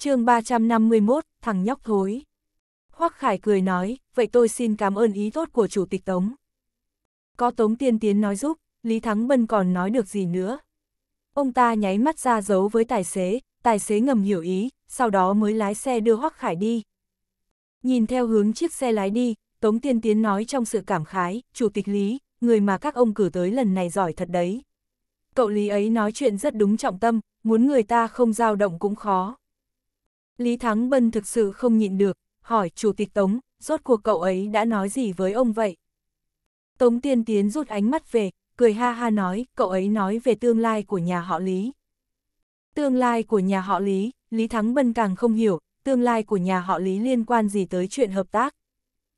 chương 351, thằng nhóc thối. Hoắc Khải cười nói, vậy tôi xin cảm ơn ý tốt của Chủ tịch Tống. Có Tống Tiên Tiến nói giúp, Lý Thắng Bân còn nói được gì nữa. Ông ta nháy mắt ra dấu với tài xế, tài xế ngầm hiểu ý, sau đó mới lái xe đưa Hoắc Khải đi. Nhìn theo hướng chiếc xe lái đi, Tống Tiên Tiến nói trong sự cảm khái, Chủ tịch Lý, người mà các ông cử tới lần này giỏi thật đấy. Cậu Lý ấy nói chuyện rất đúng trọng tâm, muốn người ta không dao động cũng khó. Lý Thắng Bân thực sự không nhịn được, hỏi Chủ tịch Tống, rốt cuộc cậu ấy đã nói gì với ông vậy? Tống Tiên Tiến rút ánh mắt về, cười ha ha nói, cậu ấy nói về tương lai của nhà họ Lý. Tương lai của nhà họ Lý, Lý Thắng Bân càng không hiểu, tương lai của nhà họ Lý liên quan gì tới chuyện hợp tác.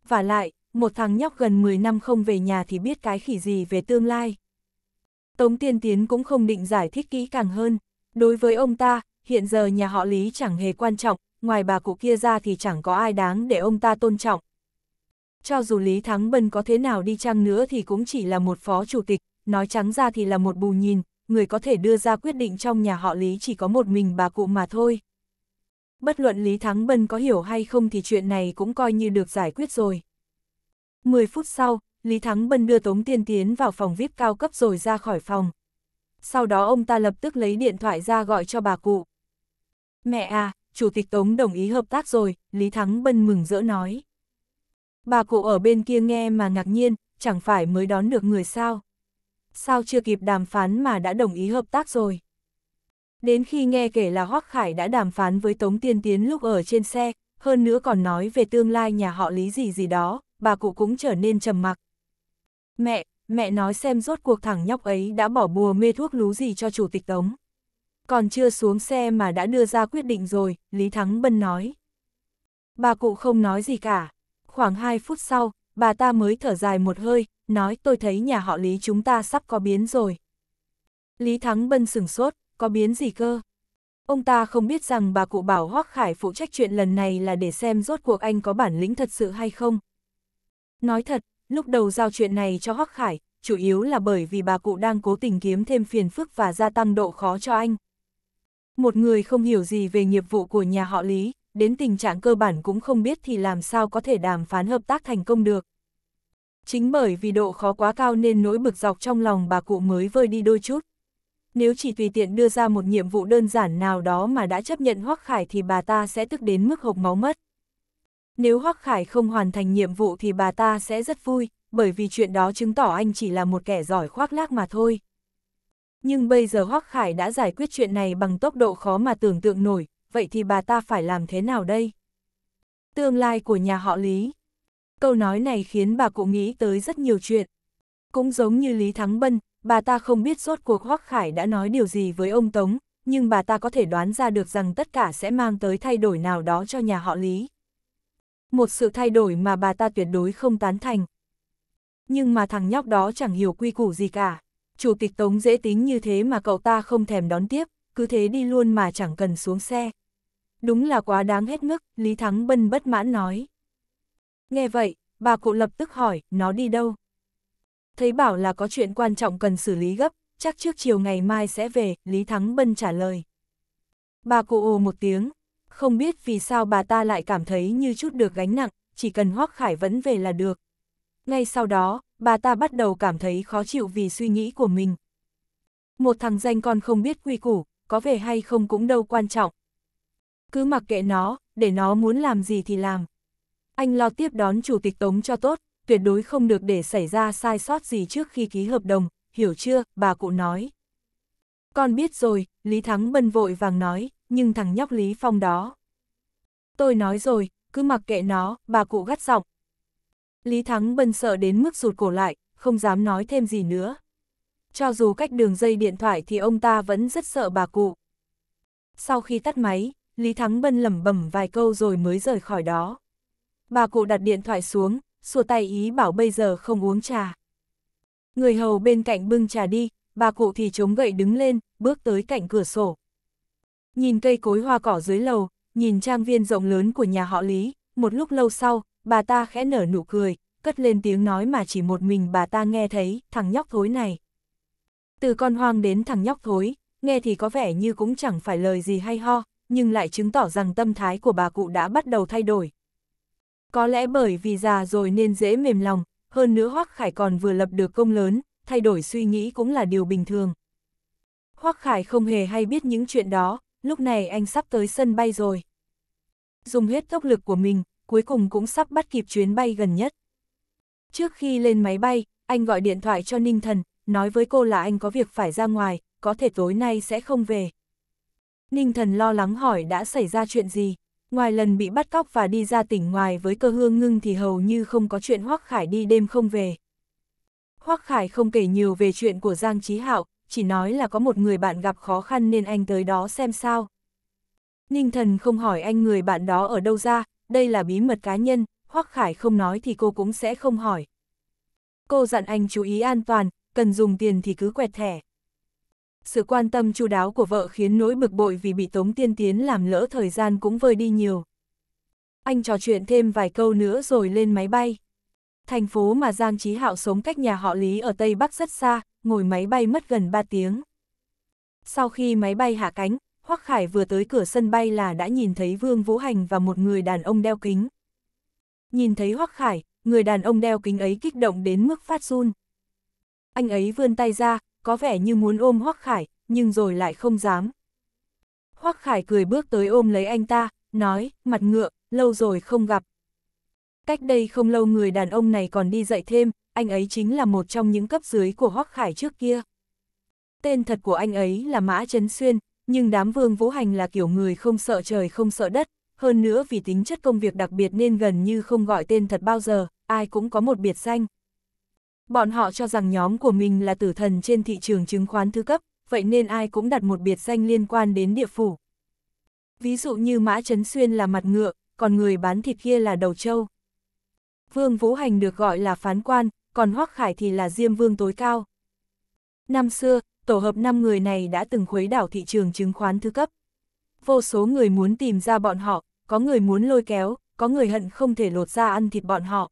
Và lại, một thằng nhóc gần 10 năm không về nhà thì biết cái khỉ gì về tương lai. Tống Tiên Tiến cũng không định giải thích kỹ càng hơn. Đối với ông ta, hiện giờ nhà họ Lý chẳng hề quan trọng, ngoài bà cụ kia ra thì chẳng có ai đáng để ông ta tôn trọng. Cho dù Lý Thắng Bân có thế nào đi chăng nữa thì cũng chỉ là một phó chủ tịch, nói trắng ra thì là một bù nhìn, người có thể đưa ra quyết định trong nhà họ Lý chỉ có một mình bà cụ mà thôi. Bất luận Lý Thắng Bân có hiểu hay không thì chuyện này cũng coi như được giải quyết rồi. 10 phút sau, Lý Thắng Bân đưa Tống Tiên Tiến vào phòng VIP cao cấp rồi ra khỏi phòng. Sau đó ông ta lập tức lấy điện thoại ra gọi cho bà cụ. Mẹ à, Chủ tịch Tống đồng ý hợp tác rồi, Lý Thắng Bân mừng rỡ nói. Bà cụ ở bên kia nghe mà ngạc nhiên, chẳng phải mới đón được người sao. Sao chưa kịp đàm phán mà đã đồng ý hợp tác rồi. Đến khi nghe kể là Hoắc Khải đã đàm phán với Tống Tiên Tiến lúc ở trên xe, hơn nữa còn nói về tương lai nhà họ lý gì gì đó, bà cụ cũng trở nên trầm mặc. Mẹ, mẹ nói xem rốt cuộc thằng nhóc ấy đã bỏ bùa mê thuốc lú gì cho chủ tịch Tống. Còn chưa xuống xe mà đã đưa ra quyết định rồi, Lý Thắng Bân nói. Bà cụ không nói gì cả. Khoảng 2 phút sau, bà ta mới thở dài một hơi, nói tôi thấy nhà họ Lý chúng ta sắp có biến rồi. Lý Thắng Bân sửng sốt, có biến gì cơ? Ông ta không biết rằng bà cụ bảo Hoác Khải phụ trách chuyện lần này là để xem rốt cuộc anh có bản lĩnh thật sự hay không. Nói thật, lúc đầu giao chuyện này cho Hoác Khải, chủ yếu là bởi vì bà cụ đang cố tình kiếm thêm phiền phức và gia tăng độ khó cho anh. Một người không hiểu gì về nghiệp vụ của nhà họ Lý, đến tình trạng cơ bản cũng không biết thì làm sao có thể đàm phán hợp tác thành công được. Chính bởi vì độ khó quá cao nên nỗi bực dọc trong lòng bà cụ mới vơi đi đôi chút. Nếu chỉ tùy tiện đưa ra một nhiệm vụ đơn giản nào đó mà đã chấp nhận Hoắc Khải thì bà ta sẽ tức đến mức hộp máu mất. Nếu Hoắc Khải không hoàn thành nhiệm vụ thì bà ta sẽ rất vui, bởi vì chuyện đó chứng tỏ anh chỉ là một kẻ giỏi khoác lác mà thôi nhưng bây giờ Hoắc Khải đã giải quyết chuyện này bằng tốc độ khó mà tưởng tượng nổi, vậy thì bà ta phải làm thế nào đây? Tương lai của nhà họ Lý. Câu nói này khiến bà cụ nghĩ tới rất nhiều chuyện. Cũng giống như Lý Thắng Bân, bà ta không biết rốt cuộc Hoắc Khải đã nói điều gì với ông Tống, nhưng bà ta có thể đoán ra được rằng tất cả sẽ mang tới thay đổi nào đó cho nhà họ Lý. Một sự thay đổi mà bà ta tuyệt đối không tán thành. Nhưng mà thằng nhóc đó chẳng hiểu quy củ gì cả chủ tịch Tống dễ tính như thế mà cậu ta không thèm đón tiếp, cứ thế đi luôn mà chẳng cần xuống xe. Đúng là quá đáng hết mức, Lý Thắng Bân bất mãn nói. Nghe vậy, bà cụ lập tức hỏi, nó đi đâu? Thấy bảo là có chuyện quan trọng cần xử lý gấp, chắc trước chiều ngày mai sẽ về, Lý Thắng Bân trả lời. Bà cụ ồ một tiếng, không biết vì sao bà ta lại cảm thấy như chút được gánh nặng, chỉ cần Hoác Khải vẫn về là được. Ngay sau đó, bà ta bắt đầu cảm thấy khó chịu vì suy nghĩ của mình. Một thằng danh con không biết quy củ, có về hay không cũng đâu quan trọng. Cứ mặc kệ nó, để nó muốn làm gì thì làm. Anh lo tiếp đón chủ tịch Tống cho tốt, tuyệt đối không được để xảy ra sai sót gì trước khi ký hợp đồng, hiểu chưa, bà cụ nói. Con biết rồi, Lý Thắng bân vội vàng nói, nhưng thằng nhóc Lý Phong đó. Tôi nói rồi, cứ mặc kệ nó, bà cụ gắt giọng, Lý Thắng bần sợ đến mức rụt cổ lại, không dám nói thêm gì nữa. Cho dù cách đường dây điện thoại thì ông ta vẫn rất sợ bà cụ. Sau khi tắt máy, Lý Thắng bần lẩm bẩm vài câu rồi mới rời khỏi đó. Bà cụ đặt điện thoại xuống, xua tay ý bảo bây giờ không uống trà. Người hầu bên cạnh bưng trà đi, bà cụ thì chống gậy đứng lên, bước tới cạnh cửa sổ. Nhìn cây cối hoa cỏ dưới lầu, nhìn trang viên rộng lớn của nhà họ Lý, một lúc lâu sau, bà ta khẽ nở nụ cười, cất lên tiếng nói mà chỉ một mình bà ta nghe thấy, thằng nhóc thối này. Từ con hoang đến thằng nhóc thối, nghe thì có vẻ như cũng chẳng phải lời gì hay ho, nhưng lại chứng tỏ rằng tâm thái của bà cụ đã bắt đầu thay đổi. Có lẽ bởi vì già rồi nên dễ mềm lòng, hơn nữa Hoắc Khải còn vừa lập được công lớn, thay đổi suy nghĩ cũng là điều bình thường. Hoắc Khải không hề hay biết những chuyện đó, lúc này anh sắp tới sân bay rồi. Dùng hết tốc lực của mình, cuối cùng cũng sắp bắt kịp chuyến bay gần nhất. Trước khi lên máy bay, anh gọi điện thoại cho Ninh Thần, nói với cô là anh có việc phải ra ngoài, có thể tối nay sẽ không về. Ninh Thần lo lắng hỏi đã xảy ra chuyện gì, ngoài lần bị bắt cóc và đi ra tỉnh ngoài với cơ hương ngưng thì hầu như không có chuyện Hoắc Khải đi đêm không về. Hoắc Khải không kể nhiều về chuyện của Giang Chí Hạo, chỉ nói là có một người bạn gặp khó khăn nên anh tới đó xem sao. Ninh Thần không hỏi anh người bạn đó ở đâu ra, đây là bí mật cá nhân, Hoắc Khải không nói thì cô cũng sẽ không hỏi. Cô dặn anh chú ý an toàn, cần dùng tiền thì cứ quẹt thẻ. Sự quan tâm chu đáo của vợ khiến nỗi bực bội vì bị Tống Tiên Tiến làm lỡ thời gian cũng vơi đi nhiều. Anh trò chuyện thêm vài câu nữa rồi lên máy bay. Thành phố mà Giang Chí Hạo sống cách nhà họ Lý ở Tây Bắc rất xa, ngồi máy bay mất gần 3 tiếng. Sau khi máy bay hạ cánh, Hoắc Khải vừa tới cửa sân bay là đã nhìn thấy Vương Vũ Hành và một người đàn ông đeo kính. Nhìn thấy Hoắc Khải, người đàn ông đeo kính ấy kích động đến mức phát run. Anh ấy vươn tay ra, có vẻ như muốn ôm Hoắc Khải, nhưng rồi lại không dám. Hoắc Khải cười bước tới ôm lấy anh ta, nói, mặt ngựa, lâu rồi không gặp. Cách đây không lâu người đàn ông này còn đi dạy thêm, anh ấy chính là một trong những cấp dưới của Hoắc Khải trước kia. Tên thật của anh ấy là Mã Trấn Xuyên, nhưng đám vương vũ hành là kiểu người không sợ trời không sợ đất, hơn nữa vì tính chất công việc đặc biệt nên gần như không gọi tên thật bao giờ, ai cũng có một biệt danh. Bọn họ cho rằng nhóm của mình là tử thần trên thị trường chứng khoán thứ cấp, vậy nên ai cũng đặt một biệt danh liên quan đến địa phủ. Ví dụ như Mã Trấn Xuyên là mặt ngựa, còn người bán thịt kia là đầu trâu. Vương Vũ Hành được gọi là phán quan, còn Hoắc Khải thì là diêm vương tối cao. Năm xưa, tổ hợp 5 người này đã từng khuấy đảo thị trường chứng khoán thứ cấp. Vô số người muốn tìm ra bọn họ, có người muốn lôi kéo, có người hận không thể lột ra ăn thịt bọn họ.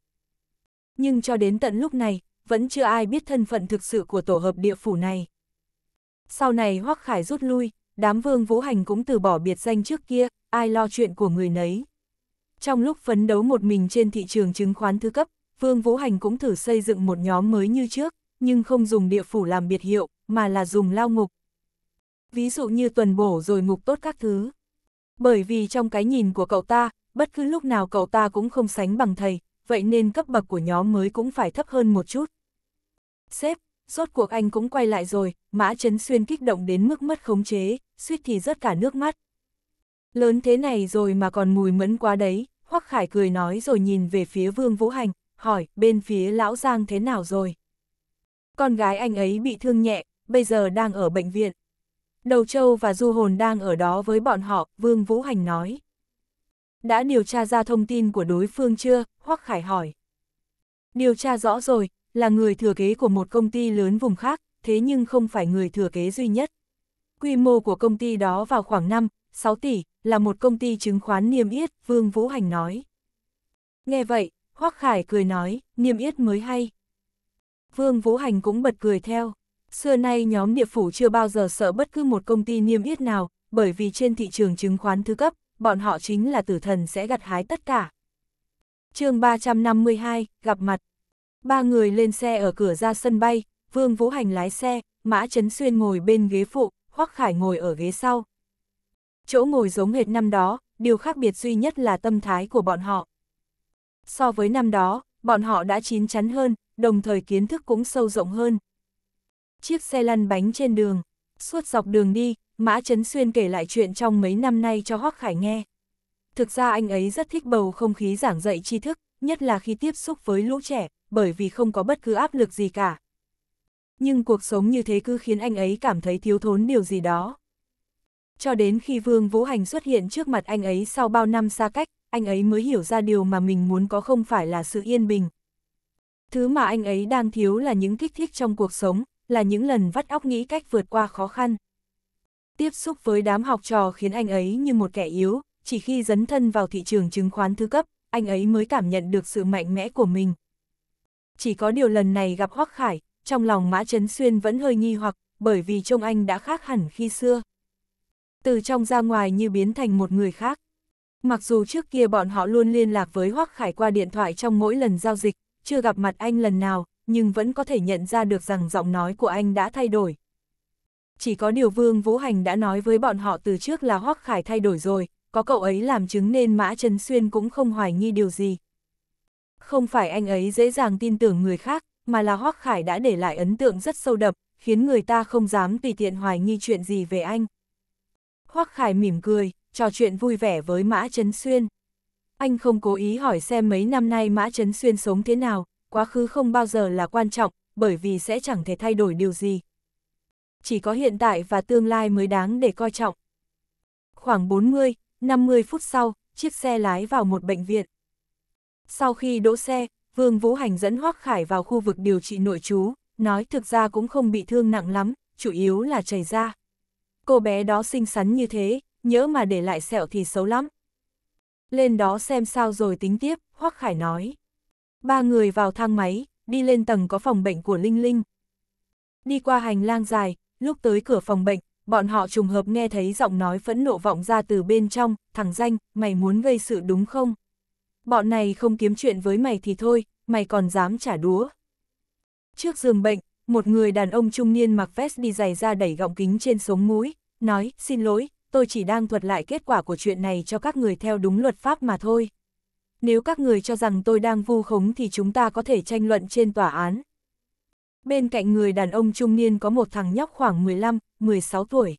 Nhưng cho đến tận lúc này, vẫn chưa ai biết thân phận thực sự của tổ hợp địa phủ này. Sau này Hoắc Khải rút lui, đám vương vũ hành cũng từ bỏ biệt danh trước kia, ai lo chuyện của người nấy. Trong lúc phấn đấu một mình trên thị trường chứng khoán thứ cấp, Vương Vũ Hành cũng thử xây dựng một nhóm mới như trước, nhưng không dùng địa phủ làm biệt hiệu, mà là dùng lao ngục. Ví dụ như tuần bổ rồi ngục tốt các thứ. Bởi vì trong cái nhìn của cậu ta, bất cứ lúc nào cậu ta cũng không sánh bằng thầy, vậy nên cấp bậc của nhóm mới cũng phải thấp hơn một chút. Sếp, rốt cuộc anh cũng quay lại rồi, Mã chấn Xuyên kích động đến mức mất khống chế, suýt thì rớt cả nước mắt. Lớn thế này rồi mà còn mùi mẫn quá đấy, Hoắc Khải cười nói rồi nhìn về phía Vương Vũ Hành, hỏi bên phía Lão Giang thế nào rồi. Con gái anh ấy bị thương nhẹ, bây giờ đang ở bệnh viện. Đầu Châu và Du Hồn đang ở đó với bọn họ, Vương Vũ Hành nói. Đã điều tra ra thông tin của đối phương chưa? Hoắc Khải hỏi. Điều tra rõ rồi, là người thừa kế của một công ty lớn vùng khác, thế nhưng không phải người thừa kế duy nhất. Quy mô của công ty đó vào khoảng 5, 6 tỷ, là một công ty chứng khoán niêm yết, Vương Vũ Hành nói. Nghe vậy, Hoắc Khải cười nói, niêm yết mới hay. Vương Vũ Hành cũng bật cười theo. Xưa nay nhóm địa phủ chưa bao giờ sợ bất cứ một công ty niêm yết nào, bởi vì trên thị trường chứng khoán thứ cấp, bọn họ chính là tử thần sẽ gặt hái tất cả. chương 352, gặp mặt. Ba người lên xe ở cửa ra sân bay, Vương Vũ Hành lái xe, Mã Trấn Xuyên ngồi bên ghế phụ, Hoắc Khải ngồi ở ghế sau. Chỗ ngồi giống hệt năm đó, điều khác biệt duy nhất là tâm thái của bọn họ. So với năm đó, bọn họ đã chín chắn hơn, đồng thời kiến thức cũng sâu rộng hơn chiếc xe lăn bánh trên đường. Suốt dọc đường đi, Mã Trấn Xuyên kể lại chuyện trong mấy năm nay cho Hoác Khải nghe. Thực ra anh ấy rất thích bầu không khí giảng dạy tri thức, nhất là khi tiếp xúc với lũ trẻ, bởi vì không có bất cứ áp lực gì cả. Nhưng cuộc sống như thế cứ khiến anh ấy cảm thấy thiếu thốn điều gì đó. Cho đến khi Vương Vũ Hành xuất hiện trước mặt anh ấy sau bao năm xa cách, anh ấy mới hiểu ra điều mà mình muốn có không phải là sự yên bình. Thứ mà anh ấy đang thiếu là những kích thích trong cuộc sống, là những lần vắt óc nghĩ cách vượt qua khó khăn. Tiếp xúc với đám học trò khiến anh ấy như một kẻ yếu, chỉ khi dấn thân vào thị trường chứng khoán thứ cấp, anh ấy mới cảm nhận được sự mạnh mẽ của mình. Chỉ có điều lần này gặp Hoắc Khải, trong lòng Mã Trấn Xuyên vẫn hơi nghi hoặc, bởi vì trông anh đã khác hẳn khi xưa. Từ trong ra ngoài như biến thành một người khác. Mặc dù trước kia bọn họ luôn liên lạc với Hoắc Khải qua điện thoại trong mỗi lần giao dịch, chưa gặp mặt anh lần nào, nhưng vẫn có thể nhận ra được rằng giọng nói của anh đã thay đổi. Chỉ có điều Vương Vũ Hành đã nói với bọn họ từ trước là Hoắc Khải thay đổi rồi, có cậu ấy làm chứng nên Mã Trần Xuyên cũng không hoài nghi điều gì. Không phải anh ấy dễ dàng tin tưởng người khác, mà là Hoắc Khải đã để lại ấn tượng rất sâu đậm, khiến người ta không dám tùy tiện hoài nghi chuyện gì về anh. Hoắc Khải mỉm cười, trò chuyện vui vẻ với Mã Trấn Xuyên. Anh không cố ý hỏi xem mấy năm nay Mã Trấn Xuyên sống thế nào, quá khứ không bao giờ là quan trọng, bởi vì sẽ chẳng thể thay đổi điều gì. Chỉ có hiện tại và tương lai mới đáng để coi trọng. Khoảng 40, 50 phút sau, chiếc xe lái vào một bệnh viện. Sau khi đỗ xe, Vương Vũ Hành dẫn Hoắc Khải vào khu vực điều trị nội trú, nói thực ra cũng không bị thương nặng lắm, chủ yếu là chảy ra. Cô bé đó xinh xắn như thế, nhỡ mà để lại sẹo thì xấu lắm. Lên đó xem sao rồi tính tiếp, Hoắc Khải nói. Ba người vào thang máy, đi lên tầng có phòng bệnh của Linh Linh. Đi qua hành lang dài, lúc tới cửa phòng bệnh, bọn họ trùng hợp nghe thấy giọng nói phẫn nộ vọng ra từ bên trong, thằng danh, mày muốn gây sự đúng không? Bọn này không kiếm chuyện với mày thì thôi, mày còn dám trả đúa. Trước giường bệnh, một người đàn ông trung niên mặc vest đi giày ra đẩy gọng kính trên sống mũi, nói, xin lỗi, tôi chỉ đang thuật lại kết quả của chuyện này cho các người theo đúng luật pháp mà thôi nếu các người cho rằng tôi đang vu khống thì chúng ta có thể tranh luận trên tòa án. Bên cạnh người đàn ông trung niên có một thằng nhóc khoảng 15, 16 tuổi.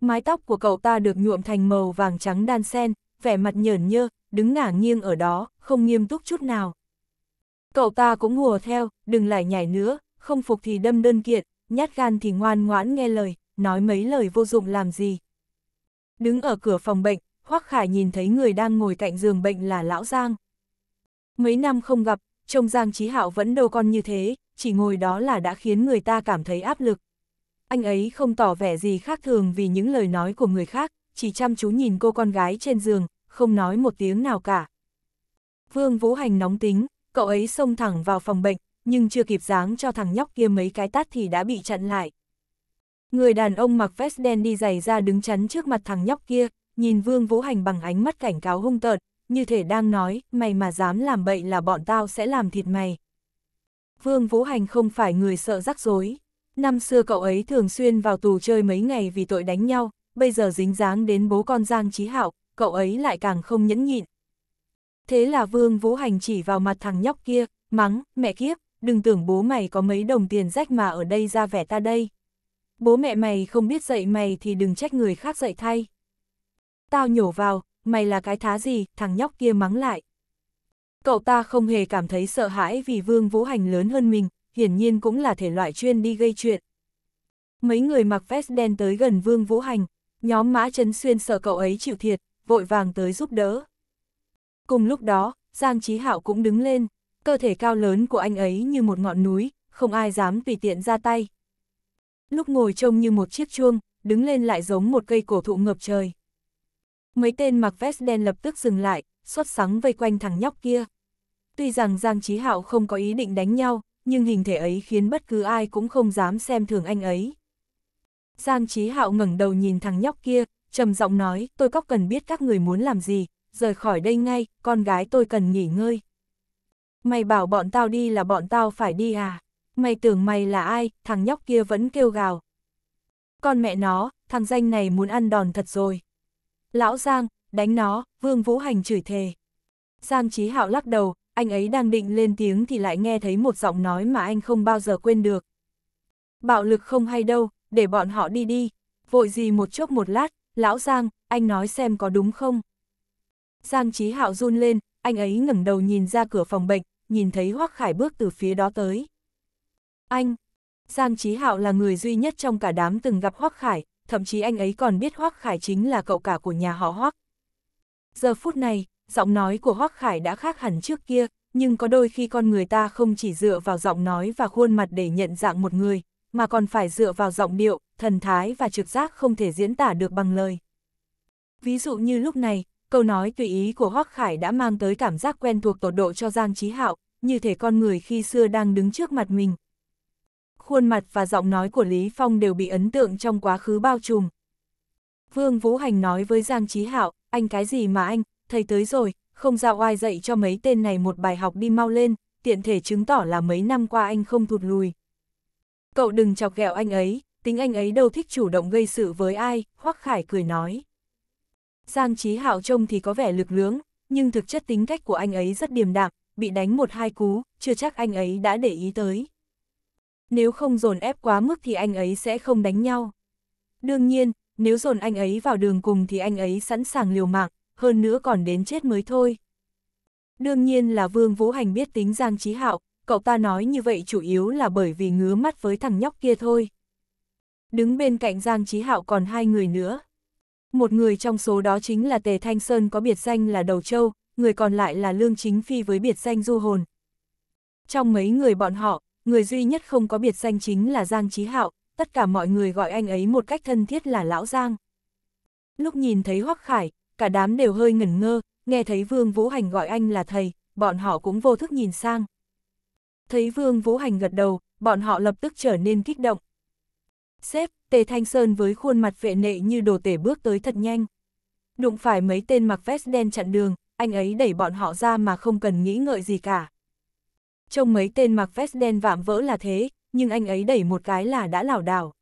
Mái tóc của cậu ta được nhuộm thành màu vàng trắng đan sen, vẻ mặt nhởn nhơ, đứng ngả nghiêng ở đó, không nghiêm túc chút nào. Cậu ta cũng hùa theo, đừng lại nhảy nữa, không phục thì đâm đơn kiện, nhát gan thì ngoan ngoãn nghe lời, nói mấy lời vô dụng làm gì. Đứng ở cửa phòng bệnh, Hoắc Khải nhìn thấy người đang ngồi cạnh giường bệnh là Lão Giang. Mấy năm không gặp, trông Giang Chí Hạo vẫn đâu con như thế, chỉ ngồi đó là đã khiến người ta cảm thấy áp lực. Anh ấy không tỏ vẻ gì khác thường vì những lời nói của người khác, chỉ chăm chú nhìn cô con gái trên giường, không nói một tiếng nào cả. Vương Vũ Hành nóng tính, cậu ấy xông thẳng vào phòng bệnh, nhưng chưa kịp dáng cho thằng nhóc kia mấy cái tát thì đã bị chặn lại. Người đàn ông mặc vest đen đi giày ra đứng chắn trước mặt thằng nhóc kia, nhìn Vương Vũ Hành bằng ánh mắt cảnh cáo hung tợn, như thể đang nói, mày mà dám làm bậy là bọn tao sẽ làm thịt mày. Vương Vũ Hành không phải người sợ rắc rối. Năm xưa cậu ấy thường xuyên vào tù chơi mấy ngày vì tội đánh nhau, bây giờ dính dáng đến bố con Giang chí Hạo, cậu ấy lại càng không nhẫn nhịn. Thế là Vương Vũ Hành chỉ vào mặt thằng nhóc kia, mắng, mẹ kiếp, đừng tưởng bố mày có mấy đồng tiền rách mà ở đây ra vẻ ta đây. Bố mẹ mày không biết dạy mày thì đừng trách người khác dạy thay tao nhổ vào, mày là cái thá gì, thằng nhóc kia mắng lại. Cậu ta không hề cảm thấy sợ hãi vì Vương Vũ Hành lớn hơn mình, hiển nhiên cũng là thể loại chuyên đi gây chuyện. Mấy người mặc vest đen tới gần Vương Vũ Hành, nhóm Mã chấn Xuyên sợ cậu ấy chịu thiệt, vội vàng tới giúp đỡ. Cùng lúc đó, Giang Chí Hạo cũng đứng lên, cơ thể cao lớn của anh ấy như một ngọn núi, không ai dám tùy tiện ra tay. Lúc ngồi trông như một chiếc chuông, đứng lên lại giống một cây cổ thụ ngập trời. Mấy tên mặc vest đen lập tức dừng lại, xuất sắng vây quanh thằng nhóc kia. Tuy rằng Giang Chí Hạo không có ý định đánh nhau, nhưng hình thể ấy khiến bất cứ ai cũng không dám xem thường anh ấy. Giang Chí Hạo ngẩng đầu nhìn thằng nhóc kia, trầm giọng nói, tôi có cần biết các người muốn làm gì, rời khỏi đây ngay, con gái tôi cần nghỉ ngơi. Mày bảo bọn tao đi là bọn tao phải đi à? Mày tưởng mày là ai, thằng nhóc kia vẫn kêu gào. Con mẹ nó, thằng danh này muốn ăn đòn thật rồi. Lão Giang, đánh nó, Vương Vũ Hành chửi thề. Giang Chí Hạo lắc đầu, anh ấy đang định lên tiếng thì lại nghe thấy một giọng nói mà anh không bao giờ quên được. Bạo lực không hay đâu, để bọn họ đi đi. Vội gì một chốc một lát, lão Giang, anh nói xem có đúng không? Giang Chí Hạo run lên, anh ấy ngẩng đầu nhìn ra cửa phòng bệnh, nhìn thấy Hoắc Khải bước từ phía đó tới. Anh, Giang Chí Hạo là người duy nhất trong cả đám từng gặp Hoắc Khải, thậm chí anh ấy còn biết Hoác Khải chính là cậu cả của nhà họ Hoác. Giờ phút này, giọng nói của Hoác Khải đã khác hẳn trước kia, nhưng có đôi khi con người ta không chỉ dựa vào giọng nói và khuôn mặt để nhận dạng một người, mà còn phải dựa vào giọng điệu, thần thái và trực giác không thể diễn tả được bằng lời. Ví dụ như lúc này, câu nói tùy ý của Hoác Khải đã mang tới cảm giác quen thuộc tột độ cho Giang Trí Hạo, như thể con người khi xưa đang đứng trước mặt mình, khuôn mặt và giọng nói của Lý Phong đều bị ấn tượng trong quá khứ bao trùm. Vương Vũ Hành nói với Giang Chí Hạo, anh cái gì mà anh, thầy tới rồi, không ra ai dạy cho mấy tên này một bài học đi mau lên, tiện thể chứng tỏ là mấy năm qua anh không thụt lùi. Cậu đừng chọc ghẹo anh ấy, tính anh ấy đâu thích chủ động gây sự với ai, Hoắc Khải cười nói. Giang Chí Hạo trông thì có vẻ lực lưỡng, nhưng thực chất tính cách của anh ấy rất điềm đạm, bị đánh một hai cú, chưa chắc anh ấy đã để ý tới. Nếu không dồn ép quá mức thì anh ấy sẽ không đánh nhau. Đương nhiên, nếu dồn anh ấy vào đường cùng thì anh ấy sẵn sàng liều mạng, hơn nữa còn đến chết mới thôi. Đương nhiên là Vương Vũ Hành biết tính Giang Trí Hạo, cậu ta nói như vậy chủ yếu là bởi vì ngứa mắt với thằng nhóc kia thôi. Đứng bên cạnh Giang Trí Hạo còn hai người nữa. Một người trong số đó chính là Tề Thanh Sơn có biệt danh là Đầu Châu, người còn lại là Lương Chính Phi với biệt danh Du Hồn. Trong mấy người bọn họ, người duy nhất không có biệt danh chính là Giang Chí Hạo, tất cả mọi người gọi anh ấy một cách thân thiết là Lão Giang. Lúc nhìn thấy Hoắc Khải, cả đám đều hơi ngẩn ngơ, nghe thấy Vương Vũ Hành gọi anh là thầy, bọn họ cũng vô thức nhìn sang. Thấy Vương Vũ Hành gật đầu, bọn họ lập tức trở nên kích động. Sếp, Tề Thanh Sơn với khuôn mặt vệ nệ như đồ tể bước tới thật nhanh. Đụng phải mấy tên mặc vest đen chặn đường, anh ấy đẩy bọn họ ra mà không cần nghĩ ngợi gì cả. Trông mấy tên mặc vest đen vạm vỡ là thế, nhưng anh ấy đẩy một cái là đã lảo đảo.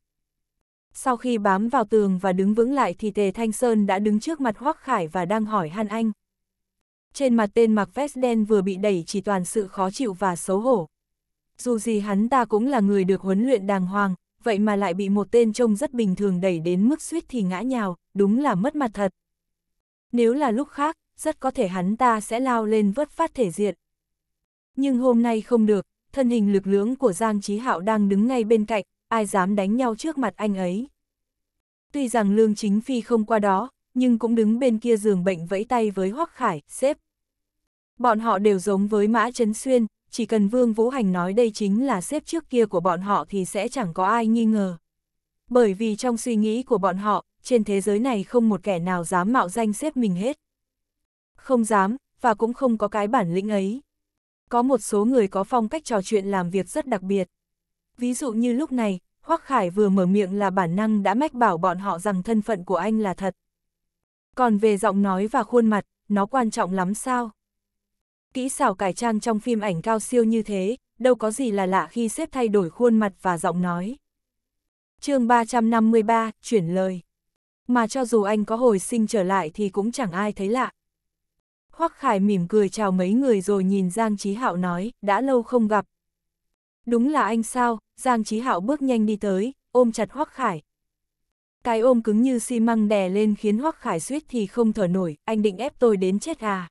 Sau khi bám vào tường và đứng vững lại thì Tề Thanh Sơn đã đứng trước mặt Hoắc Khải và đang hỏi han anh. Trên mặt tên mặc vest đen vừa bị đẩy chỉ toàn sự khó chịu và xấu hổ. Dù gì hắn ta cũng là người được huấn luyện đàng hoàng, vậy mà lại bị một tên trông rất bình thường đẩy đến mức suýt thì ngã nhào, đúng là mất mặt thật. Nếu là lúc khác, rất có thể hắn ta sẽ lao lên vớt phát thể diện, nhưng hôm nay không được, thân hình lực lưỡng của Giang Chí Hạo đang đứng ngay bên cạnh, ai dám đánh nhau trước mặt anh ấy. Tuy rằng Lương Chính Phi không qua đó, nhưng cũng đứng bên kia giường bệnh vẫy tay với Hoắc Khải, xếp. Bọn họ đều giống với Mã Trấn Xuyên, chỉ cần Vương Vũ Hành nói đây chính là xếp trước kia của bọn họ thì sẽ chẳng có ai nghi ngờ. Bởi vì trong suy nghĩ của bọn họ, trên thế giới này không một kẻ nào dám mạo danh xếp mình hết. Không dám, và cũng không có cái bản lĩnh ấy có một số người có phong cách trò chuyện làm việc rất đặc biệt. Ví dụ như lúc này, Hoắc Khải vừa mở miệng là bản năng đã mách bảo bọn họ rằng thân phận của anh là thật. Còn về giọng nói và khuôn mặt, nó quan trọng lắm sao? Kỹ xảo cải trang trong phim ảnh cao siêu như thế, đâu có gì là lạ khi xếp thay đổi khuôn mặt và giọng nói. chương 353, chuyển lời. Mà cho dù anh có hồi sinh trở lại thì cũng chẳng ai thấy lạ. Hoắc Khải mỉm cười chào mấy người rồi nhìn Giang Chí Hạo nói, đã lâu không gặp. Đúng là anh sao, Giang Chí Hạo bước nhanh đi tới, ôm chặt Hoắc Khải. Cái ôm cứng như xi măng đè lên khiến Hoắc Khải suýt thì không thở nổi, anh định ép tôi đến chết à.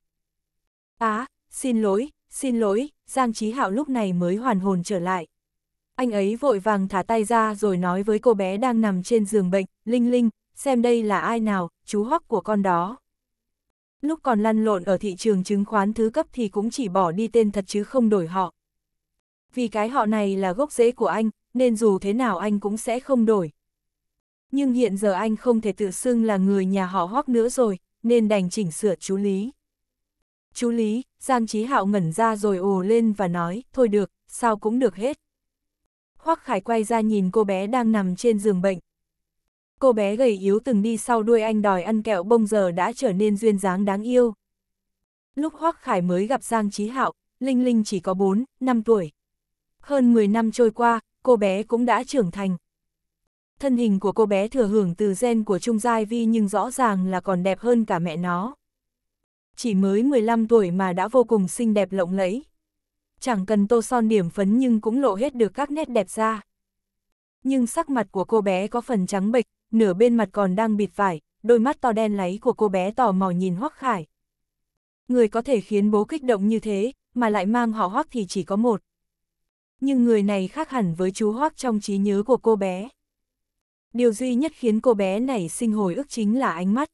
Á, à, xin lỗi, xin lỗi, Giang Chí Hạo lúc này mới hoàn hồn trở lại. Anh ấy vội vàng thả tay ra rồi nói với cô bé đang nằm trên giường bệnh, Linh Linh, xem đây là ai nào, chú Hoắc của con đó lúc còn lăn lộn ở thị trường chứng khoán thứ cấp thì cũng chỉ bỏ đi tên thật chứ không đổi họ. Vì cái họ này là gốc rễ của anh, nên dù thế nào anh cũng sẽ không đổi. Nhưng hiện giờ anh không thể tự xưng là người nhà họ hoắc nữa rồi, nên đành chỉnh sửa chú Lý. Chú Lý, Giang Chí Hạo ngẩn ra rồi ồ lên và nói, thôi được, sao cũng được hết. Hoắc Khải quay ra nhìn cô bé đang nằm trên giường bệnh, cô bé gầy yếu từng đi sau đuôi anh đòi ăn kẹo bông giờ đã trở nên duyên dáng đáng yêu. Lúc Hoắc Khải mới gặp Giang Trí Hạo, Linh Linh chỉ có 4, 5 tuổi. Hơn 10 năm trôi qua, cô bé cũng đã trưởng thành. Thân hình của cô bé thừa hưởng từ gen của Trung Giai Vi nhưng rõ ràng là còn đẹp hơn cả mẹ nó. Chỉ mới 15 tuổi mà đã vô cùng xinh đẹp lộng lẫy. Chẳng cần tô son điểm phấn nhưng cũng lộ hết được các nét đẹp ra. Nhưng sắc mặt của cô bé có phần trắng bệch, nửa bên mặt còn đang bịt vải, đôi mắt to đen láy của cô bé tò mò nhìn Hoắc Khải. Người có thể khiến bố kích động như thế, mà lại mang họ Hoắc thì chỉ có một. Nhưng người này khác hẳn với chú Hoắc trong trí nhớ của cô bé. Điều duy nhất khiến cô bé này sinh hồi ức chính là ánh mắt.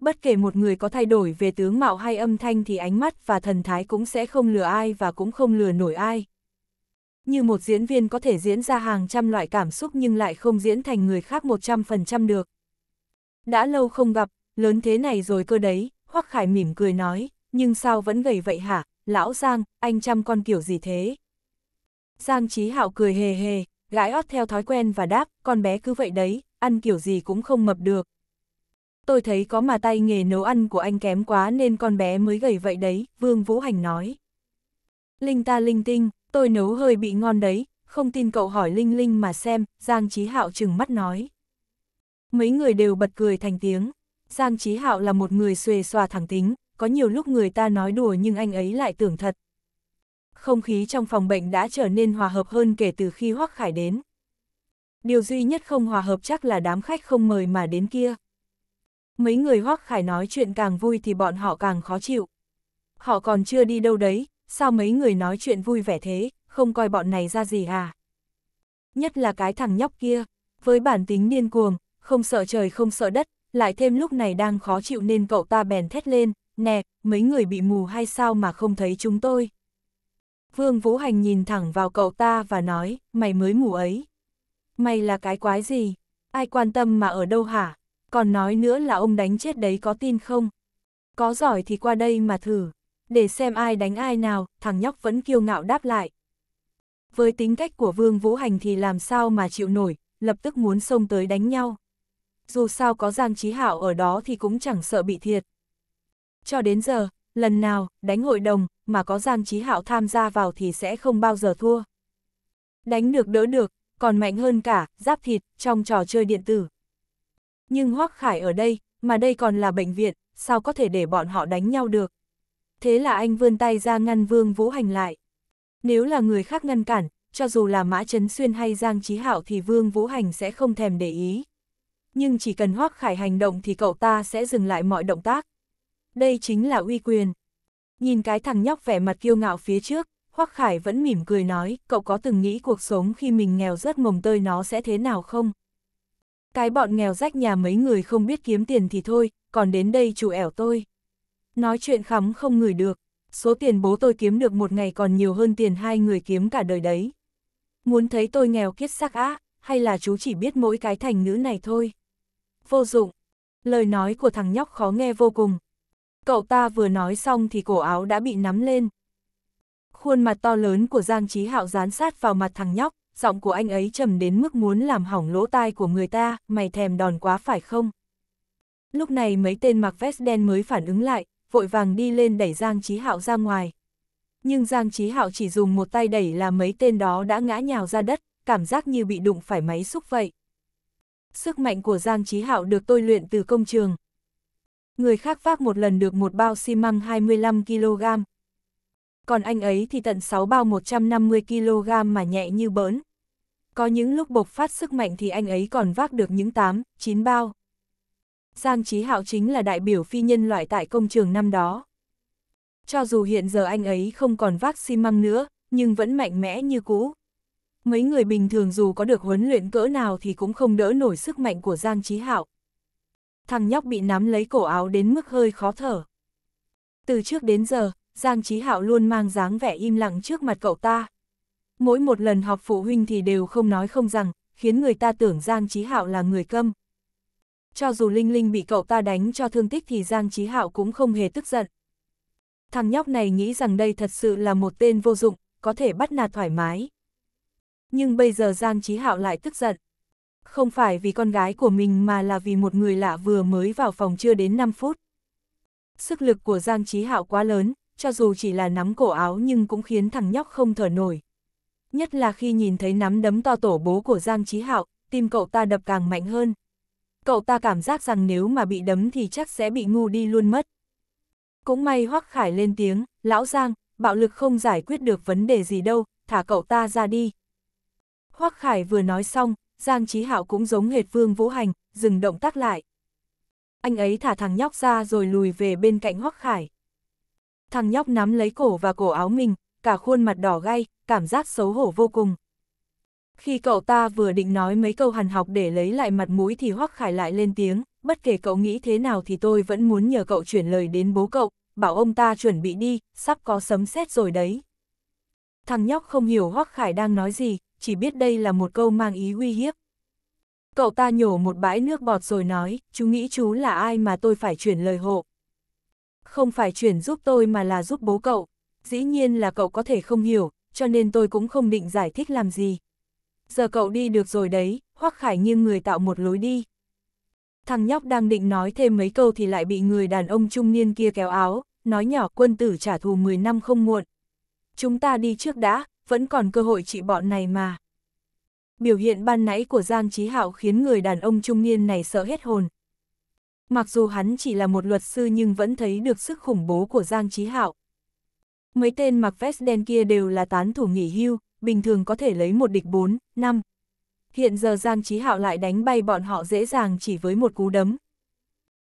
Bất kể một người có thay đổi về tướng mạo hay âm thanh thì ánh mắt và thần thái cũng sẽ không lừa ai và cũng không lừa nổi ai. Như một diễn viên có thể diễn ra hàng trăm loại cảm xúc nhưng lại không diễn thành người khác 100% được. Đã lâu không gặp, lớn thế này rồi cơ đấy, Hoắc Khải mỉm cười nói, nhưng sao vẫn gầy vậy hả, lão Giang, anh chăm con kiểu gì thế? Giang Chí Hạo cười hề hề, gãi ót theo thói quen và đáp, con bé cứ vậy đấy, ăn kiểu gì cũng không mập được. Tôi thấy có mà tay nghề nấu ăn của anh kém quá nên con bé mới gầy vậy đấy, Vương Vũ Hành nói. Linh ta linh tinh, tôi nấu hơi bị ngon đấy, không tin cậu hỏi Linh Linh mà xem, Giang Chí Hạo chừng mắt nói. Mấy người đều bật cười thành tiếng, Giang Chí Hạo là một người xuề xòa thẳng tính, có nhiều lúc người ta nói đùa nhưng anh ấy lại tưởng thật. Không khí trong phòng bệnh đã trở nên hòa hợp hơn kể từ khi Hoắc Khải đến. Điều duy nhất không hòa hợp chắc là đám khách không mời mà đến kia. Mấy người Hoắc Khải nói chuyện càng vui thì bọn họ càng khó chịu. Họ còn chưa đi đâu đấy, sao mấy người nói chuyện vui vẻ thế, không coi bọn này ra gì à? Nhất là cái thằng nhóc kia, với bản tính điên cuồng, không sợ trời không sợ đất, lại thêm lúc này đang khó chịu nên cậu ta bèn thét lên, nè, mấy người bị mù hay sao mà không thấy chúng tôi? Vương Vũ Hành nhìn thẳng vào cậu ta và nói, mày mới mù ấy. Mày là cái quái gì? Ai quan tâm mà ở đâu hả? Còn nói nữa là ông đánh chết đấy có tin không? Có giỏi thì qua đây mà thử để xem ai đánh ai nào, thằng nhóc vẫn kiêu ngạo đáp lại. Với tính cách của Vương Vũ Hành thì làm sao mà chịu nổi, lập tức muốn xông tới đánh nhau. Dù sao có Giang Trí Hạo ở đó thì cũng chẳng sợ bị thiệt. Cho đến giờ, lần nào, đánh hội đồng, mà có Giang Trí Hạo tham gia vào thì sẽ không bao giờ thua. Đánh được đỡ được, còn mạnh hơn cả, giáp thịt, trong trò chơi điện tử. Nhưng Hoác Khải ở đây, mà đây còn là bệnh viện, sao có thể để bọn họ đánh nhau được thế là anh vươn tay ra ngăn Vương Vũ Hành lại. Nếu là người khác ngăn cản, cho dù là Mã Trấn Xuyên hay Giang Chí Hạo thì Vương Vũ Hành sẽ không thèm để ý. Nhưng chỉ cần Hoắc Khải hành động thì cậu ta sẽ dừng lại mọi động tác. Đây chính là uy quyền. Nhìn cái thằng nhóc vẻ mặt kiêu ngạo phía trước, Hoắc Khải vẫn mỉm cười nói, cậu có từng nghĩ cuộc sống khi mình nghèo rớt mồng tơi nó sẽ thế nào không? Cái bọn nghèo rách nhà mấy người không biết kiếm tiền thì thôi, còn đến đây chủ ẻo tôi. Nói chuyện khắm không ngửi được, số tiền bố tôi kiếm được một ngày còn nhiều hơn tiền hai người kiếm cả đời đấy. Muốn thấy tôi nghèo kiết sắc á, hay là chú chỉ biết mỗi cái thành ngữ này thôi. Vô dụng, lời nói của thằng nhóc khó nghe vô cùng. Cậu ta vừa nói xong thì cổ áo đã bị nắm lên. Khuôn mặt to lớn của Giang Trí Hạo dán sát vào mặt thằng nhóc, giọng của anh ấy trầm đến mức muốn làm hỏng lỗ tai của người ta, mày thèm đòn quá phải không? Lúc này mấy tên mặc vest đen mới phản ứng lại, vội vàng đi lên đẩy Giang Chí Hạo ra ngoài. Nhưng Giang Chí Hạo chỉ dùng một tay đẩy là mấy tên đó đã ngã nhào ra đất, cảm giác như bị đụng phải máy xúc vậy. Sức mạnh của Giang Chí Hạo được tôi luyện từ công trường. Người khác vác một lần được một bao xi măng 25 kg. Còn anh ấy thì tận 6 bao 150 kg mà nhẹ như bỡn. Có những lúc bộc phát sức mạnh thì anh ấy còn vác được những 8, 9 bao. Giang Chí Hạo chính là đại biểu phi nhân loại tại công trường năm đó. Cho dù hiện giờ anh ấy không còn vác xi măng nữa, nhưng vẫn mạnh mẽ như cũ. Mấy người bình thường dù có được huấn luyện cỡ nào thì cũng không đỡ nổi sức mạnh của Giang Chí Hạo. Thằng nhóc bị nắm lấy cổ áo đến mức hơi khó thở. Từ trước đến giờ, Giang Chí Hạo luôn mang dáng vẻ im lặng trước mặt cậu ta. Mỗi một lần họp phụ huynh thì đều không nói không rằng, khiến người ta tưởng Giang Chí Hạo là người câm cho dù Linh Linh bị cậu ta đánh cho thương tích thì Giang Chí Hạo cũng không hề tức giận. Thằng nhóc này nghĩ rằng đây thật sự là một tên vô dụng, có thể bắt nạt thoải mái. Nhưng bây giờ Giang Chí Hạo lại tức giận. Không phải vì con gái của mình mà là vì một người lạ vừa mới vào phòng chưa đến 5 phút. Sức lực của Giang Chí Hạo quá lớn, cho dù chỉ là nắm cổ áo nhưng cũng khiến thằng nhóc không thở nổi. Nhất là khi nhìn thấy nắm đấm to tổ bố của Giang Chí Hạo, tim cậu ta đập càng mạnh hơn cậu ta cảm giác rằng nếu mà bị đấm thì chắc sẽ bị ngu đi luôn mất. Cũng may Hoắc Khải lên tiếng, lão Giang, bạo lực không giải quyết được vấn đề gì đâu, thả cậu ta ra đi. Hoắc Khải vừa nói xong, Giang Chí Hạo cũng giống hệt Vương Vũ Hành, dừng động tác lại. Anh ấy thả thằng nhóc ra rồi lùi về bên cạnh Hoắc Khải. Thằng nhóc nắm lấy cổ và cổ áo mình, cả khuôn mặt đỏ gay, cảm giác xấu hổ vô cùng. Khi cậu ta vừa định nói mấy câu hàn học để lấy lại mặt mũi thì Hoắc Khải lại lên tiếng, bất kể cậu nghĩ thế nào thì tôi vẫn muốn nhờ cậu chuyển lời đến bố cậu, bảo ông ta chuẩn bị đi, sắp có sấm sét rồi đấy. Thằng nhóc không hiểu Hoắc Khải đang nói gì, chỉ biết đây là một câu mang ý uy hiếp. Cậu ta nhổ một bãi nước bọt rồi nói, chú nghĩ chú là ai mà tôi phải chuyển lời hộ. Không phải chuyển giúp tôi mà là giúp bố cậu. Dĩ nhiên là cậu có thể không hiểu, cho nên tôi cũng không định giải thích làm gì, giờ cậu đi được rồi đấy, Hoắc Khải nghiêng người tạo một lối đi. Thằng nhóc đang định nói thêm mấy câu thì lại bị người đàn ông trung niên kia kéo áo, nói nhỏ quân tử trả thù 10 năm không muộn. Chúng ta đi trước đã, vẫn còn cơ hội trị bọn này mà. Biểu hiện ban nãy của Giang Trí Hạo khiến người đàn ông trung niên này sợ hết hồn. Mặc dù hắn chỉ là một luật sư nhưng vẫn thấy được sức khủng bố của Giang Trí Hạo. Mấy tên mặc vest đen kia đều là tán thủ nghỉ hưu, bình thường có thể lấy một địch bốn năm Hiện giờ Giang Chí Hạo lại đánh bay bọn họ dễ dàng chỉ với một cú đấm.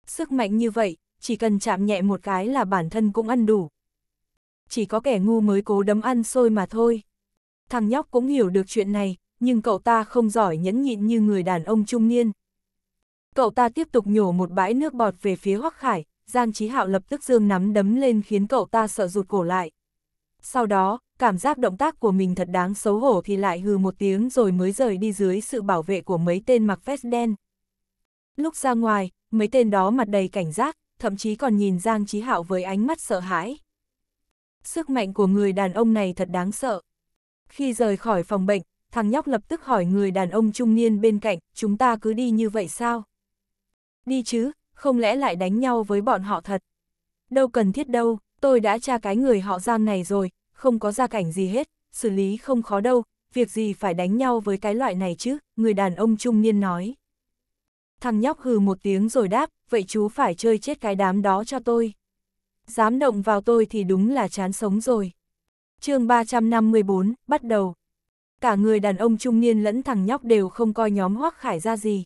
Sức mạnh như vậy, chỉ cần chạm nhẹ một cái là bản thân cũng ăn đủ. Chỉ có kẻ ngu mới cố đấm ăn xôi mà thôi. Thằng nhóc cũng hiểu được chuyện này, nhưng cậu ta không giỏi nhẫn nhịn như người đàn ông trung niên. Cậu ta tiếp tục nhổ một bãi nước bọt về phía Hoắc Khải, Giang Chí Hạo lập tức dương nắm đấm lên khiến cậu ta sợ rụt cổ lại. Sau đó, cảm giác động tác của mình thật đáng xấu hổ thì lại hừ một tiếng rồi mới rời đi dưới sự bảo vệ của mấy tên mặc vest đen. Lúc ra ngoài, mấy tên đó mặt đầy cảnh giác, thậm chí còn nhìn Giang Chí Hạo với ánh mắt sợ hãi. Sức mạnh của người đàn ông này thật đáng sợ. Khi rời khỏi phòng bệnh, thằng nhóc lập tức hỏi người đàn ông trung niên bên cạnh, chúng ta cứ đi như vậy sao? Đi chứ, không lẽ lại đánh nhau với bọn họ thật? Đâu cần thiết đâu tôi đã tra cái người họ gian này rồi, không có gia cảnh gì hết, xử lý không khó đâu, việc gì phải đánh nhau với cái loại này chứ, người đàn ông trung niên nói. Thằng nhóc hừ một tiếng rồi đáp, vậy chú phải chơi chết cái đám đó cho tôi. Dám động vào tôi thì đúng là chán sống rồi. chương 354, bắt đầu. Cả người đàn ông trung niên lẫn thằng nhóc đều không coi nhóm hoác khải ra gì.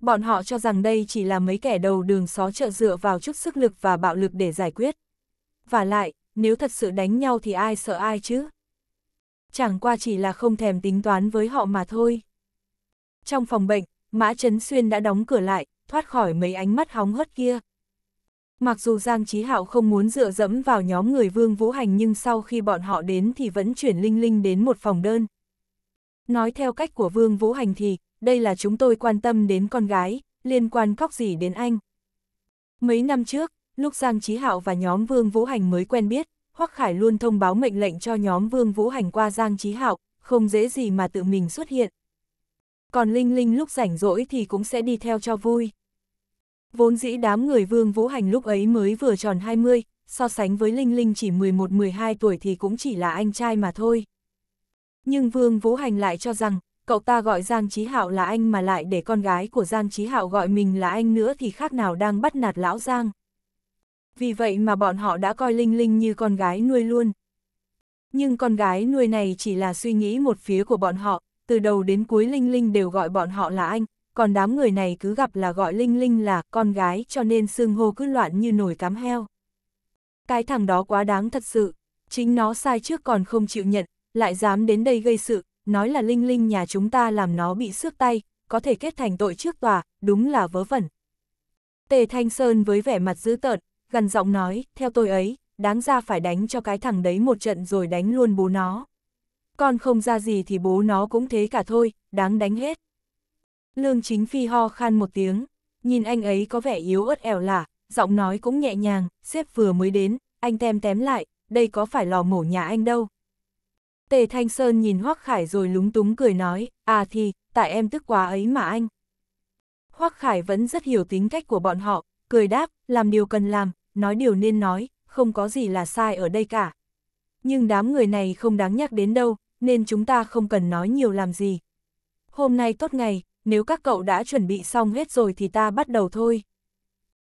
Bọn họ cho rằng đây chỉ là mấy kẻ đầu đường xó chợ dựa vào chút sức lực và bạo lực để giải quyết và lại, nếu thật sự đánh nhau thì ai sợ ai chứ? Chẳng qua chỉ là không thèm tính toán với họ mà thôi. Trong phòng bệnh, Mã Trấn Xuyên đã đóng cửa lại, thoát khỏi mấy ánh mắt hóng hớt kia. Mặc dù Giang Chí Hạo không muốn dựa dẫm vào nhóm người Vương Vũ Hành nhưng sau khi bọn họ đến thì vẫn chuyển Linh Linh đến một phòng đơn. Nói theo cách của Vương Vũ Hành thì, đây là chúng tôi quan tâm đến con gái, liên quan cóc gì đến anh. Mấy năm trước, lúc Giang Chí Hạo và nhóm Vương Vũ Hành mới quen biết, Hoắc Khải luôn thông báo mệnh lệnh cho nhóm Vương Vũ Hành qua Giang Chí Hạo, không dễ gì mà tự mình xuất hiện. Còn Linh Linh lúc rảnh rỗi thì cũng sẽ đi theo cho vui. Vốn dĩ đám người Vương Vũ Hành lúc ấy mới vừa tròn 20, so sánh với Linh Linh chỉ 11-12 tuổi thì cũng chỉ là anh trai mà thôi. Nhưng Vương Vũ Hành lại cho rằng, cậu ta gọi Giang Chí Hạo là anh mà lại để con gái của Giang Chí Hạo gọi mình là anh nữa thì khác nào đang bắt nạt lão Giang vì vậy mà bọn họ đã coi Linh Linh như con gái nuôi luôn. Nhưng con gái nuôi này chỉ là suy nghĩ một phía của bọn họ, từ đầu đến cuối Linh Linh đều gọi bọn họ là anh, còn đám người này cứ gặp là gọi Linh Linh là con gái cho nên xương hô cứ loạn như nổi cám heo. Cái thằng đó quá đáng thật sự, chính nó sai trước còn không chịu nhận, lại dám đến đây gây sự, nói là Linh Linh nhà chúng ta làm nó bị xước tay, có thể kết thành tội trước tòa, đúng là vớ vẩn. Tề Thanh Sơn với vẻ mặt dữ tợn, gần giọng nói, theo tôi ấy, đáng ra phải đánh cho cái thằng đấy một trận rồi đánh luôn bố nó. Con không ra gì thì bố nó cũng thế cả thôi, đáng đánh hết. Lương chính phi ho khan một tiếng, nhìn anh ấy có vẻ yếu ớt ẻo lả, giọng nói cũng nhẹ nhàng, xếp vừa mới đến, anh tem tém lại, đây có phải lò mổ nhà anh đâu. Tề Thanh Sơn nhìn Hoắc Khải rồi lúng túng cười nói, à thì, tại em tức quá ấy mà anh. Hoắc Khải vẫn rất hiểu tính cách của bọn họ, cười đáp, làm điều cần làm, nói điều nên nói, không có gì là sai ở đây cả. Nhưng đám người này không đáng nhắc đến đâu, nên chúng ta không cần nói nhiều làm gì. Hôm nay tốt ngày, nếu các cậu đã chuẩn bị xong hết rồi thì ta bắt đầu thôi.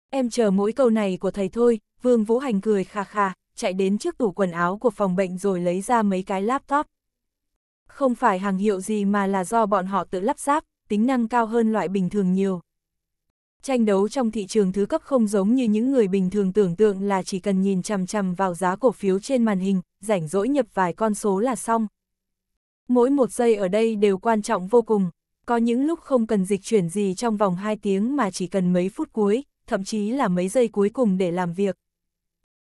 Em chờ mỗi câu này của thầy thôi, Vương Vũ Hành cười kha kha, chạy đến trước tủ quần áo của phòng bệnh rồi lấy ra mấy cái laptop. Không phải hàng hiệu gì mà là do bọn họ tự lắp ráp, tính năng cao hơn loại bình thường nhiều tranh đấu trong thị trường thứ cấp không giống như những người bình thường tưởng tượng là chỉ cần nhìn chằm chằm vào giá cổ phiếu trên màn hình, rảnh rỗi nhập vài con số là xong. Mỗi một giây ở đây đều quan trọng vô cùng, có những lúc không cần dịch chuyển gì trong vòng 2 tiếng mà chỉ cần mấy phút cuối, thậm chí là mấy giây cuối cùng để làm việc.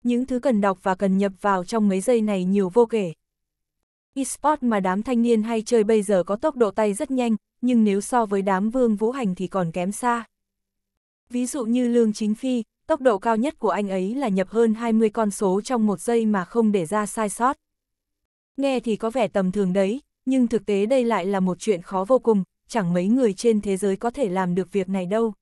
Những thứ cần đọc và cần nhập vào trong mấy giây này nhiều vô kể. Esport mà đám thanh niên hay chơi bây giờ có tốc độ tay rất nhanh, nhưng nếu so với đám vương vũ hành thì còn kém xa. Ví dụ như Lương Chính Phi, tốc độ cao nhất của anh ấy là nhập hơn 20 con số trong một giây mà không để ra sai sót. Nghe thì có vẻ tầm thường đấy, nhưng thực tế đây lại là một chuyện khó vô cùng, chẳng mấy người trên thế giới có thể làm được việc này đâu.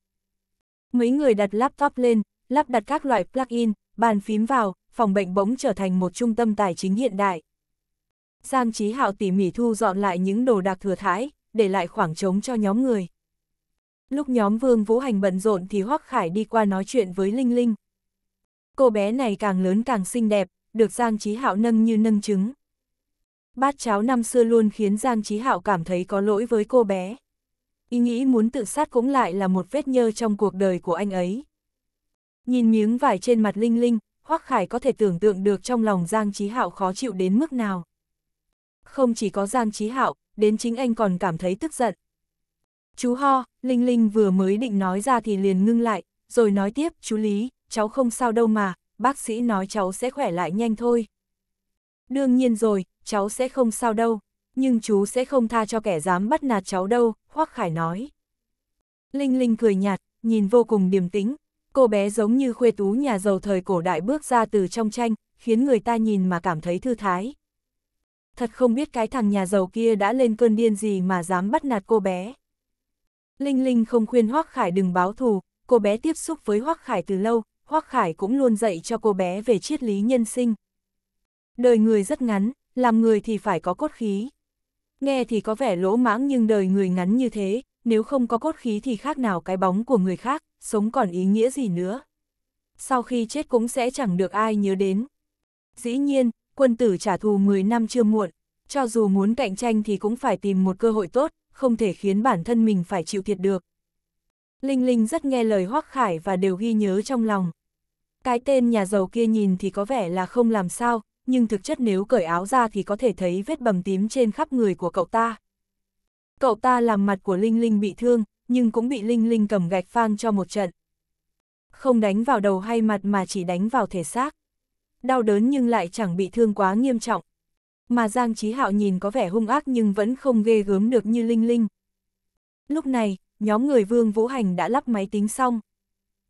Mấy người đặt laptop lên, lắp đặt các loại plug-in, bàn phím vào, phòng bệnh bỗng trở thành một trung tâm tài chính hiện đại. Giang Chí Hạo tỉ mỉ thu dọn lại những đồ đạc thừa thải, để lại khoảng trống cho nhóm người. Lúc nhóm Vương Vũ Hành bận rộn thì Hoắc Khải đi qua nói chuyện với Linh Linh. Cô bé này càng lớn càng xinh đẹp, được Giang Chí Hạo nâng như nâng trứng. Bát cháo năm xưa luôn khiến Giang Chí Hạo cảm thấy có lỗi với cô bé. Ý nghĩ muốn tự sát cũng lại là một vết nhơ trong cuộc đời của anh ấy. Nhìn miếng vải trên mặt Linh Linh, Hoắc Khải có thể tưởng tượng được trong lòng Giang Chí Hạo khó chịu đến mức nào. Không chỉ có Giang Chí Hạo, đến chính anh còn cảm thấy tức giận chú ho, Linh Linh vừa mới định nói ra thì liền ngưng lại, rồi nói tiếp, chú Lý, cháu không sao đâu mà, bác sĩ nói cháu sẽ khỏe lại nhanh thôi. Đương nhiên rồi, cháu sẽ không sao đâu, nhưng chú sẽ không tha cho kẻ dám bắt nạt cháu đâu, Hoác Khải nói. Linh Linh cười nhạt, nhìn vô cùng điềm tĩnh, cô bé giống như khuê tú nhà giàu thời cổ đại bước ra từ trong tranh, khiến người ta nhìn mà cảm thấy thư thái. Thật không biết cái thằng nhà giàu kia đã lên cơn điên gì mà dám bắt nạt cô bé. Linh Linh không khuyên Hoắc Khải đừng báo thù, cô bé tiếp xúc với Hoắc Khải từ lâu, Hoắc Khải cũng luôn dạy cho cô bé về triết lý nhân sinh. Đời người rất ngắn, làm người thì phải có cốt khí. Nghe thì có vẻ lỗ mãng nhưng đời người ngắn như thế, nếu không có cốt khí thì khác nào cái bóng của người khác, sống còn ý nghĩa gì nữa. Sau khi chết cũng sẽ chẳng được ai nhớ đến. Dĩ nhiên, quân tử trả thù 10 năm chưa muộn, cho dù muốn cạnh tranh thì cũng phải tìm một cơ hội tốt, không thể khiến bản thân mình phải chịu thiệt được. Linh Linh rất nghe lời Hoắc Khải và đều ghi nhớ trong lòng. Cái tên nhà giàu kia nhìn thì có vẻ là không làm sao, nhưng thực chất nếu cởi áo ra thì có thể thấy vết bầm tím trên khắp người của cậu ta. Cậu ta làm mặt của Linh Linh bị thương, nhưng cũng bị Linh Linh cầm gạch phang cho một trận. Không đánh vào đầu hay mặt mà chỉ đánh vào thể xác. Đau đớn nhưng lại chẳng bị thương quá nghiêm trọng, mà Giang Chí Hạo nhìn có vẻ hung ác nhưng vẫn không ghê gớm được như Linh Linh. Lúc này, nhóm người Vương Vũ Hành đã lắp máy tính xong.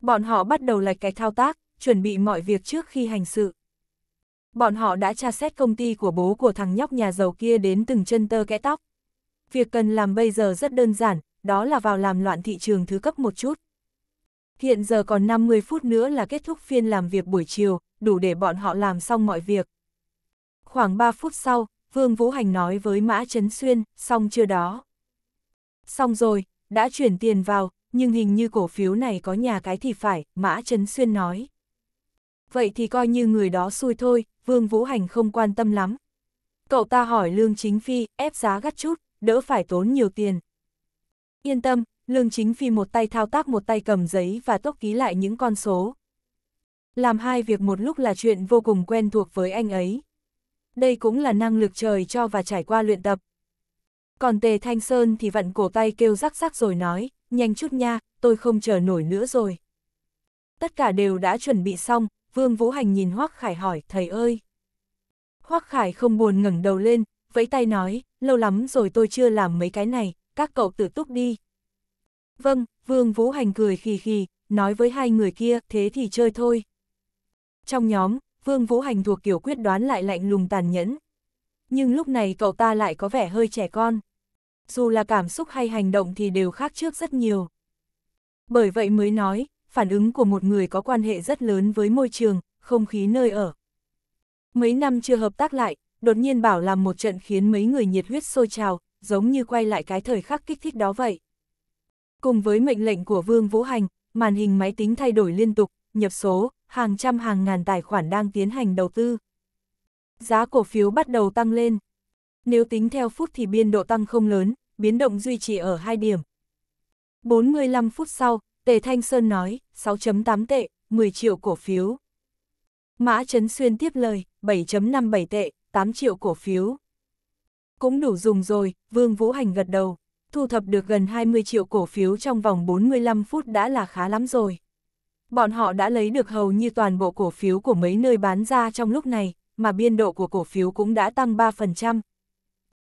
Bọn họ bắt đầu lạch cái thao tác, chuẩn bị mọi việc trước khi hành sự. Bọn họ đã tra xét công ty của bố của thằng nhóc nhà giàu kia đến từng chân tơ kẽ tóc. Việc cần làm bây giờ rất đơn giản, đó là vào làm loạn thị trường thứ cấp một chút. Hiện giờ còn 50 phút nữa là kết thúc phiên làm việc buổi chiều, đủ để bọn họ làm xong mọi việc. Khoảng 3 phút sau, Vương Vũ Hành nói với Mã Trấn Xuyên, xong chưa đó. Xong rồi, đã chuyển tiền vào, nhưng hình như cổ phiếu này có nhà cái thì phải, Mã Trấn Xuyên nói. Vậy thì coi như người đó xui thôi, Vương Vũ Hành không quan tâm lắm. Cậu ta hỏi Lương Chính Phi, ép giá gắt chút, đỡ phải tốn nhiều tiền. Yên tâm, Lương Chính Phi một tay thao tác một tay cầm giấy và tốc ký lại những con số. Làm hai việc một lúc là chuyện vô cùng quen thuộc với anh ấy đây cũng là năng lực trời cho và trải qua luyện tập. Còn Tề Thanh Sơn thì vặn cổ tay kêu rắc rắc rồi nói, nhanh chút nha, tôi không chờ nổi nữa rồi. Tất cả đều đã chuẩn bị xong, Vương Vũ Hành nhìn Hoác Khải hỏi, thầy ơi. Hoác Khải không buồn ngẩng đầu lên, vẫy tay nói, lâu lắm rồi tôi chưa làm mấy cái này, các cậu tự túc đi. Vâng, Vương Vũ Hành cười khì khì, nói với hai người kia, thế thì chơi thôi. Trong nhóm, Vương Vũ Hành thuộc kiểu quyết đoán lại lạnh lùng tàn nhẫn. Nhưng lúc này cậu ta lại có vẻ hơi trẻ con. Dù là cảm xúc hay hành động thì đều khác trước rất nhiều. Bởi vậy mới nói, phản ứng của một người có quan hệ rất lớn với môi trường, không khí nơi ở. Mấy năm chưa hợp tác lại, đột nhiên bảo làm một trận khiến mấy người nhiệt huyết sôi trào, giống như quay lại cái thời khắc kích thích đó vậy. Cùng với mệnh lệnh của Vương Vũ Hành, màn hình máy tính thay đổi liên tục, nhập số, hàng trăm hàng ngàn tài khoản đang tiến hành đầu tư. Giá cổ phiếu bắt đầu tăng lên. Nếu tính theo phút thì biên độ tăng không lớn, biến động duy trì ở 2 điểm. 45 phút sau, Tề Thanh Sơn nói, 6.8 tệ, 10 triệu cổ phiếu. Mã Trấn Xuyên tiếp lời, 7.57 tệ, 8 triệu cổ phiếu. Cũng đủ dùng rồi, Vương Vũ Hành gật đầu. Thu thập được gần 20 triệu cổ phiếu trong vòng 45 phút đã là khá lắm rồi. Bọn họ đã lấy được hầu như toàn bộ cổ phiếu của mấy nơi bán ra trong lúc này, mà biên độ của cổ phiếu cũng đã tăng 3%.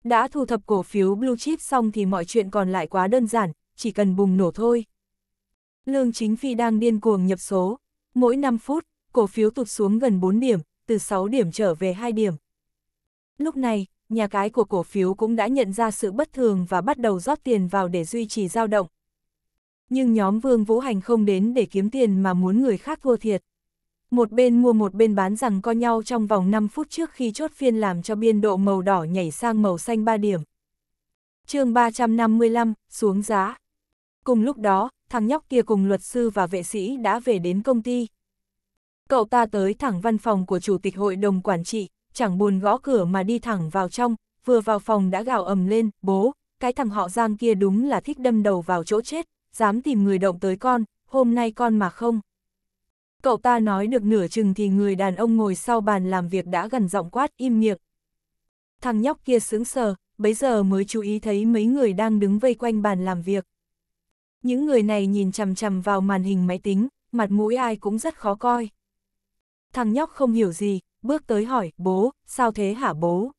Đã thu thập cổ phiếu Blue Chip xong thì mọi chuyện còn lại quá đơn giản, chỉ cần bùng nổ thôi. Lương Chính Phi đang điên cuồng nhập số. Mỗi 5 phút, cổ phiếu tụt xuống gần 4 điểm, từ 6 điểm trở về 2 điểm. Lúc này, nhà cái của cổ phiếu cũng đã nhận ra sự bất thường và bắt đầu rót tiền vào để duy trì dao động, nhưng nhóm Vương Vũ Hành không đến để kiếm tiền mà muốn người khác thua thiệt. Một bên mua một bên bán rằng co nhau trong vòng 5 phút trước khi chốt phiên làm cho biên độ màu đỏ nhảy sang màu xanh 3 điểm. chương 355, xuống giá. Cùng lúc đó, thằng nhóc kia cùng luật sư và vệ sĩ đã về đến công ty. Cậu ta tới thẳng văn phòng của Chủ tịch Hội đồng Quản trị, chẳng buồn gõ cửa mà đi thẳng vào trong, vừa vào phòng đã gào ầm lên, bố, cái thằng họ Giang kia đúng là thích đâm đầu vào chỗ chết, dám tìm người động tới con, hôm nay con mà không. Cậu ta nói được nửa chừng thì người đàn ông ngồi sau bàn làm việc đã gần giọng quát im miệng. Thằng nhóc kia sững sờ, bấy giờ mới chú ý thấy mấy người đang đứng vây quanh bàn làm việc. Những người này nhìn chằm chằm vào màn hình máy tính, mặt mũi ai cũng rất khó coi. Thằng nhóc không hiểu gì, bước tới hỏi, bố, sao thế hả bố?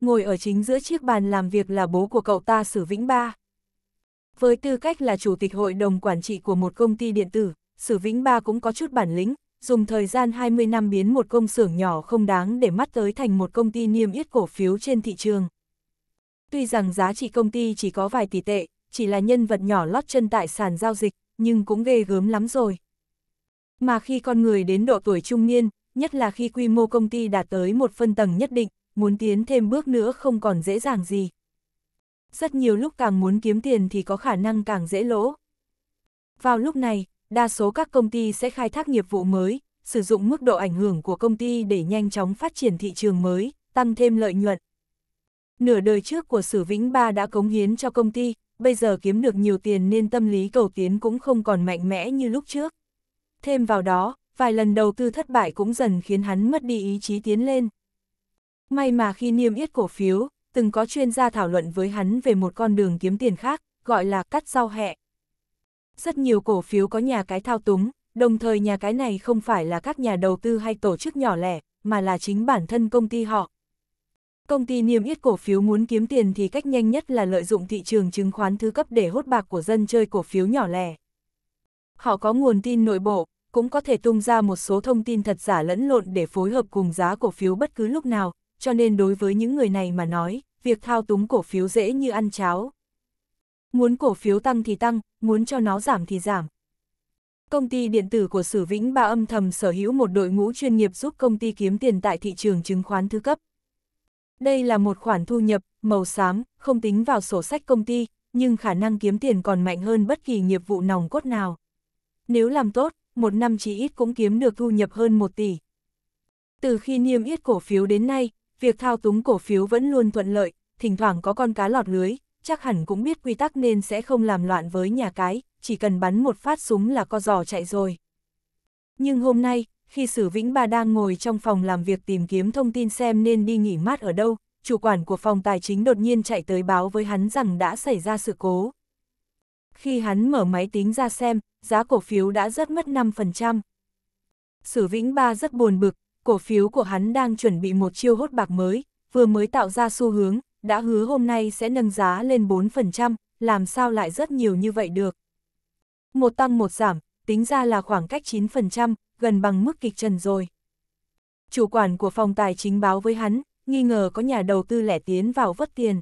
Ngồi ở chính giữa chiếc bàn làm việc là bố của cậu ta Sử Vĩnh Ba. Với tư cách là chủ tịch hội đồng quản trị của một công ty điện tử, Sử Vĩnh Ba cũng có chút bản lĩnh, dùng thời gian 20 năm biến một công xưởng nhỏ không đáng để mắt tới thành một công ty niêm yết cổ phiếu trên thị trường. Tuy rằng giá trị công ty chỉ có vài tỷ tệ, chỉ là nhân vật nhỏ lót chân tại sàn giao dịch, nhưng cũng ghê gớm lắm rồi. Mà khi con người đến độ tuổi trung niên, nhất là khi quy mô công ty đạt tới một phân tầng nhất định, muốn tiến thêm bước nữa không còn dễ dàng gì. Rất nhiều lúc càng muốn kiếm tiền thì có khả năng càng dễ lỗ. Vào lúc này, đa số các công ty sẽ khai thác nghiệp vụ mới, sử dụng mức độ ảnh hưởng của công ty để nhanh chóng phát triển thị trường mới, tăng thêm lợi nhuận. Nửa đời trước của Sử Vĩnh Ba đã cống hiến cho công ty, bây giờ kiếm được nhiều tiền nên tâm lý cầu tiến cũng không còn mạnh mẽ như lúc trước. Thêm vào đó, vài lần đầu tư thất bại cũng dần khiến hắn mất đi ý chí tiến lên. May mà khi niêm yết cổ phiếu, từng có chuyên gia thảo luận với hắn về một con đường kiếm tiền khác, gọi là cắt sau hẹ. Rất nhiều cổ phiếu có nhà cái thao túng, đồng thời nhà cái này không phải là các nhà đầu tư hay tổ chức nhỏ lẻ, mà là chính bản thân công ty họ. Công ty niêm yết cổ phiếu muốn kiếm tiền thì cách nhanh nhất là lợi dụng thị trường chứng khoán thứ cấp để hốt bạc của dân chơi cổ phiếu nhỏ lẻ. Họ có nguồn tin nội bộ, cũng có thể tung ra một số thông tin thật giả lẫn lộn để phối hợp cùng giá cổ phiếu bất cứ lúc nào, cho nên đối với những người này mà nói, việc thao túng cổ phiếu dễ như ăn cháo. Muốn cổ phiếu tăng thì tăng, muốn cho nó giảm thì giảm. Công ty điện tử của Sử Vĩnh Ba âm thầm sở hữu một đội ngũ chuyên nghiệp giúp công ty kiếm tiền tại thị trường chứng khoán thứ cấp. Đây là một khoản thu nhập, màu xám, không tính vào sổ sách công ty, nhưng khả năng kiếm tiền còn mạnh hơn bất kỳ nghiệp vụ nòng cốt nào. Nếu làm tốt, một năm chỉ ít cũng kiếm được thu nhập hơn 1 tỷ. Từ khi niêm yết cổ phiếu đến nay, việc thao túng cổ phiếu vẫn luôn thuận lợi, thỉnh thoảng có con cá lọt lưới, chắc hẳn cũng biết quy tắc nên sẽ không làm loạn với nhà cái, chỉ cần bắn một phát súng là co giò chạy rồi. Nhưng hôm nay, khi Sử Vĩnh Ba đang ngồi trong phòng làm việc tìm kiếm thông tin xem nên đi nghỉ mát ở đâu, chủ quản của phòng tài chính đột nhiên chạy tới báo với hắn rằng đã xảy ra sự cố. Khi hắn mở máy tính ra xem, giá cổ phiếu đã rớt mất 5%. Sử Vĩnh Ba rất buồn bực, cổ phiếu của hắn đang chuẩn bị một chiêu hốt bạc mới, vừa mới tạo ra xu hướng, đã hứa hôm nay sẽ nâng giá lên 4%, làm sao lại rất nhiều như vậy được. Một tăng một giảm, tính ra là khoảng cách 9%, gần bằng mức kịch trần rồi. Chủ quản của phòng tài chính báo với hắn, nghi ngờ có nhà đầu tư lẻ tiến vào vất tiền.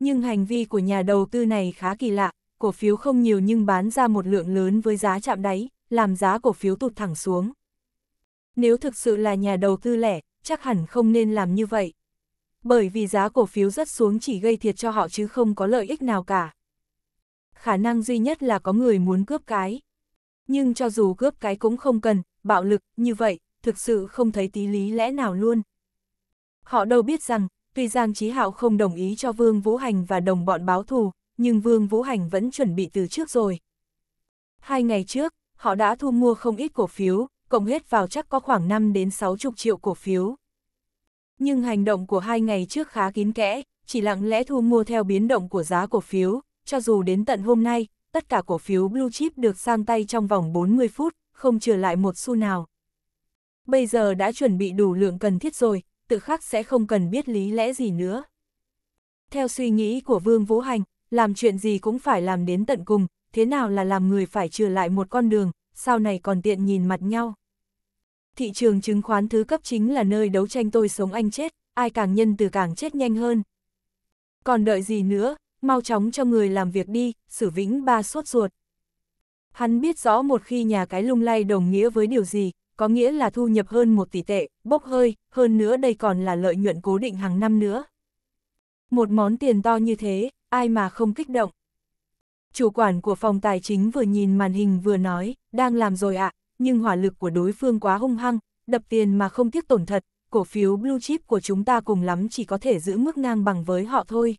Nhưng hành vi của nhà đầu tư này khá kỳ lạ, cổ phiếu không nhiều nhưng bán ra một lượng lớn với giá chạm đáy, làm giá cổ phiếu tụt thẳng xuống nếu thực sự là nhà đầu tư lẻ, chắc hẳn không nên làm như vậy. Bởi vì giá cổ phiếu rất xuống chỉ gây thiệt cho họ chứ không có lợi ích nào cả. Khả năng duy nhất là có người muốn cướp cái. Nhưng cho dù cướp cái cũng không cần, bạo lực, như vậy, thực sự không thấy tí lý lẽ nào luôn. Họ đâu biết rằng, tuy Giang Chí Hạo không đồng ý cho Vương Vũ Hành và đồng bọn báo thù, nhưng Vương Vũ Hành vẫn chuẩn bị từ trước rồi. Hai ngày trước, họ đã thu mua không ít cổ phiếu, cộng hết vào chắc có khoảng 5 đến 60 triệu cổ phiếu. Nhưng hành động của hai ngày trước khá kín kẽ, chỉ lặng lẽ thu mua theo biến động của giá cổ phiếu, cho dù đến tận hôm nay, tất cả cổ phiếu blue chip được sang tay trong vòng 40 phút, không trừ lại một xu nào. Bây giờ đã chuẩn bị đủ lượng cần thiết rồi, tự khắc sẽ không cần biết lý lẽ gì nữa. Theo suy nghĩ của Vương Vũ Hành, làm chuyện gì cũng phải làm đến tận cùng, thế nào là làm người phải trừ lại một con đường, sau này còn tiện nhìn mặt nhau thị trường chứng khoán thứ cấp chính là nơi đấu tranh tôi sống anh chết, ai càng nhân từ càng chết nhanh hơn. Còn đợi gì nữa, mau chóng cho người làm việc đi, xử vĩnh ba suốt ruột. Hắn biết rõ một khi nhà cái lung lay đồng nghĩa với điều gì, có nghĩa là thu nhập hơn một tỷ tệ, bốc hơi, hơn nữa đây còn là lợi nhuận cố định hàng năm nữa. Một món tiền to như thế, ai mà không kích động. Chủ quản của phòng tài chính vừa nhìn màn hình vừa nói, đang làm rồi ạ, à, nhưng hỏa lực của đối phương quá hung hăng, đập tiền mà không tiếc tổn thật, cổ phiếu blue chip của chúng ta cùng lắm chỉ có thể giữ mức ngang bằng với họ thôi.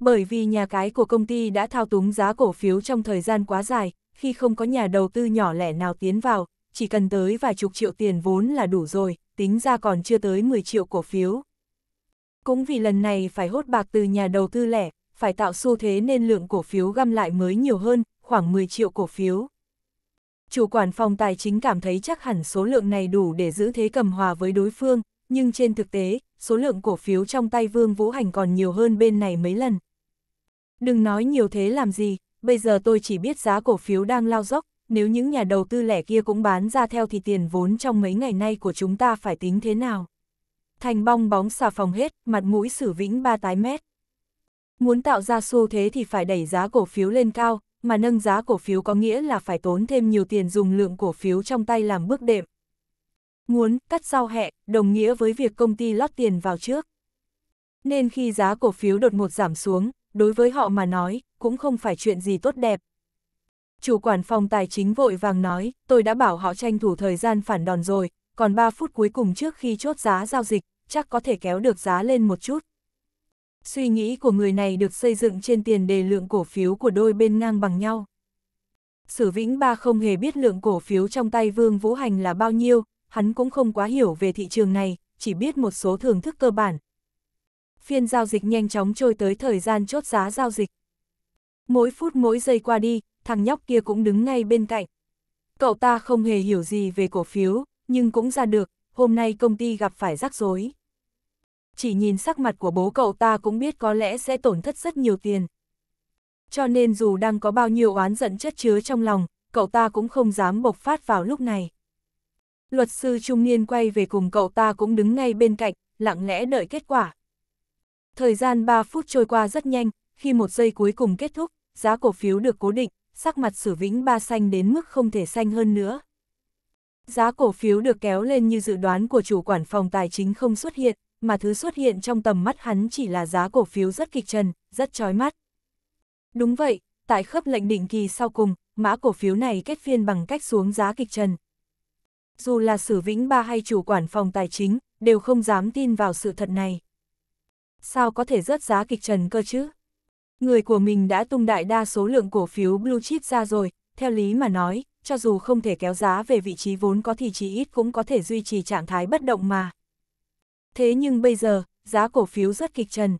Bởi vì nhà cái của công ty đã thao túng giá cổ phiếu trong thời gian quá dài, khi không có nhà đầu tư nhỏ lẻ nào tiến vào, chỉ cần tới vài chục triệu tiền vốn là đủ rồi, tính ra còn chưa tới 10 triệu cổ phiếu. Cũng vì lần này phải hốt bạc từ nhà đầu tư lẻ, phải tạo xu thế nên lượng cổ phiếu găm lại mới nhiều hơn, khoảng 10 triệu cổ phiếu. Chủ quản phòng tài chính cảm thấy chắc hẳn số lượng này đủ để giữ thế cầm hòa với đối phương, nhưng trên thực tế, số lượng cổ phiếu trong tay Vương Vũ Hành còn nhiều hơn bên này mấy lần. Đừng nói nhiều thế làm gì, bây giờ tôi chỉ biết giá cổ phiếu đang lao dốc, nếu những nhà đầu tư lẻ kia cũng bán ra theo thì tiền vốn trong mấy ngày nay của chúng ta phải tính thế nào. Thành bong bóng xà phòng hết, mặt mũi xử vĩnh ba tái mét. Muốn tạo ra xu thế thì phải đẩy giá cổ phiếu lên cao, mà nâng giá cổ phiếu có nghĩa là phải tốn thêm nhiều tiền dùng lượng cổ phiếu trong tay làm bước đệm. Muốn cắt sau hẹ, đồng nghĩa với việc công ty lót tiền vào trước. Nên khi giá cổ phiếu đột ngột giảm xuống, đối với họ mà nói, cũng không phải chuyện gì tốt đẹp. Chủ quản phòng tài chính vội vàng nói, tôi đã bảo họ tranh thủ thời gian phản đòn rồi, còn 3 phút cuối cùng trước khi chốt giá giao dịch, chắc có thể kéo được giá lên một chút. Suy nghĩ của người này được xây dựng trên tiền đề lượng cổ phiếu của đôi bên ngang bằng nhau. Sử Vĩnh Ba không hề biết lượng cổ phiếu trong tay Vương Vũ Hành là bao nhiêu, hắn cũng không quá hiểu về thị trường này, chỉ biết một số thưởng thức cơ bản. Phiên giao dịch nhanh chóng trôi tới thời gian chốt giá giao dịch. Mỗi phút mỗi giây qua đi, thằng nhóc kia cũng đứng ngay bên cạnh. Cậu ta không hề hiểu gì về cổ phiếu, nhưng cũng ra được, hôm nay công ty gặp phải rắc rối chỉ nhìn sắc mặt của bố cậu ta cũng biết có lẽ sẽ tổn thất rất nhiều tiền. Cho nên dù đang có bao nhiêu oán giận chất chứa trong lòng, cậu ta cũng không dám bộc phát vào lúc này. Luật sư trung niên quay về cùng cậu ta cũng đứng ngay bên cạnh, lặng lẽ đợi kết quả. Thời gian 3 phút trôi qua rất nhanh, khi một giây cuối cùng kết thúc, giá cổ phiếu được cố định, sắc mặt sử vĩnh ba xanh đến mức không thể xanh hơn nữa. Giá cổ phiếu được kéo lên như dự đoán của chủ quản phòng tài chính không xuất hiện mà thứ xuất hiện trong tầm mắt hắn chỉ là giá cổ phiếu rất kịch trần, rất chói mắt. Đúng vậy, tại khớp lệnh định kỳ sau cùng, mã cổ phiếu này kết phiên bằng cách xuống giá kịch trần. Dù là sử vĩnh ba hay chủ quản phòng tài chính, đều không dám tin vào sự thật này. Sao có thể rớt giá kịch trần cơ chứ? Người của mình đã tung đại đa số lượng cổ phiếu blue chip ra rồi, theo lý mà nói, cho dù không thể kéo giá về vị trí vốn có thì chỉ ít cũng có thể duy trì trạng thái bất động mà thế nhưng bây giờ, giá cổ phiếu rất kịch trần.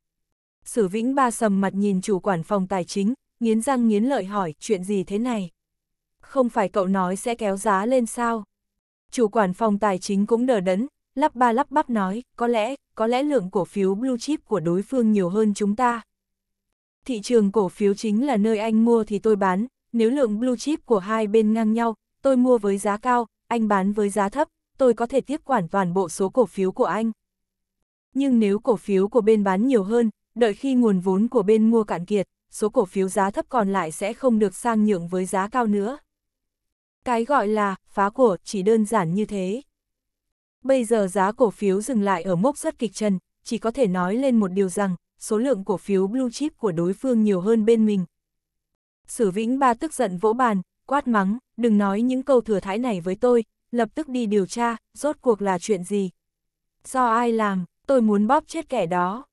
Sử Vĩnh Ba sầm mặt nhìn chủ quản phòng tài chính, nghiến răng nghiến lợi hỏi chuyện gì thế này. Không phải cậu nói sẽ kéo giá lên sao? Chủ quản phòng tài chính cũng đờ đẫn, lắp ba lắp bắp nói, có lẽ, có lẽ lượng cổ phiếu blue chip của đối phương nhiều hơn chúng ta. Thị trường cổ phiếu chính là nơi anh mua thì tôi bán, nếu lượng blue chip của hai bên ngang nhau, tôi mua với giá cao, anh bán với giá thấp, tôi có thể tiếp quản toàn bộ số cổ phiếu của anh. Nhưng nếu cổ phiếu của bên bán nhiều hơn, đợi khi nguồn vốn của bên mua cạn kiệt, số cổ phiếu giá thấp còn lại sẽ không được sang nhượng với giá cao nữa. Cái gọi là phá cổ chỉ đơn giản như thế. Bây giờ giá cổ phiếu dừng lại ở mốc rất kịch trần, chỉ có thể nói lên một điều rằng, số lượng cổ phiếu blue chip của đối phương nhiều hơn bên mình. Sử Vĩnh Ba tức giận vỗ bàn, quát mắng, đừng nói những câu thừa thái này với tôi, lập tức đi điều tra, rốt cuộc là chuyện gì. Do ai làm? tôi muốn bóp chết kẻ đó.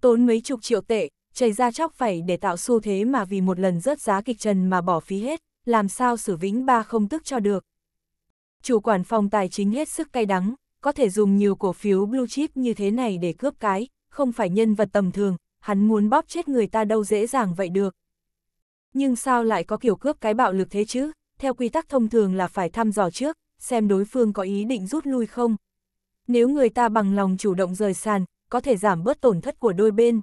Tốn mấy chục triệu tệ, chảy ra chóc phẩy để tạo xu thế mà vì một lần rớt giá kịch trần mà bỏ phí hết, làm sao xử vĩnh ba không tức cho được. Chủ quản phòng tài chính hết sức cay đắng, có thể dùng nhiều cổ phiếu blue chip như thế này để cướp cái, không phải nhân vật tầm thường, hắn muốn bóp chết người ta đâu dễ dàng vậy được. Nhưng sao lại có kiểu cướp cái bạo lực thế chứ? Theo quy tắc thông thường là phải thăm dò trước, xem đối phương có ý định rút lui không, nếu người ta bằng lòng chủ động rời sàn, có thể giảm bớt tổn thất của đôi bên.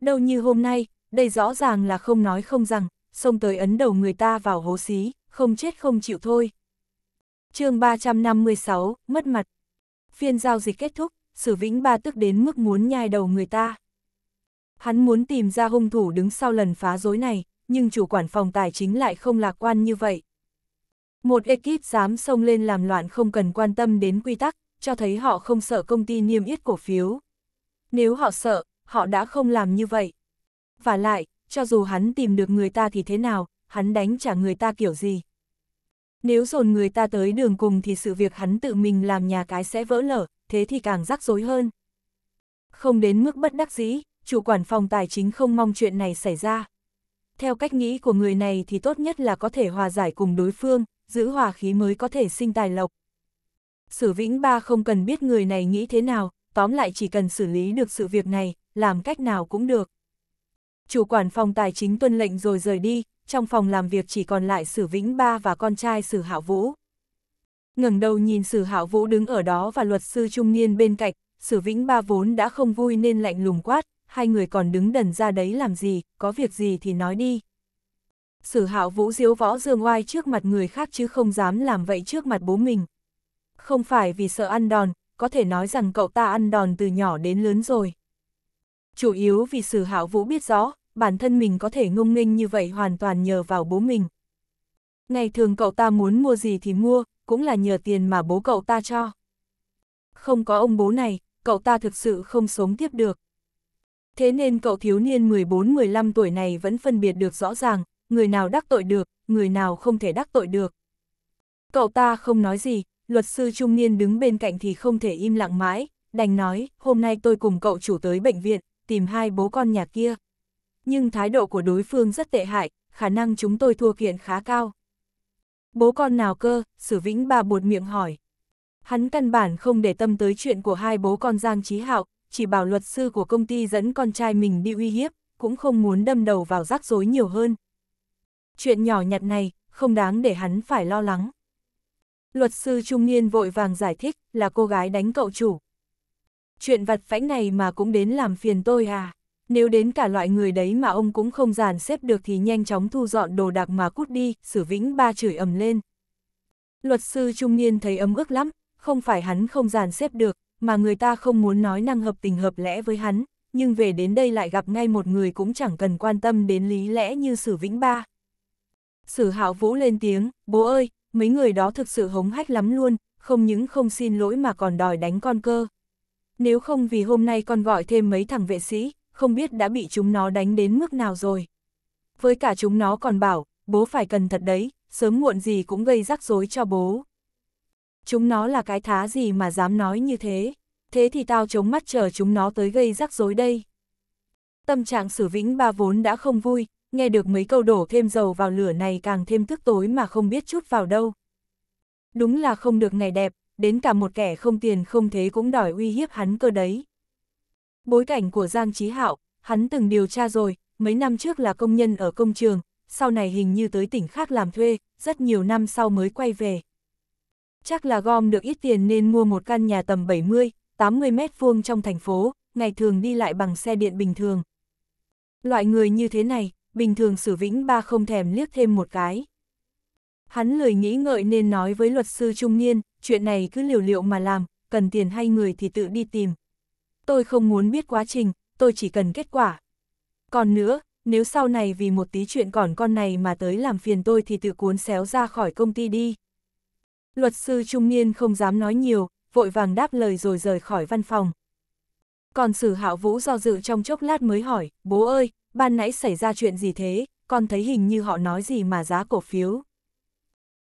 Đâu như hôm nay, đây rõ ràng là không nói không rằng, xông tới ấn đầu người ta vào hố xí, không chết không chịu thôi. chương 356, mất mặt. Phiên giao dịch kết thúc, sử vĩnh ba tức đến mức muốn nhai đầu người ta. Hắn muốn tìm ra hung thủ đứng sau lần phá rối này, nhưng chủ quản phòng tài chính lại không lạc quan như vậy. Một ekip dám xông lên làm loạn không cần quan tâm đến quy tắc, cho thấy họ không sợ công ty niêm yết cổ phiếu. Nếu họ sợ, họ đã không làm như vậy. Và lại, cho dù hắn tìm được người ta thì thế nào, hắn đánh trả người ta kiểu gì. Nếu dồn người ta tới đường cùng thì sự việc hắn tự mình làm nhà cái sẽ vỡ lở, thế thì càng rắc rối hơn. Không đến mức bất đắc dĩ, chủ quản phòng tài chính không mong chuyện này xảy ra. Theo cách nghĩ của người này thì tốt nhất là có thể hòa giải cùng đối phương, giữ hòa khí mới có thể sinh tài lộc. Sử Vĩnh Ba không cần biết người này nghĩ thế nào, tóm lại chỉ cần xử lý được sự việc này, làm cách nào cũng được. Chủ quản phòng tài chính tuân lệnh rồi rời đi, trong phòng làm việc chỉ còn lại Sử Vĩnh Ba và con trai Sử Hạo Vũ. ngẩng đầu nhìn Sử Hạo Vũ đứng ở đó và luật sư trung niên bên cạnh, Sử Vĩnh Ba vốn đã không vui nên lạnh lùng quát, hai người còn đứng đần ra đấy làm gì, có việc gì thì nói đi. Sử Hạo Vũ diếu võ dương oai trước mặt người khác chứ không dám làm vậy trước mặt bố mình, không phải vì sợ ăn đòn, có thể nói rằng cậu ta ăn đòn từ nhỏ đến lớn rồi. Chủ yếu vì Sử hảo Vũ biết rõ, bản thân mình có thể ngông nghênh như vậy hoàn toàn nhờ vào bố mình. Ngày thường cậu ta muốn mua gì thì mua, cũng là nhờ tiền mà bố cậu ta cho. Không có ông bố này, cậu ta thực sự không sống tiếp được. Thế nên cậu thiếu niên 14-15 tuổi này vẫn phân biệt được rõ ràng, người nào đắc tội được, người nào không thể đắc tội được. Cậu ta không nói gì, luật sư trung niên đứng bên cạnh thì không thể im lặng mãi, đành nói, hôm nay tôi cùng cậu chủ tới bệnh viện, tìm hai bố con nhà kia. Nhưng thái độ của đối phương rất tệ hại, khả năng chúng tôi thua kiện khá cao. Bố con nào cơ, sử vĩnh bà buột miệng hỏi. Hắn căn bản không để tâm tới chuyện của hai bố con Giang Trí Hạo, chỉ bảo luật sư của công ty dẫn con trai mình đi uy hiếp, cũng không muốn đâm đầu vào rắc rối nhiều hơn. Chuyện nhỏ nhặt này, không đáng để hắn phải lo lắng. Luật sư trung niên vội vàng giải thích là cô gái đánh cậu chủ. Chuyện vặt vãnh này mà cũng đến làm phiền tôi à? Nếu đến cả loại người đấy mà ông cũng không dàn xếp được thì nhanh chóng thu dọn đồ đạc mà cút đi, sử vĩnh ba chửi ầm lên. Luật sư trung niên thấy ấm ức lắm, không phải hắn không dàn xếp được, mà người ta không muốn nói năng hợp tình hợp lẽ với hắn, nhưng về đến đây lại gặp ngay một người cũng chẳng cần quan tâm đến lý lẽ như Sử Vĩnh Ba. Sử Hạo Vũ lên tiếng, bố ơi, mấy người đó thực sự hống hách lắm luôn, không những không xin lỗi mà còn đòi đánh con cơ. Nếu không vì hôm nay con gọi thêm mấy thằng vệ sĩ, không biết đã bị chúng nó đánh đến mức nào rồi. Với cả chúng nó còn bảo, bố phải cần thật đấy, sớm muộn gì cũng gây rắc rối cho bố. Chúng nó là cái thá gì mà dám nói như thế, thế thì tao chống mắt chờ chúng nó tới gây rắc rối đây. Tâm trạng sử vĩnh ba vốn đã không vui, nghe được mấy câu đổ thêm dầu vào lửa này càng thêm tức tối mà không biết chút vào đâu. Đúng là không được ngày đẹp, đến cả một kẻ không tiền không thế cũng đòi uy hiếp hắn cơ đấy. Bối cảnh của Giang Trí Hạo, hắn từng điều tra rồi, mấy năm trước là công nhân ở công trường, sau này hình như tới tỉnh khác làm thuê, rất nhiều năm sau mới quay về. Chắc là gom được ít tiền nên mua một căn nhà tầm 70, 80 mét vuông trong thành phố, ngày thường đi lại bằng xe điện bình thường. Loại người như thế này, bình thường sử vĩnh ba không thèm liếc thêm một cái. Hắn lười nghĩ ngợi nên nói với luật sư trung niên, chuyện này cứ liều liệu mà làm, cần tiền hay người thì tự đi tìm. Tôi không muốn biết quá trình, tôi chỉ cần kết quả. Còn nữa, nếu sau này vì một tí chuyện còn con này mà tới làm phiền tôi thì tự cuốn xéo ra khỏi công ty đi. Luật sư trung niên không dám nói nhiều, vội vàng đáp lời rồi rời khỏi văn phòng. Còn sử hạo vũ do dự trong chốc lát mới hỏi, bố ơi, ban nãy xảy ra chuyện gì thế, con thấy hình như họ nói gì mà giá cổ phiếu.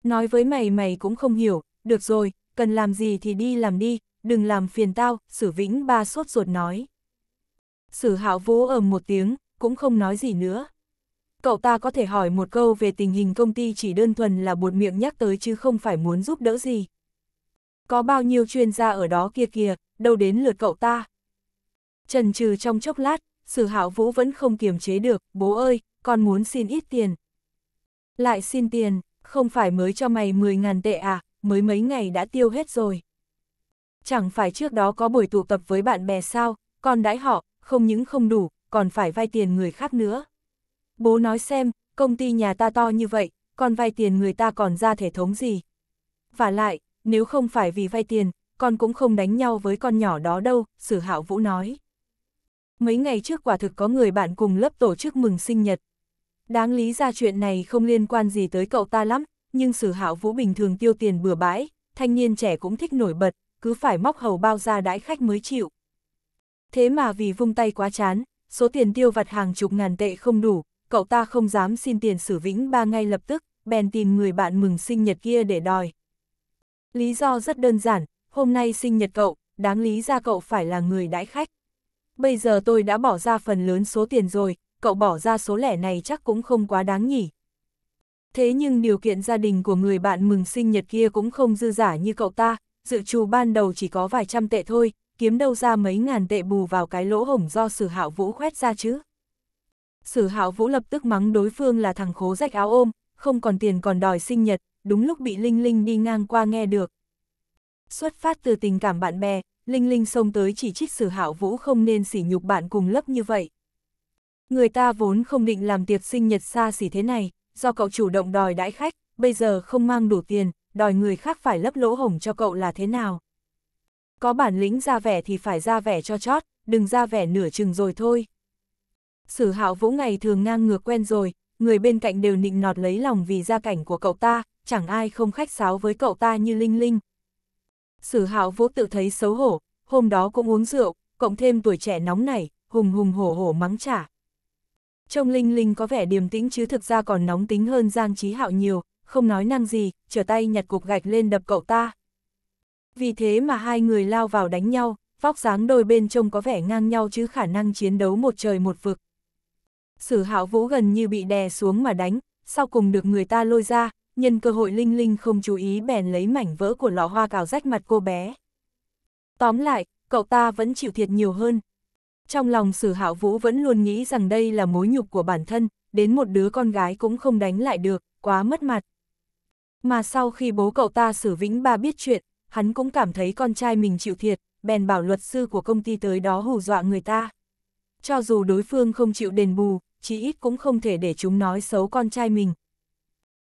Nói với mày mày cũng không hiểu, được rồi, cần làm gì thì đi làm đi, đừng làm phiền tao, sử vĩnh ba sốt ruột nói. Sử hạo vỗ ầm một tiếng, cũng không nói gì nữa. Cậu ta có thể hỏi một câu về tình hình công ty chỉ đơn thuần là buột miệng nhắc tới chứ không phải muốn giúp đỡ gì. Có bao nhiêu chuyên gia ở đó kia kìa, đâu đến lượt cậu ta. Trần trừ trong chốc lát, sử hạo vũ vẫn không kiềm chế được, bố ơi, con muốn xin ít tiền. Lại xin tiền, không phải mới cho mày 10.000 tệ à, mới mấy ngày đã tiêu hết rồi. Chẳng phải trước đó có buổi tụ tập với bạn bè sao, con đãi họ, không những không đủ, còn phải vay tiền người khác nữa. Bố nói xem, công ty nhà ta to như vậy, con vay tiền người ta còn ra thể thống gì. Và lại, nếu không phải vì vay tiền, con cũng không đánh nhau với con nhỏ đó đâu, sử hạo vũ nói mấy ngày trước quả thực có người bạn cùng lớp tổ chức mừng sinh nhật. Đáng lý ra chuyện này không liên quan gì tới cậu ta lắm, nhưng sử hạo vũ bình thường tiêu tiền bừa bãi, thanh niên trẻ cũng thích nổi bật, cứ phải móc hầu bao ra đãi khách mới chịu. Thế mà vì vung tay quá chán, số tiền tiêu vặt hàng chục ngàn tệ không đủ, cậu ta không dám xin tiền sử vĩnh ba ngay lập tức, bèn tìm người bạn mừng sinh nhật kia để đòi. Lý do rất đơn giản, hôm nay sinh nhật cậu, đáng lý ra cậu phải là người đãi khách bây giờ tôi đã bỏ ra phần lớn số tiền rồi, cậu bỏ ra số lẻ này chắc cũng không quá đáng nhỉ. Thế nhưng điều kiện gia đình của người bạn mừng sinh nhật kia cũng không dư giả như cậu ta, dự trù ban đầu chỉ có vài trăm tệ thôi, kiếm đâu ra mấy ngàn tệ bù vào cái lỗ hổng do sử hạo vũ khoét ra chứ. Sử hạo vũ lập tức mắng đối phương là thằng khố rách áo ôm, không còn tiền còn đòi sinh nhật, đúng lúc bị Linh Linh đi ngang qua nghe được. Xuất phát từ tình cảm bạn bè, Linh Linh xông tới chỉ trích Sử Hạo Vũ không nên sỉ nhục bạn cùng lớp như vậy. Người ta vốn không định làm tiệc sinh nhật xa xỉ thế này, do cậu chủ động đòi đãi khách, bây giờ không mang đủ tiền, đòi người khác phải lấp lỗ hổng cho cậu là thế nào. Có bản lĩnh ra vẻ thì phải ra vẻ cho chót, đừng ra vẻ nửa chừng rồi thôi. Sử Hạo Vũ ngày thường ngang ngược quen rồi, người bên cạnh đều nịnh nọt lấy lòng vì gia cảnh của cậu ta, chẳng ai không khách sáo với cậu ta như Linh Linh, Sử hạo vũ tự thấy xấu hổ, hôm đó cũng uống rượu, cộng thêm tuổi trẻ nóng nảy, hùng hùng hổ hổ mắng trả. Trông Linh Linh có vẻ điềm tĩnh chứ thực ra còn nóng tính hơn Giang Chí Hạo nhiều, không nói năng gì, trở tay nhặt cục gạch lên đập cậu ta. Vì thế mà hai người lao vào đánh nhau, vóc dáng đôi bên trông có vẻ ngang nhau chứ khả năng chiến đấu một trời một vực. Sử hạo vũ gần như bị đè xuống mà đánh, sau cùng được người ta lôi ra, nhân cơ hội Linh Linh không chú ý bèn lấy mảnh vỡ của lọ hoa cào rách mặt cô bé. Tóm lại, cậu ta vẫn chịu thiệt nhiều hơn. Trong lòng Sử Hạo Vũ vẫn luôn nghĩ rằng đây là mối nhục của bản thân, đến một đứa con gái cũng không đánh lại được, quá mất mặt. Mà sau khi bố cậu ta xử Vĩnh Ba biết chuyện, hắn cũng cảm thấy con trai mình chịu thiệt, bèn bảo luật sư của công ty tới đó hù dọa người ta. Cho dù đối phương không chịu đền bù, chí ít cũng không thể để chúng nói xấu con trai mình,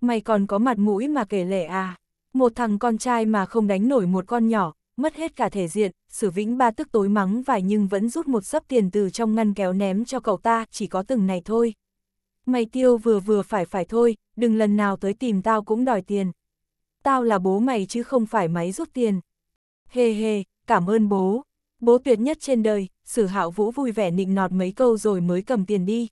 Mày còn có mặt mũi mà kể lể à? Một thằng con trai mà không đánh nổi một con nhỏ, mất hết cả thể diện, sử vĩnh ba tức tối mắng vài nhưng vẫn rút một sấp tiền từ trong ngăn kéo ném cho cậu ta, chỉ có từng này thôi. Mày tiêu vừa vừa phải phải thôi, đừng lần nào tới tìm tao cũng đòi tiền. Tao là bố mày chứ không phải máy rút tiền. Hề hề, cảm ơn bố. Bố tuyệt nhất trên đời, sử hạo vũ vui vẻ nịnh nọt mấy câu rồi mới cầm tiền đi.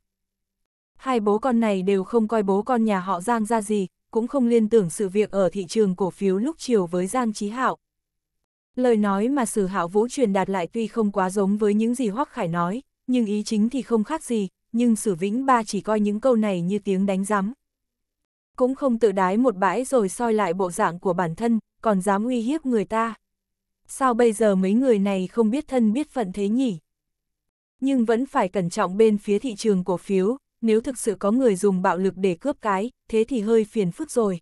Hai bố con này đều không coi bố con nhà họ Giang ra gì, cũng không liên tưởng sự việc ở thị trường cổ phiếu lúc chiều với Giang Chí Hạo. Lời nói mà Sử Hạo Vũ truyền đạt lại tuy không quá giống với những gì Hoắc Khải nói, nhưng ý chính thì không khác gì, nhưng Sử Vĩnh Ba chỉ coi những câu này như tiếng đánh giám. Cũng không tự đái một bãi rồi soi lại bộ dạng của bản thân, còn dám uy hiếp người ta. Sao bây giờ mấy người này không biết thân biết phận thế nhỉ? Nhưng vẫn phải cẩn trọng bên phía thị trường cổ phiếu, nếu thực sự có người dùng bạo lực để cướp cái, thế thì hơi phiền phức rồi.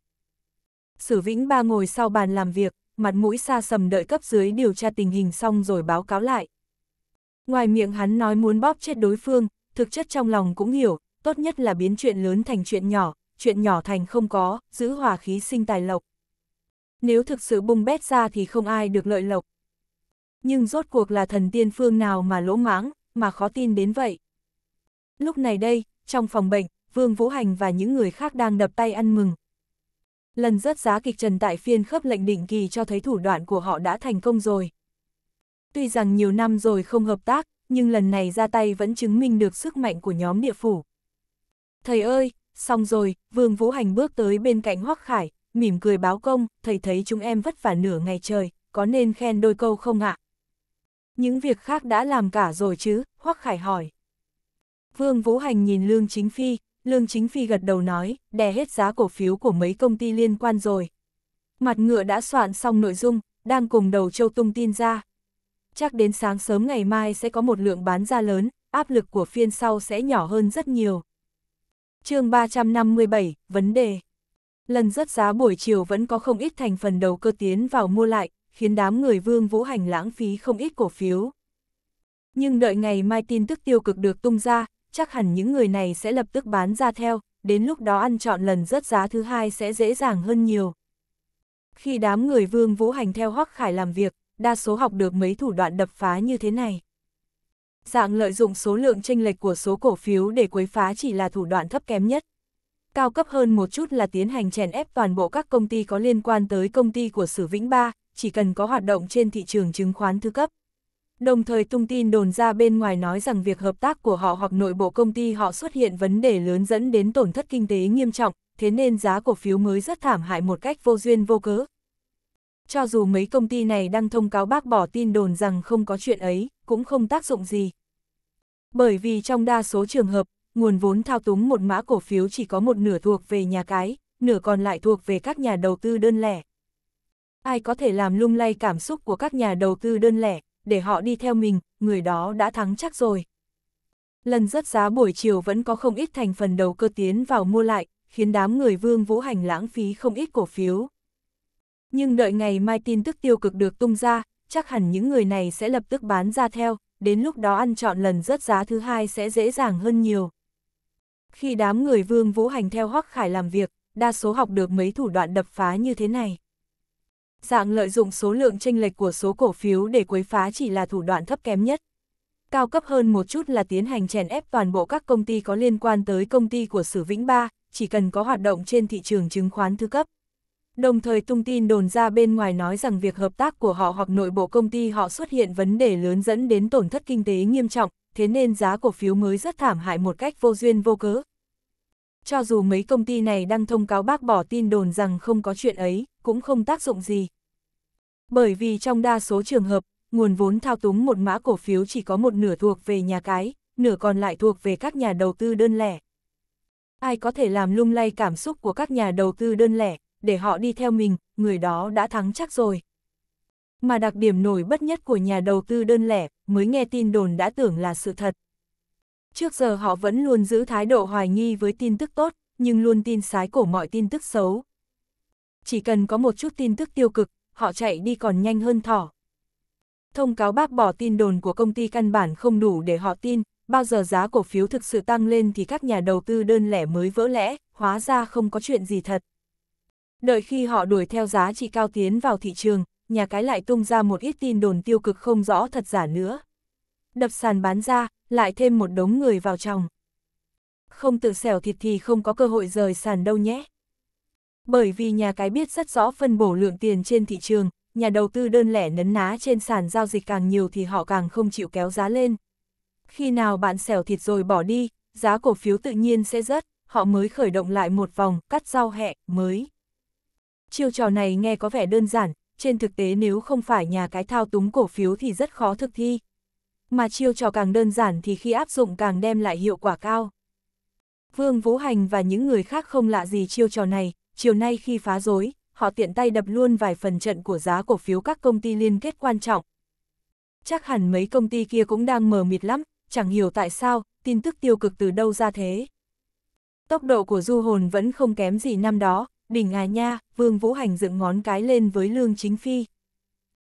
Sử Vĩnh Ba ngồi sau bàn làm việc, mặt mũi xa sầm đợi cấp dưới điều tra tình hình xong rồi báo cáo lại. Ngoài miệng hắn nói muốn bóp chết đối phương, thực chất trong lòng cũng hiểu, tốt nhất là biến chuyện lớn thành chuyện nhỏ, chuyện nhỏ thành không có, giữ hòa khí sinh tài lộc. Nếu thực sự bung bét ra thì không ai được lợi lộc. Nhưng rốt cuộc là thần tiên phương nào mà lỗ mãng, mà khó tin đến vậy. Lúc này đây, trong phòng bệnh, Vương Vũ Hành và những người khác đang đập tay ăn mừng. Lần rớt giá kịch trần tại phiên khớp lệnh định kỳ cho thấy thủ đoạn của họ đã thành công rồi. Tuy rằng nhiều năm rồi không hợp tác, nhưng lần này ra tay vẫn chứng minh được sức mạnh của nhóm địa phủ. Thầy ơi, xong rồi, Vương Vũ Hành bước tới bên cạnh Hoắc Khải, mỉm cười báo công, thầy thấy chúng em vất vả nửa ngày trời, có nên khen đôi câu không ạ? À? Những việc khác đã làm cả rồi chứ, Hoắc Khải hỏi. Vương Vũ Hành nhìn Lương Chính Phi, Lương Chính Phi gật đầu nói, đè hết giá cổ phiếu của mấy công ty liên quan rồi. Mặt ngựa đã soạn xong nội dung, đang cùng đầu châu tung tin ra. Chắc đến sáng sớm ngày mai sẽ có một lượng bán ra lớn, áp lực của phiên sau sẽ nhỏ hơn rất nhiều. chương 357, vấn đề. Lần rất giá buổi chiều vẫn có không ít thành phần đầu cơ tiến vào mua lại, khiến đám người vương vũ hành lãng phí không ít cổ phiếu. Nhưng đợi ngày mai tin tức tiêu cực được tung ra, chắc hẳn những người này sẽ lập tức bán ra theo, đến lúc đó ăn chọn lần rớt giá thứ hai sẽ dễ dàng hơn nhiều. Khi đám người Vương Vũ Hành theo Hoắc Khải làm việc, đa số học được mấy thủ đoạn đập phá như thế này. Dạng lợi dụng số lượng tranh lệch của số cổ phiếu để quấy phá chỉ là thủ đoạn thấp kém nhất. Cao cấp hơn một chút là tiến hành chèn ép toàn bộ các công ty có liên quan tới công ty của Sử Vĩnh Ba, chỉ cần có hoạt động trên thị trường chứng khoán thứ cấp đồng thời tung tin đồn ra bên ngoài nói rằng việc hợp tác của họ hoặc nội bộ công ty họ xuất hiện vấn đề lớn dẫn đến tổn thất kinh tế nghiêm trọng, thế nên giá cổ phiếu mới rất thảm hại một cách vô duyên vô cớ. Cho dù mấy công ty này đang thông cáo bác bỏ tin đồn rằng không có chuyện ấy, cũng không tác dụng gì. Bởi vì trong đa số trường hợp, nguồn vốn thao túng một mã cổ phiếu chỉ có một nửa thuộc về nhà cái, nửa còn lại thuộc về các nhà đầu tư đơn lẻ. Ai có thể làm lung lay cảm xúc của các nhà đầu tư đơn lẻ, để họ đi theo mình, người đó đã thắng chắc rồi. Lần rớt giá buổi chiều vẫn có không ít thành phần đầu cơ tiến vào mua lại, khiến đám người Vương Vũ Hành lãng phí không ít cổ phiếu. Nhưng đợi ngày mai tin tức tiêu cực được tung ra, chắc hẳn những người này sẽ lập tức bán ra theo, đến lúc đó ăn chọn lần rớt giá thứ hai sẽ dễ dàng hơn nhiều. Khi đám người Vương Vũ Hành theo Hoắc Khải làm việc, đa số học được mấy thủ đoạn đập phá như thế này dạng lợi dụng số lượng tranh lệch của số cổ phiếu để quấy phá chỉ là thủ đoạn thấp kém nhất. Cao cấp hơn một chút là tiến hành chèn ép toàn bộ các công ty có liên quan tới công ty của Sử Vĩnh Ba, chỉ cần có hoạt động trên thị trường chứng khoán thứ cấp. Đồng thời tung tin đồn ra bên ngoài nói rằng việc hợp tác của họ hoặc nội bộ công ty họ xuất hiện vấn đề lớn dẫn đến tổn thất kinh tế nghiêm trọng, thế nên giá cổ phiếu mới rất thảm hại một cách vô duyên vô cớ, cho dù mấy công ty này đang thông cáo bác bỏ tin đồn rằng không có chuyện ấy, cũng không tác dụng gì. Bởi vì trong đa số trường hợp, nguồn vốn thao túng một mã cổ phiếu chỉ có một nửa thuộc về nhà cái, nửa còn lại thuộc về các nhà đầu tư đơn lẻ. Ai có thể làm lung lay cảm xúc của các nhà đầu tư đơn lẻ, để họ đi theo mình, người đó đã thắng chắc rồi. Mà đặc điểm nổi bất nhất của nhà đầu tư đơn lẻ, mới nghe tin đồn đã tưởng là sự thật, Trước giờ họ vẫn luôn giữ thái độ hoài nghi với tin tức tốt, nhưng luôn tin sái cổ mọi tin tức xấu. Chỉ cần có một chút tin tức tiêu cực, họ chạy đi còn nhanh hơn thỏ. Thông cáo bác bỏ tin đồn của công ty căn bản không đủ để họ tin, bao giờ giá cổ phiếu thực sự tăng lên thì các nhà đầu tư đơn lẻ mới vỡ lẽ, hóa ra không có chuyện gì thật. Đợi khi họ đuổi theo giá trị cao tiến vào thị trường, nhà cái lại tung ra một ít tin đồn tiêu cực không rõ thật giả nữa. Đập sàn bán ra, lại thêm một đống người vào trong. Không tự xẻo thịt thì không có cơ hội rời sàn đâu nhé. Bởi vì nhà cái biết rất rõ phân bổ lượng tiền trên thị trường, nhà đầu tư đơn lẻ nấn ná trên sàn giao dịch càng nhiều thì họ càng không chịu kéo giá lên. Khi nào bạn xẻo thịt rồi bỏ đi, giá cổ phiếu tự nhiên sẽ rớt, họ mới khởi động lại một vòng, cắt rau hẹ, mới. Chiêu trò này nghe có vẻ đơn giản, trên thực tế nếu không phải nhà cái thao túng cổ phiếu thì rất khó thực thi mà chiêu trò càng đơn giản thì khi áp dụng càng đem lại hiệu quả cao. Vương Vũ Hành và những người khác không lạ gì chiêu trò này, chiều nay khi phá rối, họ tiện tay đập luôn vài phần trận của giá cổ phiếu các công ty liên kết quan trọng. Chắc hẳn mấy công ty kia cũng đang mờ mịt lắm, chẳng hiểu tại sao, tin tức tiêu cực từ đâu ra thế. Tốc độ của du hồn vẫn không kém gì năm đó, đỉnh à nha, Vương Vũ Hành dựng ngón cái lên với Lương Chính Phi.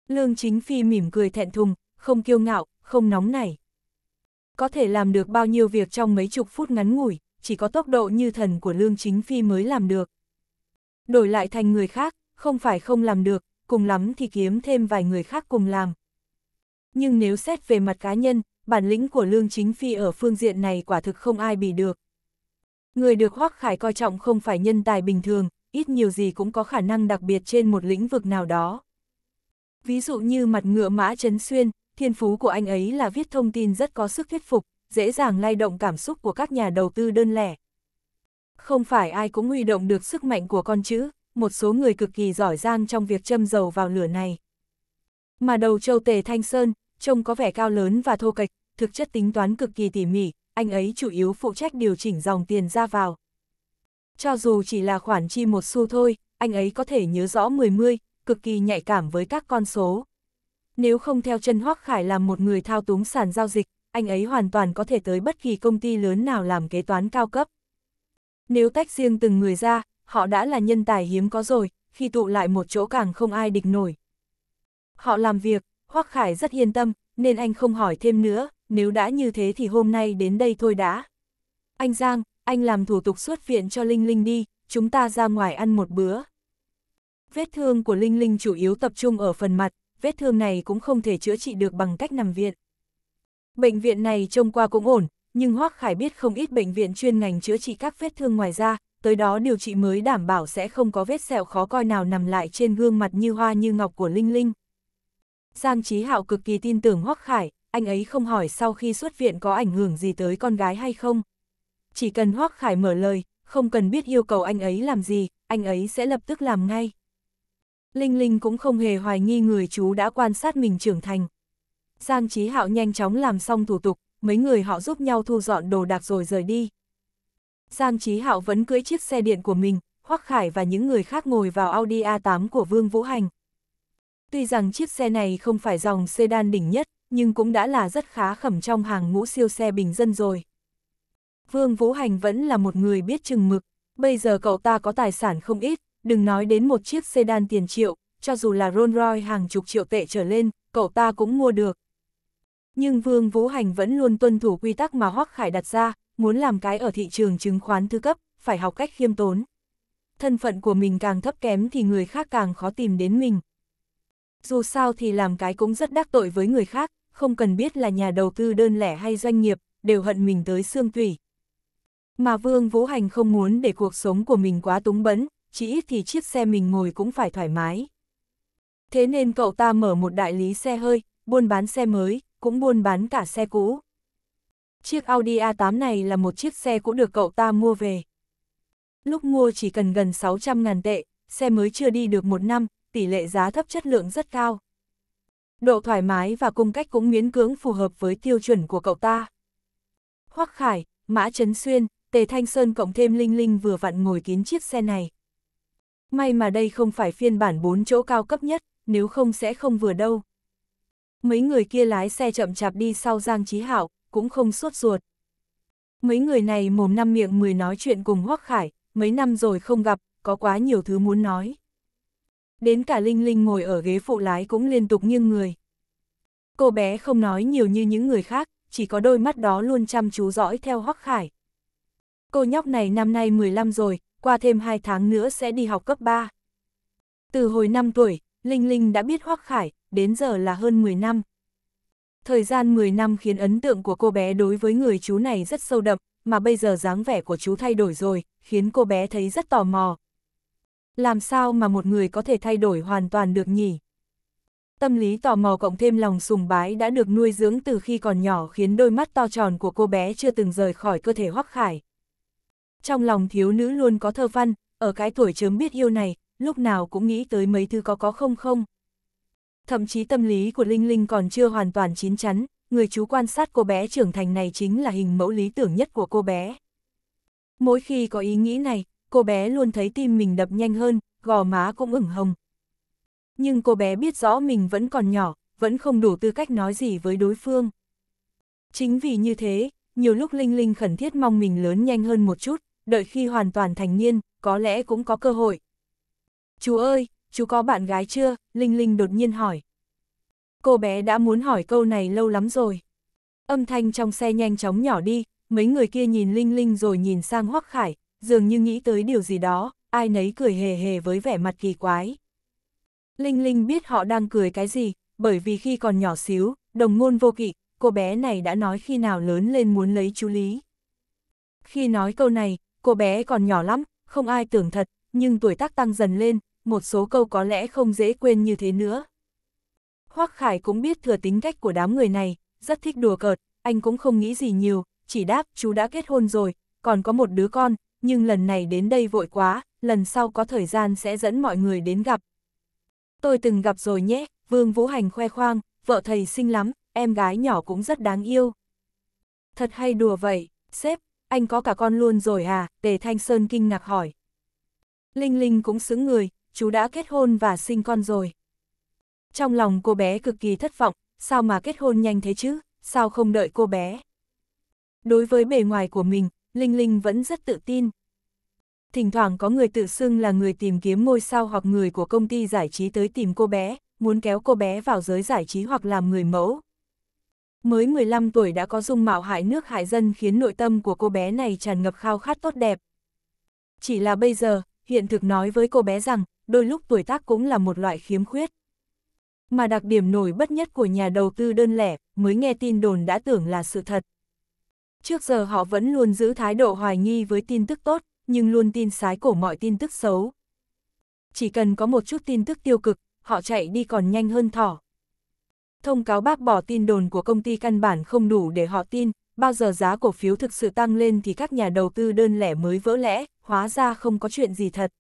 Lương Chính Phi mỉm cười thẹn thùng, không kiêu ngạo, không nóng nảy. Có thể làm được bao nhiêu việc trong mấy chục phút ngắn ngủi, chỉ có tốc độ như thần của Lương Chính Phi mới làm được. Đổi lại thành người khác, không phải không làm được, cùng lắm thì kiếm thêm vài người khác cùng làm. Nhưng nếu xét về mặt cá nhân, bản lĩnh của Lương Chính Phi ở phương diện này quả thực không ai bị được. Người được Hoác Khải coi trọng không phải nhân tài bình thường, ít nhiều gì cũng có khả năng đặc biệt trên một lĩnh vực nào đó. Ví dụ như mặt ngựa mã chấn xuyên, thiên phú của anh ấy là viết thông tin rất có sức thuyết phục, dễ dàng lay động cảm xúc của các nhà đầu tư đơn lẻ. Không phải ai cũng huy động được sức mạnh của con chữ, một số người cực kỳ giỏi giang trong việc châm dầu vào lửa này. Mà đầu châu tề Thanh Sơn, trông có vẻ cao lớn và thô kệch, thực chất tính toán cực kỳ tỉ mỉ, anh ấy chủ yếu phụ trách điều chỉnh dòng tiền ra vào. Cho dù chỉ là khoản chi một xu thôi, anh ấy có thể nhớ rõ mười mươi, cực kỳ nhạy cảm với các con số. Nếu không theo chân Hoắc Khải làm một người thao túng sàn giao dịch, anh ấy hoàn toàn có thể tới bất kỳ công ty lớn nào làm kế toán cao cấp. Nếu tách riêng từng người ra, họ đã là nhân tài hiếm có rồi, khi tụ lại một chỗ càng không ai địch nổi. Họ làm việc, Hoắc Khải rất yên tâm, nên anh không hỏi thêm nữa, nếu đã như thế thì hôm nay đến đây thôi đã. Anh Giang, anh làm thủ tục xuất viện cho Linh Linh đi, chúng ta ra ngoài ăn một bữa. Vết thương của Linh Linh chủ yếu tập trung ở phần mặt, vết thương này cũng không thể chữa trị được bằng cách nằm viện. Bệnh viện này trông qua cũng ổn, nhưng Hoắc Khải biết không ít bệnh viện chuyên ngành chữa trị các vết thương ngoài da, tới đó điều trị mới đảm bảo sẽ không có vết sẹo khó coi nào nằm lại trên gương mặt như hoa như ngọc của Linh Linh. Giang Chí Hạo cực kỳ tin tưởng Hoắc Khải, anh ấy không hỏi sau khi xuất viện có ảnh hưởng gì tới con gái hay không. Chỉ cần Hoắc Khải mở lời, không cần biết yêu cầu anh ấy làm gì, anh ấy sẽ lập tức làm ngay. Linh Linh cũng không hề hoài nghi người chú đã quan sát mình trưởng thành. Giang Chí Hạo nhanh chóng làm xong thủ tục, mấy người họ giúp nhau thu dọn đồ đạc rồi rời đi. Giang Chí Hạo vẫn cưỡi chiếc xe điện của mình, Hoắc Khải và những người khác ngồi vào Audi A8 của Vương Vũ Hành. Tuy rằng chiếc xe này không phải dòng sedan đỉnh nhất, nhưng cũng đã là rất khá khẩm trong hàng ngũ siêu xe bình dân rồi. Vương Vũ Hành vẫn là một người biết chừng mực, bây giờ cậu ta có tài sản không ít, đừng nói đến một chiếc sedan tiền triệu, cho dù là Rolls Royce hàng chục triệu tệ trở lên, cậu ta cũng mua được. Nhưng Vương Vũ Hành vẫn luôn tuân thủ quy tắc mà Hoắc Khải đặt ra, muốn làm cái ở thị trường chứng khoán thứ cấp, phải học cách khiêm tốn. Thân phận của mình càng thấp kém thì người khác càng khó tìm đến mình. Dù sao thì làm cái cũng rất đắc tội với người khác, không cần biết là nhà đầu tư đơn lẻ hay doanh nghiệp, đều hận mình tới xương tủy. Mà Vương Vũ Hành không muốn để cuộc sống của mình quá túng bấn, chỉ ít thì chiếc xe mình ngồi cũng phải thoải mái. Thế nên cậu ta mở một đại lý xe hơi, buôn bán xe mới, cũng buôn bán cả xe cũ. Chiếc Audi A8 này là một chiếc xe cũ được cậu ta mua về. Lúc mua chỉ cần gần 600 ngàn tệ, xe mới chưa đi được một năm, tỷ lệ giá thấp chất lượng rất cao. Độ thoải mái và cung cách cũng miễn cưỡng phù hợp với tiêu chuẩn của cậu ta. Hoắc Khải, Mã Trấn Xuyên, Tề Thanh Sơn cộng thêm Linh Linh vừa vặn ngồi kín chiếc xe này may mà đây không phải phiên bản 4 chỗ cao cấp nhất, nếu không sẽ không vừa đâu. Mấy người kia lái xe chậm chạp đi sau Giang Chí Hạo, cũng không suốt ruột. Mấy người này mồm năm miệng mười nói chuyện cùng Hoắc Khải, mấy năm rồi không gặp, có quá nhiều thứ muốn nói. Đến cả Linh Linh ngồi ở ghế phụ lái cũng liên tục nghiêng người. Cô bé không nói nhiều như những người khác, chỉ có đôi mắt đó luôn chăm chú dõi theo Hoắc Khải. Cô nhóc này năm nay 15 rồi, qua thêm 2 tháng nữa sẽ đi học cấp 3. Từ hồi 5 tuổi, Linh Linh đã biết Hoắc Khải, đến giờ là hơn 10 năm. Thời gian 10 năm khiến ấn tượng của cô bé đối với người chú này rất sâu đậm, mà bây giờ dáng vẻ của chú thay đổi rồi, khiến cô bé thấy rất tò mò. Làm sao mà một người có thể thay đổi hoàn toàn được nhỉ? Tâm lý tò mò cộng thêm lòng sùng bái đã được nuôi dưỡng từ khi còn nhỏ khiến đôi mắt to tròn của cô bé chưa từng rời khỏi cơ thể Hoắc Khải. Trong lòng thiếu nữ luôn có thơ văn, ở cái tuổi chớm biết yêu này, lúc nào cũng nghĩ tới mấy thứ có có không không. Thậm chí tâm lý của Linh Linh còn chưa hoàn toàn chín chắn, người chú quan sát cô bé trưởng thành này chính là hình mẫu lý tưởng nhất của cô bé. Mỗi khi có ý nghĩ này, cô bé luôn thấy tim mình đập nhanh hơn, gò má cũng ửng hồng. Nhưng cô bé biết rõ mình vẫn còn nhỏ, vẫn không đủ tư cách nói gì với đối phương. Chính vì như thế, nhiều lúc Linh Linh khẩn thiết mong mình lớn nhanh hơn một chút, đợi khi hoàn toàn thành niên, có lẽ cũng có cơ hội. Chú ơi, chú có bạn gái chưa? Linh Linh đột nhiên hỏi. Cô bé đã muốn hỏi câu này lâu lắm rồi. Âm thanh trong xe nhanh chóng nhỏ đi, mấy người kia nhìn Linh Linh rồi nhìn sang Hoắc Khải, dường như nghĩ tới điều gì đó, ai nấy cười hề hề với vẻ mặt kỳ quái. Linh Linh biết họ đang cười cái gì, bởi vì khi còn nhỏ xíu, đồng ngôn vô kỵ, cô bé này đã nói khi nào lớn lên muốn lấy chú Lý. Khi nói câu này, cô bé còn nhỏ lắm, không ai tưởng thật, nhưng tuổi tác tăng dần lên, một số câu có lẽ không dễ quên như thế nữa. Hoắc Khải cũng biết thừa tính cách của đám người này, rất thích đùa cợt, anh cũng không nghĩ gì nhiều, chỉ đáp chú đã kết hôn rồi, còn có một đứa con, nhưng lần này đến đây vội quá, lần sau có thời gian sẽ dẫn mọi người đến gặp. Tôi từng gặp rồi nhé, Vương Vũ Hành khoe khoang, vợ thầy xinh lắm, em gái nhỏ cũng rất đáng yêu. Thật hay đùa vậy, sếp, anh có cả con luôn rồi à, Tề Thanh Sơn kinh ngạc hỏi. Linh Linh cũng xứng người, chú đã kết hôn và sinh con rồi. Trong lòng cô bé cực kỳ thất vọng, sao mà kết hôn nhanh thế chứ, sao không đợi cô bé. Đối với bề ngoài của mình, Linh Linh vẫn rất tự tin. Thỉnh thoảng có người tự xưng là người tìm kiếm ngôi sao hoặc người của công ty giải trí tới tìm cô bé, muốn kéo cô bé vào giới giải trí hoặc làm người mẫu, mới 15 tuổi đã có dung mạo hại nước hại dân khiến nội tâm của cô bé này tràn ngập khao khát tốt đẹp. Chỉ là bây giờ, hiện thực nói với cô bé rằng, đôi lúc tuổi tác cũng là một loại khiếm khuyết. Mà đặc điểm nổi bất nhất của nhà đầu tư đơn lẻ, mới nghe tin đồn đã tưởng là sự thật. Trước giờ họ vẫn luôn giữ thái độ hoài nghi với tin tức tốt, nhưng luôn tin sái cổ mọi tin tức xấu. Chỉ cần có một chút tin tức tiêu cực, họ chạy đi còn nhanh hơn thỏ thông cáo bác bỏ tin đồn của công ty căn bản không đủ để họ tin, bao giờ giá cổ phiếu thực sự tăng lên thì các nhà đầu tư đơn lẻ mới vỡ lẽ, hóa ra không có chuyện gì thật.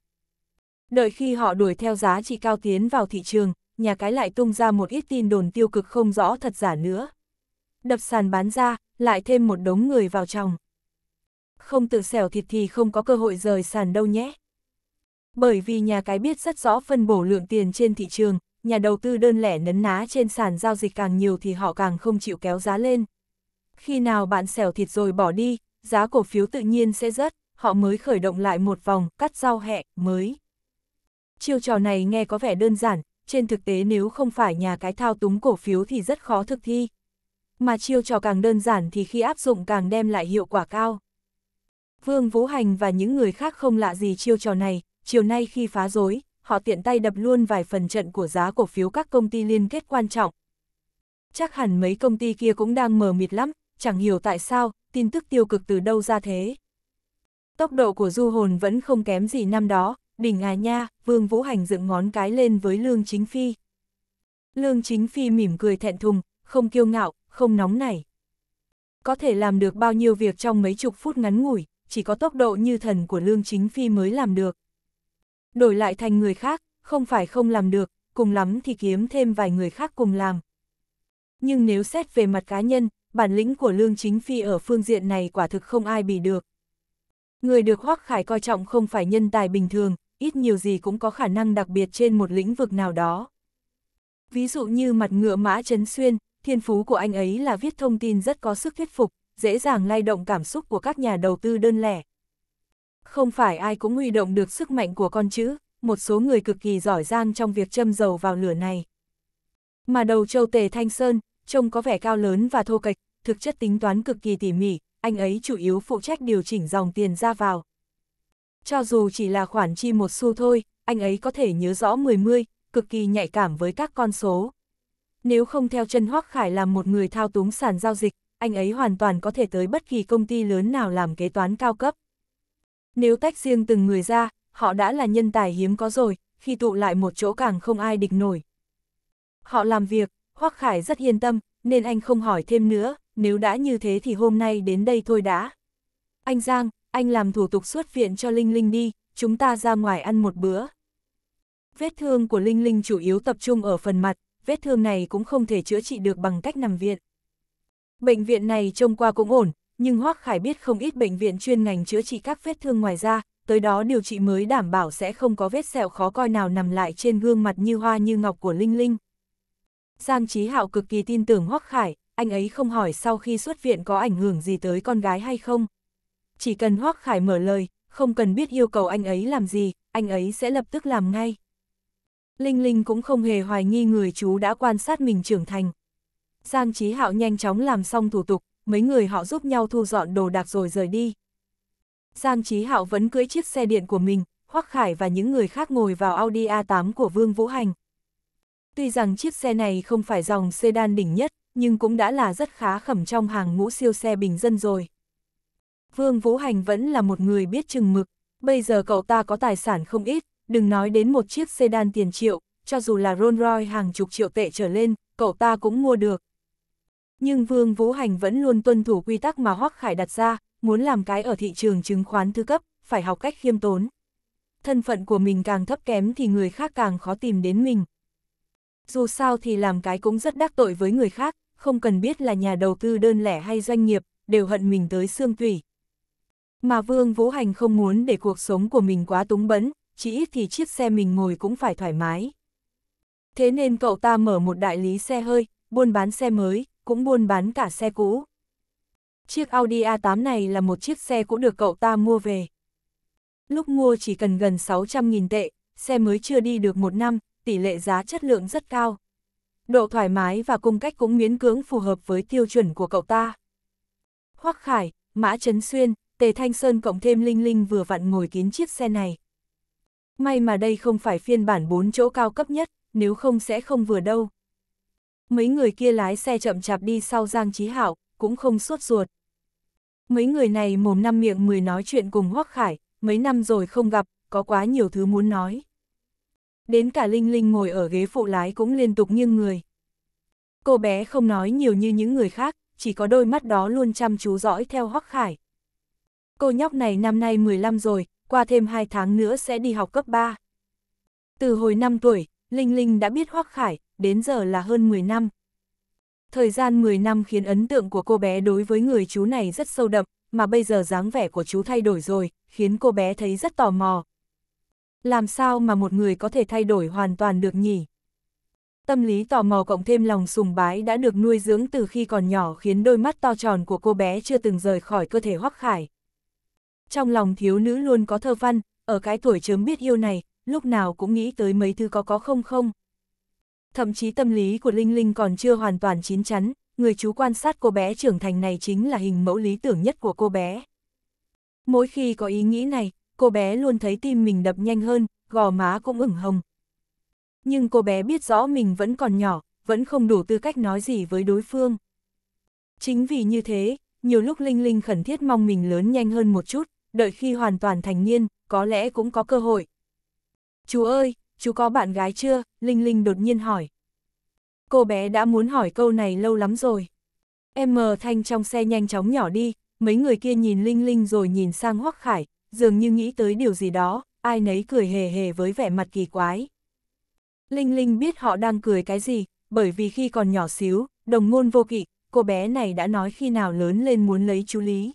Đợi khi họ đuổi theo giá trị cao tiến vào thị trường, nhà cái lại tung ra một ít tin đồn tiêu cực không rõ thật giả nữa. Đập sàn bán ra, lại thêm một đống người vào trong. Không tự xẻo thịt thì không có cơ hội rời sàn đâu nhé. Bởi vì nhà cái biết rất rõ phân bổ lượng tiền trên thị trường, nhà đầu tư đơn lẻ nấn ná trên sàn giao dịch càng nhiều thì họ càng không chịu kéo giá lên. Khi nào bạn xẻo thịt rồi bỏ đi, giá cổ phiếu tự nhiên sẽ rớt, họ mới khởi động lại một vòng, cắt rau hẹ, mới. Chiêu trò này nghe có vẻ đơn giản, trên thực tế nếu không phải nhà cái thao túng cổ phiếu thì rất khó thực thi. Mà chiêu trò càng đơn giản thì khi áp dụng càng đem lại hiệu quả cao. Vương Vũ Hành và những người khác không lạ gì chiêu trò này, chiều nay khi phá rối, họ tiện tay đập luôn vài phần trận của giá cổ phiếu các công ty liên kết quan trọng. Chắc hẳn mấy công ty kia cũng đang mờ mịt lắm, chẳng hiểu tại sao, tin tức tiêu cực từ đâu ra thế. Tốc độ của du hồn vẫn không kém gì năm đó, đỉnh à nha, Vương Vũ Hành dựng ngón cái lên với Lương Chính Phi. Lương Chính Phi mỉm cười thẹn thùng, không kiêu ngạo, không nóng nảy. Có thể làm được bao nhiêu việc trong mấy chục phút ngắn ngủi, chỉ có tốc độ như thần của Lương Chính Phi mới làm được đổi lại thành người khác, không phải không làm được, cùng lắm thì kiếm thêm vài người khác cùng làm. Nhưng nếu xét về mặt cá nhân, bản lĩnh của Lương Chính Phi ở phương diện này quả thực không ai bị được. Người được Hoác Khải coi trọng không phải nhân tài bình thường, ít nhiều gì cũng có khả năng đặc biệt trên một lĩnh vực nào đó. Ví dụ như mặt ngựa mã chấn xuyên, thiên phú của anh ấy là viết thông tin rất có sức thuyết phục, dễ dàng lay động cảm xúc của các nhà đầu tư đơn lẻ, không phải ai cũng huy động được sức mạnh của con chữ, một số người cực kỳ giỏi giang trong việc châm dầu vào lửa này. Mà đầu châu tề Thanh Sơn, trông có vẻ cao lớn và thô kệch, thực chất tính toán cực kỳ tỉ mỉ, anh ấy chủ yếu phụ trách điều chỉnh dòng tiền ra vào. Cho dù chỉ là khoản chi một xu thôi, anh ấy có thể nhớ rõ mười mươi, cực kỳ nhạy cảm với các con số. Nếu không theo chân Hoác Khải làm một người thao túng sàn giao dịch, anh ấy hoàn toàn có thể tới bất kỳ công ty lớn nào làm kế toán cao cấp. Nếu tách riêng từng người ra, họ đã là nhân tài hiếm có rồi, khi tụ lại một chỗ càng không ai địch nổi. Họ làm việc, Hoắc Khải rất yên tâm, nên anh không hỏi thêm nữa, nếu đã như thế thì hôm nay đến đây thôi đã. Anh Giang, anh làm thủ tục xuất viện cho Linh Linh đi, chúng ta ra ngoài ăn một bữa. Vết thương của Linh Linh chủ yếu tập trung ở phần mặt, vết thương này cũng không thể chữa trị được bằng cách nằm viện. Bệnh viện này trông qua cũng ổn, nhưng Hoắc Khải biết không ít bệnh viện chuyên ngành chữa trị các vết thương ngoài da, tới đó điều trị mới đảm bảo sẽ không có vết sẹo khó coi nào nằm lại trên gương mặt như hoa như ngọc của Linh Linh. Giang Chí Hạo cực kỳ tin tưởng Hoắc Khải, anh ấy không hỏi sau khi xuất viện có ảnh hưởng gì tới con gái hay không. Chỉ cần Hoắc Khải mở lời, không cần biết yêu cầu anh ấy làm gì, anh ấy sẽ lập tức làm ngay. Linh Linh cũng không hề hoài nghi người chú đã quan sát mình trưởng thành. Giang Chí Hạo nhanh chóng làm xong thủ tục, mấy người họ giúp nhau thu dọn đồ đạc rồi rời đi. Giang Chí Hạo vẫn cưỡi chiếc xe điện của mình, Hoắc Khải và những người khác ngồi vào Audi A8 của Vương Vũ Hành. Tuy rằng chiếc xe này không phải dòng sedan đỉnh nhất, nhưng cũng đã là rất khá khẩm trong hàng ngũ siêu xe bình dân rồi. Vương Vũ Hành vẫn là một người biết chừng mực, bây giờ cậu ta có tài sản không ít, đừng nói đến một chiếc sedan tiền triệu, cho dù là Rolls Royce hàng chục triệu tệ trở lên, cậu ta cũng mua được, nhưng Vương Vũ Hành vẫn luôn tuân thủ quy tắc mà Hoắc Khải đặt ra, muốn làm cái ở thị trường chứng khoán thứ cấp, phải học cách khiêm tốn. Thân phận của mình càng thấp kém thì người khác càng khó tìm đến mình. Dù sao thì làm cái cũng rất đắc tội với người khác, không cần biết là nhà đầu tư đơn lẻ hay doanh nghiệp, đều hận mình tới xương tủy. Mà Vương Vũ Hành không muốn để cuộc sống của mình quá túng bấn, chỉ ít thì chiếc xe mình ngồi cũng phải thoải mái. Thế nên cậu ta mở một đại lý xe hơi, buôn bán xe mới, cũng buôn bán cả xe cũ. Chiếc Audi A8 này là một chiếc xe cũ được cậu ta mua về. Lúc mua chỉ cần gần 600.000 tệ, xe mới chưa đi được một năm, tỷ lệ giá chất lượng rất cao. Độ thoải mái và cung cách cũng miễn cưỡng phù hợp với tiêu chuẩn của cậu ta. Hoắc Khải, Mã Trấn Xuyên, Tề Thanh Sơn cộng thêm Linh Linh vừa vặn ngồi kín chiếc xe này. May mà đây không phải phiên bản 4 chỗ cao cấp nhất, nếu không sẽ không vừa đâu. Mấy người kia lái xe chậm chạp đi sau Giang Chí Hạo, cũng không suốt ruột. Mấy người này mồm năm miệng mười nói chuyện cùng Hoắc Khải, mấy năm rồi không gặp, có quá nhiều thứ muốn nói. Đến cả Linh Linh ngồi ở ghế phụ lái cũng liên tục nghiêng người. Cô bé không nói nhiều như những người khác, chỉ có đôi mắt đó luôn chăm chú dõi theo Hoắc Khải. Cô nhóc này năm nay 15 rồi, qua thêm 2 tháng nữa sẽ đi học cấp 3. Từ hồi 5 tuổi, Linh Linh đã biết Hoắc Khải, đến giờ là hơn 10 năm. Thời gian 10 năm khiến ấn tượng của cô bé đối với người chú này rất sâu đậm, mà bây giờ dáng vẻ của chú thay đổi rồi, khiến cô bé thấy rất tò mò. Làm sao mà một người có thể thay đổi hoàn toàn được nhỉ? Tâm lý tò mò cộng thêm lòng sùng bái đã được nuôi dưỡng từ khi còn nhỏ khiến đôi mắt to tròn của cô bé chưa từng rời khỏi cơ thể hoắc khải. Trong lòng thiếu nữ luôn có thơ văn, ở cái tuổi chớm biết yêu này, lúc nào cũng nghĩ tới mấy thứ có có không không thậm chí tâm lý của Linh Linh còn chưa hoàn toàn chín chắn, người chú quan sát cô bé trưởng thành này chính là hình mẫu lý tưởng nhất của cô bé. Mỗi khi có ý nghĩ này, cô bé luôn thấy tim mình đập nhanh hơn, gò má cũng ửng hồng. Nhưng cô bé biết rõ mình vẫn còn nhỏ, vẫn không đủ tư cách nói gì với đối phương. Chính vì như thế, nhiều lúc Linh Linh khẩn thiết mong mình lớn nhanh hơn một chút, đợi khi hoàn toàn thành niên, có lẽ cũng có cơ hội. Chú ơi, chú có bạn gái chưa? Linh Linh đột nhiên hỏi. Cô bé đã muốn hỏi câu này lâu lắm rồi. Em mờ Thanh trong xe nhanh chóng nhỏ đi, mấy người kia nhìn Linh Linh rồi nhìn sang Hoắc Khải, dường như nghĩ tới điều gì đó, ai nấy cười hề hề với vẻ mặt kỳ quái. Linh Linh biết họ đang cười cái gì, bởi vì khi còn nhỏ xíu, đồng ngôn vô kỵ, cô bé này đã nói khi nào lớn lên muốn lấy chú Lý.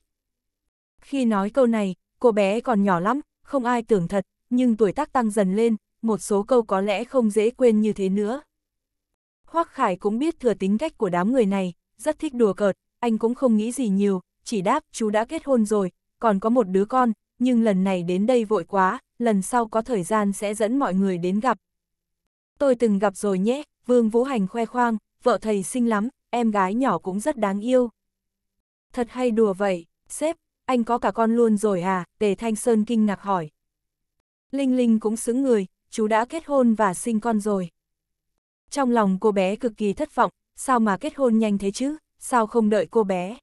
Khi nói câu này, cô bé còn nhỏ lắm, không ai tưởng thật, nhưng tuổi tác tăng dần lên, một số câu có lẽ không dễ quên như thế nữa. Hoắc Khải cũng biết thừa tính cách của đám người này, rất thích đùa cợt, anh cũng không nghĩ gì nhiều, chỉ đáp chú đã kết hôn rồi, còn có một đứa con, nhưng lần này đến đây vội quá, lần sau có thời gian sẽ dẫn mọi người đến gặp. Tôi từng gặp rồi nhé, Vương Vũ Hành khoe khoang, vợ thầy xinh lắm, em gái nhỏ cũng rất đáng yêu. Thật hay đùa vậy, sếp, anh có cả con luôn rồi à, Tề Thanh Sơn kinh ngạc hỏi. Linh Linh cũng xứng người, chú đã kết hôn và sinh con rồi. Trong lòng cô bé cực kỳ thất vọng, sao mà kết hôn nhanh thế chứ, sao không đợi cô bé.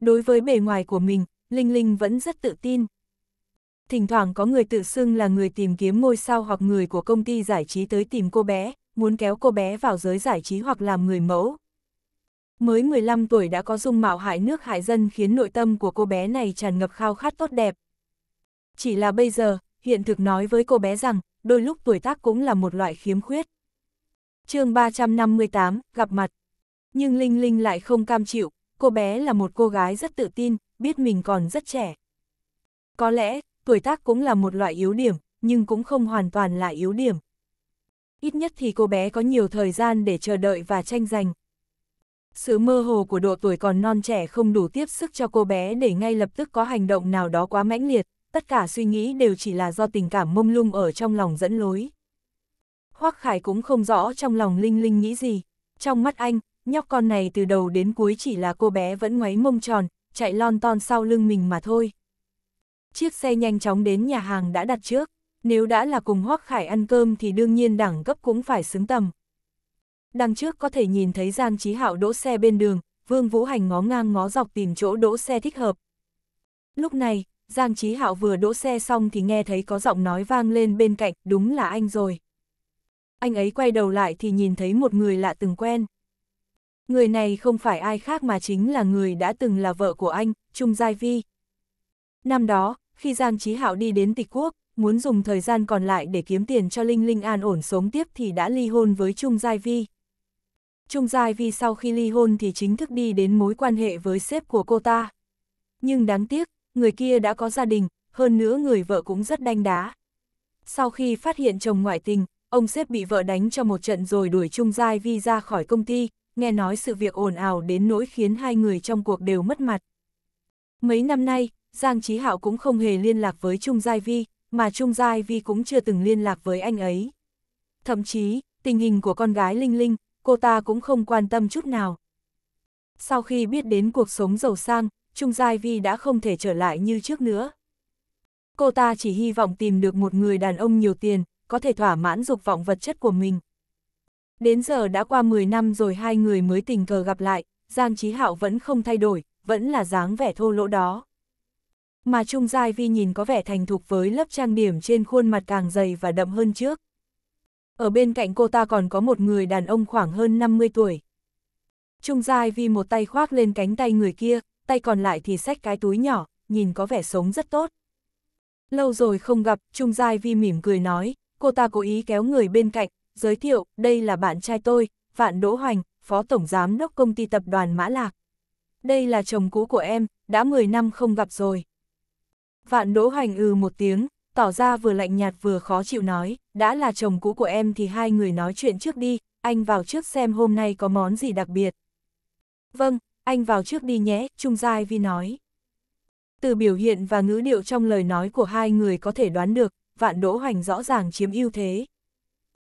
Đối với bề ngoài của mình, Linh Linh vẫn rất tự tin. Thỉnh thoảng có người tự xưng là người tìm kiếm ngôi sao hoặc người của công ty giải trí tới tìm cô bé, muốn kéo cô bé vào giới giải trí hoặc làm người mẫu. Mới 15 tuổi đã có dung mạo hại nước hại dân khiến nội tâm của cô bé này tràn ngập khao khát tốt đẹp. Chỉ là bây giờ, hiện thực nói với cô bé rằng, đôi lúc tuổi tác cũng là một loại khiếm khuyết. chương 358, gặp mặt. Nhưng Linh Linh lại không cam chịu, cô bé là một cô gái rất tự tin, biết mình còn rất trẻ. Có lẽ, tuổi tác cũng là một loại yếu điểm, nhưng cũng không hoàn toàn là yếu điểm. Ít nhất thì cô bé có nhiều thời gian để chờ đợi và tranh giành. Sự mơ hồ của độ tuổi còn non trẻ không đủ tiếp sức cho cô bé để ngay lập tức có hành động nào đó quá mãnh liệt, tất cả suy nghĩ đều chỉ là do tình cảm mông lung ở trong lòng dẫn lối. Hoắc Khải cũng không rõ trong lòng Linh Linh nghĩ gì, trong mắt anh, nhóc con này từ đầu đến cuối chỉ là cô bé vẫn ngoáy mông tròn, chạy lon ton sau lưng mình mà thôi. Chiếc xe nhanh chóng đến nhà hàng đã đặt trước, nếu đã là cùng Hoắc Khải ăn cơm thì đương nhiên đẳng cấp cũng phải xứng tầm. Đằng trước có thể nhìn thấy Giang Chí Hạo đỗ xe bên đường, Vương Vũ Hành ngó ngang ngó dọc tìm chỗ đỗ xe thích hợp. Lúc này, Giang Chí Hạo vừa đỗ xe xong thì nghe thấy có giọng nói vang lên bên cạnh, đúng là anh rồi. Anh ấy quay đầu lại thì nhìn thấy một người lạ từng quen. Người này không phải ai khác mà chính là người đã từng là vợ của anh, Trung Giai Vi. Năm đó, khi Giang Chí Hạo đi đến tịch quốc, muốn dùng thời gian còn lại để kiếm tiền cho Linh Linh an ổn sống tiếp thì đã ly hôn với Trung Giai Vi. Trung Giai Vi sau khi ly hôn thì chính thức đi đến mối quan hệ với sếp của cô ta. Nhưng đáng tiếc, người kia đã có gia đình, hơn nữa người vợ cũng rất đanh đá. Sau khi phát hiện chồng ngoại tình, ông xếp bị vợ đánh cho một trận rồi đuổi Trung Giai Vi ra khỏi công ty, nghe nói sự việc ồn ào đến nỗi khiến hai người trong cuộc đều mất mặt. Mấy năm nay, Giang Chí Hạo cũng không hề liên lạc với Trung Giai Vi, mà Trung Giai Vi cũng chưa từng liên lạc với anh ấy. Thậm chí, tình hình của con gái Linh Linh, cô ta cũng không quan tâm chút nào. Sau khi biết đến cuộc sống giàu sang, Trung Giai Vi đã không thể trở lại như trước nữa. Cô ta chỉ hy vọng tìm được một người đàn ông nhiều tiền, có thể thỏa mãn dục vọng vật chất của mình. Đến giờ đã qua 10 năm rồi hai người mới tình cờ gặp lại, Giang Chí Hạo vẫn không thay đổi, vẫn là dáng vẻ thô lỗ đó. Mà Trung Giai Vi nhìn có vẻ thành thục với lớp trang điểm trên khuôn mặt càng dày và đậm hơn trước. Ở bên cạnh cô ta còn có một người đàn ông khoảng hơn 50 tuổi. Trung Giai Vi một tay khoác lên cánh tay người kia, tay còn lại thì xách cái túi nhỏ, nhìn có vẻ sống rất tốt. Lâu rồi không gặp, Trung Giai Vi mỉm cười nói, cô ta cố ý kéo người bên cạnh, giới thiệu, đây là bạn trai tôi, Vạn Đỗ Hoành, Phó Tổng Giám đốc Công ty Tập đoàn Mã Lạc. Đây là chồng cũ của em, đã 10 năm không gặp rồi. Vạn Đỗ Hoành ừ một tiếng, tỏ ra vừa lạnh nhạt vừa khó chịu nói, đã là chồng cũ của em thì hai người nói chuyện trước đi, anh vào trước xem hôm nay có món gì đặc biệt. Vâng, anh vào trước đi nhé, Trung Giai Vi nói. Từ biểu hiện và ngữ điệu trong lời nói của hai người có thể đoán được, vạn đỗ hoành rõ ràng chiếm ưu thế.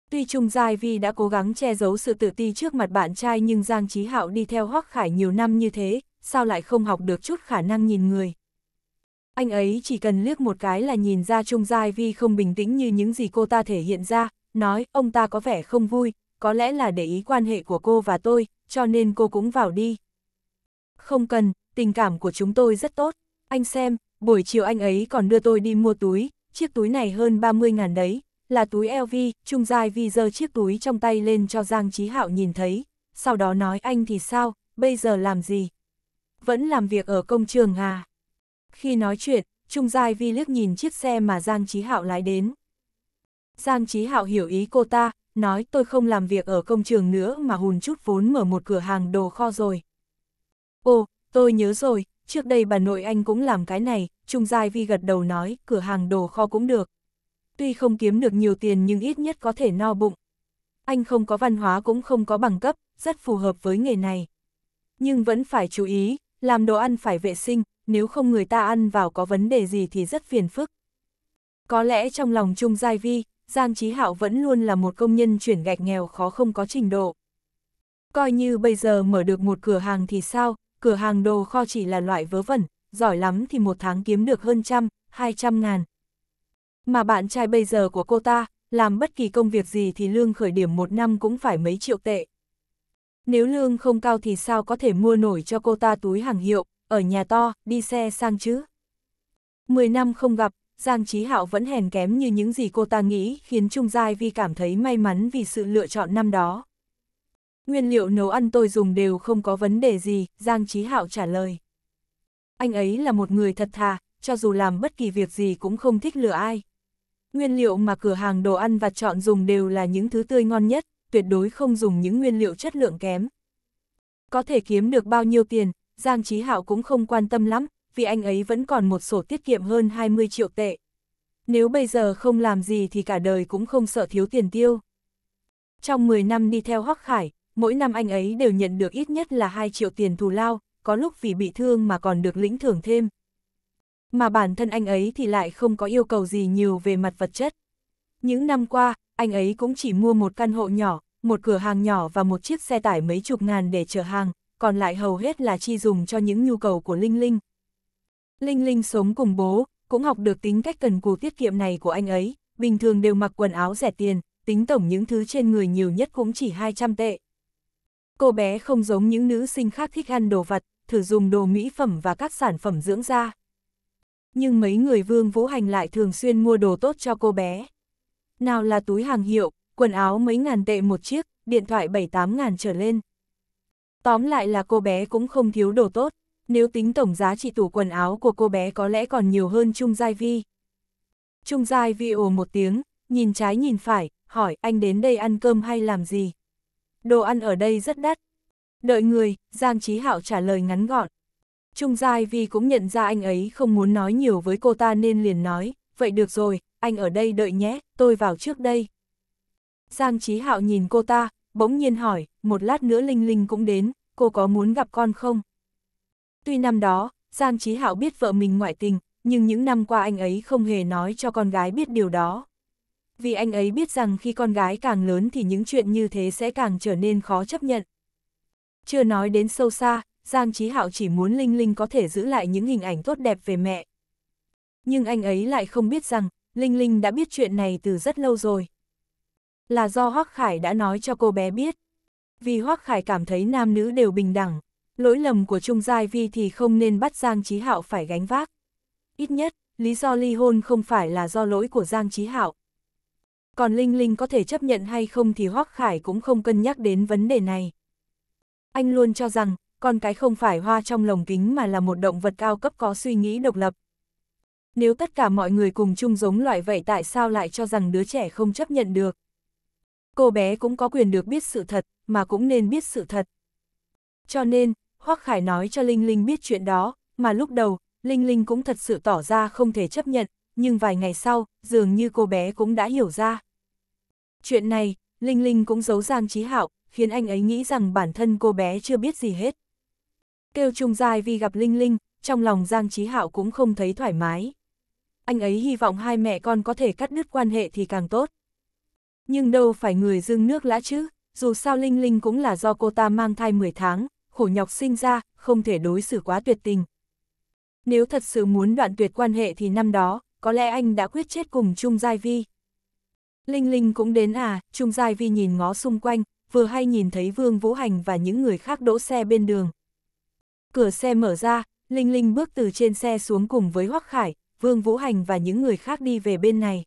Tuy Trung Giai Vi đã cố gắng che giấu sự tự ti trước mặt bạn trai nhưng Giang Trí Hạo đi theo Hoắc Khải nhiều năm như thế, sao lại không học được chút khả năng nhìn người. Anh ấy chỉ cần liếc một cái là nhìn ra Trung Giai Vi không bình tĩnh như những gì cô ta thể hiện ra, nói ông ta có vẻ không vui, có lẽ là để ý quan hệ của cô và tôi, cho nên cô cũng vào đi. Không cần, tình cảm của chúng tôi rất tốt. Anh xem, buổi chiều anh ấy còn đưa tôi đi mua túi, chiếc túi này hơn 30 ngàn đấy, là túi LV, Trung Giai Vi giơ chiếc túi trong tay lên cho Giang Trí Hạo nhìn thấy, sau đó nói anh thì sao, bây giờ làm gì? Vẫn làm việc ở công trường à? Khi nói chuyện, Trung Giai Vi liếc nhìn chiếc xe mà Giang Trí Hạo lái đến. Giang Trí Hạo hiểu ý cô ta, nói tôi không làm việc ở công trường nữa mà hùn chút vốn mở một cửa hàng đồ kho rồi, Ồ, tôi nhớ rồi, trước đây bà nội anh cũng làm cái này, Trung Giai Vi gật đầu nói, cửa hàng đồ kho cũng được. Tuy không kiếm được nhiều tiền nhưng ít nhất có thể no bụng. Anh không có văn hóa cũng không có bằng cấp, rất phù hợp với nghề này. Nhưng vẫn phải chú ý, làm đồ ăn phải vệ sinh, nếu không người ta ăn vào có vấn đề gì thì rất phiền phức. Có lẽ trong lòng Trung Giai Vi, Giang Trí Hạo vẫn luôn là một công nhân chuyển gạch nghèo khó không có trình độ. Coi như bây giờ mở được một cửa hàng thì sao, cửa hàng đồ kho chỉ là loại vớ vẩn, giỏi lắm thì một tháng kiếm được hơn trăm, hai trăm ngàn. Mà bạn trai bây giờ của cô ta, làm bất kỳ công việc gì thì lương khởi điểm một năm cũng phải mấy triệu tệ. Nếu lương không cao thì sao có thể mua nổi cho cô ta túi hàng hiệu, ở nhà to, đi xe sang chứ? Mười năm không gặp, Giang Trí Hạo vẫn hèn kém như những gì cô ta nghĩ khiến Trung Giai Vi cảm thấy may mắn vì sự lựa chọn năm đó. Nguyên liệu nấu ăn tôi dùng đều không có vấn đề gì, Giang Chí Hạo trả lời. Anh ấy là một người thật thà, cho dù làm bất kỳ việc gì cũng không thích lừa ai. Nguyên liệu mà cửa hàng đồ ăn và chọn dùng đều là những thứ tươi ngon nhất, tuyệt đối không dùng những nguyên liệu chất lượng kém. Có thể kiếm được bao nhiêu tiền, Giang Chí Hạo cũng không quan tâm lắm, vì anh ấy vẫn còn một sổ tiết kiệm hơn 20 triệu tệ. Nếu bây giờ không làm gì thì cả đời cũng không sợ thiếu tiền tiêu. Trong 10 năm đi theo Hoắc Khải, mỗi năm anh ấy đều nhận được ít nhất là 2 triệu tiền thù lao, có lúc vì bị thương mà còn được lĩnh thưởng thêm. Mà bản thân anh ấy thì lại không có yêu cầu gì nhiều về mặt vật chất. Những năm qua, anh ấy cũng chỉ mua một căn hộ nhỏ, một cửa hàng nhỏ và một chiếc xe tải mấy chục ngàn để chở hàng, còn lại hầu hết là chi dùng cho những nhu cầu của Linh Linh. Linh Linh sống cùng bố, cũng học được tính cách cần cù tiết kiệm này của anh ấy, bình thường đều mặc quần áo rẻ tiền, tính tổng những thứ trên người nhiều nhất cũng chỉ 200 tệ cô bé không giống những nữ sinh khác thích ăn đồ vật, thử dùng đồ mỹ phẩm và các sản phẩm dưỡng da. Nhưng mấy người Vương Vũ Hành lại thường xuyên mua đồ tốt cho cô bé. Nào là túi hàng hiệu, quần áo mấy ngàn tệ một chiếc, điện thoại 7-8 ngàn trở lên. Tóm lại là cô bé cũng không thiếu đồ tốt, nếu tính tổng giá trị tủ quần áo của cô bé có lẽ còn nhiều hơn Trung Giai Vi. Trung Giai Vi ồ một tiếng, nhìn trái nhìn phải, hỏi anh đến đây ăn cơm hay làm gì? đồ ăn ở đây rất đắt. Đợi người, Giang Chí Hạo trả lời ngắn gọn. Trung Giai vì cũng nhận ra anh ấy không muốn nói nhiều với cô ta nên liền nói, vậy được rồi, anh ở đây đợi nhé, tôi vào trước đây. Giang Chí Hạo nhìn cô ta, bỗng nhiên hỏi, một lát nữa Linh Linh cũng đến, cô có muốn gặp con không? Tuy năm đó, Giang Chí Hạo biết vợ mình ngoại tình, nhưng những năm qua anh ấy không hề nói cho con gái biết điều đó vì anh ấy biết rằng khi con gái càng lớn thì những chuyện như thế sẽ càng trở nên khó chấp nhận. Chưa nói đến sâu xa, Giang Chí Hạo chỉ muốn Linh Linh có thể giữ lại những hình ảnh tốt đẹp về mẹ. Nhưng anh ấy lại không biết rằng, Linh Linh đã biết chuyện này từ rất lâu rồi. Là do Hoắc Khải đã nói cho cô bé biết. Vì Hoắc Khải cảm thấy nam nữ đều bình đẳng, lỗi lầm của Trung Giai Vi thì không nên bắt Giang Chí Hạo phải gánh vác. Ít nhất, lý do ly hôn không phải là do lỗi của Giang Chí Hạo, còn Linh Linh có thể chấp nhận hay không thì Hoác Khải cũng không cân nhắc đến vấn đề này. Anh luôn cho rằng, con cái không phải hoa trong lồng kính mà là một động vật cao cấp có suy nghĩ độc lập. Nếu tất cả mọi người cùng chung giống loại vậy tại sao lại cho rằng đứa trẻ không chấp nhận được? Cô bé cũng có quyền được biết sự thật, mà cũng nên biết sự thật. Cho nên, Hoác Khải nói cho Linh Linh biết chuyện đó, mà lúc đầu, Linh Linh cũng thật sự tỏ ra không thể chấp nhận, nhưng vài ngày sau, dường như cô bé cũng đã hiểu ra. Chuyện này, Linh Linh cũng giấu Giang Trí Hạo, khiến anh ấy nghĩ rằng bản thân cô bé chưa biết gì hết. Kêu Trung Giai vì gặp Linh Linh, trong lòng Giang Trí Hạo cũng không thấy thoải mái. Anh ấy hy vọng hai mẹ con có thể cắt đứt quan hệ thì càng tốt. Nhưng đâu phải người dưng nước lã chứ, dù sao Linh Linh cũng là do cô ta mang thai 10 tháng, khổ nhọc sinh ra, không thể đối xử quá tuyệt tình. Nếu thật sự muốn đoạn tuyệt quan hệ thì năm đó, có lẽ anh đã quyết chết cùng Trung Giai Vi. Linh Linh cũng đến à, Trung Giai Vi nhìn ngó xung quanh, vừa hay nhìn thấy Vương Vũ Hành và những người khác đỗ xe bên đường. Cửa xe mở ra, Linh Linh bước từ trên xe xuống cùng với Hoắc Khải, Vương Vũ Hành và những người khác đi về bên này.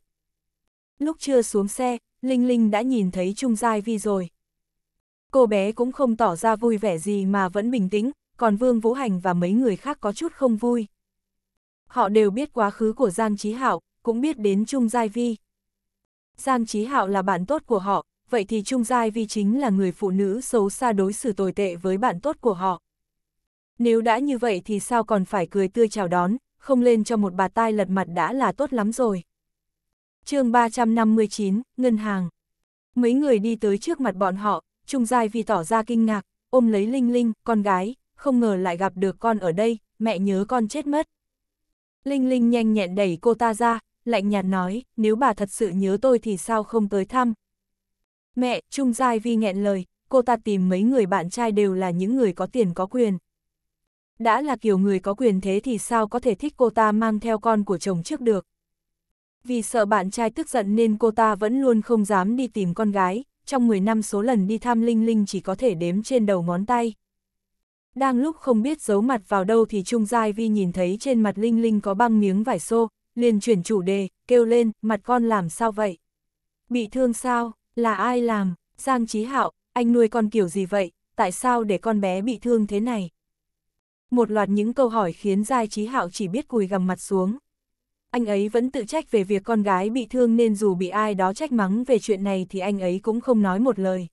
Lúc chưa xuống xe, Linh Linh đã nhìn thấy Trung Giai Vi rồi. Cô bé cũng không tỏ ra vui vẻ gì mà vẫn bình tĩnh, còn Vương Vũ Hành và mấy người khác có chút không vui. Họ đều biết quá khứ của Giang Trí Hạo, cũng biết đến Trung Giai Vi. Giang Chí Hạo là bạn tốt của họ, vậy thì Trung Giai Vi chính là người phụ nữ xấu xa đối xử tồi tệ với bạn tốt của họ. Nếu đã như vậy thì sao còn phải cười tươi chào đón, không lên cho một bà tai lật mặt đã là tốt lắm rồi. chương 359, Ngân hàng. Mấy người đi tới trước mặt bọn họ, Trung Giai Vi tỏ ra kinh ngạc, ôm lấy Linh Linh, con gái, không ngờ lại gặp được con ở đây, mẹ nhớ con chết mất. Linh Linh nhanh nhẹn đẩy cô ta ra, lạnh nhạt nói, nếu bà thật sự nhớ tôi thì sao không tới thăm. Mẹ, Trung Giai Vi nghẹn lời, cô ta tìm mấy người bạn trai đều là những người có tiền có quyền. Đã là kiểu người có quyền thế thì sao có thể thích cô ta mang theo con của chồng trước được. Vì sợ bạn trai tức giận nên cô ta vẫn luôn không dám đi tìm con gái, trong 10 năm số lần đi thăm Linh Linh chỉ có thể đếm trên đầu ngón tay. Đang lúc không biết giấu mặt vào đâu thì Trung Giai Vi nhìn thấy trên mặt Linh Linh có băng miếng vải xô, liền chuyển chủ đề, kêu lên, mặt con làm sao vậy? Bị thương sao? Là ai làm? Giang Chí Hạo, anh nuôi con kiểu gì vậy? Tại sao để con bé bị thương thế này? Một loạt những câu hỏi khiến Giang Chí Hạo chỉ biết cùi gằm mặt xuống. Anh ấy vẫn tự trách về việc con gái bị thương nên dù bị ai đó trách mắng về chuyện này thì anh ấy cũng không nói một lời.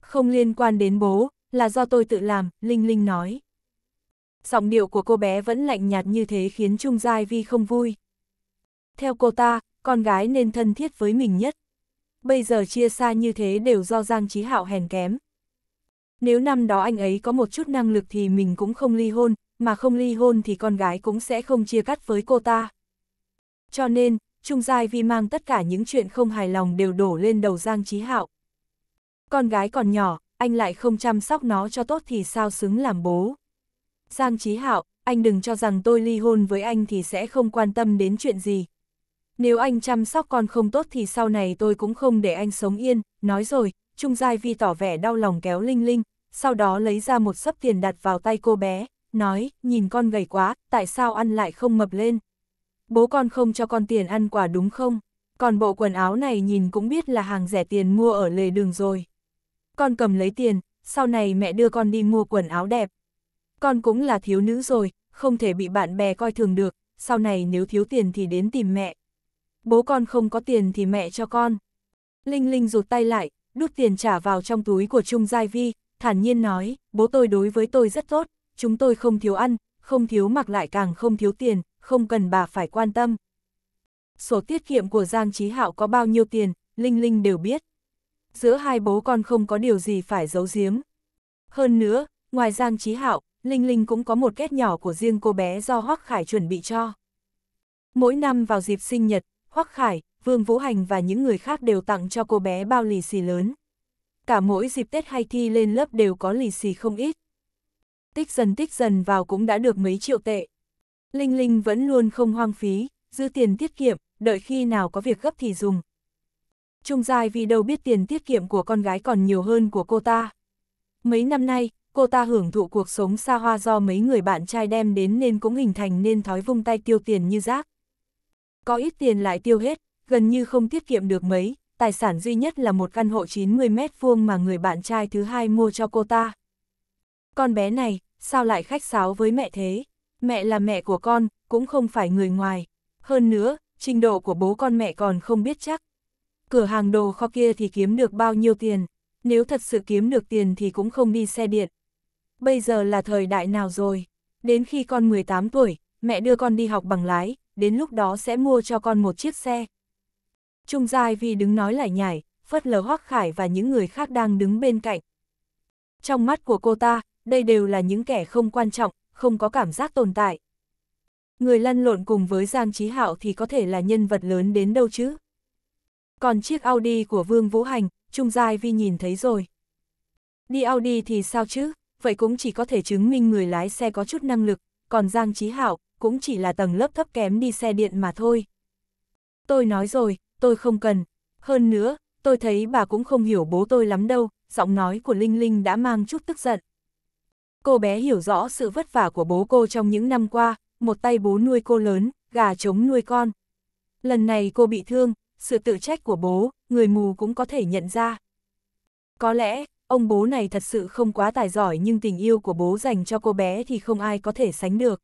Không liên quan đến bố, là do tôi tự làm, Linh Linh nói giọng điệu của cô bé vẫn lạnh nhạt như thế khiến Trung Giai Vi không vui. Theo cô ta, con gái nên thân thiết với mình nhất. Bây giờ chia xa như thế đều do Giang Trí Hạo hèn kém. Nếu năm đó anh ấy có một chút năng lực thì mình cũng không ly hôn, mà không ly hôn thì con gái cũng sẽ không chia cắt với cô ta. Cho nên, Trung Giai Vi mang tất cả những chuyện không hài lòng đều đổ lên đầu Giang Trí Hạo. Con gái còn nhỏ, anh lại không chăm sóc nó cho tốt thì sao xứng làm bố. Giang Chí Hạo, anh đừng cho rằng tôi ly hôn với anh thì sẽ không quan tâm đến chuyện gì. Nếu anh chăm sóc con không tốt thì sau này tôi cũng không để anh sống yên, nói rồi, Trung Giai Vi tỏ vẻ đau lòng kéo Linh Linh, sau đó lấy ra một sấp tiền đặt vào tay cô bé, nói, nhìn con gầy quá, tại sao ăn lại không mập lên? Bố con không cho con tiền ăn quả đúng không? Còn bộ quần áo này nhìn cũng biết là hàng rẻ tiền mua ở lề đường rồi. Con cầm lấy tiền, sau này mẹ đưa con đi mua quần áo đẹp, con cũng là thiếu nữ rồi, không thể bị bạn bè coi thường được, sau này nếu thiếu tiền thì đến tìm mẹ. Bố con không có tiền thì mẹ cho con. Linh Linh rụt tay lại, đút tiền trả vào trong túi của Trung Giai Vi, thản nhiên nói, bố tôi đối với tôi rất tốt, chúng tôi không thiếu ăn, không thiếu mặc lại càng không thiếu tiền, không cần bà phải quan tâm. Số tiết kiệm của Giang Trí Hạo có bao nhiêu tiền, Linh Linh đều biết. Giữa hai bố con không có điều gì phải giấu giếm. Hơn nữa, ngoài Giang Trí Hạo, Linh Linh cũng có một kết nhỏ của riêng cô bé do Hoắc Khải chuẩn bị cho. Mỗi năm vào dịp sinh nhật, Hoắc Khải, Vương Vũ Hành và những người khác đều tặng cho cô bé bao lì xì lớn. Cả mỗi dịp Tết hay thi lên lớp đều có lì xì không ít. Tích dần tích dần vào cũng đã được mấy triệu tệ. Linh Linh vẫn luôn không hoang phí, giữ tiền tiết kiệm, đợi khi nào có việc gấp thì dùng. Trung Giai vì đâu biết tiền tiết kiệm của con gái còn nhiều hơn của cô ta. Mấy năm nay, cô ta hưởng thụ cuộc sống xa hoa do mấy người bạn trai đem đến nên cũng hình thành nên thói vung tay tiêu tiền như rác. Có ít tiền lại tiêu hết, gần như không tiết kiệm được mấy, tài sản duy nhất là một căn hộ 90 mét vuông mà người bạn trai thứ hai mua cho cô ta. Con bé này, sao lại khách sáo với mẹ thế? Mẹ là mẹ của con, cũng không phải người ngoài. Hơn nữa, trình độ của bố con mẹ còn không biết chắc. Cửa hàng đồ kho kia thì kiếm được bao nhiêu tiền? Nếu thật sự kiếm được tiền thì cũng không đi xe điện, bây giờ là thời đại nào rồi? Đến khi con 18 tuổi, mẹ đưa con đi học bằng lái, đến lúc đó sẽ mua cho con một chiếc xe. Trung Giai vi đứng nói lại nhảy, phất lờ Hoác Khải và những người khác đang đứng bên cạnh. Trong mắt của cô ta, đây đều là những kẻ không quan trọng, không có cảm giác tồn tại. Người lăn lộn cùng với Giang Trí Hạo thì có thể là nhân vật lớn đến đâu chứ? Còn chiếc Audi của Vương Vũ Hành, Trung Giai Vi nhìn thấy rồi. Đi Audi thì sao chứ? vậy cũng chỉ có thể chứng minh người lái xe có chút năng lực, còn Giang Chí Hảo cũng chỉ là tầng lớp thấp kém đi xe điện mà thôi. Tôi nói rồi, tôi không cần. Hơn nữa, tôi thấy bà cũng không hiểu bố tôi lắm đâu, giọng nói của Linh Linh đã mang chút tức giận. Cô bé hiểu rõ sự vất vả của bố cô trong những năm qua, một tay bố nuôi cô lớn, gà trống nuôi con. Lần này cô bị thương, sự tự trách của bố, người mù cũng có thể nhận ra. Có lẽ, ông bố này thật sự không quá tài giỏi nhưng tình yêu của bố dành cho cô bé thì không ai có thể sánh được.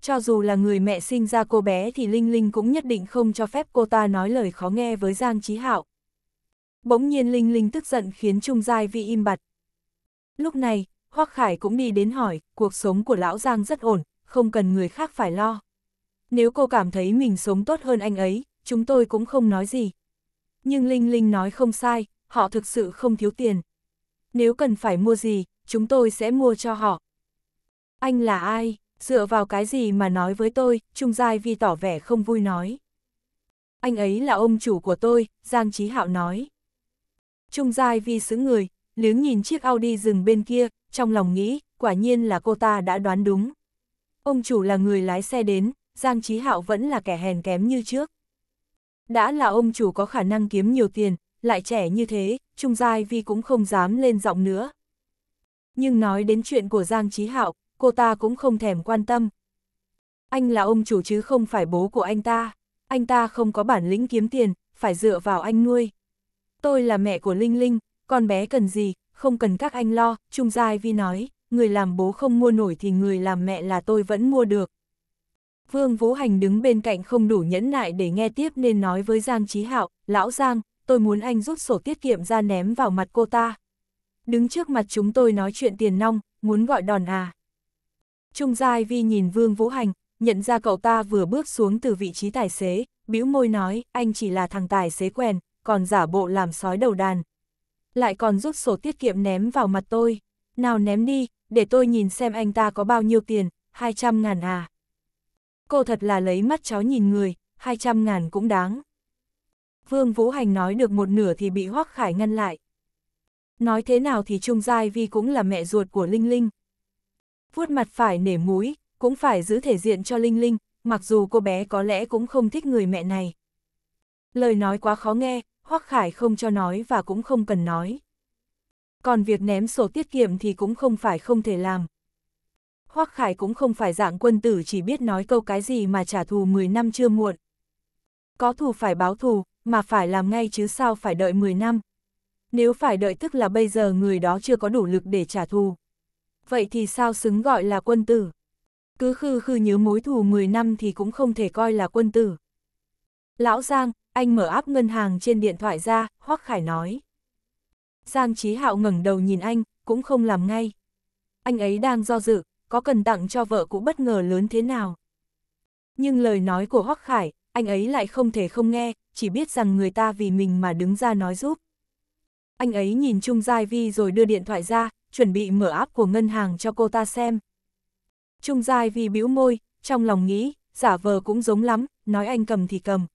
Cho dù là người mẹ sinh ra cô bé thì Linh Linh cũng nhất định không cho phép cô ta nói lời khó nghe với Giang Chí Hạo. Bỗng nhiên Linh Linh tức giận khiến Trung Giai Vi im bặt. Lúc này, Hoắc Khải cũng đi đến hỏi, cuộc sống của lão Giang rất ổn, không cần người khác phải lo. Nếu cô cảm thấy mình sống tốt hơn anh ấy, chúng tôi cũng không nói gì. Nhưng Linh Linh nói không sai, họ thực sự không thiếu tiền nếu cần phải mua gì, chúng tôi sẽ mua cho họ. Anh là ai? Dựa vào cái gì mà nói với tôi, Trung Giai Vi tỏ vẻ không vui nói. Anh ấy là ông chủ của tôi, Giang Trí Hạo nói. Trung Giai Vi xứng người, liếng nhìn chiếc Audi dừng bên kia, trong lòng nghĩ, quả nhiên là cô ta đã đoán đúng. Ông chủ là người lái xe đến, Giang Trí Hạo vẫn là kẻ hèn kém như trước. Đã là ông chủ có khả năng kiếm nhiều tiền, lại trẻ như thế, Trung Giai Vi cũng không dám lên giọng nữa. Nhưng nói đến chuyện của Giang Trí Hạo, cô ta cũng không thèm quan tâm. Anh là ông chủ chứ không phải bố của anh ta, anh ta không có bản lĩnh kiếm tiền, phải dựa vào anh nuôi. Tôi là mẹ của Linh Linh, con bé cần gì, không cần các anh lo, Trung Giai Vi nói, người làm bố không mua nổi thì người làm mẹ là tôi vẫn mua được. Vương Vũ Hành đứng bên cạnh không đủ nhẫn nại để nghe tiếp nên nói với Giang Trí Hạo, lão Giang, tôi muốn anh rút sổ tiết kiệm ra ném vào mặt cô ta. Đứng trước mặt chúng tôi nói chuyện tiền nong, muốn gọi đòn à. Trung Giai Vi nhìn Vương Vũ Hành, nhận ra cậu ta vừa bước xuống từ vị trí tài xế, bĩu môi nói, anh chỉ là thằng tài xế quen, còn giả bộ làm sói đầu đàn. Lại còn rút sổ tiết kiệm ném vào mặt tôi. Nào ném đi, để tôi nhìn xem anh ta có bao nhiêu tiền, 200 ngàn à. Cô thật là lấy mắt chó nhìn người, 200 ngàn cũng đáng. Vương Vũ Hành nói được một nửa thì bị Hoắc Khải ngăn lại. Nói thế nào thì Trung Giai Vi cũng là mẹ ruột của Linh Linh. Vuốt mặt phải nể mũi, cũng phải giữ thể diện cho Linh Linh, mặc dù cô bé có lẽ cũng không thích người mẹ này. Lời nói quá khó nghe, Hoắc Khải không cho nói và cũng không cần nói. Còn việc ném sổ tiết kiệm thì cũng không phải không thể làm. Hoắc Khải cũng không phải dạng quân tử chỉ biết nói câu cái gì mà trả thù 10 năm chưa muộn. Có thù phải báo thù, mà phải làm ngay chứ sao phải đợi 10 năm. Nếu phải đợi tức là bây giờ người đó chưa có đủ lực để trả thù. Vậy thì sao xứng gọi là quân tử? Cứ khư khư nhớ mối thù 10 năm thì cũng không thể coi là quân tử. Lão Giang, anh mở áp ngân hàng trên điện thoại ra, Hoắc Khải nói. Giang Chí Hạo ngẩng đầu nhìn anh, cũng không làm ngay. Anh ấy đang do dự, có cần tặng cho vợ cũ bất ngờ lớn thế nào. Nhưng lời nói của Hoắc Khải, anh ấy lại không thể không nghe, chỉ biết rằng người ta vì mình mà đứng ra nói giúp. Anh ấy nhìn Trung Giai Vi rồi đưa điện thoại ra, chuẩn bị mở áp của ngân hàng cho cô ta xem. Trung Giai Vi bĩu môi, trong lòng nghĩ, giả vờ cũng giống lắm, nói anh cầm thì cầm.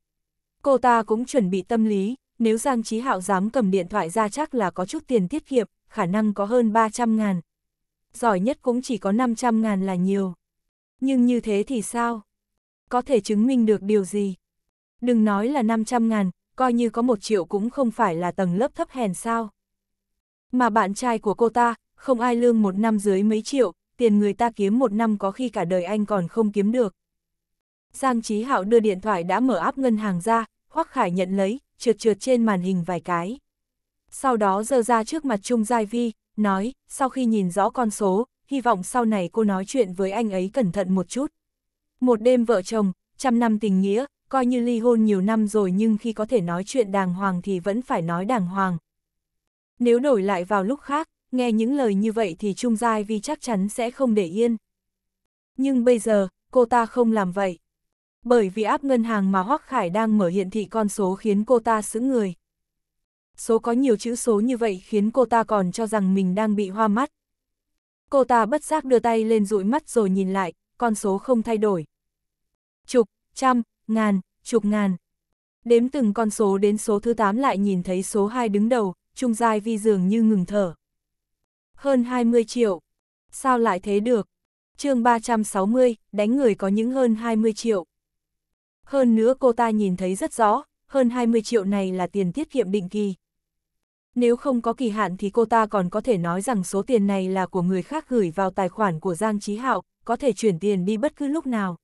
Cô ta cũng chuẩn bị tâm lý, nếu Giang Trí Hạo dám cầm điện thoại ra chắc là có chút tiền tiết kiệm, khả năng có hơn 300 ngàn. Giỏi nhất cũng chỉ có 500 ngàn là nhiều. Nhưng như thế thì sao? Có thể chứng minh được điều gì? đừng nói là 500 ngàn, coi như có một triệu cũng không phải là tầng lớp thấp hèn sao. Mà bạn trai của cô ta, không ai lương một năm dưới mấy triệu, tiền người ta kiếm một năm có khi cả đời anh còn không kiếm được. Giang Chí Hạo đưa điện thoại đã mở áp ngân hàng ra, Hoắc Khải nhận lấy, trượt trượt trên màn hình vài cái. Sau đó giơ ra trước mặt Trung Giai Vi, nói, sau khi nhìn rõ con số, hy vọng sau này cô nói chuyện với anh ấy cẩn thận một chút. Một đêm vợ chồng, trăm năm tình nghĩa, coi như ly hôn nhiều năm rồi nhưng khi có thể nói chuyện đàng hoàng thì vẫn phải nói đàng hoàng. Nếu đổi lại vào lúc khác, nghe những lời như vậy thì Trung Giai Vi chắc chắn sẽ không để yên. Nhưng bây giờ, cô ta không làm vậy. Bởi vì áp ngân hàng mà Hoắc Khải đang mở hiện thị con số khiến cô ta sững người. Số có nhiều chữ số như vậy khiến cô ta còn cho rằng mình đang bị hoa mắt. Cô ta bất giác đưa tay lên dụi mắt rồi nhìn lại, con số không thay đổi. Chục, trăm, ngàn, chục ngàn. Đếm từng con số đến số thứ 8 lại nhìn thấy số 2 đứng đầu, Trung Giai Vi dường như ngừng thở. Hơn 20 triệu. Sao lại thế được? chương 360, đánh người có những hơn 20 triệu. Hơn nữa cô ta nhìn thấy rất rõ, hơn 20 triệu này là tiền tiết kiệm định kỳ. Nếu không có kỳ hạn thì cô ta còn có thể nói rằng số tiền này là của người khác gửi vào tài khoản của Giang Trí Hạo, có thể chuyển tiền đi bất cứ lúc nào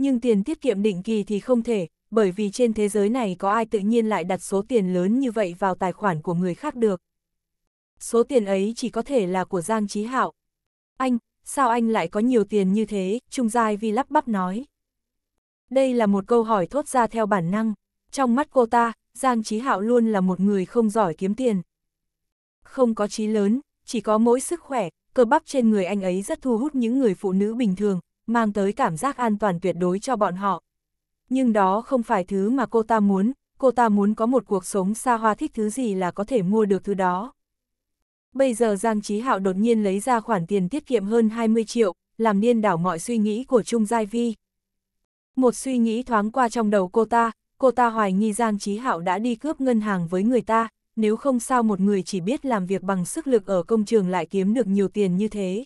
nhưng tiền tiết kiệm định kỳ thì không thể, bởi vì trên thế giới này có ai tự nhiên lại đặt số tiền lớn như vậy vào tài khoản của người khác được. Số tiền ấy chỉ có thể là của Giang Trí Hạo. Anh, sao anh lại có nhiều tiền như thế, Trung Giai Vi lắp bắp nói. Đây là một câu hỏi thốt ra theo bản năng. Trong mắt cô ta, Giang Trí Hạo luôn là một người không giỏi kiếm tiền. Không có trí lớn, chỉ có mỗi sức khỏe, cơ bắp trên người anh ấy rất thu hút những người phụ nữ bình thường, mang tới cảm giác an toàn tuyệt đối cho bọn họ. Nhưng đó không phải thứ mà cô ta muốn, cô ta muốn có một cuộc sống xa hoa thích thứ gì là có thể mua được thứ đó. Bây giờ Giang Trí Hạo đột nhiên lấy ra khoản tiền tiết kiệm hơn 20 triệu, làm điên đảo mọi suy nghĩ của Trung Giai Vi. Một suy nghĩ thoáng qua trong đầu cô ta, cô ta hoài nghi Giang Trí Hạo đã đi cướp ngân hàng với người ta, nếu không sao một người chỉ biết làm việc bằng sức lực ở công trường lại kiếm được nhiều tiền như thế.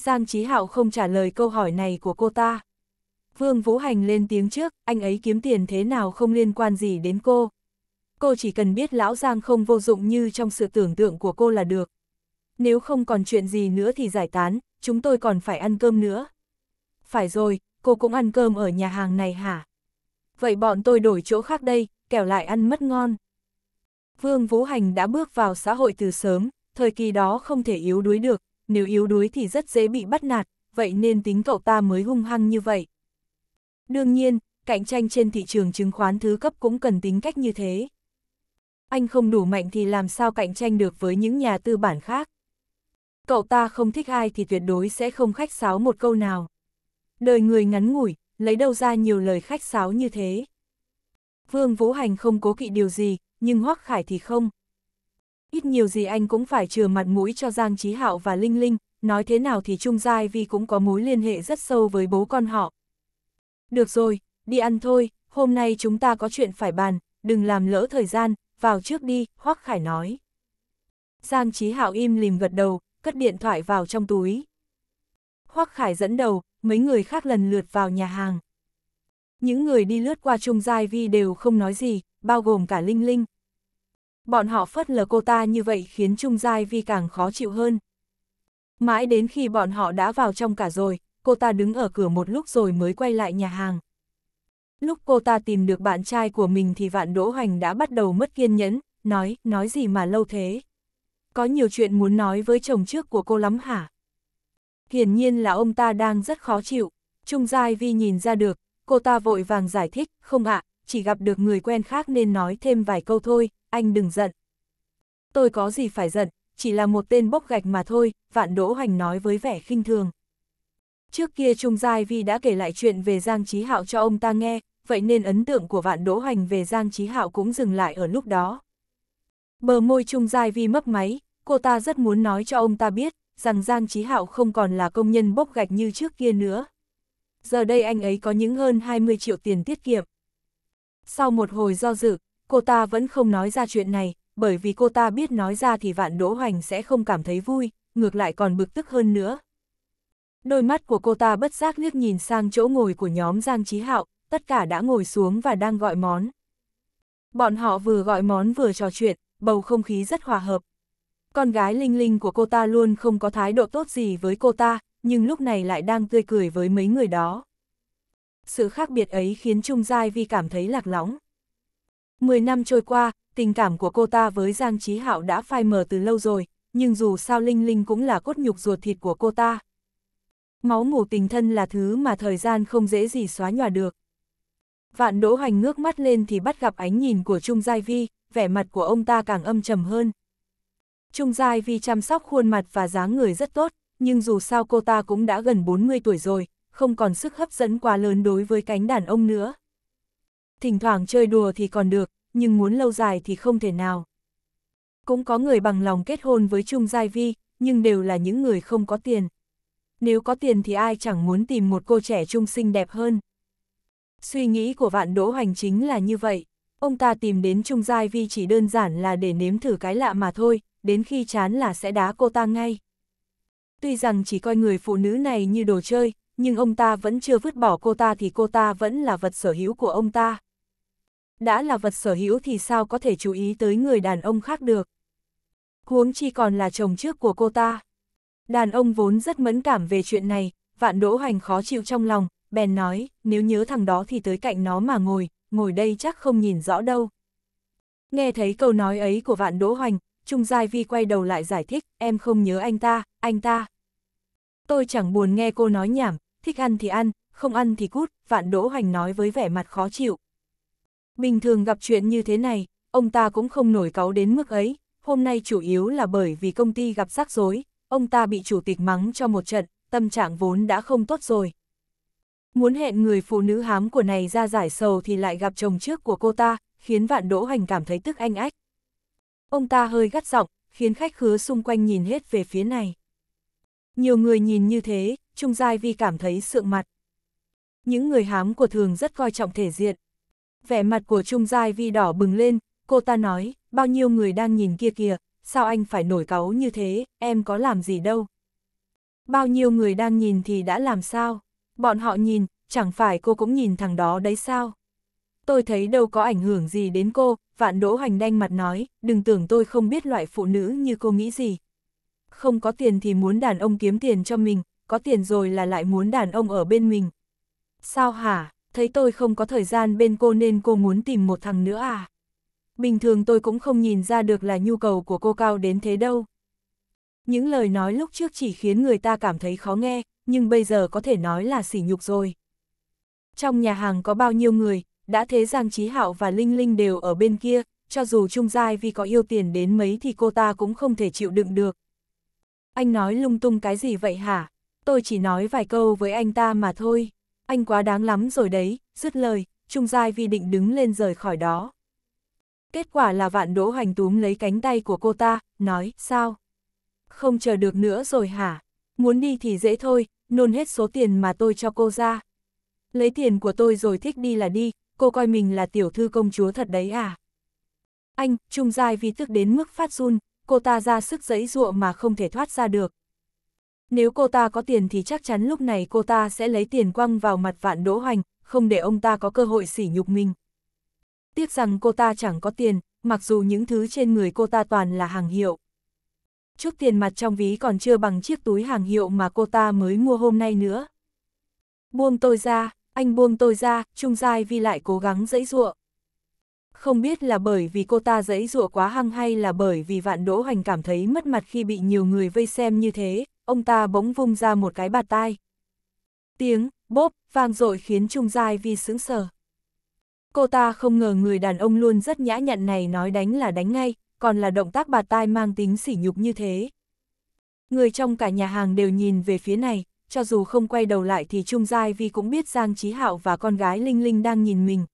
Giang Chí Hạo không trả lời câu hỏi này của cô ta. Vương Vũ Hành lên tiếng trước, anh ấy kiếm tiền thế nào không liên quan gì đến cô. Cô chỉ cần biết lão Giang không vô dụng như trong sự tưởng tượng của cô là được. Nếu không còn chuyện gì nữa thì giải tán, chúng tôi còn phải ăn cơm nữa. Phải rồi, cô cũng ăn cơm ở nhà hàng này hả? Vậy bọn tôi đổi chỗ khác đây, kẻo lại ăn mất ngon. Vương Vũ Hành đã bước vào xã hội từ sớm, thời kỳ đó không thể yếu đuối được, nếu yếu đuối thì rất dễ bị bắt nạt, vậy nên tính cậu ta mới hung hăng như vậy. Đương nhiên, cạnh tranh trên thị trường chứng khoán thứ cấp cũng cần tính cách như thế. Anh không đủ mạnh thì làm sao cạnh tranh được với những nhà tư bản khác. Cậu ta không thích ai thì tuyệt đối sẽ không khách sáo một câu nào. Đời người ngắn ngủi, lấy đâu ra nhiều lời khách sáo như thế. Vương Vũ Hành không cố kỵ điều gì, nhưng Hoắc Khải thì không ít nhiều gì anh cũng phải chừa mặt mũi cho Giang Trí Hạo và Linh Linh, nói thế nào thì Trung Giai Vi cũng có mối liên hệ rất sâu với bố con họ. Được rồi, đi ăn thôi, hôm nay chúng ta có chuyện phải bàn, đừng làm lỡ thời gian, vào trước đi, Hoắc Khải nói. Giang Trí Hạo im lìm gật đầu, cất điện thoại vào trong túi. Hoắc Khải dẫn đầu, mấy người khác lần lượt vào nhà hàng. Những người đi lướt qua Trung Giai Vi đều không nói gì, bao gồm cả Linh Linh, bọn họ phất lờ cô ta như vậy khiến Trung Giai Vi càng khó chịu hơn. Mãi đến khi bọn họ đã vào trong cả rồi, cô ta đứng ở cửa một lúc rồi mới quay lại nhà hàng. Lúc cô ta tìm được bạn trai của mình thì vạn Đỗ Hoành đã bắt đầu mất kiên nhẫn, nói, nói gì mà lâu thế. Có nhiều chuyện muốn nói với chồng trước của cô lắm hả? Hiển nhiên là ông ta đang rất khó chịu, Trung Giai Vi nhìn ra được, cô ta vội vàng giải thích, không ạ, à, chỉ gặp được người quen khác nên nói thêm vài câu thôi, anh đừng giận. Tôi có gì phải giận, chỉ là một tên bốc gạch mà thôi, Vạn Đỗ Hoành nói với vẻ khinh thường. Trước kia Trung Giai Vi đã kể lại chuyện về Giang Trí Hạo cho ông ta nghe, vậy nên ấn tượng của Vạn Đỗ Hoành về Giang Trí Hạo cũng dừng lại ở lúc đó. Bờ môi Trung Giai Vi mấp máy, cô ta rất muốn nói cho ông ta biết rằng Giang Trí Hạo không còn là công nhân bốc gạch như trước kia nữa. Giờ đây anh ấy có những hơn 20 triệu tiền tiết kiệm. Sau một hồi do dự, cô ta vẫn không nói ra chuyện này, bởi vì cô ta biết nói ra thì vạn đỗ hoành sẽ không cảm thấy vui, ngược lại còn bực tức hơn nữa. Đôi mắt của cô ta bất giác liếc nhìn sang chỗ ngồi của nhóm Giang Trí Hạo, tất cả đã ngồi xuống và đang gọi món. Bọn họ vừa gọi món vừa trò chuyện, bầu không khí rất hòa hợp. Con gái Linh Linh của cô ta luôn không có thái độ tốt gì với cô ta, nhưng lúc này lại đang tươi cười với mấy người đó sự khác biệt ấy khiến Trung Giai Vi cảm thấy lạc lõng. Mười năm trôi qua, tình cảm của cô ta với Giang Trí Hạo đã phai mờ từ lâu rồi, nhưng dù sao Linh Linh cũng là cốt nhục ruột thịt của cô ta. Máu ngủ tình thân là thứ mà thời gian không dễ gì xóa nhòa được. Vạn Đỗ Hoành ngước mắt lên thì bắt gặp ánh nhìn của Trung Giai Vi, vẻ mặt của ông ta càng âm trầm hơn. Trung Giai Vi chăm sóc khuôn mặt và dáng người rất tốt, nhưng dù sao cô ta cũng đã gần 40 tuổi rồi, không còn sức hấp dẫn quá lớn đối với cánh đàn ông nữa. Thỉnh thoảng chơi đùa thì còn được, nhưng muốn lâu dài thì không thể nào. Cũng có người bằng lòng kết hôn với Trung Giai Vi, nhưng đều là những người không có tiền. Nếu có tiền thì ai chẳng muốn tìm một cô trẻ trung xinh đẹp hơn. Suy nghĩ của vạn đỗ hoành chính là như vậy. Ông ta tìm đến Trung Giai Vi chỉ đơn giản là để nếm thử cái lạ mà thôi, đến khi chán là sẽ đá cô ta ngay. Tuy rằng chỉ coi người phụ nữ này như đồ chơi, nhưng ông ta vẫn chưa vứt bỏ cô ta thì cô ta vẫn là vật sở hữu của ông ta. Đã là vật sở hữu thì sao có thể chú ý tới người đàn ông khác được. Huống chi còn là chồng trước của cô ta. Đàn ông vốn rất mẫn cảm về chuyện này, vạn đỗ hoành khó chịu trong lòng, bèn nói, nếu nhớ thằng đó thì tới cạnh nó mà ngồi, ngồi đây chắc không nhìn rõ đâu. Nghe thấy câu nói ấy của vạn đỗ hoành, Trung Giai Vi quay đầu lại giải thích, em không nhớ anh ta, anh ta. Tôi chẳng buồn nghe cô nói nhảm, thích ăn thì ăn, không ăn thì cút, vạn đỗ hoành nói với vẻ mặt khó chịu. Bình thường gặp chuyện như thế này, ông ta cũng không nổi cáu đến mức ấy, hôm nay chủ yếu là bởi vì công ty gặp rắc rối, ông ta bị chủ tịch mắng cho một trận, tâm trạng vốn đã không tốt rồi. Muốn hẹn người phụ nữ hám của này ra giải sầu thì lại gặp chồng trước của cô ta, khiến vạn đỗ hoành cảm thấy tức anh ách. Ông ta hơi gắt giọng, khiến khách khứa xung quanh nhìn hết về phía này. Nhiều người nhìn như thế, Trung Giai Vi cảm thấy sượng mặt. Những người hám của thường rất coi trọng thể diện. Vẻ mặt của Trung Giai Vi đỏ bừng lên, cô ta nói, bao nhiêu người đang nhìn kia kìa, sao anh phải nổi cáu như thế, em có làm gì đâu. Bao nhiêu người đang nhìn thì đã làm sao? Bọn họ nhìn, chẳng phải cô cũng nhìn thằng đó đấy sao? Tôi thấy đâu có ảnh hưởng gì đến cô, vạn đỗ hoành đanh mặt nói, đừng tưởng tôi không biết loại phụ nữ như cô nghĩ gì không có tiền thì muốn đàn ông kiếm tiền cho mình, có tiền rồi là lại muốn đàn ông ở bên mình. Sao hả, thấy tôi không có thời gian bên cô nên cô muốn tìm một thằng nữa à? Bình thường tôi cũng không nhìn ra được là nhu cầu của cô cao đến thế đâu. Những lời nói lúc trước chỉ khiến người ta cảm thấy khó nghe, nhưng bây giờ có thể nói là sỉ nhục rồi. Trong nhà hàng có bao nhiêu người, đã thế Giang Trí Hạo và Linh Linh đều ở bên kia, cho dù Trung Giai vì có yêu tiền đến mấy thì cô ta cũng không thể chịu đựng được, anh nói lung tung cái gì vậy hả? Tôi chỉ nói vài câu với anh ta mà thôi. Anh quá đáng lắm rồi đấy, dứt lời, Trung Giai Vi định đứng lên rời khỏi đó. Kết quả là vạn đỗ hành túm lấy cánh tay của cô ta, nói, sao? Không chờ được nữa rồi hả? Muốn đi thì dễ thôi, nôn hết số tiền mà tôi cho cô ra. Lấy tiền của tôi rồi thích đi là đi, cô coi mình là tiểu thư công chúa thật đấy à? Anh, Trung Giai Vi tức đến mức phát run, cô ta ra sức giấy ruộng mà không thể thoát ra được. Nếu cô ta có tiền thì chắc chắn lúc này cô ta sẽ lấy tiền quăng vào mặt vạn đỗ hoành, không để ông ta có cơ hội sỉ nhục mình. Tiếc rằng cô ta chẳng có tiền, mặc dù những thứ trên người cô ta toàn là hàng hiệu. Chút tiền mặt trong ví còn chưa bằng chiếc túi hàng hiệu mà cô ta mới mua hôm nay nữa. Buông tôi ra, anh buông tôi ra, Trung Giai Vi lại cố gắng dãy ruộng. Không biết là bởi vì cô ta dẫy dụa quá hăng hay là bởi vì vạn đỗ hoành cảm thấy mất mặt khi bị nhiều người vây xem như thế, ông ta bỗng vung ra một cái bạt tai. Tiếng, bốp, vang dội khiến Trung Giai Vi sững sờ. Cô ta không ngờ người đàn ông luôn rất nhã nhặn này nói đánh là đánh ngay, còn là động tác bạt tai mang tính sỉ nhục như thế. Người trong cả nhà hàng đều nhìn về phía này, cho dù không quay đầu lại thì Trung Giai Vi cũng biết Giang Trí Hạo và con gái Linh Linh đang nhìn mình,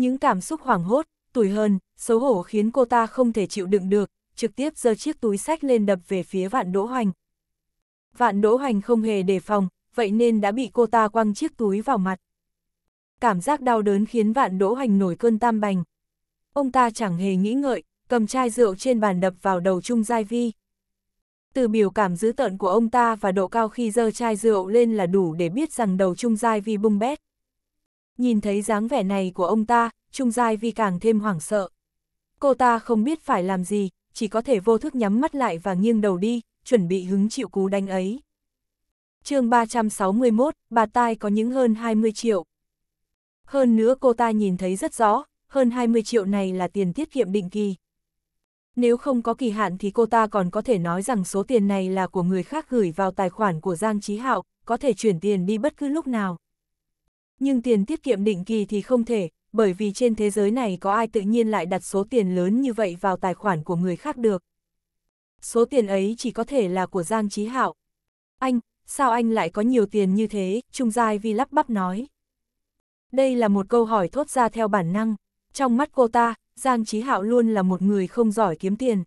những cảm xúc hoảng hốt, tủi hơn, xấu hổ khiến cô ta không thể chịu đựng được, trực tiếp giơ chiếc túi sách lên đập về phía vạn đỗ hoành. Vạn đỗ hoành không hề đề phòng, vậy nên đã bị cô ta quăng chiếc túi vào mặt. Cảm giác đau đớn khiến vạn đỗ hoành nổi cơn tam bành. Ông ta chẳng hề nghĩ ngợi, cầm chai rượu trên bàn đập vào đầu Trung Giai Vi. Từ biểu cảm dữ tợn của ông ta và độ cao khi dơ chai rượu lên là đủ để biết rằng đầu Trung Giai Vi bung bét. Nhìn thấy dáng vẻ này của ông ta, Trung Giai Vi càng thêm hoảng sợ. Cô ta không biết phải làm gì, chỉ có thể vô thức nhắm mắt lại và nghiêng đầu đi, chuẩn bị hứng chịu cú đánh ấy. chương 361, bà Tai có những hơn 20 triệu. Hơn nữa cô ta nhìn thấy rất rõ, hơn 20 triệu này là tiền tiết kiệm định kỳ. Nếu không có kỳ hạn thì cô ta còn có thể nói rằng số tiền này là của người khác gửi vào tài khoản của Giang Trí Hạo, có thể chuyển tiền đi bất cứ lúc nào nhưng tiền tiết kiệm định kỳ thì không thể, bởi vì trên thế giới này có ai tự nhiên lại đặt số tiền lớn như vậy vào tài khoản của người khác được. Số tiền ấy chỉ có thể là của Giang Trí Hạo. Anh, sao anh lại có nhiều tiền như thế, Trung Giai Vi lắp bắp nói. Đây là một câu hỏi thốt ra theo bản năng. Trong mắt cô ta, Giang Trí Hạo luôn là một người không giỏi kiếm tiền.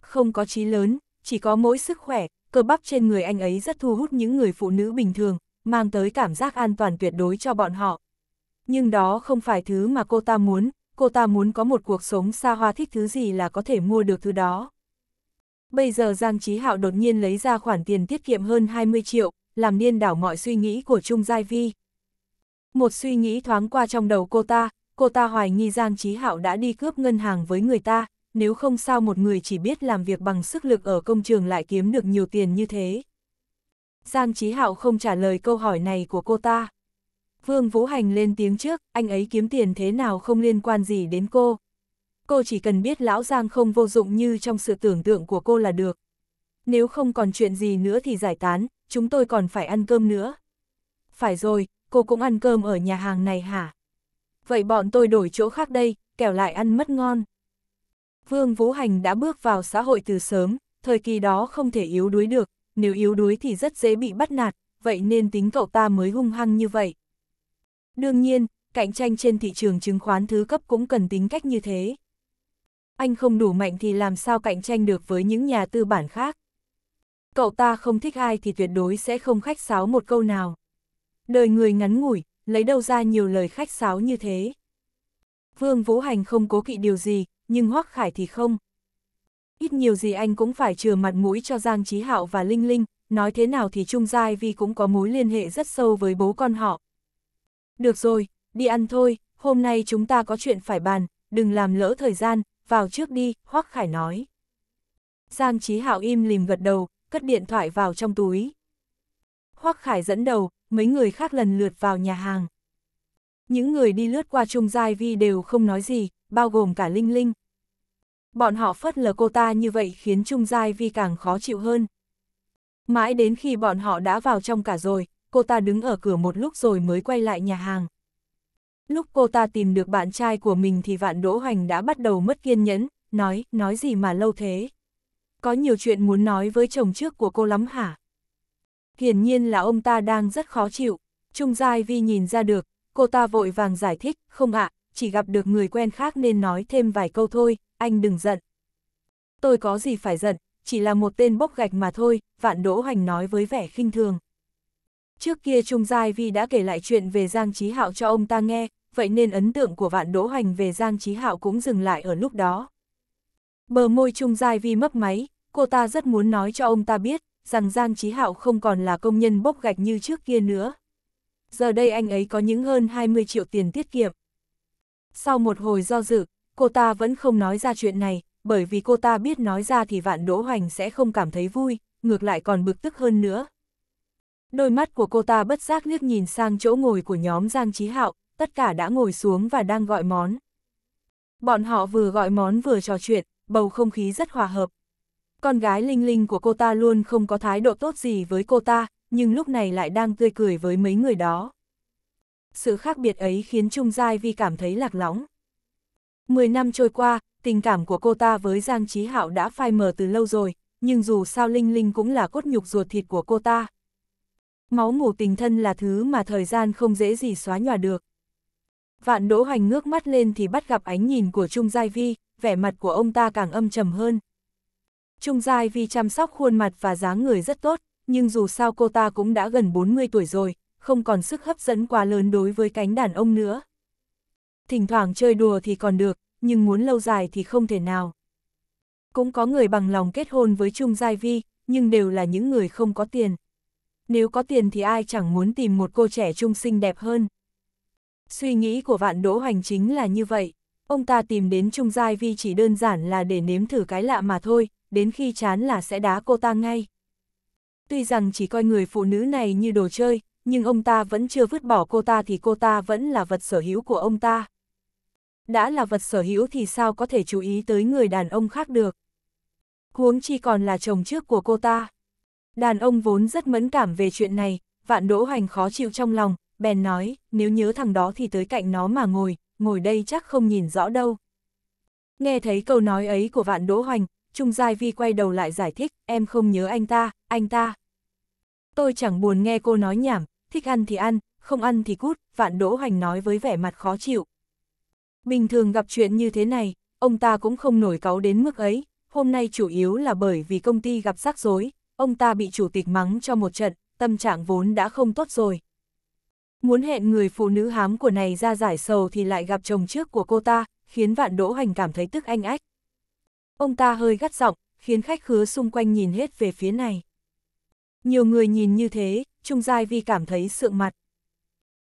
Không có trí lớn, chỉ có mỗi sức khỏe, cơ bắp trên người anh ấy rất thu hút những người phụ nữ bình thường, mang tới cảm giác an toàn tuyệt đối cho bọn họ. Nhưng đó không phải thứ mà cô ta muốn, cô ta muốn có một cuộc sống xa hoa thích thứ gì là có thể mua được thứ đó. Bây giờ Giang Trí Hạo đột nhiên lấy ra khoản tiền tiết kiệm hơn 20 triệu, làm điên đảo mọi suy nghĩ của Trung Giai Vi. Một suy nghĩ thoáng qua trong đầu cô ta, cô ta hoài nghi Giang Trí Hạo đã đi cướp ngân hàng với người ta, nếu không sao một người chỉ biết làm việc bằng sức lực ở công trường lại kiếm được nhiều tiền như thế. Giang Chí Hạo không trả lời câu hỏi này của cô ta. Vương Vũ Hành lên tiếng trước, anh ấy kiếm tiền thế nào không liên quan gì đến cô. Cô chỉ cần biết lão Giang không vô dụng như trong sự tưởng tượng của cô là được. Nếu không còn chuyện gì nữa thì giải tán, chúng tôi còn phải ăn cơm nữa. Phải rồi, cô cũng ăn cơm ở nhà hàng này hả? Vậy bọn tôi đổi chỗ khác đây, kẻo lại ăn mất ngon. Vương Vũ Hành đã bước vào xã hội từ sớm, thời kỳ đó không thể yếu đuối được, nếu yếu đuối thì rất dễ bị bắt nạt, vậy nên tính cậu ta mới hung hăng như vậy. Đương nhiên, cạnh tranh trên thị trường chứng khoán thứ cấp cũng cần tính cách như thế. Anh không đủ mạnh thì làm sao cạnh tranh được với những nhà tư bản khác. Cậu ta không thích ai thì tuyệt đối sẽ không khách sáo một câu nào. Đời người ngắn ngủi, lấy đâu ra nhiều lời khách sáo như thế. Vương Vũ Hành không cố kỵ điều gì, nhưng Hoắc Khải thì không. Ít nhiều gì anh cũng phải chừa mặt mũi cho Giang Chí Hạo và Linh Linh, nói thế nào thì Trung Giai Vi cũng có mối liên hệ rất sâu với bố con họ. Được rồi, đi ăn thôi, hôm nay chúng ta có chuyện phải bàn, đừng làm lỡ thời gian, vào trước đi, Hoắc Khải nói. Giang Chí Hạo im lìm gật đầu, cất điện thoại vào trong túi. Hoắc Khải dẫn đầu, mấy người khác lần lượt vào nhà hàng. Những người đi lướt qua Trung Giai Vi đều không nói gì, bao gồm cả Linh Linh, bọn họ phất lờ cô ta như vậy khiến Trung Giai Vi càng khó chịu hơn. Mãi đến khi bọn họ đã vào trong cả rồi, cô ta đứng ở cửa một lúc rồi mới quay lại nhà hàng. Lúc cô ta tìm được bạn trai của mình thì vạn Đỗ Hoành đã bắt đầu mất kiên nhẫn, nói, nói gì mà lâu thế. Có nhiều chuyện muốn nói với chồng trước của cô lắm hả? Hiển nhiên là ông ta đang rất khó chịu, Trung Giai Vi nhìn ra được, cô ta vội vàng giải thích, không ạ, à, chỉ gặp được người quen khác nên nói thêm vài câu thôi, anh đừng giận. Tôi có gì phải giận, chỉ là một tên bốc gạch mà thôi, Vạn Đỗ Hoành nói với vẻ khinh thường. Trước kia Trung Giai Vi đã kể lại chuyện về Giang Trí Hạo cho ông ta nghe, vậy nên ấn tượng của Vạn Đỗ Hoành về Giang Trí Hạo cũng dừng lại ở lúc đó. Bờ môi Trung Giai Vi mấp máy, cô ta rất muốn nói cho ông ta biết, rằng Giang Trí Hạo không còn là công nhân bốc gạch như trước kia nữa. Giờ đây anh ấy có những hơn 20 triệu tiền tiết kiệm. Sau một hồi do dự, cô ta vẫn không nói ra chuyện này, bởi vì cô ta biết nói ra thì vạn đỗ hoành sẽ không cảm thấy vui, ngược lại còn bực tức hơn nữa. Đôi mắt của cô ta bất giác liếc nhìn sang chỗ ngồi của nhóm Giang Trí Hạo, tất cả đã ngồi xuống và đang gọi món. Bọn họ vừa gọi món vừa trò chuyện, bầu không khí rất hòa hợp. Con gái Linh Linh của cô ta luôn không có thái độ tốt gì với cô ta, nhưng lúc này lại đang tươi cười với mấy người đó sự khác biệt ấy khiến Trung Giai Vi cảm thấy lạc lõng. Mười năm trôi qua, tình cảm của cô ta với Giang Trí Hạo đã phai mờ từ lâu rồi, nhưng dù sao Linh Linh cũng là cốt nhục ruột thịt của cô ta. Máu ngủ tình thân là thứ mà thời gian không dễ gì xóa nhòa được. Vạn Đỗ Hoành ngước mắt lên thì bắt gặp ánh nhìn của Trung Giai Vi, vẻ mặt của ông ta càng âm trầm hơn. Trung Giai Vi chăm sóc khuôn mặt và dáng người rất tốt, nhưng dù sao cô ta cũng đã gần 40 tuổi rồi, không còn sức hấp dẫn quá lớn đối với cánh đàn ông nữa. Thỉnh thoảng chơi đùa thì còn được, nhưng muốn lâu dài thì không thể nào. Cũng có người bằng lòng kết hôn với Trung Giai Vi, nhưng đều là những người không có tiền. Nếu có tiền thì ai chẳng muốn tìm một cô trẻ trung xinh đẹp hơn. Suy nghĩ của vạn đỗ hoành chính là như vậy. Ông ta tìm đến Trung Giai Vi chỉ đơn giản là để nếm thử cái lạ mà thôi, đến khi chán là sẽ đá cô ta ngay. Tuy rằng chỉ coi người phụ nữ này như đồ chơi, nhưng ông ta vẫn chưa vứt bỏ cô ta thì cô ta vẫn là vật sở hữu của ông ta. Đã là vật sở hữu thì sao có thể chú ý tới người đàn ông khác được. Huống chi còn là chồng trước của cô ta. Đàn ông vốn rất mẫn cảm về chuyện này, vạn đỗ hành khó chịu trong lòng, bèn nói, nếu nhớ thằng đó thì tới cạnh nó mà ngồi, ngồi đây chắc không nhìn rõ đâu. Nghe thấy câu nói ấy của vạn đỗ hành Trung Giai Vi quay đầu lại giải thích, em không nhớ anh ta, anh ta. Tôi chẳng buồn nghe cô nói nhảm, thích ăn thì ăn, không ăn thì cút, vạn đỗ hoành nói với vẻ mặt khó chịu. Bình thường gặp chuyện như thế này, ông ta cũng không nổi cáu đến mức ấy, hôm nay chủ yếu là bởi vì công ty gặp rắc rối, ông ta bị chủ tịch mắng cho một trận, tâm trạng vốn đã không tốt rồi. Muốn hẹn người phụ nữ hám của này ra giải sầu thì lại gặp chồng trước của cô ta, khiến vạn đỗ hoành cảm thấy tức anh ách. Ông ta hơi gắt giọng, khiến khách khứa xung quanh nhìn hết về phía này. Nhiều người nhìn như thế, Trung Giai Vi cảm thấy sượng mặt.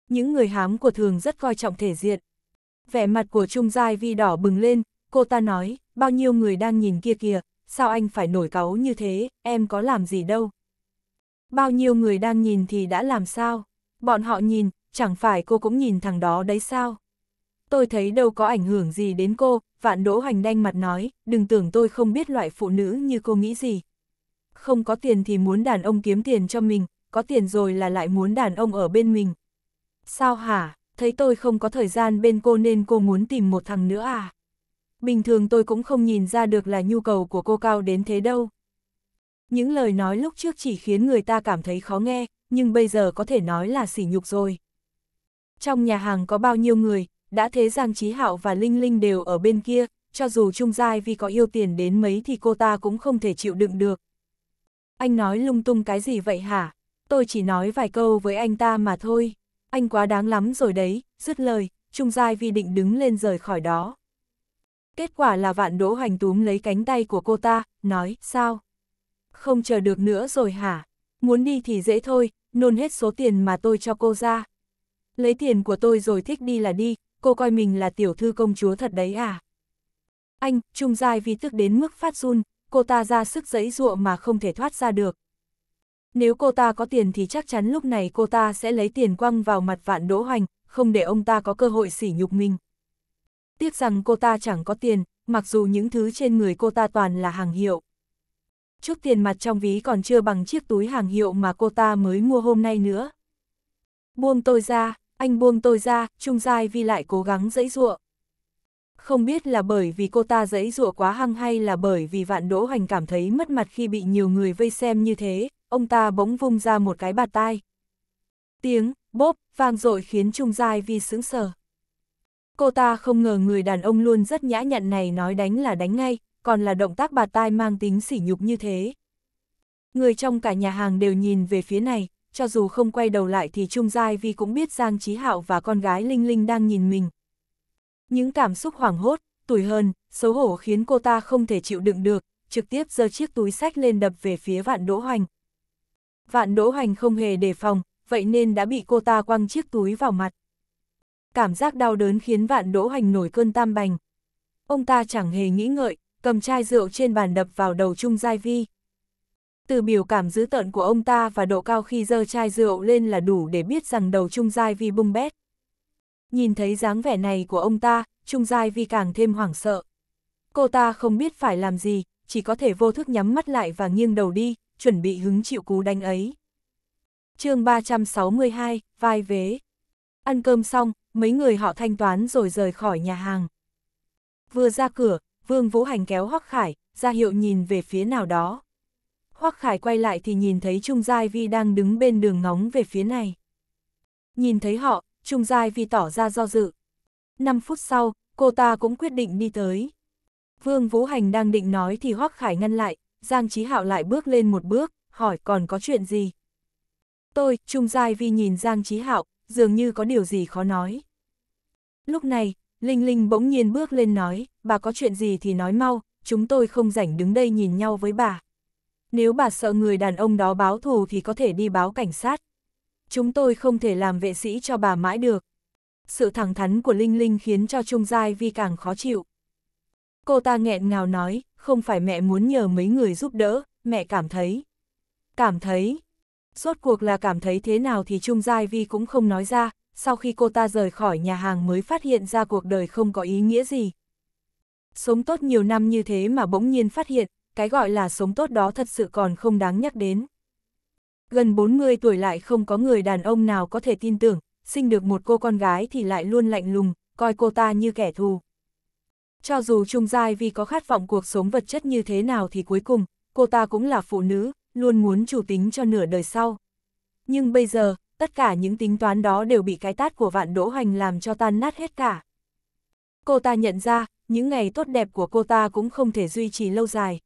Những người hám của thường rất coi trọng thể diện. Vẻ mặt của Trung Giai Vi đỏ bừng lên, cô ta nói, bao nhiêu người đang nhìn kia kìa, sao anh phải nổi cáu như thế, em có làm gì đâu. Bao nhiêu người đang nhìn thì đã làm sao? Bọn họ nhìn, chẳng phải cô cũng nhìn thằng đó đấy sao? Tôi thấy đâu có ảnh hưởng gì đến cô, vạn đỗ hoành đanh mặt nói, đừng tưởng tôi không biết loại phụ nữ như cô nghĩ gì. Không có tiền thì muốn đàn ông kiếm tiền cho mình, có tiền rồi là lại muốn đàn ông ở bên mình. Sao hả, thấy tôi không có thời gian bên cô nên cô muốn tìm một thằng nữa à? Bình thường tôi cũng không nhìn ra được là nhu cầu của cô cao đến thế đâu. Những lời nói lúc trước chỉ khiến người ta cảm thấy khó nghe, nhưng bây giờ có thể nói là sỉ nhục rồi. Trong nhà hàng có bao nhiêu người, đã thế Giang Trí Hạo và Linh Linh đều ở bên kia, cho dù Trung Giai vì có yêu tiền đến mấy thì cô ta cũng không thể chịu đựng được. Anh nói lung tung cái gì vậy hả, tôi chỉ nói vài câu với anh ta mà thôi, anh quá đáng lắm rồi đấy, dứt lời, Trung Giai Vi định đứng lên rời khỏi đó. Kết quả là vạn đỗ hành túm lấy cánh tay của cô ta, nói, sao? Không chờ được nữa rồi hả? Muốn đi thì dễ thôi, nôn hết số tiền mà tôi cho cô ra. Lấy tiền của tôi rồi thích đi là đi, cô coi mình là tiểu thư công chúa thật đấy à? Anh, Trung Giai Vi tức đến mức phát run, cô ta ra sức giãy ruộng mà không thể thoát ra được, nếu cô ta có tiền thì chắc chắn lúc này cô ta sẽ lấy tiền quăng vào mặt vạn đỗ hoành, không để ông ta có cơ hội sỉ nhục mình. Tiếc rằng cô ta chẳng có tiền, mặc dù những thứ trên người cô ta toàn là hàng hiệu. Chút tiền mặt trong ví còn chưa bằng chiếc túi hàng hiệu mà cô ta mới mua hôm nay nữa. Buông tôi ra, anh buông tôi ra, Trung Giai Vi lại cố gắng dẫy dụa. Không biết là bởi vì cô ta dẫy dụa quá hăng hay là bởi vì vạn đỗ hoành cảm thấy mất mặt khi bị nhiều người vây xem như thế, ông ta bỗng vung ra một cái bạt tai. Tiếng, bốp, vang dội khiến Trung Giai Vi sững sờ. Cô ta không ngờ người đàn ông luôn rất nhã nhặn này nói đánh là đánh ngay, còn là động tác bạt tai mang tính sỉ nhục như thế. Người trong cả nhà hàng đều nhìn về phía này, cho dù không quay đầu lại thì Trung Giai Vi cũng biết Giang Trí Hạo và con gái Linh Linh đang nhìn mình. Những cảm xúc hoảng hốt, tủi hờn, xấu hổ khiến cô ta không thể chịu đựng được, trực tiếp giơ chiếc túi sách lên đập về phía vạn đỗ hoành, vạn đỗ hoành không hề đề phòng, vậy nên đã bị cô ta quăng chiếc túi vào mặt. Cảm giác đau đớn khiến vạn đỗ hoành nổi cơn tam bành. Ông ta chẳng hề nghĩ ngợi, cầm chai rượu trên bàn đập vào đầu Trung Giai Vi. Từ biểu cảm dữ tợn của ông ta và độ cao khi dơ chai rượu lên là đủ để biết rằng đầu Trung Giai Vi bung bét. Nhìn thấy dáng vẻ này của ông ta, Trung Giai Vi càng thêm hoảng sợ. Cô ta không biết phải làm gì, chỉ có thể vô thức nhắm mắt lại và nghiêng đầu đi chuẩn bị hứng chịu cú đánh ấy. chương 362, vai vế. Ăn cơm xong, mấy người họ thanh toán rồi rời khỏi nhà hàng. Vừa ra cửa, Vương Vũ Hành kéo Hoắc Khải, ra hiệu nhìn về phía nào đó. Hoắc Khải quay lại thì nhìn thấy Trung Giai Vi đang đứng bên đường ngóng về phía này. Nhìn thấy họ, Trung Giai Vi tỏ ra do dự. năm phút sau, cô ta cũng quyết định đi tới. Vương Vũ Hành đang định nói thì Hoắc Khải ngăn lại, Giang Chí Hạo lại bước lên một bước, hỏi còn có chuyện gì? Tôi, Trung Giai Vi nhìn Giang Chí Hạo, dường như có điều gì khó nói. Lúc này, Linh Linh bỗng nhiên bước lên nói, bà có chuyện gì thì nói mau, chúng tôi không rảnh đứng đây nhìn nhau với bà. Nếu bà sợ người đàn ông đó báo thù thì có thể đi báo cảnh sát. Chúng tôi không thể làm vệ sĩ cho bà mãi được. Sự thẳng thắn của Linh Linh khiến cho Trung Giai Vi càng khó chịu. Cô ta nghẹn ngào nói, không phải mẹ muốn nhờ mấy người giúp đỡ, mẹ cảm thấy. Cảm thấy. suốt cuộc là cảm thấy thế nào thì Trung Giai Vi cũng không nói ra, sau khi cô ta rời khỏi nhà hàng mới phát hiện ra cuộc đời không có ý nghĩa gì. Sống tốt nhiều năm như thế mà bỗng nhiên phát hiện, cái gọi là sống tốt đó thật sự còn không đáng nhắc đến. Gần 40 tuổi lại không có người đàn ông nào có thể tin tưởng, sinh được một cô con gái thì lại luôn lạnh lùng, coi cô ta như kẻ thù. Cho dù Trung Giai vì có khát vọng cuộc sống vật chất như thế nào thì cuối cùng, cô ta cũng là phụ nữ, luôn muốn chủ tính cho nửa đời sau. Nhưng bây giờ, tất cả những tính toán đó đều bị cái tát của vạn đỗ hoành làm cho tan nát hết cả. Cô ta nhận ra, những ngày tốt đẹp của cô ta cũng không thể duy trì lâu dài.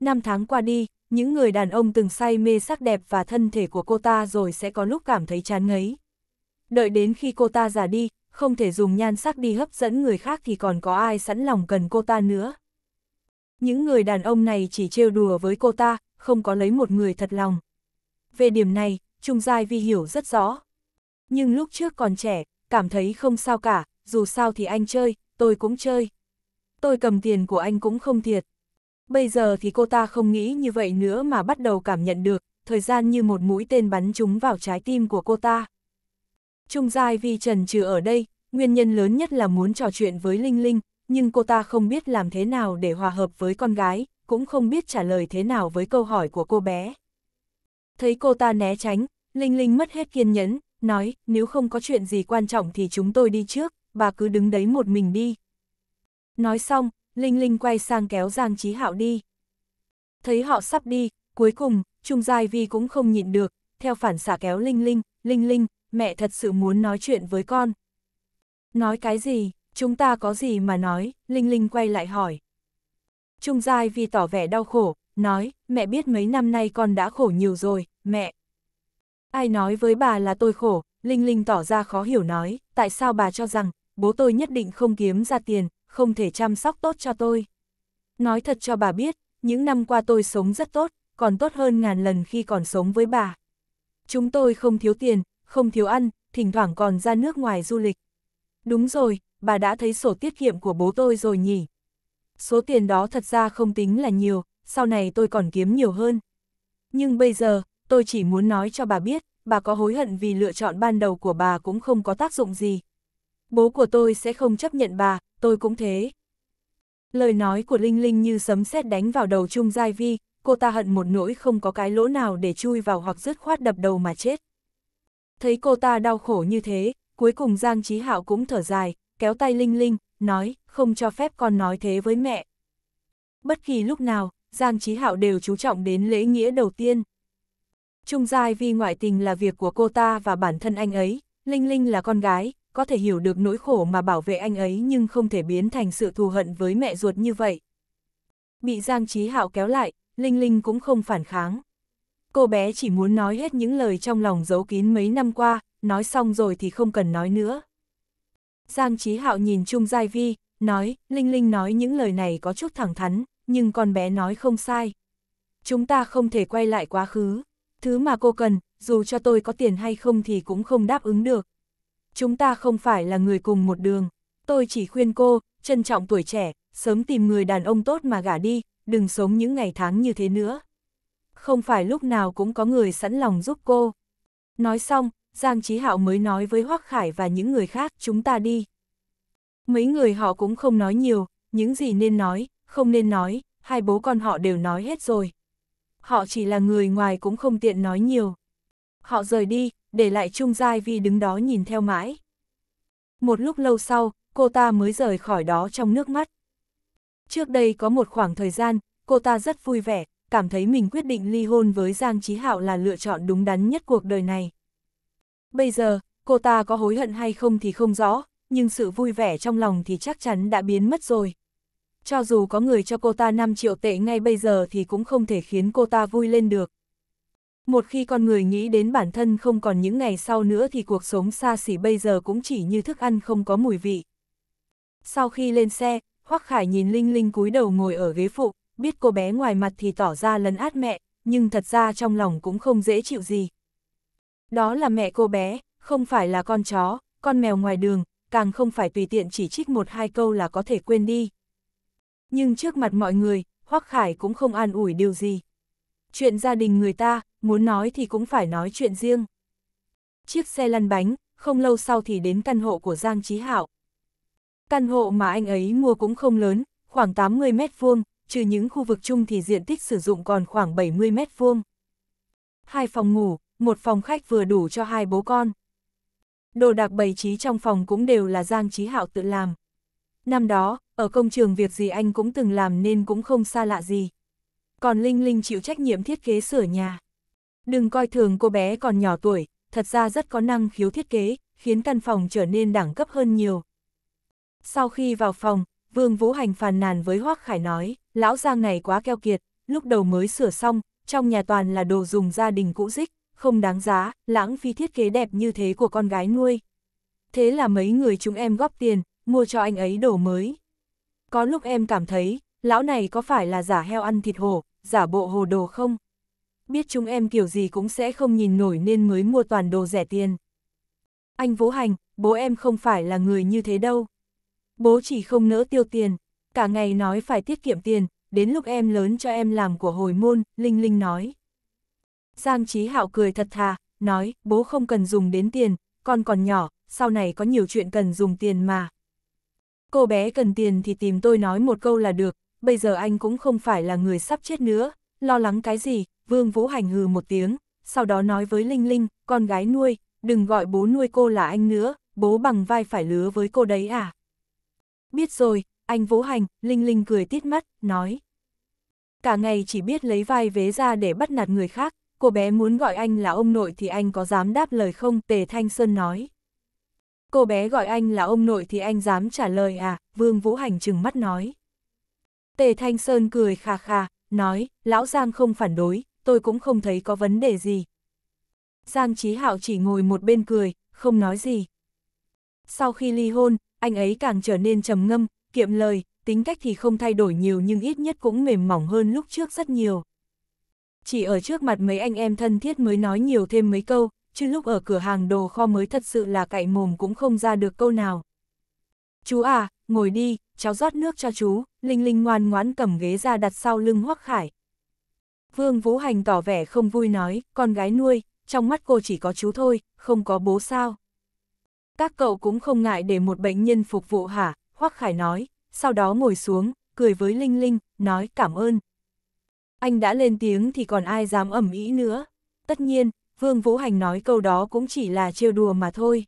Năm tháng qua đi, những người đàn ông từng say mê sắc đẹp và thân thể của cô ta rồi sẽ có lúc cảm thấy chán ngấy. Đợi đến khi cô ta già đi, không thể dùng nhan sắc đi hấp dẫn người khác thì còn có ai sẵn lòng cần cô ta nữa. Những người đàn ông này chỉ trêu đùa với cô ta, không có lấy một người thật lòng. Về điểm này, Trung Giai Vi hiểu rất rõ. Nhưng lúc trước còn trẻ, cảm thấy không sao cả, dù sao thì anh chơi, tôi cũng chơi. Tôi cầm tiền của anh cũng không thiệt. Bây giờ thì cô ta không nghĩ như vậy nữa mà bắt đầu cảm nhận được, thời gian như một mũi tên bắn trúng vào trái tim của cô ta. Trung Giai Vi trần trừ ở đây, nguyên nhân lớn nhất là muốn trò chuyện với Linh Linh, nhưng cô ta không biết làm thế nào để hòa hợp với con gái, cũng không biết trả lời thế nào với câu hỏi của cô bé. Thấy cô ta né tránh, Linh Linh mất hết kiên nhẫn, nói, nếu không có chuyện gì quan trọng thì chúng tôi đi trước, bà cứ đứng đấy một mình đi. Nói xong, Linh Linh quay sang kéo Giang Chí Hạo đi. Thấy họ sắp đi, cuối cùng, Trung Giai Vi cũng không nhịn được, theo phản xạ kéo Linh Linh, Linh Linh, mẹ thật sự muốn nói chuyện với con. Nói cái gì, chúng ta có gì mà nói, Linh Linh quay lại hỏi. Trung Giai vì tỏ vẻ đau khổ, nói, mẹ biết mấy năm nay con đã khổ nhiều rồi, mẹ. Ai nói với bà là tôi khổ, Linh Linh tỏ ra khó hiểu nói, tại sao bà cho rằng, bố tôi nhất định không kiếm ra tiền, không thể chăm sóc tốt cho tôi. Nói thật cho bà biết, những năm qua tôi sống rất tốt, còn tốt hơn ngàn lần khi còn sống với bà. Chúng tôi không thiếu tiền, không thiếu ăn, thỉnh thoảng còn ra nước ngoài du lịch. Đúng rồi, bà đã thấy sổ tiết kiệm của bố tôi rồi nhỉ? Số tiền đó thật ra không tính là nhiều, sau này tôi còn kiếm nhiều hơn. Nhưng bây giờ, tôi chỉ muốn nói cho bà biết, bà có hối hận vì lựa chọn ban đầu của bà cũng không có tác dụng gì. Bố của tôi sẽ không chấp nhận bà, tôi cũng thế. Lời nói của Linh Linh như sấm sét đánh vào đầu Trung Giai Vi, cô ta hận một nỗi không có cái lỗ nào để chui vào hoặc dứt khoát đập đầu mà chết. Thấy cô ta đau khổ như thế, cuối cùng Giang Chí Hạo cũng thở dài, kéo tay Linh Linh, nói, không cho phép con nói thế với mẹ. Bất kỳ lúc nào, Giang Chí Hạo đều chú trọng đến lễ nghĩa đầu tiên. Trung giai vì ngoại tình là việc của cô ta và bản thân anh ấy, Linh Linh là con gái, có thể hiểu được nỗi khổ mà bảo vệ anh ấy nhưng không thể biến thành sự thù hận với mẹ ruột như vậy. Bị Giang Chí Hạo kéo lại, Linh Linh cũng không phản kháng cô bé chỉ muốn nói hết những lời trong lòng giấu kín mấy năm qua, nói xong rồi thì không cần nói nữa. Giang Chí Hạo nhìn Trung Giai Vi, nói, Linh Linh nói những lời này có chút thẳng thắn, nhưng con bé nói không sai. Chúng ta không thể quay lại quá khứ, thứ mà cô cần, dù cho tôi có tiền hay không thì cũng không đáp ứng được. Chúng ta không phải là người cùng một đường, tôi chỉ khuyên cô, trân trọng tuổi trẻ, sớm tìm người đàn ông tốt mà gả đi, đừng sống những ngày tháng như thế nữa không phải lúc nào cũng có người sẵn lòng giúp cô. Nói xong, Giang Chí Hạo mới nói với Hoắc Khải và những người khác chúng ta đi. Mấy người họ cũng không nói nhiều, những gì nên nói, không nên nói, hai bố con họ đều nói hết rồi. Họ chỉ là người ngoài cũng không tiện nói nhiều. Họ rời đi, để lại Trung Giai Vi đứng đó nhìn theo mãi. Một lúc lâu sau, cô ta mới rời khỏi đó trong nước mắt. Trước đây có một khoảng thời gian, cô ta rất vui vẻ, cảm thấy mình quyết định ly hôn với Giang Chí Hạo là lựa chọn đúng đắn nhất cuộc đời này. Bây giờ, cô ta có hối hận hay không thì không rõ, nhưng sự vui vẻ trong lòng thì chắc chắn đã biến mất rồi. Cho dù có người cho cô ta 5 triệu tệ ngay bây giờ thì cũng không thể khiến cô ta vui lên được. Một khi con người nghĩ đến bản thân không còn những ngày sau nữa thì cuộc sống xa xỉ bây giờ cũng chỉ như thức ăn không có mùi vị. Sau khi lên xe, Hoắc Khải nhìn Linh Linh cúi đầu ngồi ở ghế phụ, biết cô bé ngoài mặt thì tỏ ra lấn át mẹ, nhưng thật ra trong lòng cũng không dễ chịu gì. Đó là mẹ cô bé, không phải là con chó, con mèo ngoài đường, càng không phải tùy tiện chỉ trích một hai câu là có thể quên đi. Nhưng trước mặt mọi người, Hoắc Khải cũng không an ủi điều gì. Chuyện gia đình người ta, muốn nói thì cũng phải nói chuyện riêng. Chiếc xe lăn bánh, không lâu sau thì đến căn hộ của Giang Chí Hạo. Căn hộ mà anh ấy mua cũng không lớn, khoảng 80 mét vuông, trừ những khu vực chung thì diện tích sử dụng còn khoảng 70 mét vuông. Hai phòng ngủ, một phòng khách vừa đủ cho hai bố con. Đồ đạc bày trí trong phòng cũng đều là Giang Trí Hạo tự làm. Năm đó, ở công trường việc gì anh cũng từng làm nên cũng không xa lạ gì. Còn Linh Linh chịu trách nhiệm thiết kế sửa nhà. Đừng coi thường cô bé còn nhỏ tuổi, thật ra rất có năng khiếu thiết kế, khiến căn phòng trở nên đẳng cấp hơn nhiều. Sau khi vào phòng, Vương Vũ Hành phàn nàn với Hoác Khải nói lão Giang này quá keo kiệt, lúc đầu mới sửa xong, trong nhà toàn là đồ dùng gia đình cũ dích, không đáng giá, lãng phí thiết kế đẹp như thế của con gái nuôi. Thế là mấy người chúng em góp tiền, mua cho anh ấy đồ mới. Có lúc em cảm thấy, lão này có phải là giả heo ăn thịt hổ, giả bộ hồ đồ không? Biết chúng em kiểu gì cũng sẽ không nhìn nổi nên mới mua toàn đồ rẻ tiền. Anh Vũ Hành, bố em không phải là người như thế đâu. Bố chỉ không nỡ tiêu tiền, cả ngày nói phải tiết kiệm tiền, đến lúc em lớn cho em làm của hồi môn, Linh Linh nói. Giang Chí Hạo cười thật thà, nói, bố không cần dùng đến tiền, con còn nhỏ, sau này có nhiều chuyện cần dùng tiền mà. Cô bé cần tiền thì tìm tôi nói một câu là được, bây giờ anh cũng không phải là người sắp chết nữa, lo lắng cái gì, Vương Vũ Hành hừ một tiếng, sau đó nói với Linh Linh, con gái nuôi, đừng gọi bố nuôi cô là anh nữa, bố bằng vai phải lứa với cô đấy à. Biết rồi, anh Vũ Hành, Linh Linh cười tít mắt, nói. Cả ngày chỉ biết lấy vai vế ra để bắt nạt người khác, cô bé muốn gọi anh là ông nội thì anh có dám đáp lời không? Tề Thanh Sơn nói. Cô bé gọi anh là ông nội thì anh dám trả lời à? Vương Vũ Hành chừng mắt nói. Tề Thanh Sơn cười khà khà, nói, lão Giang không phản đối, tôi cũng không thấy có vấn đề gì. Giang Chí Hạo chỉ ngồi một bên cười, không nói gì. Sau khi ly hôn, anh ấy càng trở nên trầm ngâm, kiệm lời, tính cách thì không thay đổi nhiều nhưng ít nhất cũng mềm mỏng hơn lúc trước rất nhiều. Chỉ ở trước mặt mấy anh em thân thiết mới nói nhiều thêm mấy câu, chứ lúc ở cửa hàng đồ kho mới thật sự là cậy mồm cũng không ra được câu nào. Chú à, ngồi đi, cháu rót nước cho chú, Linh Linh ngoan ngoãn cầm ghế ra đặt sau lưng Hoắc Khải. Vương Vũ Hành tỏ vẻ không vui nói, con gái nuôi, trong mắt cô chỉ có chú thôi, không có bố sao. Các cậu cũng không ngại để một bệnh nhân phục vụ hả, Hoắc Khải nói, sau đó ngồi xuống, cười với Linh Linh, nói cảm ơn. Anh đã lên tiếng thì còn ai dám ẩm ý nữa. Tất nhiên, Vương Vũ Hành nói câu đó cũng chỉ là trêu đùa mà thôi.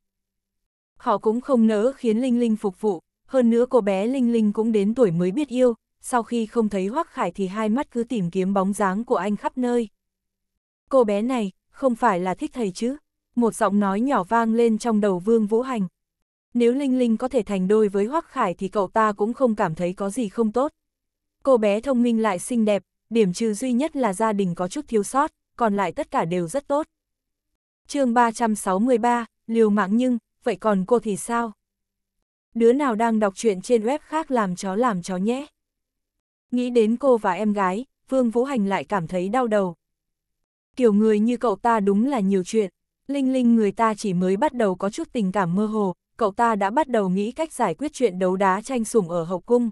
Họ cũng không nỡ khiến Linh Linh phục vụ, hơn nữa cô bé Linh Linh cũng đến tuổi mới biết yêu, sau khi không thấy Hoắc Khải thì hai mắt cứ tìm kiếm bóng dáng của anh khắp nơi. Cô bé này, không phải là thích thầy chứ? Một giọng nói nhỏ vang lên trong đầu Vương Vũ Hành, nếu Linh Linh có thể thành đôi với Hoắc Khải thì cậu ta cũng không cảm thấy có gì không tốt. Cô bé thông minh lại xinh đẹp, điểm trừ duy nhất là gia đình có chút thiếu sót, còn lại tất cả đều rất tốt. chương 363, liều mạng nhưng, vậy còn cô thì sao? Đứa nào đang đọc truyện trên web khác làm chó làm chó nhé? Nghĩ đến cô và em gái, Vương Vũ Hành lại cảm thấy đau đầu. Kiểu người như cậu ta đúng là nhiều chuyện, Linh Linh người ta chỉ mới bắt đầu có chút tình cảm mơ hồ, cậu ta đã bắt đầu nghĩ cách giải quyết chuyện đấu đá tranh sủng ở hậu cung.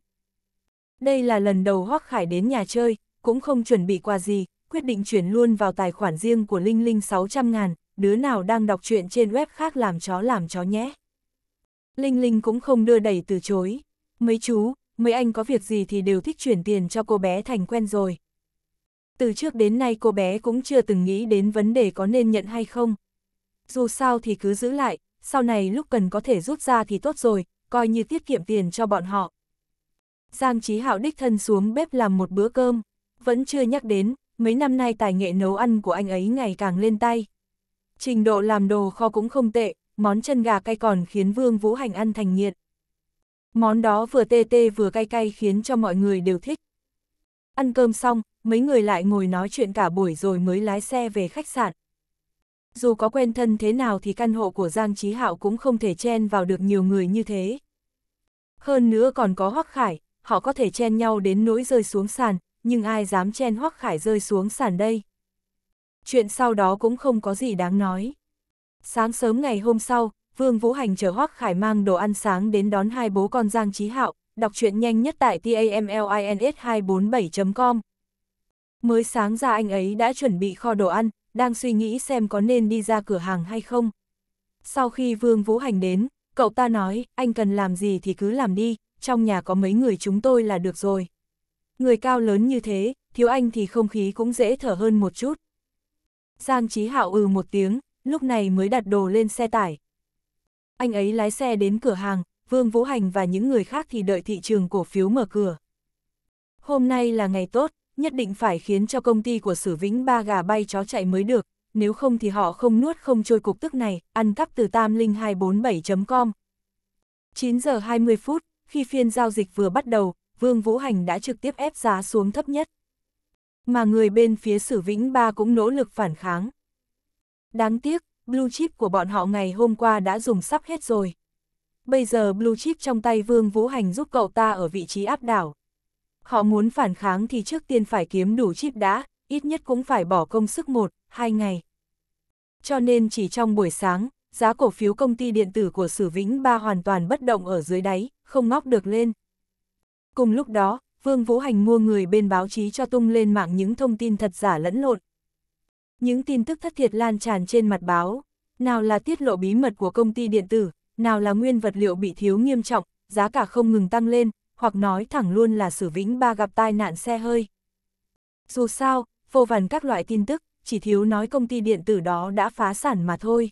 Đây là lần đầu Hoắc Khải đến nhà chơi, cũng không chuẩn bị quà gì, quyết định chuyển luôn vào tài khoản riêng của Linh Linh 600 ngàn, đứa nào đang đọc chuyện trên web khác làm chó làm chó nhé. Linh Linh cũng không đưa đẩy từ chối. Mấy chú, mấy anh có việc gì thì đều thích chuyển tiền cho cô bé thành quen rồi. Từ trước đến nay cô bé cũng chưa từng nghĩ đến vấn đề có nên nhận hay không. Dù sao thì cứ giữ lại, sau này lúc cần có thể rút ra thì tốt rồi, coi như tiết kiệm tiền cho bọn họ. Giang Chí Hạo đích thân xuống bếp làm một bữa cơm, vẫn chưa nhắc đến, mấy năm nay tài nghệ nấu ăn của anh ấy ngày càng lên tay. Trình độ làm đồ kho cũng không tệ, món chân gà cay còn khiến Vương Vũ Hành ăn thành nghiện. Món đó vừa tê tê vừa cay cay khiến cho mọi người đều thích. Ăn cơm xong, mấy người lại ngồi nói chuyện cả buổi rồi mới lái xe về khách sạn dù có quen thân thế nào thì căn hộ của Giang Chí Hạo cũng không thể chen vào được nhiều người như thế. Hơn nữa còn có Hoắc Khải, họ có thể chen nhau đến nỗi rơi xuống sàn, nhưng ai dám chen Hoắc Khải rơi xuống sàn đây. Chuyện sau đó cũng không có gì đáng nói. Sáng sớm ngày hôm sau, Vương Vũ Hành chở Hoắc Khải mang đồ ăn sáng đến đón hai bố con Giang Chí Hạo, đọc truyện nhanh nhất tại tamlins247.com. Mới sáng ra anh ấy đã chuẩn bị kho đồ ăn, đang suy nghĩ xem có nên đi ra cửa hàng hay không. Sau khi Vương Vũ Hành đến, cậu ta nói, anh cần làm gì thì cứ làm đi, trong nhà có mấy người chúng tôi là được rồi. Người cao lớn như thế, thiếu anh thì không khí cũng dễ thở hơn một chút. Giang Chí Hạo ừ một tiếng, lúc này mới đặt đồ lên xe tải. Anh ấy lái xe đến cửa hàng, Vương Vũ Hành và những người khác thì đợi thị trường cổ phiếu mở cửa. Hôm nay là ngày tốt, nhất định phải khiến cho công ty của Sử Vĩnh ba gà bay chó chạy mới được, nếu không thì họ không nuốt không trôi cục tức này, ăn cắp từ tam linh 247.com. 9 giờ 20 phút, khi phiên giao dịch vừa bắt đầu, Vương Vũ Hành đã trực tiếp ép giá xuống thấp nhất. Mà người bên phía Sử Vĩnh ba cũng nỗ lực phản kháng. Đáng tiếc, blue chip của bọn họ ngày hôm qua đã dùng sắp hết rồi. Bây giờ blue chip trong tay Vương Vũ Hành giúp cậu ta ở vị trí áp đảo, Họ muốn phản kháng thì trước tiên phải kiếm đủ chip đã, ít nhất cũng phải bỏ công sức một, hai ngày. Cho nên chỉ trong buổi sáng, giá cổ phiếu công ty điện tử của Sử Vĩnh Ba hoàn toàn bất động ở dưới đáy, không ngóc được lên. Cùng lúc đó, Vương Vũ Hành mua người bên báo chí cho tung lên mạng những thông tin thật giả lẫn lộn. Những tin tức thất thiệt lan tràn trên mặt báo, nào là tiết lộ bí mật của công ty điện tử, nào là nguyên vật liệu bị thiếu nghiêm trọng, giá cả không ngừng tăng lên, hoặc nói thẳng luôn là Sử Vĩnh Ba gặp tai nạn xe hơi. Dù sao, vô vàn các loại tin tức, chỉ thiếu nói công ty điện tử đó đã phá sản mà thôi.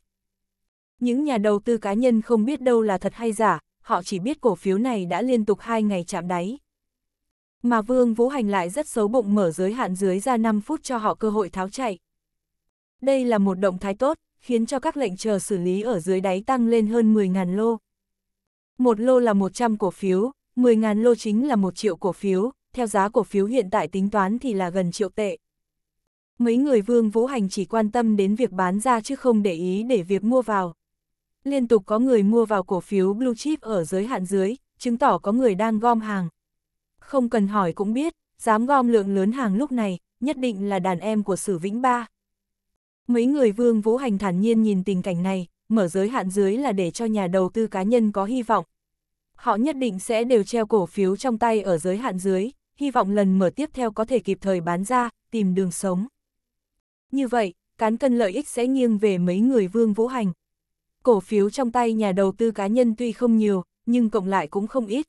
Những nhà đầu tư cá nhân không biết đâu là thật hay giả, họ chỉ biết cổ phiếu này đã liên tục hai ngày chạm đáy. Mà Vương Vũ Hành lại rất xấu bụng mở giới hạn dưới ra 5 phút cho họ cơ hội tháo chạy. Đây là một động thái tốt, khiến cho các lệnh chờ xử lý ở dưới đáy tăng lên hơn 10.000 lô. Một lô là 100 cổ phiếu, 10.000 lô chính là 1 triệu cổ phiếu, theo giá cổ phiếu hiện tại tính toán thì là gần triệu tệ. Mấy người Vương Vũ Hành chỉ quan tâm đến việc bán ra chứ không để ý để việc mua vào. Liên tục có người mua vào cổ phiếu Blue Chip ở giới hạn dưới, chứng tỏ có người đang gom hàng. Không cần hỏi cũng biết, dám gom lượng lớn hàng lúc này, nhất định là đàn em của Sử Vĩnh Ba. Mấy người Vương Vũ Hành thản nhiên nhìn tình cảnh này, mở giới hạn dưới là để cho nhà đầu tư cá nhân có hy vọng, Họ nhất định sẽ đều treo cổ phiếu trong tay ở giới hạn dưới, hy vọng lần mở tiếp theo có thể kịp thời bán ra, tìm đường sống. Như vậy, cán cân lợi ích sẽ nghiêng về mấy người Vương Vũ Hành. Cổ phiếu trong tay nhà đầu tư cá nhân tuy không nhiều, nhưng cộng lại cũng không ít.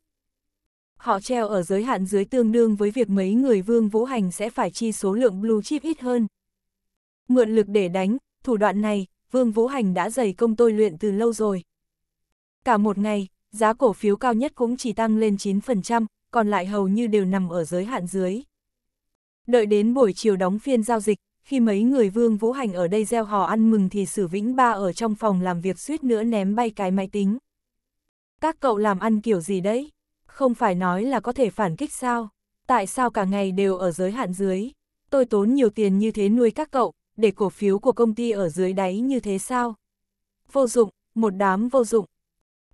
Họ treo ở giới hạn dưới tương đương với việc mấy người Vương Vũ Hành sẽ phải chi số lượng blue chip ít hơn. Mượn lực để đánh, thủ đoạn này, Vương Vũ Hành đã dày công tôi luyện từ lâu rồi. Cả một ngày, giá cổ phiếu cao nhất cũng chỉ tăng lên 9%, còn lại hầu như đều nằm ở giới hạn dưới. Đợi đến buổi chiều đóng phiên giao dịch, khi mấy người Vương Vũ Hành ở đây gieo hò ăn mừng thì Sử Vĩnh Ba ở trong phòng làm việc suýt nữa ném bay cái máy tính. Các cậu làm ăn kiểu gì đấy? Không phải nói là có thể phản kích sao? Tại sao cả ngày đều ở giới hạn dưới? Tôi tốn nhiều tiền như thế nuôi các cậu, để cổ phiếu của công ty ở dưới đáy như thế sao? Vô dụng, một đám vô dụng.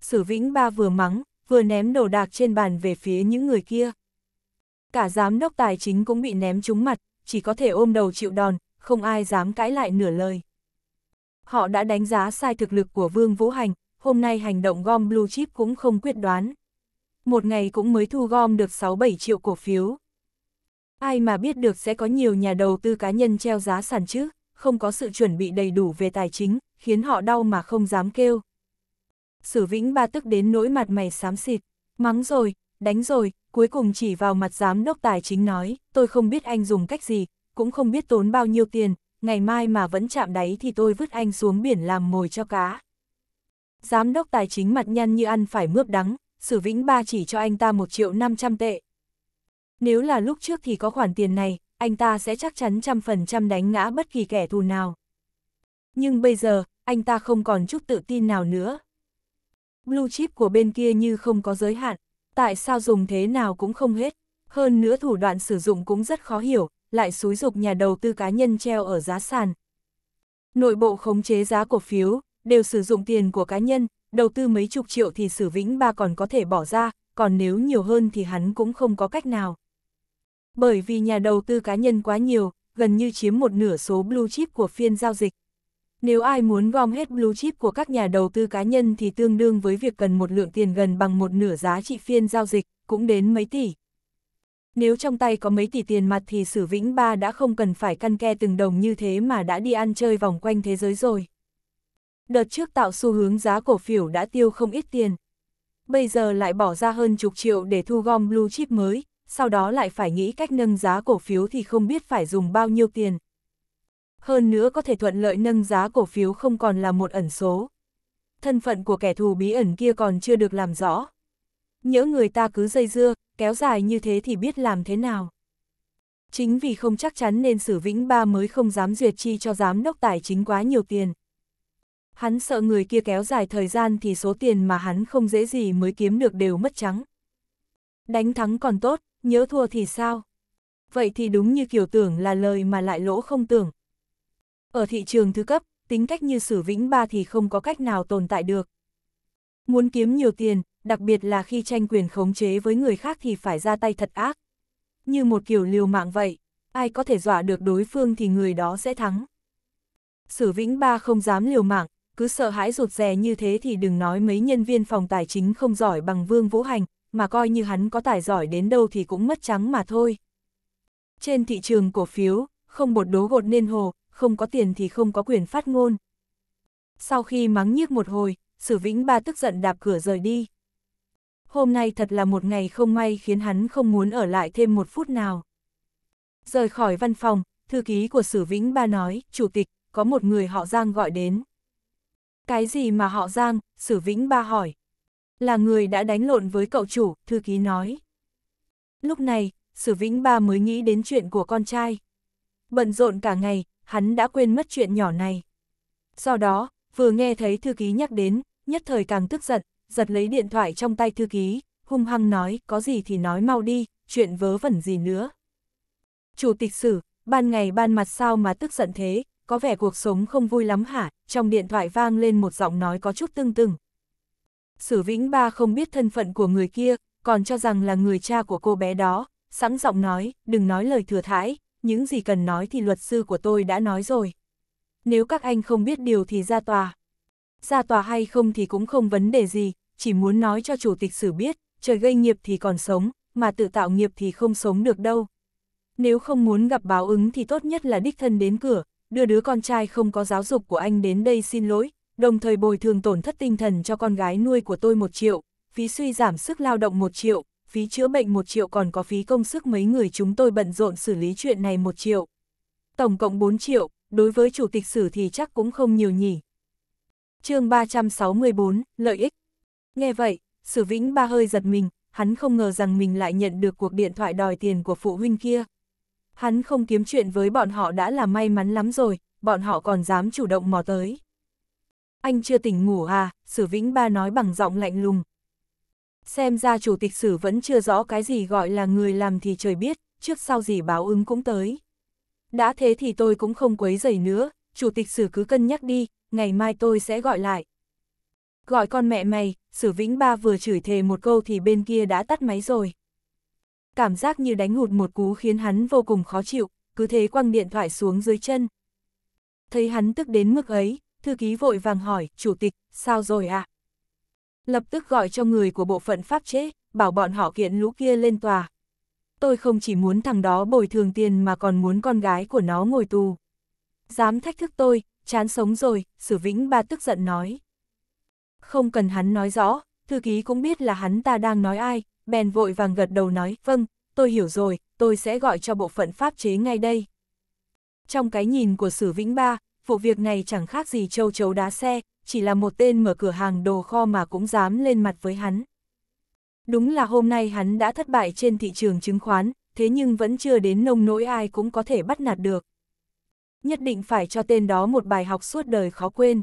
Sử Vĩnh Ba vừa mắng, vừa ném đồ đạc trên bàn về phía những người kia. Cả giám đốc tài chính cũng bị ném trúng mặt, chỉ có thể ôm đầu chịu đòn, không ai dám cãi lại nửa lời. Họ đã đánh giá sai thực lực của Vương Vũ Hành, hôm nay hành động gom blue chip cũng không quyết đoán. Một ngày cũng mới thu gom được 6-7 triệu cổ phiếu. Ai mà biết được sẽ có nhiều nhà đầu tư cá nhân treo giá sàn chứ, không có sự chuẩn bị đầy đủ về tài chính, khiến họ đau mà không dám kêu. Sử Vĩnh Ba tức đến nỗi mặt mày xám xịt, mắng rồi, đánh rồi, cuối cùng chỉ vào mặt giám đốc tài chính nói, tôi không biết anh dùng cách gì, cũng không biết tốn bao nhiêu tiền, ngày mai mà vẫn chạm đáy thì tôi vứt anh xuống biển làm mồi cho cá. Giám đốc tài chính mặt nhăn như ăn phải mướp đắng, Sử Vĩnh Ba chỉ cho anh ta 1 triệu 500 tệ. Nếu là lúc trước thì có khoản tiền này, anh ta sẽ chắc chắn trăm phần trăm đánh ngã bất kỳ kẻ thù nào. Nhưng bây giờ, anh ta không còn chút tự tin nào nữa blue chip của bên kia như không có giới hạn, tại sao dùng thế nào cũng không hết. Hơn nữa thủ đoạn sử dụng cũng rất khó hiểu, lại xúi dục nhà đầu tư cá nhân treo ở giá sàn. Nội bộ khống chế giá cổ phiếu, đều sử dụng tiền của cá nhân, đầu tư mấy chục triệu thì sử vĩnh ba còn có thể bỏ ra, còn nếu nhiều hơn thì hắn cũng không có cách nào. Bởi vì nhà đầu tư cá nhân quá nhiều, gần như chiếm một nửa số blue chip của phiên giao dịch. Nếu ai muốn gom hết blue chip của các nhà đầu tư cá nhân thì tương đương với việc cần một lượng tiền gần bằng một nửa giá trị phiên giao dịch, cũng đến mấy tỷ. Nếu trong tay có mấy tỷ tiền mặt thì Sử Vĩnh Ba đã không cần phải căn ke từng đồng như thế mà đã đi ăn chơi vòng quanh thế giới rồi. Đợt trước tạo xu hướng giá cổ phiếu đã tiêu không ít tiền. Bây giờ lại bỏ ra hơn chục triệu để thu gom blue chip mới, sau đó lại phải nghĩ cách nâng giá cổ phiếu thì không biết phải dùng bao nhiêu tiền, hơn nữa có thể thuận lợi nâng giá cổ phiếu không còn là một ẩn số. Thân phận của kẻ thù bí ẩn kia còn chưa được làm rõ. nhớ người ta cứ dây dưa, kéo dài như thế thì biết làm thế nào. Chính vì không chắc chắn nên Sử Vĩnh Ba mới không dám duyệt chi cho giám đốc tài chính quá nhiều tiền. Hắn sợ người kia kéo dài thời gian thì số tiền mà hắn không dễ gì mới kiếm được đều mất trắng. Đánh thắng còn tốt, nhớ thua thì sao? Vậy thì đúng như kiểu tưởng là lời mà lại lỗ không tưởng, ở thị trường thứ cấp, tính cách như Sử Vĩnh Ba thì không có cách nào tồn tại được. Muốn kiếm nhiều tiền, đặc biệt là khi tranh quyền khống chế với người khác thì phải ra tay thật ác. Như một kiểu liều mạng vậy, ai có thể dọa được đối phương thì người đó sẽ thắng. Sử Vĩnh Ba không dám liều mạng, cứ sợ hãi rụt rè như thế thì đừng nói mấy nhân viên phòng tài chính không giỏi bằng Vương Vũ Hành, mà coi như hắn có tài giỏi đến đâu thì cũng mất trắng mà thôi. Trên thị trường cổ phiếu, không một đố gột nên hồ, không có tiền thì không có quyền phát ngôn. Sau khi mắng nhiếc một hồi, Sử Vĩnh Ba tức giận đạp cửa rời đi. Hôm nay thật là một ngày không may khiến hắn không muốn ở lại thêm một phút nào. Rời khỏi văn phòng, thư ký của Sử Vĩnh Ba nói, Chủ tịch, có một người họ Giang gọi đến. Cái gì mà họ Giang, Sử Vĩnh Ba hỏi. Là người đã đánh lộn với cậu chủ, thư ký nói. Lúc này, Sử Vĩnh Ba mới nghĩ đến chuyện của con trai. Bận rộn cả ngày, hắn đã quên mất chuyện nhỏ này. Do đó, vừa nghe thấy thư ký nhắc đến, nhất thời càng tức giận, giật lấy điện thoại trong tay thư ký, hung hăng nói, có gì thì nói mau đi, chuyện vớ vẩn gì nữa. Chủ tịch sử, ban ngày ban mặt sao mà tức giận thế, có vẻ cuộc sống không vui lắm hả, trong điện thoại vang lên một giọng nói có chút tương từng. Sử Vĩnh Ba không biết thân phận của người kia, còn cho rằng là người cha của cô bé đó, sẵn giọng nói, đừng nói lời thừa thãi, những gì cần nói thì luật sư của tôi đã nói rồi. Nếu các anh không biết điều thì ra tòa. Ra tòa hay không thì cũng không vấn đề gì, chỉ muốn nói cho chủ tịch xử biết, trời gây nghiệp thì còn sống, mà tự tạo nghiệp thì không sống được đâu. Nếu không muốn gặp báo ứng thì tốt nhất là đích thân đến cửa, đưa đứa con trai không có giáo dục của anh đến đây xin lỗi, đồng thời bồi thường tổn thất tinh thần cho con gái nuôi của tôi một triệu, phí suy giảm sức lao động một triệu, phí chữa bệnh 1 triệu còn có phí công sức mấy người chúng tôi bận rộn xử lý chuyện này 1 triệu. Tổng cộng 4 triệu, đối với chủ tịch sử thì chắc cũng không nhiều nhỉ. chương 364, lợi ích. Nghe vậy, sử vĩnh ba hơi giật mình, hắn không ngờ rằng mình lại nhận được cuộc điện thoại đòi tiền của phụ huynh kia. Hắn không kiếm chuyện với bọn họ đã là may mắn lắm rồi, bọn họ còn dám chủ động mò tới. Anh chưa tỉnh ngủ à, sử vĩnh ba nói bằng giọng lạnh lùng, Xem ra chủ tịch sử vẫn chưa rõ cái gì gọi là người làm thì trời biết, trước sau gì báo ứng cũng tới. Đã thế thì tôi cũng không quấy rầy nữa, chủ tịch sử cứ cân nhắc đi, ngày mai tôi sẽ gọi lại. Gọi con mẹ mày, sử vĩnh ba vừa chửi thề một câu thì bên kia đã tắt máy rồi. Cảm giác như đánh hụt một cú khiến hắn vô cùng khó chịu, cứ thế quăng điện thoại xuống dưới chân. Thấy hắn tức đến mức ấy, thư ký vội vàng hỏi, chủ tịch, sao rồi ạ? À? lập tức gọi cho người của bộ phận pháp chế, bảo bọn họ kiện lũ kia lên tòa. Tôi không chỉ muốn thằng đó bồi thường tiền mà còn muốn con gái của nó ngồi tù. Dám thách thức tôi, chán sống rồi, sử vĩnh ba tức giận nói. Không cần hắn nói rõ, thư ký cũng biết là hắn ta đang nói ai, bèn vội vàng gật đầu nói, vâng, tôi hiểu rồi, tôi sẽ gọi cho bộ phận pháp chế ngay đây. Trong cái nhìn của Sử Vĩnh Ba, vụ việc này chẳng khác gì châu chấu đá xe, chỉ là một tên mở cửa hàng đồ kho mà cũng dám lên mặt với hắn. Đúng là hôm nay hắn đã thất bại trên thị trường chứng khoán, thế nhưng vẫn chưa đến nông nỗi ai cũng có thể bắt nạt được. Nhất định phải cho tên đó một bài học suốt đời khó quên.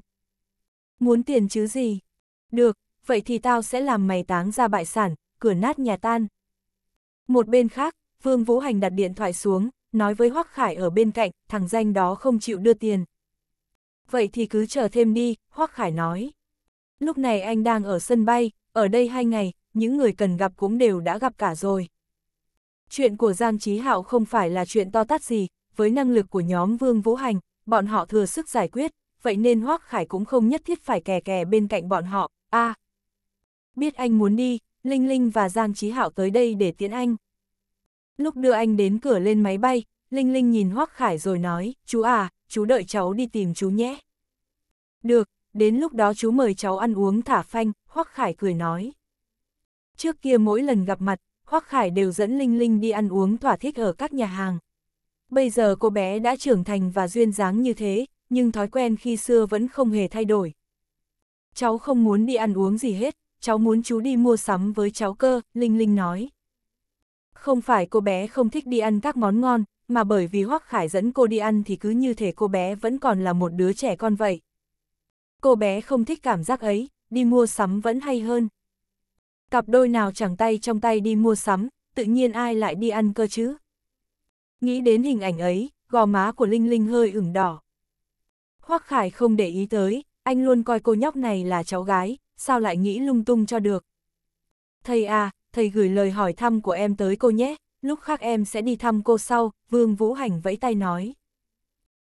Muốn tiền chứ gì? Được, vậy thì tao sẽ làm mày táng ra bại sản, cửa nát nhà tan. Một bên khác, Vương Vũ Hành đặt điện thoại xuống, nói với Hoắc Khải ở bên cạnh, thằng danh đó không chịu đưa tiền vậy thì cứ chờ thêm đi, Hoác Khải nói. Lúc này anh đang ở sân bay, ở đây hai ngày, những người cần gặp cũng đều đã gặp cả rồi. Chuyện của Giang Trí Hạo không phải là chuyện to tát gì, với năng lực của nhóm Vương Vũ Hành, bọn họ thừa sức giải quyết, vậy nên Hoác Khải cũng không nhất thiết phải kè kè bên cạnh bọn họ, a à, Biết anh muốn đi, Linh Linh và Giang Trí Hạo tới đây để tiễn anh. Lúc đưa anh đến cửa lên máy bay, Linh Linh nhìn Hoác Khải rồi nói, chú à, chú đợi cháu đi tìm chú nhé. Được, đến lúc đó chú mời cháu ăn uống thả phanh, Hoắc Khải cười nói. Trước kia mỗi lần gặp mặt, Hoắc Khải đều dẫn Linh Linh đi ăn uống thỏa thích ở các nhà hàng. Bây giờ cô bé đã trưởng thành và duyên dáng như thế, nhưng thói quen khi xưa vẫn không hề thay đổi. Cháu không muốn đi ăn uống gì hết, cháu muốn chú đi mua sắm với cháu cơ, Linh Linh nói. Không phải cô bé không thích đi ăn các món ngon, mà bởi vì Hoắc Khải dẫn cô đi ăn thì cứ như thể cô bé vẫn còn là một đứa trẻ con vậy. Cô bé không thích cảm giác ấy, đi mua sắm vẫn hay hơn. Cặp đôi nào chẳng tay trong tay đi mua sắm, tự nhiên ai lại đi ăn cơ chứ? Nghĩ đến hình ảnh ấy, gò má của Linh Linh hơi ửng đỏ. Hoắc Khải không để ý tới, anh luôn coi cô nhóc này là cháu gái, sao lại nghĩ lung tung cho được. Thầy à, thầy gửi lời hỏi thăm của em tới cô nhé, lúc khác em sẽ đi thăm cô sau, Vương Vũ Hành vẫy tay nói.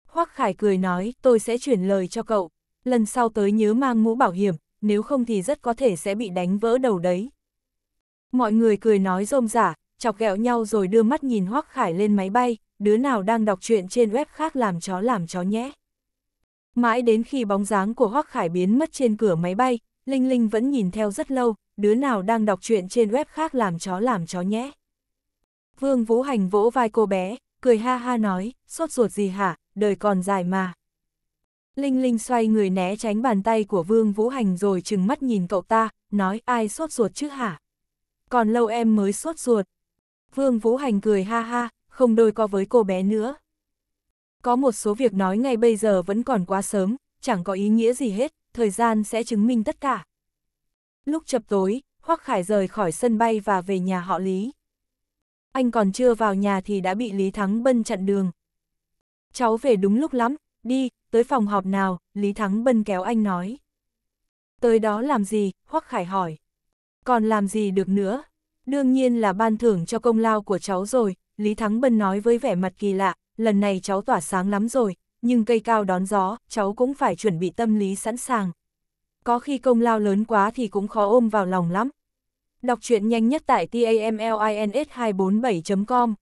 Hoắc Khải cười nói, tôi sẽ chuyển lời cho cậu, lần sau tới nhớ mang mũ bảo hiểm, nếu không thì rất có thể sẽ bị đánh vỡ đầu đấy. Mọi người cười nói rôm rả, chọc ghẹo nhau rồi đưa mắt nhìn Hoắc Khải lên máy bay, đứa nào đang đọc truyện trên web khác làm chó làm chó nhé. Mãi đến khi bóng dáng của Hoắc Khải biến mất trên cửa máy bay, Linh Linh vẫn nhìn theo rất lâu, đứa nào đang đọc truyện trên web khác làm chó làm chó nhé. Vương Vũ Hành vỗ vai cô bé, cười ha ha nói, sốt ruột gì hả, đời còn dài mà. Linh Linh xoay người né tránh bàn tay của Vương Vũ Hành rồi trừng mắt nhìn cậu ta, nói ai sốt ruột chứ hả? Còn lâu em mới sốt ruột. Vương Vũ Hành cười ha ha, không đôi co với cô bé nữa. Có một số việc nói ngay bây giờ vẫn còn quá sớm, chẳng có ý nghĩa gì hết, thời gian sẽ chứng minh tất cả. Lúc chập tối, Hoắc Khải rời khỏi sân bay và về nhà họ Lý anh còn chưa vào nhà thì đã bị Lý Thắng Bân chặn đường. Cháu về đúng lúc lắm, đi, tới phòng họp nào, Lý Thắng Bân kéo anh nói. Tới đó làm gì, Hoắc Khải hỏi. Còn làm gì được nữa? Đương nhiên là ban thưởng cho công lao của cháu rồi, Lý Thắng Bân nói với vẻ mặt kỳ lạ, lần này cháu tỏa sáng lắm rồi, nhưng cây cao đón gió, cháu cũng phải chuẩn bị tâm lý sẵn sàng. Có khi công lao lớn quá thì cũng khó ôm vào lòng lắm, Đọc truyện nhanh nhất tại tamlins247.com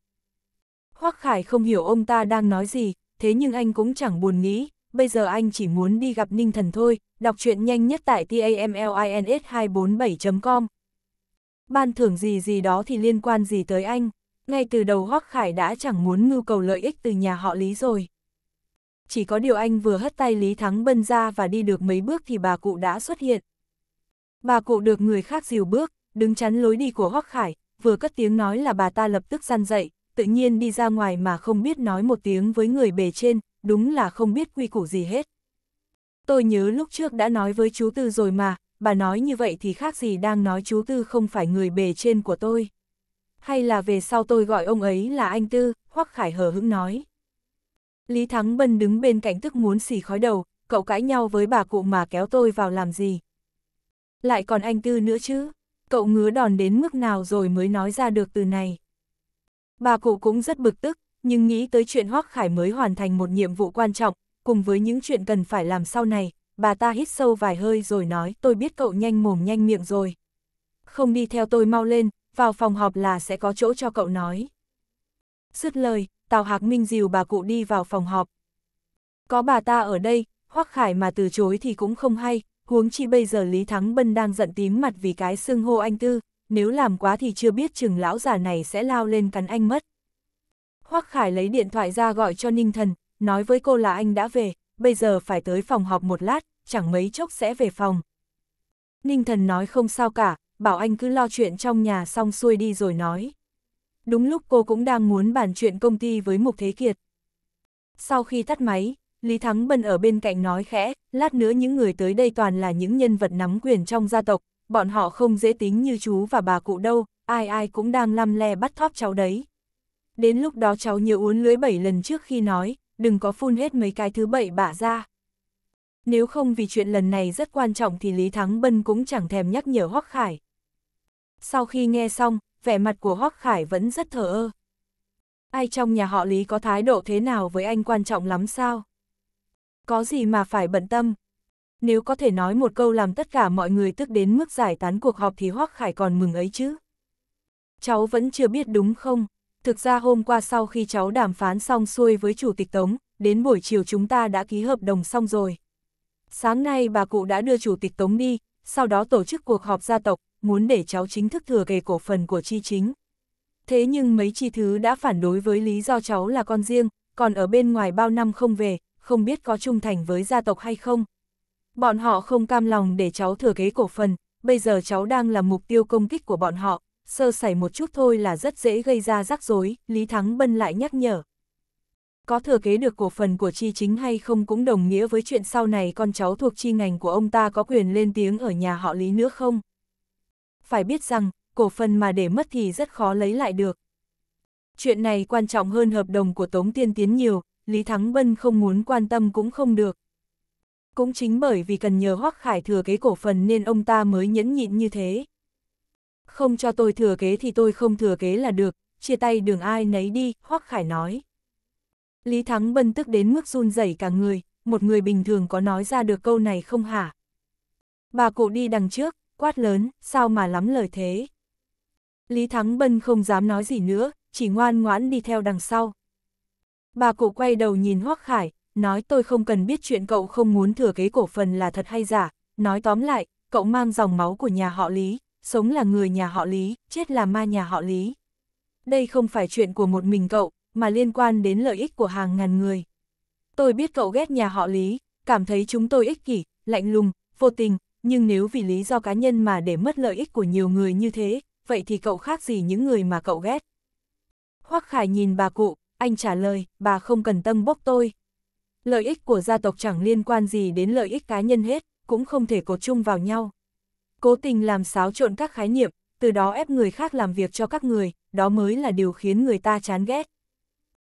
Hoắc Khải không hiểu ông ta đang nói gì, thế nhưng anh cũng chẳng buồn nghĩ, bây giờ anh chỉ muốn đi gặp Ninh Thần thôi, đọc truyện nhanh nhất tại tamlins247.com Ban thưởng gì gì đó thì liên quan gì tới anh, ngay từ đầu Hoắc Khải đã chẳng muốn mưu cầu lợi ích từ nhà họ Lý rồi. Chỉ có điều anh vừa hất tay Lý Thắng Bân ra và đi được mấy bước thì bà cụ đã xuất hiện. Bà cụ được người khác dìu bước, đứng chắn lối đi của Hoắc Khải, vừa cất tiếng nói là bà ta lập tức gian dậy, tự nhiên đi ra ngoài mà không biết nói một tiếng với người bề trên, đúng là không biết quy củ gì hết. Tôi nhớ lúc trước đã nói với chú Tư rồi mà, bà nói như vậy thì khác gì đang nói chú Tư không phải người bề trên của tôi. Hay là về sau tôi gọi ông ấy là anh Tư, Hoắc Khải hờ hững nói. Lý Thắng Bân đứng bên cạnh tức muốn xì khói đầu, cậu cãi nhau với bà cụ mà kéo tôi vào làm gì. Lại còn anh Tư nữa chứ cậu ngứa đòn đến mức nào rồi mới nói ra được từ này. Bà cụ cũng rất bực tức, nhưng nghĩ tới chuyện Hoác Khải mới hoàn thành một nhiệm vụ quan trọng, cùng với những chuyện cần phải làm sau này, bà ta hít sâu vài hơi rồi nói tôi biết cậu nhanh mồm nhanh miệng rồi. Không đi theo tôi mau lên, vào phòng họp là sẽ có chỗ cho cậu nói. Dứt lời, Tào Hạc Minh dìu bà cụ đi vào phòng họp. Có bà ta ở đây, Hoắc Khải mà từ chối thì cũng không hay, huống chi bây giờ Lý Thắng Bân đang giận tím mặt vì cái xưng hô anh Tư, nếu làm quá thì chưa biết chừng lão già này sẽ lao lên cắn anh mất. Hoắc Khải lấy điện thoại ra gọi cho Ninh Thần, nói với cô là anh đã về, bây giờ phải tới phòng họp một lát, chẳng mấy chốc sẽ về phòng. Ninh Thần nói không sao cả, bảo anh cứ lo chuyện trong nhà xong xuôi đi rồi nói. Đúng lúc cô cũng đang muốn bàn chuyện công ty với Mục Thế Kiệt. Sau khi tắt máy, Lý Thắng Bân ở bên cạnh nói khẽ, lát nữa những người tới đây toàn là những nhân vật nắm quyền trong gia tộc, bọn họ không dễ tính như chú và bà cụ đâu, ai ai cũng đang lăm le bắt thóp cháu đấy. Đến lúc đó cháu nhớ uốn lưới bảy lần trước khi nói, đừng có phun hết mấy cái thứ bậy bạ ra. Nếu không vì chuyện lần này rất quan trọng thì Lý Thắng Bân cũng chẳng thèm nhắc nhở Hoắc Khải. Sau khi nghe xong, vẻ mặt của Hoắc Khải vẫn rất thờ ơ. Ai trong nhà họ Lý có thái độ thế nào với anh quan trọng lắm sao? Có gì mà phải bận tâm? Nếu có thể nói một câu làm tất cả mọi người tức đến mức giải tán cuộc họp thì Hoắc Khải còn mừng ấy chứ. Cháu vẫn chưa biết đúng không? Thực ra hôm qua sau khi cháu đàm phán xong xuôi với Chủ tịch Tống, đến buổi chiều chúng ta đã ký hợp đồng xong rồi. Sáng nay bà cụ đã đưa Chủ tịch Tống đi, sau đó tổ chức cuộc họp gia tộc, muốn để cháu chính thức thừa kế cổ phần của chi chính. Thế nhưng mấy chi thứ đã phản đối với lý do cháu là con riêng, còn ở bên ngoài bao năm không về, không biết có trung thành với gia tộc hay không. Bọn họ không cam lòng để cháu thừa kế cổ phần, bây giờ cháu đang là mục tiêu công kích của bọn họ, sơ sẩy một chút thôi là rất dễ gây ra rắc rối, Lý Thắng Bân lại nhắc nhở. Có thừa kế được cổ phần của chi chính hay không cũng đồng nghĩa với chuyện sau này con cháu thuộc chi ngành của ông ta có quyền lên tiếng ở nhà họ Lý nữa không? Phải biết rằng, cổ phần mà để mất thì rất khó lấy lại được. Chuyện này quan trọng hơn hợp đồng của Tống Tiên Tiến nhiều, Lý Thắng Bân không muốn quan tâm cũng không được. Cũng chính bởi vì cần nhờ Hoắc Khải thừa kế cổ phần nên ông ta mới nhẫn nhịn như thế. Không cho tôi thừa kế thì tôi không thừa kế là được, chia tay đường ai nấy đi, Hoắc Khải nói. Lý Thắng Bân tức đến mức run rẩy cả người, một người bình thường có nói ra được câu này không hả? Bà cụ đi đằng trước, quát lớn, sao mà lắm lời thế? Lý Thắng Bân không dám nói gì nữa, chỉ ngoan ngoãn đi theo đằng sau. Bà cụ quay đầu nhìn Hoắc Khải, nói tôi không cần biết chuyện cậu không muốn thừa kế cổ phần là thật hay giả, nói tóm lại, cậu mang dòng máu của nhà họ Lý, sống là người nhà họ Lý, chết là ma nhà họ Lý. Đây không phải chuyện của một mình cậu, mà liên quan đến lợi ích của hàng ngàn người. Tôi biết cậu ghét nhà họ Lý, cảm thấy chúng tôi ích kỷ, lạnh lùng, vô tình, nhưng nếu vì lý do cá nhân mà để mất lợi ích của nhiều người như thế, vậy thì cậu khác gì những người mà cậu ghét. Hoắc Khải nhìn bà cụ, anh trả lời, bà không cần tâm bốc tôi. Lợi ích của gia tộc chẳng liên quan gì đến lợi ích cá nhân hết, cũng không thể cột chung vào nhau. Cố tình làm xáo trộn các khái niệm, từ đó ép người khác làm việc cho các người, đó mới là điều khiến người ta chán ghét.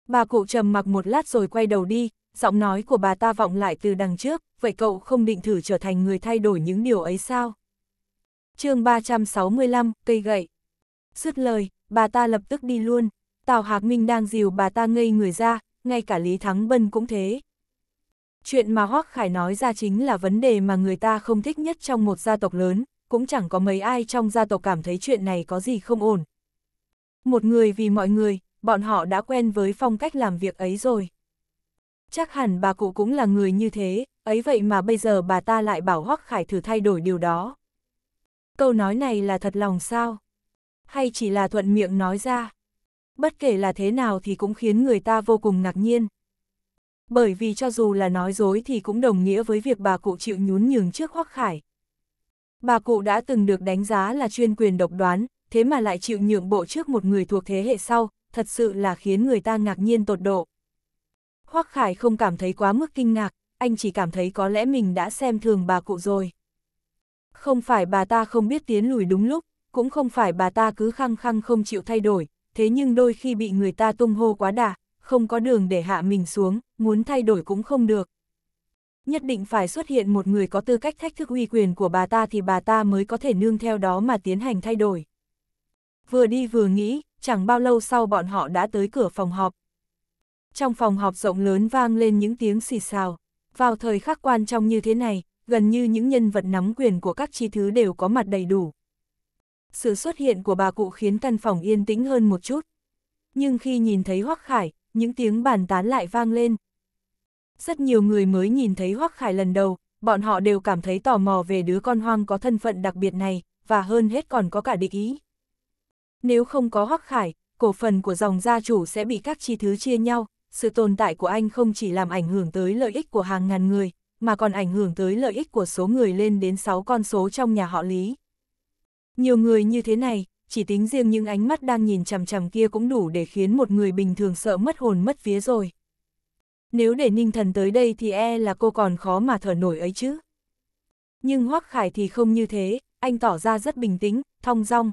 Bà cụ trầm mặc một lát rồi quay đầu đi, giọng nói của bà ta vọng lại từ đằng trước, vậy cậu không định thử trở thành người thay đổi những điều ấy sao? chương 365, cây gậy. Dứt lời, bà ta lập tức đi luôn, Tào Hạc Minh đang dìu bà ta ngây người ra, ngay cả Lý Thắng Bân cũng thế. Chuyện mà Hoác Khải nói ra chính là vấn đề mà người ta không thích nhất trong một gia tộc lớn, cũng chẳng có mấy ai trong gia tộc cảm thấy chuyện này có gì không ổn. Một người vì mọi người, bọn họ đã quen với phong cách làm việc ấy rồi. Chắc hẳn bà cụ cũng là người như thế, ấy vậy mà bây giờ bà ta lại bảo Hoắc Khải thử thay đổi điều đó. Câu nói này là thật lòng sao? Hay chỉ là thuận miệng nói ra? bất kể là thế nào thì cũng khiến người ta vô cùng ngạc nhiên. Bởi vì cho dù là nói dối thì cũng đồng nghĩa với việc bà cụ chịu nhún nhường trước Hoắc Khải. Bà cụ đã từng được đánh giá là chuyên quyền độc đoán, thế mà lại chịu nhượng bộ trước một người thuộc thế hệ sau, thật sự là khiến người ta ngạc nhiên tột độ. Hoắc Khải không cảm thấy quá mức kinh ngạc, anh chỉ cảm thấy có lẽ mình đã xem thường bà cụ rồi. Không phải bà ta không biết tiến lùi đúng lúc, cũng không phải bà ta cứ khăng khăng không chịu thay đổi, thế nhưng đôi khi bị người ta tung hô quá đà, không có đường để hạ mình xuống, muốn thay đổi cũng không được. Nhất định phải xuất hiện một người có tư cách thách thức uy quyền của bà ta thì bà ta mới có thể nương theo đó mà tiến hành thay đổi. Vừa đi vừa nghĩ, chẳng bao lâu sau bọn họ đã tới cửa phòng họp. Trong phòng họp rộng lớn vang lên những tiếng xì xào. Vào thời khắc quan trọng như thế này, gần như những nhân vật nắm quyền của các chi thứ đều có mặt đầy đủ sự xuất hiện của bà cụ khiến căn phòng yên tĩnh hơn một chút. Nhưng khi nhìn thấy Hoắc Khải, những tiếng bàn tán lại vang lên. Rất nhiều người mới nhìn thấy Hoắc Khải lần đầu, bọn họ đều cảm thấy tò mò về đứa con hoang có thân phận đặc biệt này, và hơn hết còn có cả địch ý. Nếu không có Hoắc Khải, cổ phần của dòng gia chủ sẽ bị các chi thứ chia nhau, sự tồn tại của anh không chỉ làm ảnh hưởng tới lợi ích của hàng ngàn người, mà còn ảnh hưởng tới lợi ích của số người lên đến 6 con số trong nhà họ Lý. Nhiều người như thế này, chỉ tính riêng những ánh mắt đang nhìn chằm chằm kia cũng đủ để khiến một người bình thường sợ mất hồn mất vía rồi. Nếu để ninh thần tới đây thì e là cô còn khó mà thở nổi ấy chứ. Nhưng Hoắc Khải thì không như thế, anh tỏ ra rất bình tĩnh, thong dong.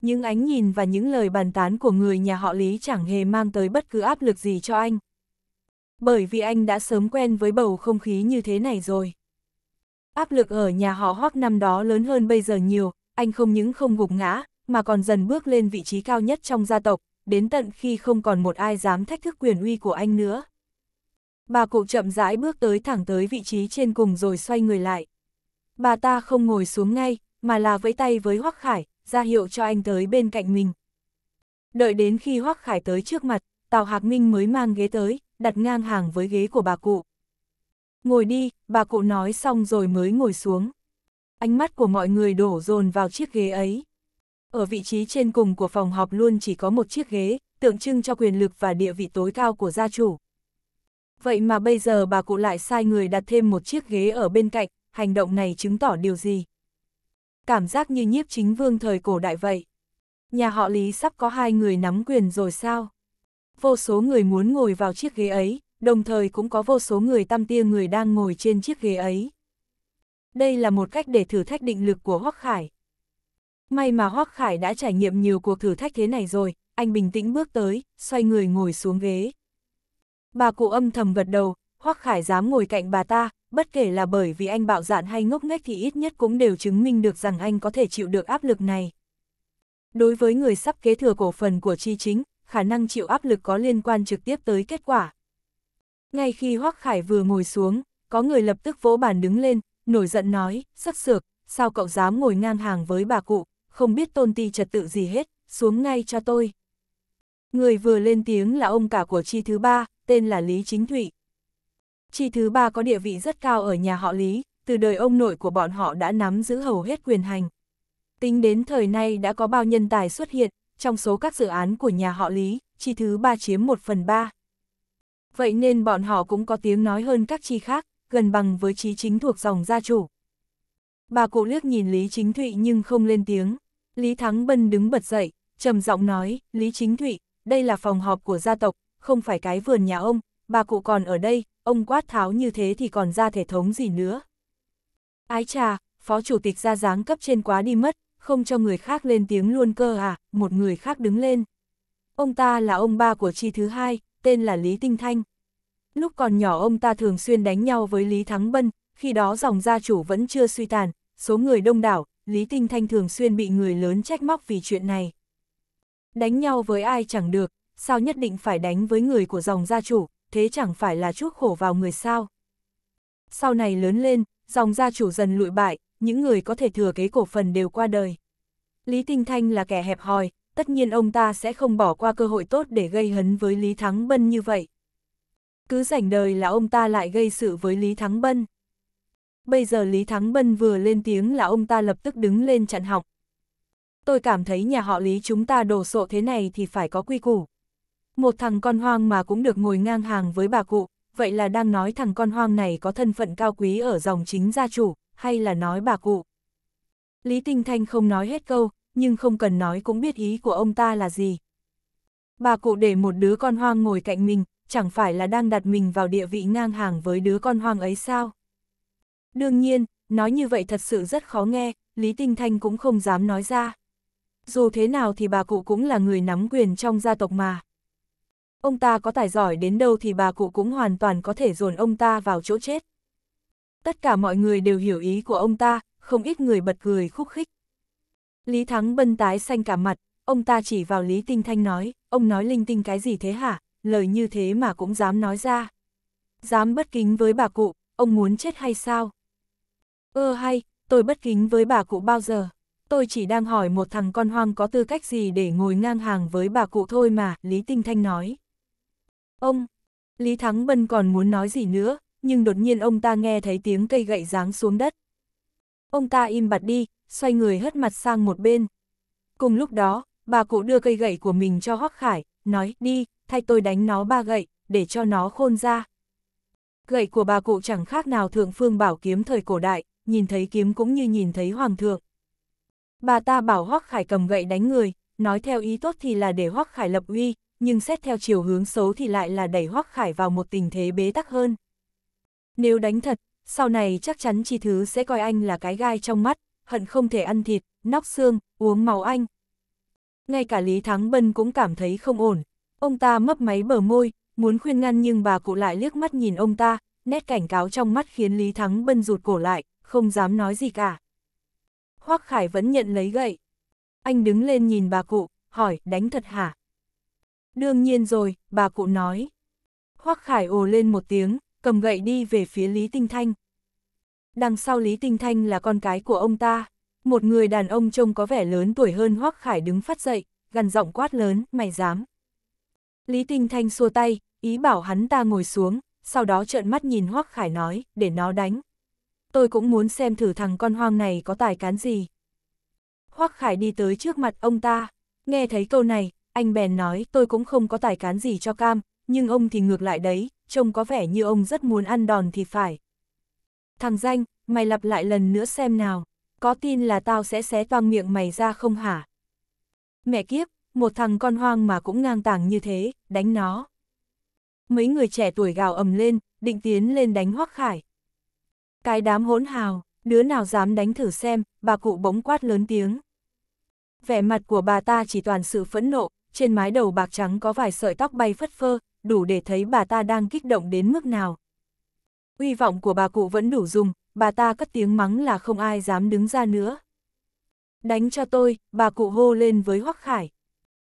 Những ánh nhìn và những lời bàn tán của người nhà họ Lý chẳng hề mang tới bất cứ áp lực gì cho anh. Bởi vì anh đã sớm quen với bầu không khí như thế này rồi. Áp lực ở nhà họ Hoắc năm đó lớn hơn bây giờ nhiều, anh không những không gục ngã, mà còn dần bước lên vị trí cao nhất trong gia tộc, đến tận khi không còn một ai dám thách thức quyền uy của anh nữa. Bà cụ chậm rãi bước tới thẳng tới vị trí trên cùng rồi xoay người lại. Bà ta không ngồi xuống ngay, mà là vẫy tay với Hoắc Khải, ra hiệu cho anh tới bên cạnh mình. Đợi đến khi Hoắc Khải tới trước mặt, Tào Hạc Minh mới mang ghế tới, đặt ngang hàng với ghế của bà cụ. Ngồi đi, bà cụ nói xong rồi mới ngồi xuống ánh mắt của mọi người đổ dồn vào chiếc ghế ấy. Ở vị trí trên cùng của phòng họp luôn chỉ có một chiếc ghế, tượng trưng cho quyền lực và địa vị tối cao của gia chủ. Vậy mà bây giờ bà cụ lại sai người đặt thêm một chiếc ghế ở bên cạnh, hành động này chứng tỏ điều gì? Cảm giác như nhiếp chính vương thời cổ đại vậy. Nhà họ Lý sắp có hai người nắm quyền rồi sao? Vô số người muốn ngồi vào chiếc ghế ấy, đồng thời cũng có vô số người tăm tia người đang ngồi trên chiếc ghế ấy đây là một cách để thử thách định lực của Hoắc Khải. May mà Hoắc Khải đã trải nghiệm nhiều cuộc thử thách thế này rồi, anh bình tĩnh bước tới, xoay người ngồi xuống ghế. Bà cụ âm thầm gật đầu, Hoắc Khải dám ngồi cạnh bà ta, bất kể là bởi vì anh bạo dạn hay ngốc nghếch thì ít nhất cũng đều chứng minh được rằng anh có thể chịu được áp lực này. Đối với người sắp kế thừa cổ phần của chi chính, khả năng chịu áp lực có liên quan trực tiếp tới kết quả. Ngay khi Hoắc Khải vừa ngồi xuống, có người lập tức vỗ bàn đứng lên, nổi giận nói, sắc sược, sao cậu dám ngồi ngang hàng với bà cụ, không biết tôn ti trật tự gì hết, xuống ngay cho tôi. Người vừa lên tiếng là ông cả của chi thứ ba, tên là Lý Chính Thụy. Chi thứ ba có địa vị rất cao ở nhà họ Lý, từ đời ông nội của bọn họ đã nắm giữ hầu hết quyền hành. Tính đến thời nay đã có bao nhân tài xuất hiện, trong số các dự án của nhà họ Lý, chi thứ ba chiếm một phần ba Vậy nên bọn họ cũng có tiếng nói hơn các chi khác, gần bằng với trí chính thuộc dòng gia chủ. Bà cụ liếc nhìn Lý Chính Thụy nhưng không lên tiếng. Lý Thắng Bân đứng bật dậy, trầm giọng nói, Lý Chính Thụy, đây là phòng họp của gia tộc, không phải cái vườn nhà ông, bà cụ còn ở đây, ông quát tháo như thế thì còn ra thể thống gì nữa. Ái trà, phó chủ tịch ra dáng cấp trên quá đi mất, không cho người khác lên tiếng luôn cơ à, một người khác đứng lên. Ông ta là ông ba của chi thứ hai, tên là Lý Tinh Thanh. Lúc còn nhỏ ông ta thường xuyên đánh nhau với Lý Thắng Bân, khi đó dòng gia chủ vẫn chưa suy tàn, số người đông đảo, Lý Tinh Thanh thường xuyên bị người lớn trách móc vì chuyện này. Đánh nhau với ai chẳng được, sao nhất định phải đánh với người của dòng gia chủ, thế chẳng phải là chuốc khổ vào người sao. Sau này lớn lên, dòng gia chủ dần lụi bại, những người có thể thừa kế cổ phần đều qua đời. Lý Tinh Thanh là kẻ hẹp hòi, tất nhiên ông ta sẽ không bỏ qua cơ hội tốt để gây hấn với Lý Thắng Bân như vậy. Cứ rảnh đời là ông ta lại gây sự với Lý Thắng Bân. Bây giờ Lý Thắng Bân vừa lên tiếng là ông ta lập tức đứng lên chặn học. Tôi cảm thấy nhà họ Lý chúng ta đổ sộ thế này thì phải có quy củ. Một thằng con hoang mà cũng được ngồi ngang hàng với bà cụ, vậy là đang nói thằng con hoang này có thân phận cao quý ở dòng chính gia chủ, hay là nói bà cụ. Lý Tinh Thanh không nói hết câu, nhưng không cần nói cũng biết ý của ông ta là gì. Bà cụ để một đứa con hoang ngồi cạnh mình, chẳng phải là đang đặt mình vào địa vị ngang hàng với đứa con hoang ấy sao? Đương nhiên, nói như vậy thật sự rất khó nghe, Lý Tinh Thanh cũng không dám nói ra. Dù thế nào thì bà cụ cũng là người nắm quyền trong gia tộc mà. Ông ta có tài giỏi đến đâu thì bà cụ cũng hoàn toàn có thể dồn ông ta vào chỗ chết. Tất cả mọi người đều hiểu ý của ông ta, không ít người bật cười khúc khích. Lý Thắng bân tái xanh cả mặt, ông ta chỉ vào Lý Tinh Thanh nói, ông nói linh tinh cái gì thế hả, lời như thế mà cũng dám nói ra. Dám bất kính với bà cụ, ông muốn chết hay sao? Ơ hay, tôi bất kính với bà cụ bao giờ? Tôi chỉ đang hỏi một thằng con hoang có tư cách gì để ngồi ngang hàng với bà cụ thôi mà, Lý Tinh Thanh nói. Ông, Lý Thắng Bân còn muốn nói gì nữa, nhưng đột nhiên ông ta nghe thấy tiếng cây gậy giáng xuống đất. Ông ta im bặt đi, xoay người hất mặt sang một bên. Cùng lúc đó, bà cụ đưa cây gậy của mình cho Hoắc Khải, nói đi, thay tôi đánh nó ba gậy, để cho nó khôn ra. Gậy của bà cụ chẳng khác nào thượng phương bảo kiếm thời cổ đại, nhìn thấy kiếm cũng như nhìn thấy hoàng thượng. Bà ta bảo Hoắc Khải cầm gậy đánh người, nói theo ý tốt thì là để Hoắc Khải lập uy, nhưng xét theo chiều hướng xấu thì lại là đẩy Hoắc Khải vào một tình thế bế tắc hơn. Nếu đánh thật, sau này chắc chắn chi thứ sẽ coi anh là cái gai trong mắt, hận không thể ăn thịt, nóc xương, uống máu anh. Ngay cả Lý Thắng Bân cũng cảm thấy không ổn, Ông ta mấp máy bờ môi, muốn khuyên ngăn nhưng bà cụ lại liếc mắt nhìn ông ta, nét cảnh cáo trong mắt khiến Lý Thắng Bân rụt cổ lại, không dám nói gì cả. Hoác Khải vẫn nhận lấy gậy. Anh đứng lên nhìn bà cụ, hỏi, đánh thật hả? Đương nhiên rồi, bà cụ nói. Hoác Khải ồ lên một tiếng, cầm gậy đi về phía Lý Tinh Thanh. Đằng sau Lý Tinh Thanh là con cái của ông ta. Một người đàn ông trông có vẻ lớn tuổi hơn Hoác Khải đứng phát dậy, gần giọng quát lớn, mày dám. Lý Tinh Thanh xua tay, ý bảo hắn ta ngồi xuống, sau đó trợn mắt nhìn Hoắc Khải nói, để nó đánh. Tôi cũng muốn xem thử thằng con hoang này có tài cán gì. Hoắc Khải đi tới trước mặt ông ta, nghe thấy câu này, anh bèn nói tôi cũng không có tài cán gì cho cam, nhưng ông thì ngược lại đấy, trông có vẻ như ông rất muốn ăn đòn thì phải. Thằng danh, mày lặp lại lần nữa xem nào, có tin là tao sẽ xé toang miệng mày ra không hả? Mẹ kiếp, một thằng con hoang mà cũng ngang tàng như thế, đánh nó. Mấy người trẻ tuổi gào ầm lên, định tiến lên đánh Hoắc Khải. Cái đám hỗn hào, đứa nào dám đánh thử xem, bà cụ bỗng quát lớn tiếng. Vẻ mặt của bà ta chỉ toàn sự phẫn nộ, trên mái đầu bạc trắng có vài sợi tóc bay phất phơ, đủ để thấy bà ta đang kích động đến mức nào. Uy vọng của bà cụ vẫn đủ dùng, bà ta cất tiếng mắng là không ai dám đứng ra nữa. Đánh cho tôi, bà cụ hô lên với Hoắc Khải.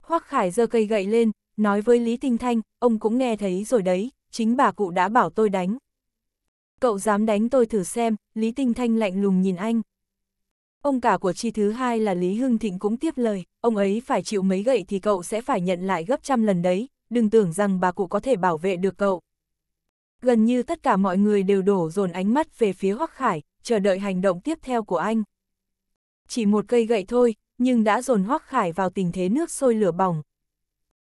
Hoắc Khải giơ cây gậy lên, nói với Lý Tinh Thanh, ông cũng nghe thấy rồi đấy, chính bà cụ đã bảo tôi đánh. Cậu dám đánh tôi thử xem, Lý Tinh Thanh lạnh lùng nhìn anh. Ông cả của chi thứ hai là Lý Hưng Thịnh cũng tiếp lời, ông ấy phải chịu mấy gậy thì cậu sẽ phải nhận lại gấp trăm lần đấy, đừng tưởng rằng bà cụ có thể bảo vệ được cậu. Gần như tất cả mọi người đều đổ dồn ánh mắt về phía Hoắc Khải, chờ đợi hành động tiếp theo của anh. Chỉ một cây gậy thôi, nhưng đã dồn Hoắc Khải vào tình thế nước sôi lửa bỏng.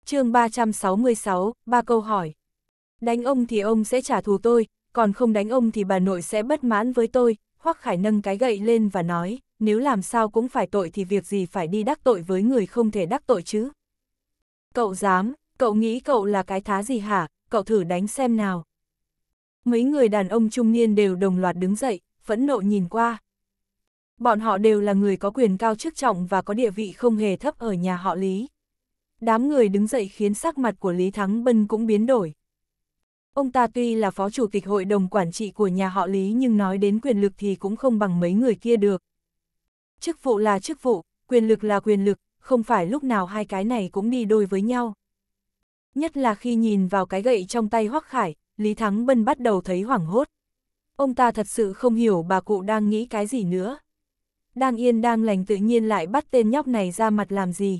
chương 366, ba câu hỏi. Đánh ông thì ông sẽ trả thù tôi, còn không đánh ông thì bà nội sẽ bất mãn với tôi, Hoắc Khải nâng cái gậy lên và nói, nếu làm sao cũng phải tội thì việc gì phải đi đắc tội với người không thể đắc tội chứ. Cậu dám, cậu nghĩ cậu là cái thá gì hả, cậu thử đánh xem nào. Mấy người đàn ông trung niên đều đồng loạt đứng dậy, phẫn nộ nhìn qua bọn họ đều là người có quyền cao chức trọng và có địa vị không hề thấp ở nhà họ Lý. Đám người đứng dậy khiến sắc mặt của Lý Thắng Bân cũng biến đổi. Ông ta tuy là phó chủ tịch hội đồng quản trị của nhà họ Lý nhưng nói đến quyền lực thì cũng không bằng mấy người kia được. Chức vụ là chức vụ, quyền lực là quyền lực, không phải lúc nào hai cái này cũng đi đôi với nhau. Nhất là khi nhìn vào cái gậy trong tay Hoắc Khải, Lý Thắng Bân bắt đầu thấy hoảng hốt. Ông ta thật sự không hiểu bà cụ đang nghĩ cái gì nữa đang yên đang lành tự nhiên lại bắt tên nhóc này ra mặt làm gì.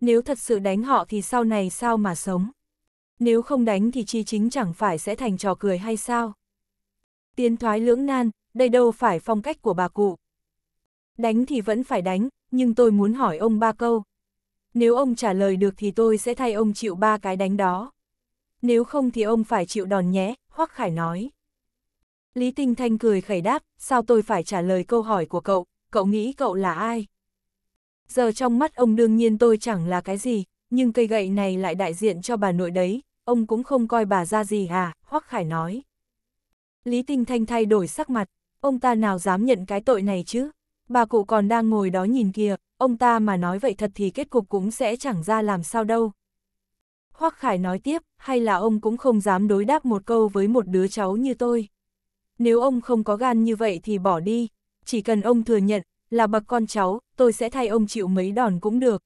Nếu thật sự đánh họ thì sau này sao mà sống. Nếu không đánh thì chi chính chẳng phải sẽ thành trò cười hay sao. Tiến thoái lưỡng nan, đây đâu phải phong cách của bà cụ. Đánh thì vẫn phải đánh, nhưng tôi muốn hỏi ông ba câu. Nếu ông trả lời được thì tôi sẽ thay ông chịu ba cái đánh đó. Nếu không thì ông phải chịu đòn nhé, Hoắc Khải nói. Lý Tinh Thanh cười khẩy đáp, sao tôi phải trả lời câu hỏi của cậu, cậu nghĩ cậu là ai? Giờ trong mắt ông đương nhiên tôi chẳng là cái gì, nhưng cây gậy này lại đại diện cho bà nội đấy, ông cũng không coi bà ra gì à, Hoắc Khải nói. Lý Tinh Thanh thay đổi sắc mặt, ông ta nào dám nhận cái tội này chứ? Bà cụ còn đang ngồi đó nhìn kìa, ông ta mà nói vậy thật thì kết cục cũng sẽ chẳng ra làm sao đâu. Hoắc Khải nói tiếp, hay là ông cũng không dám đối đáp một câu với một đứa cháu như tôi nếu ông không có gan như vậy thì bỏ đi, chỉ cần ông thừa nhận, là bậc con cháu, tôi sẽ thay ông chịu mấy đòn cũng được.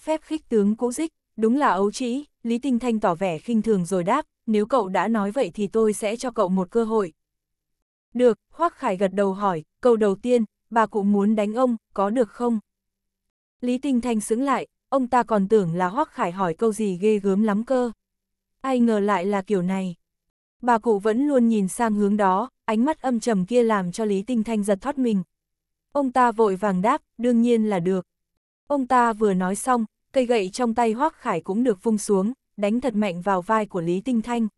Phép khích tướng cũ dích, đúng là ấu trĩ, Lý Tinh Thanh tỏ vẻ khinh thường rồi đáp, nếu cậu đã nói vậy thì tôi sẽ cho cậu một cơ hội. Được, Hoác Khải gật đầu hỏi, câu đầu tiên, bà cụ muốn đánh ông, có được không? Lý Tinh Thanh sững lại, ông ta còn tưởng là Hoác Khải hỏi câu gì ghê gớm lắm cơ. Ai ngờ lại là kiểu này. Bà cụ vẫn luôn nhìn sang hướng đó, ánh mắt âm trầm kia làm cho Lý Tinh Thanh giật thoát mình. Ông ta vội vàng đáp, đương nhiên là được. Ông ta vừa nói xong, cây gậy trong tay Hoác Khải cũng được vung xuống, đánh thật mạnh vào vai của Lý Tinh Thanh.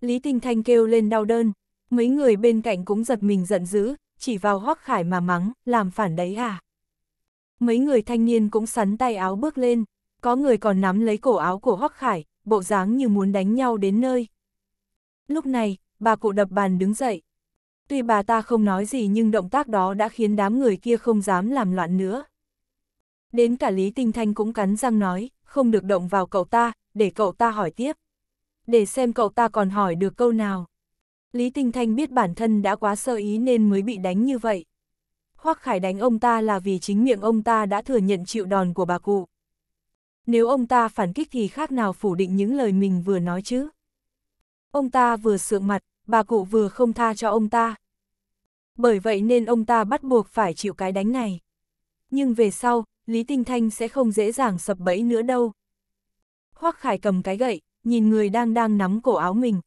Lý Tinh Thanh kêu lên đau đơn, mấy người bên cạnh cũng giật mình giận dữ, chỉ vào Hoác Khải mà mắng, làm phản đấy à. Mấy người thanh niên cũng sắn tay áo bước lên, có người còn nắm lấy cổ áo của Hoác Khải, bộ dáng như muốn đánh nhau đến nơi. Lúc này, bà cụ đập bàn đứng dậy. Tuy bà ta không nói gì nhưng động tác đó đã khiến đám người kia không dám làm loạn nữa. Đến cả Lý Tinh Thanh cũng cắn răng nói, không được động vào cậu ta, để cậu ta hỏi tiếp. Để xem cậu ta còn hỏi được câu nào. Lý Tinh Thanh biết bản thân đã quá sơ ý nên mới bị đánh như vậy. Hoắc Khải đánh ông ta là vì chính miệng ông ta đã thừa nhận chịu đòn của bà cụ. Nếu ông ta phản kích thì khác nào phủ định những lời mình vừa nói chứ ông ta vừa sượng mặt, bà cụ vừa không tha cho ông ta. Bởi vậy nên ông ta bắt buộc phải chịu cái đánh này. Nhưng về sau, Lý Tinh Thanh sẽ không dễ dàng sập bẫy nữa đâu. Hoắc Khải cầm cái gậy, nhìn người đang đang nắm cổ áo mình.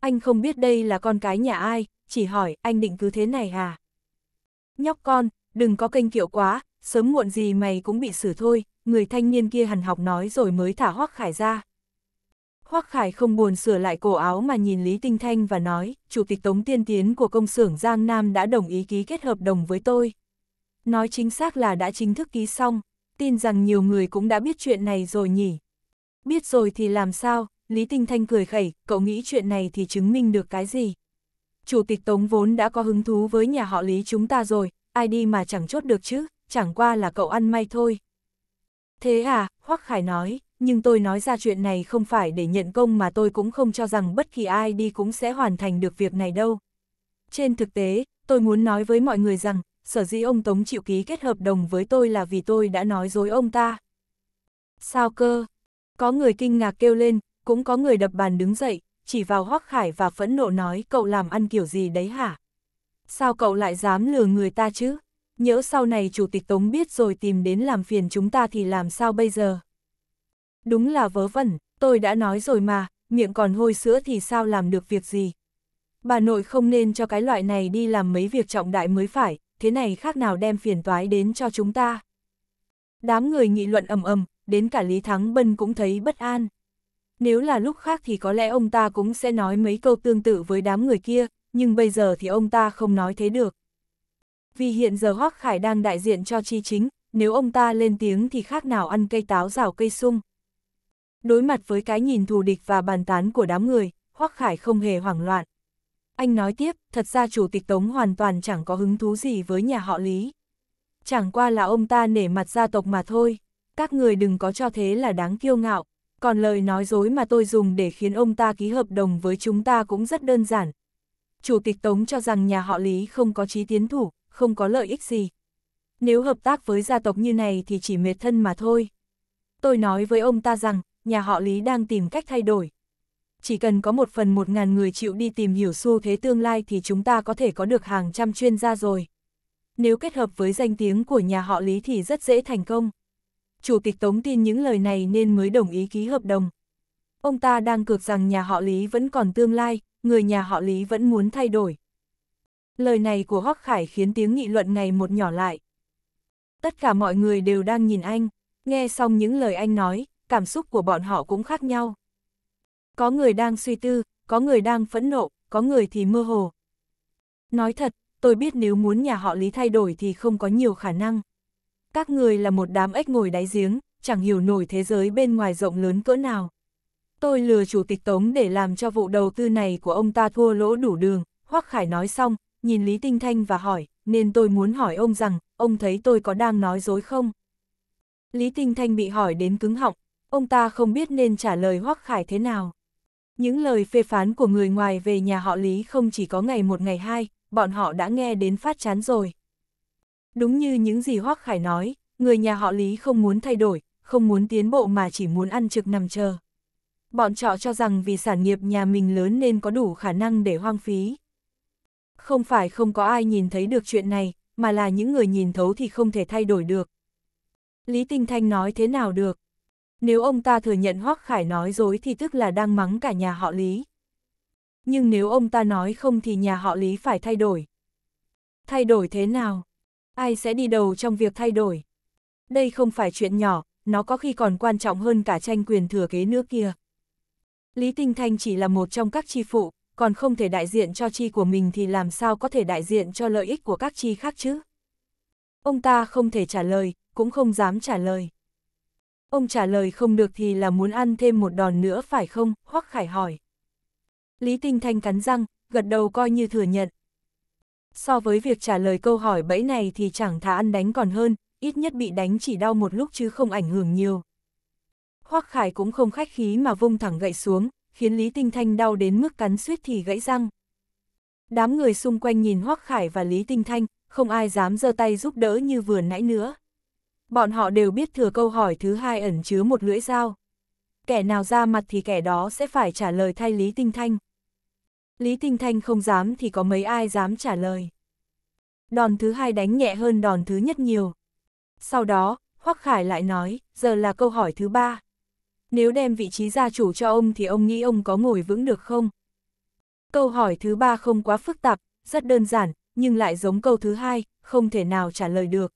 Anh không biết đây là con cái nhà ai, chỉ hỏi anh định cứ thế này hả? Nhóc con, đừng có kênh kiệu quá, sớm muộn gì mày cũng bị xử thôi, người thanh niên kia hằn học nói rồi mới thả Hoắc Khải ra. Hoắc Khải không buồn sửa lại cổ áo mà nhìn Lý Tinh Thanh và nói, Chủ tịch Tống Tiên Tiến của công xưởng Giang Nam đã đồng ý ký kết hợp đồng với tôi. Nói chính xác là đã chính thức ký xong, tin rằng nhiều người cũng đã biết chuyện này rồi nhỉ. Biết rồi thì làm sao, Lý Tinh Thanh cười khẩy, cậu nghĩ chuyện này thì chứng minh được cái gì. Chủ tịch Tống vốn đã có hứng thú với nhà họ Lý chúng ta rồi, ai đi mà chẳng chốt được chứ, chẳng qua là cậu ăn may thôi. Thế à, Hoắc Khải nói, nhưng tôi nói ra chuyện này không phải để nhận công mà tôi cũng không cho rằng bất kỳ ai đi cũng sẽ hoàn thành được việc này đâu. Trên thực tế, tôi muốn nói với mọi người rằng, sở dĩ ông Tống chịu ký kết hợp đồng với tôi là vì tôi đã nói dối ông ta. Sao cơ? Có người kinh ngạc kêu lên, cũng có người đập bàn đứng dậy, chỉ vào Hoắc Khải và phẫn nộ nói cậu làm ăn kiểu gì đấy hả? Sao cậu lại dám lừa người ta chứ? Nhỡ sau này chủ tịch Tống biết rồi tìm đến làm phiền chúng ta thì làm sao bây giờ? đúng là vớ vẩn, tôi đã nói rồi mà, miệng còn hôi sữa thì sao làm được việc gì. Bà nội không nên cho cái loại này đi làm mấy việc trọng đại mới phải, thế này khác nào đem phiền toái đến cho chúng ta. Đám người nghị luận ầm ầm, đến cả Lý Thắng Bân cũng thấy bất an. Nếu là lúc khác thì có lẽ ông ta cũng sẽ nói mấy câu tương tự với đám người kia, nhưng bây giờ thì ông ta không nói thế được. Vì hiện giờ Hoác Khải đang đại diện cho chi chính, nếu ông ta lên tiếng thì khác nào ăn cây táo rào cây sung. Đối mặt với cái nhìn thù địch và bàn tán của đám người, Hoắc Khải không hề hoảng loạn. Anh nói tiếp, thật ra chủ tịch Tống hoàn toàn chẳng có hứng thú gì với nhà họ Lý. Chẳng qua là ông ta nể mặt gia tộc mà thôi, các người đừng có cho thế là đáng kiêu ngạo. Còn lời nói dối mà tôi dùng để khiến ông ta ký hợp đồng với chúng ta cũng rất đơn giản. Chủ tịch Tống cho rằng nhà họ Lý không có trí tiến thủ, không có lợi ích gì. Nếu hợp tác với gia tộc như này thì chỉ mệt thân mà thôi. Tôi nói với ông ta rằng, nhà họ Lý đang tìm cách thay đổi. Chỉ cần có một phần một ngàn người chịu đi tìm hiểu xu thế tương lai thì chúng ta có thể có được hàng trăm chuyên gia rồi. Nếu kết hợp với danh tiếng của nhà họ Lý thì rất dễ thành công. Chủ tịch Tống tin những lời này nên mới đồng ý ký hợp đồng. Ông ta đang cược rằng nhà họ Lý vẫn còn tương lai, người nhà họ Lý vẫn muốn thay đổi. Lời này của Hoắc Khải khiến tiếng nghị luận ngày một nhỏ lại. Tất cả mọi người đều đang nhìn anh, nghe xong những lời anh nói, cảm xúc của bọn họ cũng khác nhau. Có người đang suy tư, có người đang phẫn nộ, có người thì mơ hồ. Nói thật, tôi biết nếu muốn nhà họ Lý thay đổi thì không có nhiều khả năng. Các người là một đám ếch ngồi đáy giếng, chẳng hiểu nổi thế giới bên ngoài rộng lớn cỡ nào. Tôi lừa chủ tịch Tống để làm cho vụ đầu tư này của ông ta thua lỗ đủ đường, Hoắc Khải nói xong, nhìn Lý Tinh Thanh và hỏi, nên tôi muốn hỏi ông rằng, ông thấy tôi có đang nói dối không? Lý Tinh Thanh bị hỏi đến cứng họng, ông ta không biết nên trả lời Hoắc Khải thế nào. Những lời phê phán của người ngoài về nhà họ Lý không chỉ có ngày một ngày hai, bọn họ đã nghe đến phát chán rồi. Đúng như những gì Hoắc Khải nói, người nhà họ Lý không muốn thay đổi, không muốn tiến bộ mà chỉ muốn ăn trực nằm chờ. Bọn trọ cho rằng vì sản nghiệp nhà mình lớn nên có đủ khả năng để hoang phí. Không phải không có ai nhìn thấy được chuyện này, mà là những người nhìn thấu thì không thể thay đổi được. Lý Tinh Thanh nói thế nào được? Nếu ông ta thừa nhận Hoắc Khải nói dối thì tức là đang mắng cả nhà họ Lý. Nhưng nếu ông ta nói không thì nhà họ Lý phải thay đổi. Thay đổi thế nào? Ai sẽ đi đầu trong việc thay đổi? Đây không phải chuyện nhỏ, nó có khi còn quan trọng hơn cả tranh quyền thừa kế nữa kia. Lý Tinh Thanh chỉ là một trong các chi phụ, còn không thể đại diện cho chi của mình thì làm sao có thể đại diện cho lợi ích của các chi khác chứ? Ông ta không thể trả lời, cũng không dám trả lời ông trả lời không được thì là muốn ăn thêm một đòn nữa phải không, Hoắc Khải hỏi. Lý Tinh Thanh cắn răng, gật đầu coi như thừa nhận. So với việc trả lời câu hỏi bẫy này thì chẳng thà ăn đánh còn hơn, ít nhất bị đánh chỉ đau một lúc chứ không ảnh hưởng nhiều. Hoắc Khải cũng không khách khí mà vung thẳng gậy xuống, khiến Lý Tinh Thanh đau đến mức cắn suýt thì gãy răng. Đám người xung quanh nhìn Hoắc Khải và Lý Tinh Thanh, không ai dám giơ tay giúp đỡ như vừa nãy nữa bọn họ đều biết thừa câu hỏi thứ hai ẩn chứa một lưỡi dao. Kẻ nào ra mặt thì kẻ đó sẽ phải trả lời thay Lý Tinh Thanh. Lý Tinh Thanh không dám thì có mấy ai dám trả lời. Đòn thứ hai đánh nhẹ hơn đòn thứ nhất nhiều. Sau đó, Hoắc Khải lại nói, giờ là câu hỏi thứ ba. Nếu đem vị trí gia chủ cho ông thì ông nghĩ ông có ngồi vững được không? Câu hỏi thứ ba không quá phức tạp, rất đơn giản, nhưng lại giống câu thứ hai, không thể nào trả lời được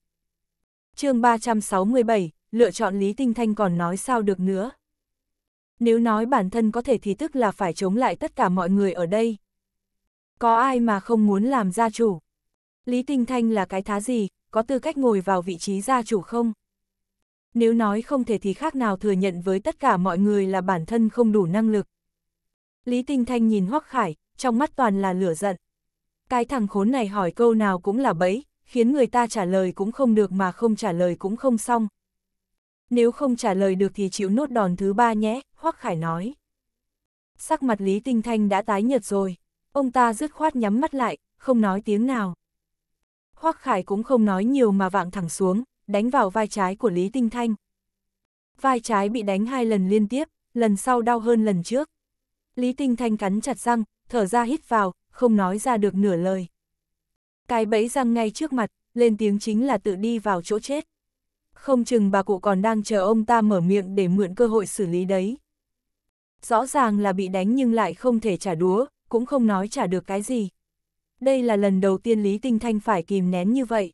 chương 367, lựa chọn Lý Tinh Thanh còn nói sao được nữa. Nếu nói bản thân có thể thì tức là phải chống lại tất cả mọi người ở đây. Có ai mà không muốn làm gia chủ? Lý Tinh Thanh là cái thá gì, có tư cách ngồi vào vị trí gia chủ không? Nếu nói không thể thì khác nào thừa nhận với tất cả mọi người là bản thân không đủ năng lực. Lý Tinh Thanh nhìn Hoắc Khải, trong mắt toàn là lửa giận. Cái thằng khốn này hỏi câu nào cũng là bẫy, khiến người ta trả lời cũng không được mà không trả lời cũng không xong. Nếu không trả lời được thì chịu nốt đòn thứ ba nhé, Hoắc Khải nói. Sắc mặt Lý Tinh Thanh đã tái nhợt rồi, ông ta dứt khoát nhắm mắt lại, không nói tiếng nào. Hoắc Khải cũng không nói nhiều mà vạng thẳng xuống, đánh vào vai trái của Lý Tinh Thanh. Vai trái bị đánh hai lần liên tiếp, lần sau đau hơn lần trước. Lý Tinh Thanh cắn chặt răng, thở ra hít vào, không nói ra được nửa lời. Cái bẫy răng ngay trước mặt, lên tiếng chính là tự đi vào chỗ chết. Không chừng bà cụ còn đang chờ ông ta mở miệng để mượn cơ hội xử lý đấy. Rõ ràng là bị đánh nhưng lại không thể trả đúa, cũng không nói trả được cái gì. Đây là lần đầu tiên Lý Tinh Thanh phải kìm nén như vậy.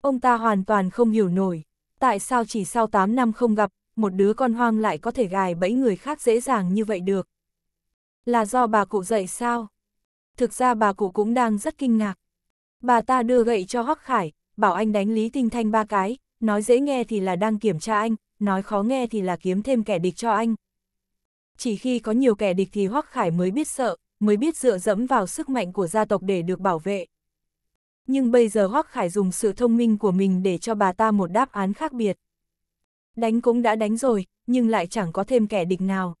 Ông ta hoàn toàn không hiểu nổi, tại sao chỉ sau 8 năm không gặp, một đứa con hoang lại có thể gài bẫy người khác dễ dàng như vậy được. Là do bà cụ dạy sao? Thực ra bà cụ cũng đang rất kinh ngạc bà ta đưa gậy cho Hoắc Khải, bảo anh đánh Lý Tinh Thanh ba cái, nói dễ nghe thì là đang kiểm tra anh, nói khó nghe thì là kiếm thêm kẻ địch cho anh. Chỉ khi có nhiều kẻ địch thì Hoắc Khải mới biết sợ, mới biết dựa dẫm vào sức mạnh của gia tộc để được bảo vệ. Nhưng bây giờ Hoắc Khải dùng sự thông minh của mình để cho bà ta một đáp án khác biệt. Đánh cũng đã đánh rồi, nhưng lại chẳng có thêm kẻ địch nào.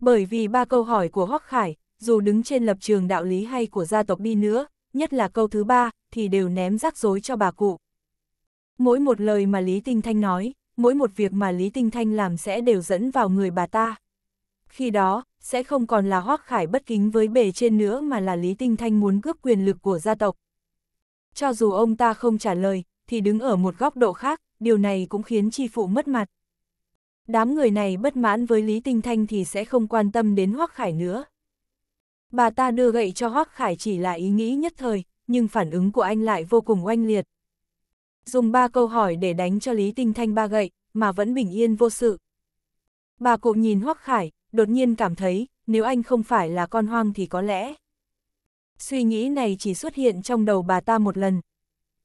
Bởi vì ba câu hỏi của Hoắc Khải, dù đứng trên lập trường đạo lý hay của gia tộc đi nữa, nhất là câu thứ ba, thì đều ném rắc rối cho bà cụ. Mỗi một lời mà Lý Tinh Thanh nói, mỗi một việc mà Lý Tinh Thanh làm sẽ đều dẫn vào người bà ta. Khi đó, sẽ không còn là hoác khải bất kính với bề trên nữa mà là Lý Tinh Thanh muốn cướp quyền lực của gia tộc. Cho dù ông ta không trả lời, thì đứng ở một góc độ khác, điều này cũng khiến chi phụ mất mặt. Đám người này bất mãn với Lý Tinh Thanh thì sẽ không quan tâm đến Hoắc khải nữa. Bà ta đưa gậy cho Hoác Khải chỉ là ý nghĩ nhất thời, nhưng phản ứng của anh lại vô cùng oanh liệt. Dùng ba câu hỏi để đánh cho Lý Tinh Thanh ba gậy, mà vẫn bình yên vô sự. Bà cụ nhìn Hoác Khải, đột nhiên cảm thấy, nếu anh không phải là con hoang thì có lẽ. Suy nghĩ này chỉ xuất hiện trong đầu bà ta một lần.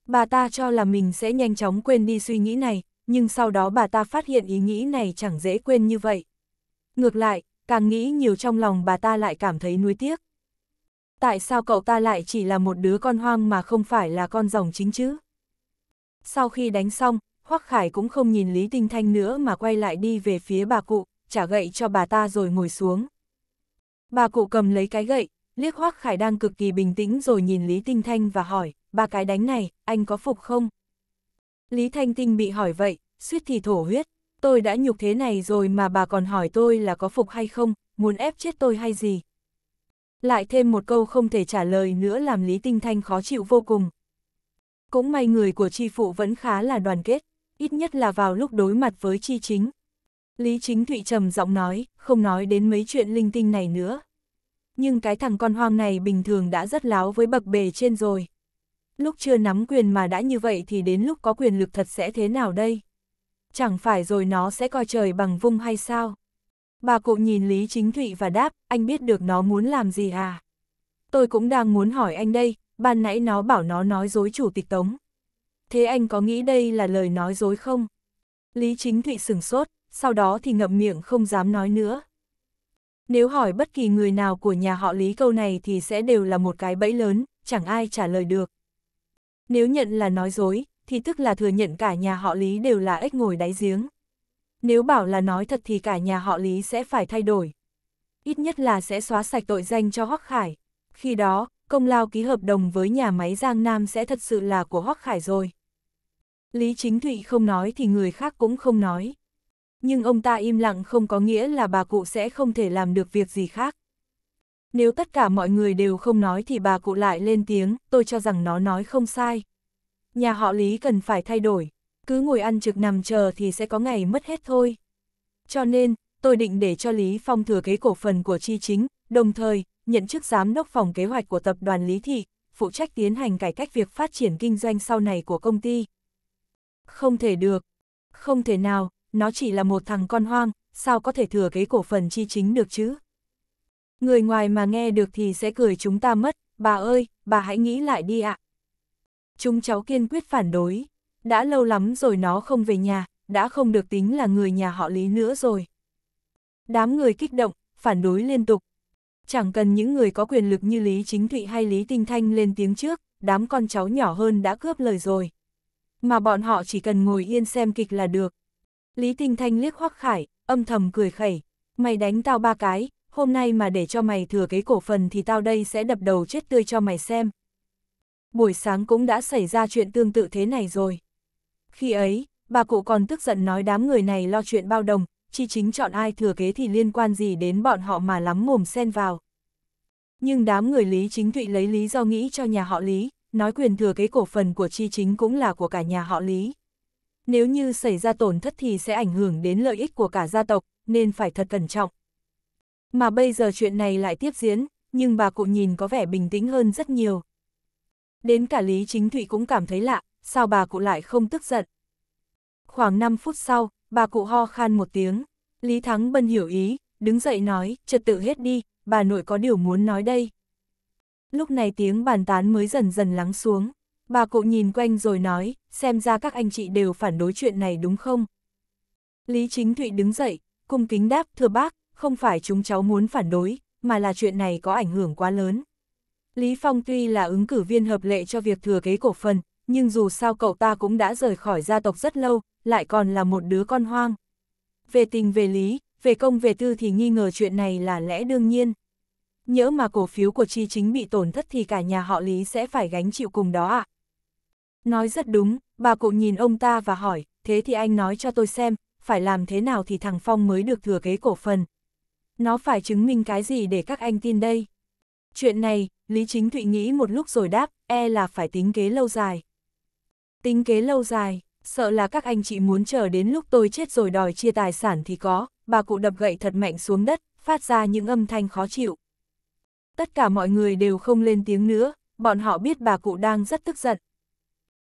Bà ta cho là mình sẽ nhanh chóng quên đi suy nghĩ này, nhưng sau đó bà ta phát hiện ý nghĩ này chẳng dễ quên như vậy. Ngược lại, càng nghĩ nhiều trong lòng bà ta lại cảm thấy nuối tiếc. Tại sao cậu ta lại chỉ là một đứa con hoang mà không phải là con rồng chính chứ? Sau khi đánh xong, Hoắc Khải cũng không nhìn Lý Tinh Thanh nữa mà quay lại đi về phía bà cụ, trả gậy cho bà ta rồi ngồi xuống. Bà cụ cầm lấy cái gậy, liếc Hoắc Khải đang cực kỳ bình tĩnh rồi nhìn Lý Tinh Thanh và hỏi, ba cái đánh này, anh có phục không? Lý Thanh Tinh bị hỏi vậy, suýt thì thổ huyết tôi đã nhục thế này rồi mà bà còn hỏi tôi là có phục hay không, muốn ép chết tôi hay gì. Lại thêm một câu không thể trả lời nữa làm Lý Tinh Thanh khó chịu vô cùng. Cũng may người của chi phụ vẫn khá là đoàn kết, ít nhất là vào lúc đối mặt với chi chính. Lý Chính Thụy trầm giọng nói, không nói đến mấy chuyện linh tinh này nữa. Nhưng cái thằng con hoang này bình thường đã rất láo với bậc bề trên rồi. Lúc chưa nắm quyền mà đã như vậy thì đến lúc có quyền lực thật sẽ thế nào đây? chẳng phải rồi nó sẽ coi trời bằng vung hay sao? Bà cụ nhìn Lý Chính Thụy và đáp, anh biết được nó muốn làm gì à? Tôi cũng đang muốn hỏi anh đây, ban nãy nó bảo nó nói dối chủ tịch Tống. Thế anh có nghĩ đây là lời nói dối không? Lý Chính Thụy sửng sốt, sau đó thì ngậm miệng không dám nói nữa. Nếu hỏi bất kỳ người nào của nhà họ Lý câu này thì sẽ đều là một cái bẫy lớn, chẳng ai trả lời được. Nếu nhận là nói dối, thì tức là thừa nhận cả nhà họ Lý đều là ếch ngồi đáy giếng. Nếu bảo là nói thật thì cả nhà họ Lý sẽ phải thay đổi. Ít nhất là sẽ xóa sạch tội danh cho Hoắc Khải. Khi đó, công lao ký hợp đồng với nhà máy Giang Nam sẽ thật sự là của Hoắc Khải rồi. Lý Chính Thụy không nói thì người khác cũng không nói. Nhưng ông ta im lặng không có nghĩa là bà cụ sẽ không thể làm được việc gì khác. Nếu tất cả mọi người đều không nói thì bà cụ lại lên tiếng, tôi cho rằng nó nói không sai. Nhà họ Lý cần phải thay đổi, cứ ngồi ăn trực nằm chờ thì sẽ có ngày mất hết thôi. Cho nên, tôi định để cho Lý Phong thừa kế cổ phần của chi chính, đồng thời, nhận chức giám đốc phòng kế hoạch của tập đoàn Lý Thị, phụ trách tiến hành cải cách việc phát triển kinh doanh sau này của công ty. Không thể được, không thể nào, nó chỉ là một thằng con hoang, sao có thể thừa kế cổ phần chi chính được chứ? Người ngoài mà nghe được thì sẽ cười chúng ta mất, bà ơi, bà hãy nghĩ lại đi ạ. À. Chúng cháu kiên quyết phản đối. Đã lâu lắm rồi nó không về nhà, đã không được tính là người nhà họ Lý nữa rồi. Đám người kích động, phản đối liên tục. Chẳng cần những người có quyền lực như Lý Chính Thụy hay Lý Tinh Thanh lên tiếng trước, đám con cháu nhỏ hơn đã cướp lời rồi. Mà bọn họ chỉ cần ngồi yên xem kịch là được. Lý Tinh Thanh liếc hoắc khải, âm thầm cười khẩy. Mày đánh tao ba cái, hôm nay mà để cho mày thừa cái cổ phần thì tao đây sẽ đập đầu chết tươi cho mày xem, buổi sáng cũng đã xảy ra chuyện tương tự thế này rồi. Khi ấy, bà cụ còn tức giận nói đám người này lo chuyện bao đồng, chi chính chọn ai thừa kế thì liên quan gì đến bọn họ mà lắm mồm xen vào. Nhưng đám người Lý Chính Thụy lấy lý do nghĩ cho nhà họ Lý, nói quyền thừa kế cổ phần của chi chính cũng là của cả nhà họ Lý. Nếu như xảy ra tổn thất thì sẽ ảnh hưởng đến lợi ích của cả gia tộc, nên phải thật cẩn trọng. Mà bây giờ chuyện này lại tiếp diễn, nhưng bà cụ nhìn có vẻ bình tĩnh hơn rất nhiều đến cả Lý Chính Thụy cũng cảm thấy lạ, sao bà cụ lại không tức giận. Khoảng 5 phút sau, bà cụ ho khan một tiếng, Lý Thắng Bân hiểu ý, đứng dậy nói, trật tự hết đi, bà nội có điều muốn nói đây. Lúc này tiếng bàn tán mới dần dần lắng xuống, bà cụ nhìn quanh rồi nói, xem ra các anh chị đều phản đối chuyện này đúng không? Lý Chính Thụy đứng dậy, cung kính đáp, thưa bác, không phải chúng cháu muốn phản đối, mà là chuyện này có ảnh hưởng quá lớn. Lý Phong tuy là ứng cử viên hợp lệ cho việc thừa kế cổ phần, nhưng dù sao cậu ta cũng đã rời khỏi gia tộc rất lâu, lại còn là một đứa con hoang. Về tình về lý, về công về tư thì nghi ngờ chuyện này là lẽ đương nhiên. Nhỡ mà cổ phiếu của chi chính bị tổn thất thì cả nhà họ Lý sẽ phải gánh chịu cùng đó ạ. À? Nói rất đúng, bà cụ nhìn ông ta và hỏi, thế thì anh nói cho tôi xem, phải làm thế nào thì thằng Phong mới được thừa kế cổ phần. Nó phải chứng minh cái gì để các anh tin đây? Chuyện này, Lý Chính Thụy nghĩ một lúc rồi đáp, e là phải tính kế lâu dài. Tính kế lâu dài, sợ là các anh chị muốn chờ đến lúc tôi chết rồi đòi chia tài sản thì có, bà cụ đập gậy thật mạnh xuống đất, phát ra những âm thanh khó chịu. Tất cả mọi người đều không lên tiếng nữa, bọn họ biết bà cụ đang rất tức giận.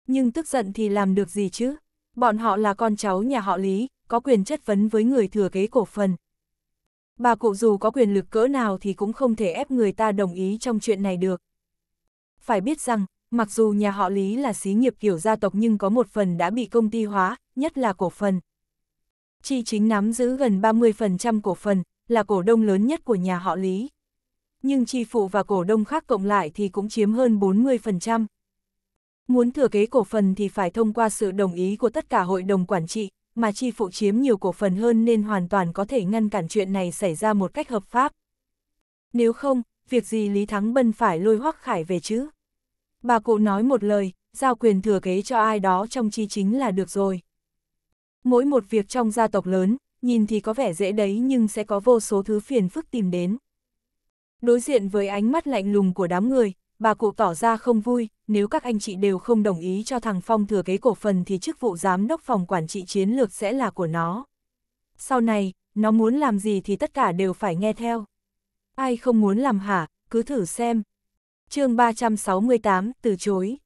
Nhưng tức giận thì làm được gì chứ? Bọn họ là con cháu nhà họ Lý, có quyền chất vấn với người thừa kế cổ phần, Bà cụ dù có quyền lực cỡ nào thì cũng không thể ép người ta đồng ý trong chuyện này được. Phải biết rằng, mặc dù nhà họ Lý là xí nghiệp kiểu gia tộc nhưng có một phần đã bị công ty hóa, nhất là cổ phần. Chi chính nắm giữ gần 30% cổ phần, là cổ đông lớn nhất của nhà họ Lý. Nhưng chi phụ và cổ đông khác cộng lại thì cũng chiếm hơn 40%. Muốn thừa kế cổ phần thì phải thông qua sự đồng ý của tất cả hội đồng quản trị, mà chi phụ chiếm nhiều cổ phần hơn nên hoàn toàn có thể ngăn cản chuyện này xảy ra một cách hợp pháp. Nếu không, việc gì Lý Thắng Bân phải lôi hoắc khải về chứ? Bà cụ nói một lời, giao quyền thừa kế cho ai đó trong chi chính là được rồi. Mỗi một việc trong gia tộc lớn, nhìn thì có vẻ dễ đấy nhưng sẽ có vô số thứ phiền phức tìm đến. Đối diện với ánh mắt lạnh lùng của đám người, bà cụ tỏ ra không vui, nếu các anh chị đều không đồng ý cho thằng Phong thừa kế cổ phần thì chức vụ giám đốc phòng quản trị chiến lược sẽ là của nó. Sau này, nó muốn làm gì thì tất cả đều phải nghe theo. Ai không muốn làm hả, cứ thử xem. chương 368, từ chối.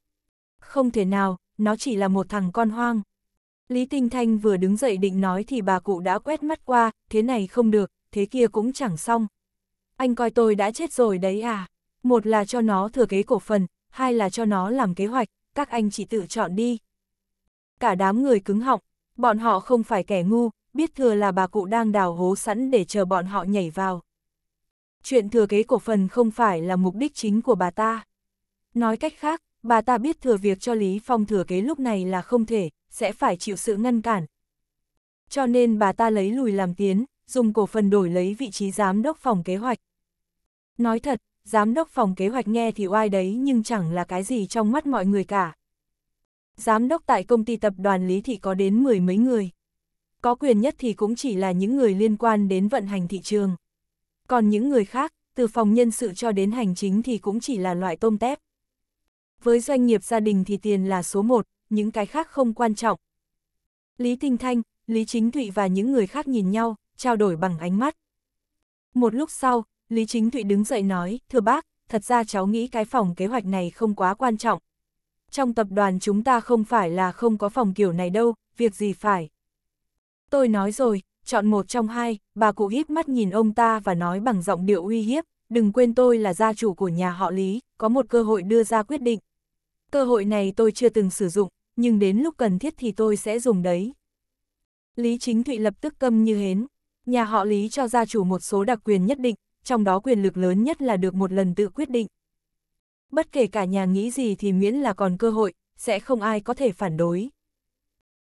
Không thể nào, nó chỉ là một thằng con hoang. Lý Tinh Thanh vừa đứng dậy định nói thì bà cụ đã quét mắt qua, thế này không được, thế kia cũng chẳng xong. Anh coi tôi đã chết rồi đấy à? Một là cho nó thừa kế cổ phần, hai là cho nó làm kế hoạch, các anh chỉ tự chọn đi. Cả đám người cứng họng, bọn họ không phải kẻ ngu, biết thừa là bà cụ đang đào hố sẵn để chờ bọn họ nhảy vào. Chuyện thừa kế cổ phần không phải là mục đích chính của bà ta. Nói cách khác, bà ta biết thừa việc cho Lý Phong thừa kế lúc này là không thể, sẽ phải chịu sự ngăn cản. Cho nên bà ta lấy lùi làm tiến, dùng cổ phần đổi lấy vị trí giám đốc phòng kế hoạch. Nói thật, giám đốc phòng kế hoạch nghe thì oai đấy nhưng chẳng là cái gì trong mắt mọi người cả. Giám đốc tại công ty tập đoàn Lý Thị có đến mười mấy người. Có quyền nhất thì cũng chỉ là những người liên quan đến vận hành thị trường. Còn những người khác, từ phòng nhân sự cho đến hành chính thì cũng chỉ là loại tôm tép. Với doanh nghiệp gia đình thì tiền là số một, những cái khác không quan trọng. Lý Tinh Thanh, Lý Chính Thụy và những người khác nhìn nhau, trao đổi bằng ánh mắt. Một lúc sau, Lý Chính Thụy đứng dậy nói, thưa bác, thật ra cháu nghĩ cái phòng kế hoạch này không quá quan trọng. Trong tập đoàn chúng ta không phải là không có phòng kiểu này đâu, việc gì phải. Tôi nói rồi, chọn một trong hai, bà cụ híp mắt nhìn ông ta và nói bằng giọng điệu uy hiếp, đừng quên tôi là gia chủ của nhà họ Lý, có một cơ hội đưa ra quyết định. Cơ hội này tôi chưa từng sử dụng, nhưng đến lúc cần thiết thì tôi sẽ dùng đấy. Lý Chính Thụy lập tức câm như hến, nhà họ Lý cho gia chủ một số đặc quyền nhất định, trong đó quyền lực lớn nhất là được một lần tự quyết định. Bất kể cả nhà nghĩ gì thì miễn là còn cơ hội, sẽ không ai có thể phản đối.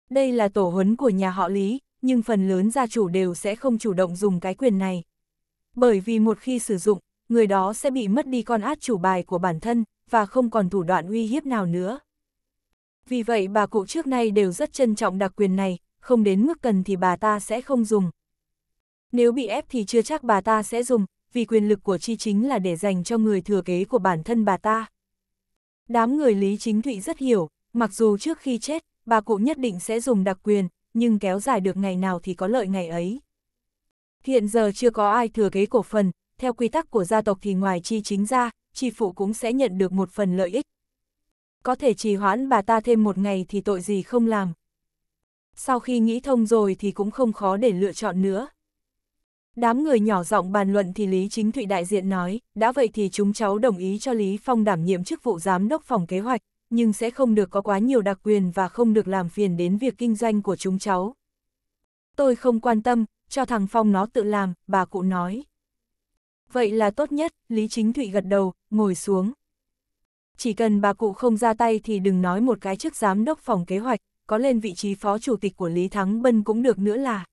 Đây là tổ huấn của nhà họ Lý, nhưng phần lớn gia chủ đều sẽ không chủ động dùng cái quyền này. Bởi vì một khi sử dụng, người đó sẽ bị mất đi con át chủ bài của bản thân, và không còn thủ đoạn uy hiếp nào nữa. Vì vậy bà cụ trước nay đều rất trân trọng đặc quyền này, không đến mức cần thì bà ta sẽ không dùng. Nếu bị ép thì chưa chắc bà ta sẽ dùng, vì quyền lực của chi chính là để dành cho người thừa kế của bản thân bà ta. Đám người Lý Chính Thụy rất hiểu, mặc dù trước khi chết, bà cụ nhất định sẽ dùng đặc quyền, nhưng kéo dài được ngày nào thì có lợi ngày ấy. Hiện giờ chưa có ai thừa kế cổ phần, theo quy tắc của gia tộc thì ngoài chi chính ra, chi phụ cũng sẽ nhận được một phần lợi ích. Có thể trì hoãn bà ta thêm một ngày thì tội gì không làm. Sau khi nghĩ thông rồi thì cũng không khó để lựa chọn nữa. Đám người nhỏ giọng bàn luận thì Lý Chính Thụy đại diện nói, đã vậy thì chúng cháu đồng ý cho Lý Phong đảm nhiệm chức vụ giám đốc phòng kế hoạch, nhưng sẽ không được có quá nhiều đặc quyền và không được làm phiền đến việc kinh doanh của chúng cháu. Tôi không quan tâm, cho thằng Phong nó tự làm, bà cụ nói. Vậy là tốt nhất, Lý Chính Thụy gật đầu, ngồi xuống. Chỉ cần bà cụ không ra tay thì đừng nói một cái chức giám đốc phòng kế hoạch, có lên vị trí phó chủ tịch của Lý Thắng Bân cũng được nữa là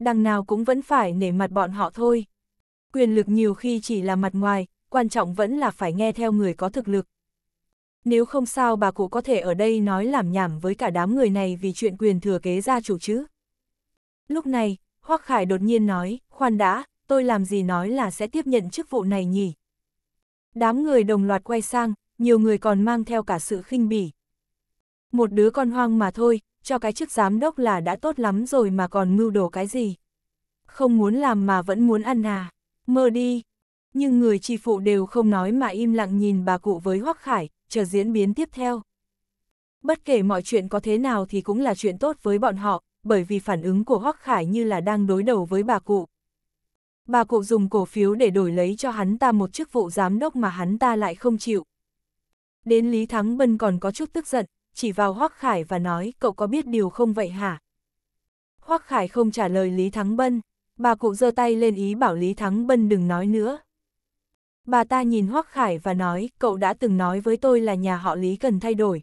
đằng nào cũng vẫn phải nể mặt bọn họ thôi. Quyền lực nhiều khi chỉ là mặt ngoài, quan trọng vẫn là phải nghe theo người có thực lực. Nếu không sao bà cụ có thể ở đây nói làm nhảm với cả đám người này vì chuyện quyền thừa kế gia chủ chứ. Lúc này, Hoắc Khải đột nhiên nói, khoan đã, tôi làm gì nói là sẽ tiếp nhận chức vụ này nhỉ? Đám người đồng loạt quay sang, nhiều người còn mang theo cả sự khinh bỉ. Một đứa con hoang mà thôi, cho cái chức giám đốc là đã tốt lắm rồi mà còn mưu đồ cái gì. Không muốn làm mà vẫn muốn ăn à, mơ đi. Nhưng người chi phụ đều không nói mà im lặng nhìn bà cụ với Hoắc Khải, chờ diễn biến tiếp theo. Bất kể mọi chuyện có thế nào thì cũng là chuyện tốt với bọn họ, bởi vì phản ứng của Hoắc Khải như là đang đối đầu với bà cụ. Bà cụ dùng cổ phiếu để đổi lấy cho hắn ta một chức vụ giám đốc mà hắn ta lại không chịu. Đến Lý Thắng Bân còn có chút tức giận, chỉ vào Hoác Khải và nói cậu có biết điều không vậy hả? Hoác Khải không trả lời Lý Thắng Bân, bà cụ giơ tay lên ý bảo Lý Thắng Bân đừng nói nữa. Bà ta nhìn Hoác Khải và nói cậu đã từng nói với tôi là nhà họ Lý cần thay đổi.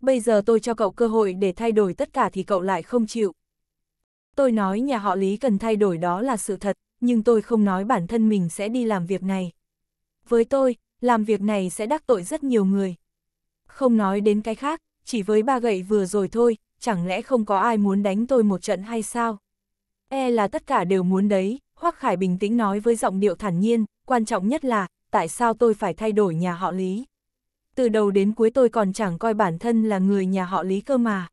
Bây giờ tôi cho cậu cơ hội để thay đổi tất cả thì cậu lại không chịu. Tôi nói nhà họ Lý cần thay đổi đó là sự thật, nhưng tôi không nói bản thân mình sẽ đi làm việc này. Với tôi, làm việc này sẽ đắc tội rất nhiều người. Không nói đến cái khác, chỉ với ba gậy vừa rồi thôi, chẳng lẽ không có ai muốn đánh tôi một trận hay sao? E là tất cả đều muốn đấy, Hoắc Khải bình tĩnh nói với giọng điệu thản nhiên, quan trọng nhất là, tại sao tôi phải thay đổi nhà họ Lý? Từ đầu đến cuối tôi còn chẳng coi bản thân là người nhà họ Lý cơ mà.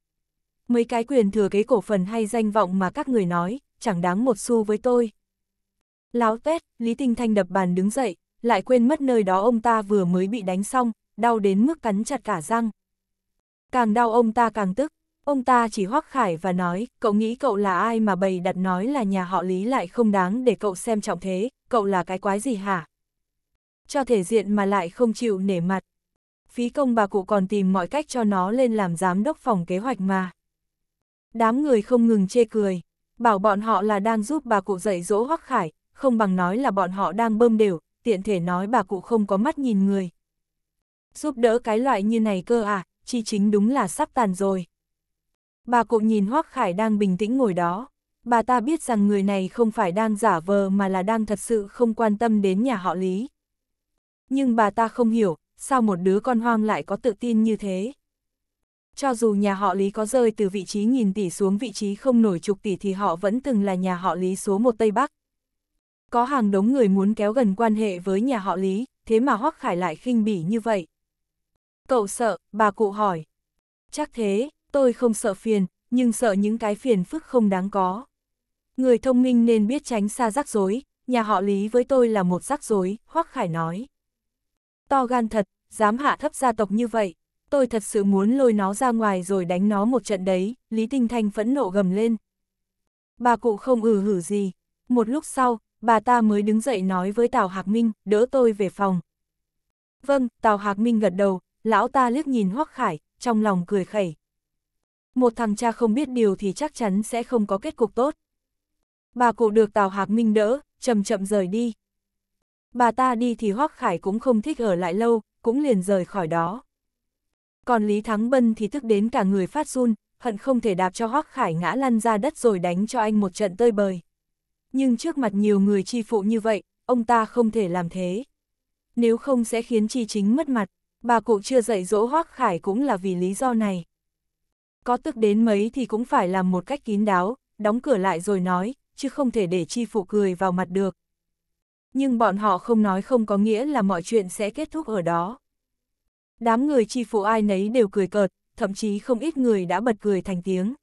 Mấy cái quyền thừa kế cổ phần hay danh vọng mà các người nói, chẳng đáng một xu với tôi. Láo tét, Lý Tinh Thanh đập bàn đứng dậy, lại quên mất nơi đó ông ta vừa mới bị đánh xong, đau đến mức cắn chặt cả răng. Càng đau ông ta càng tức. Ông ta chỉ hoắc khải và nói, cậu nghĩ cậu là ai mà bày đặt nói là nhà họ Lý lại không đáng để cậu xem trọng thế, cậu là cái quái gì hả? Cho thể diện mà lại không chịu nể mặt. Phí công bà cụ còn tìm mọi cách cho nó lên làm giám đốc phòng kế hoạch mà. Đám người không ngừng chê cười, bảo bọn họ là đang giúp bà cụ dạy dỗ hoắc khải, không bằng nói là bọn họ đang bơm đều, tiện thể nói bà cụ không có mắt nhìn người. Giúp đỡ cái loại như này cơ à, chi chính đúng là sắp tàn rồi. Bà cụ nhìn Hoác Khải đang bình tĩnh ngồi đó. Bà ta biết rằng người này không phải đang giả vờ mà là đang thật sự không quan tâm đến nhà họ Lý. Nhưng bà ta không hiểu, sao một đứa con hoang lại có tự tin như thế. Cho dù nhà họ Lý có rơi từ vị trí nghìn tỷ xuống vị trí không nổi chục tỷ thì họ vẫn từng là nhà họ Lý số một Tây Bắc. Có hàng đống người muốn kéo gần quan hệ với nhà họ Lý, thế mà Hoắc Khải lại khinh bỉ như vậy cậu sợ, bà cụ hỏi. Chắc thế, tôi không sợ phiền, nhưng sợ những cái phiền phức không đáng có. Người thông minh nên biết tránh xa rắc rối, nhà họ Lý với tôi là một rắc rối, Hoắc Khải nói. To gan thật, dám hạ thấp gia tộc như vậy, tôi thật sự muốn lôi nó ra ngoài rồi đánh nó một trận đấy, Lý Tinh Thanh phẫn nộ gầm lên. Bà cụ không ừ hử gì, một lúc sau, bà ta mới đứng dậy nói với Tào Hạc Minh, đỡ tôi về phòng. Vâng, Tào Hạc Minh gật đầu, lão ta liếc nhìn Hoắc Khải, trong lòng cười khẩy. Một thằng cha không biết điều thì chắc chắn sẽ không có kết cục tốt. Bà cụ được Tào Hạc Minh đỡ, chậm chậm rời đi. Bà ta đi thì Hoắc Khải cũng không thích ở lại lâu, cũng liền rời khỏi đó. Còn Lý Thắng Bân thì tức đến cả người phát run, hận không thể đạp cho Hoắc Khải ngã lăn ra đất rồi đánh cho anh một trận tơi bời. Nhưng trước mặt nhiều người chi phụ như vậy, ông ta không thể làm thế. Nếu không sẽ khiến chi chính mất mặt bà cụ chưa dạy dỗ Hoác Khải cũng là vì lý do này. Có tức đến mấy thì cũng phải làm một cách kín đáo, đóng cửa lại rồi nói, chứ không thể để chi phụ cười vào mặt được. Nhưng bọn họ không nói không có nghĩa là mọi chuyện sẽ kết thúc ở đó. Đám người chi phụ ai nấy đều cười cợt, thậm chí không ít người đã bật cười thành tiếng.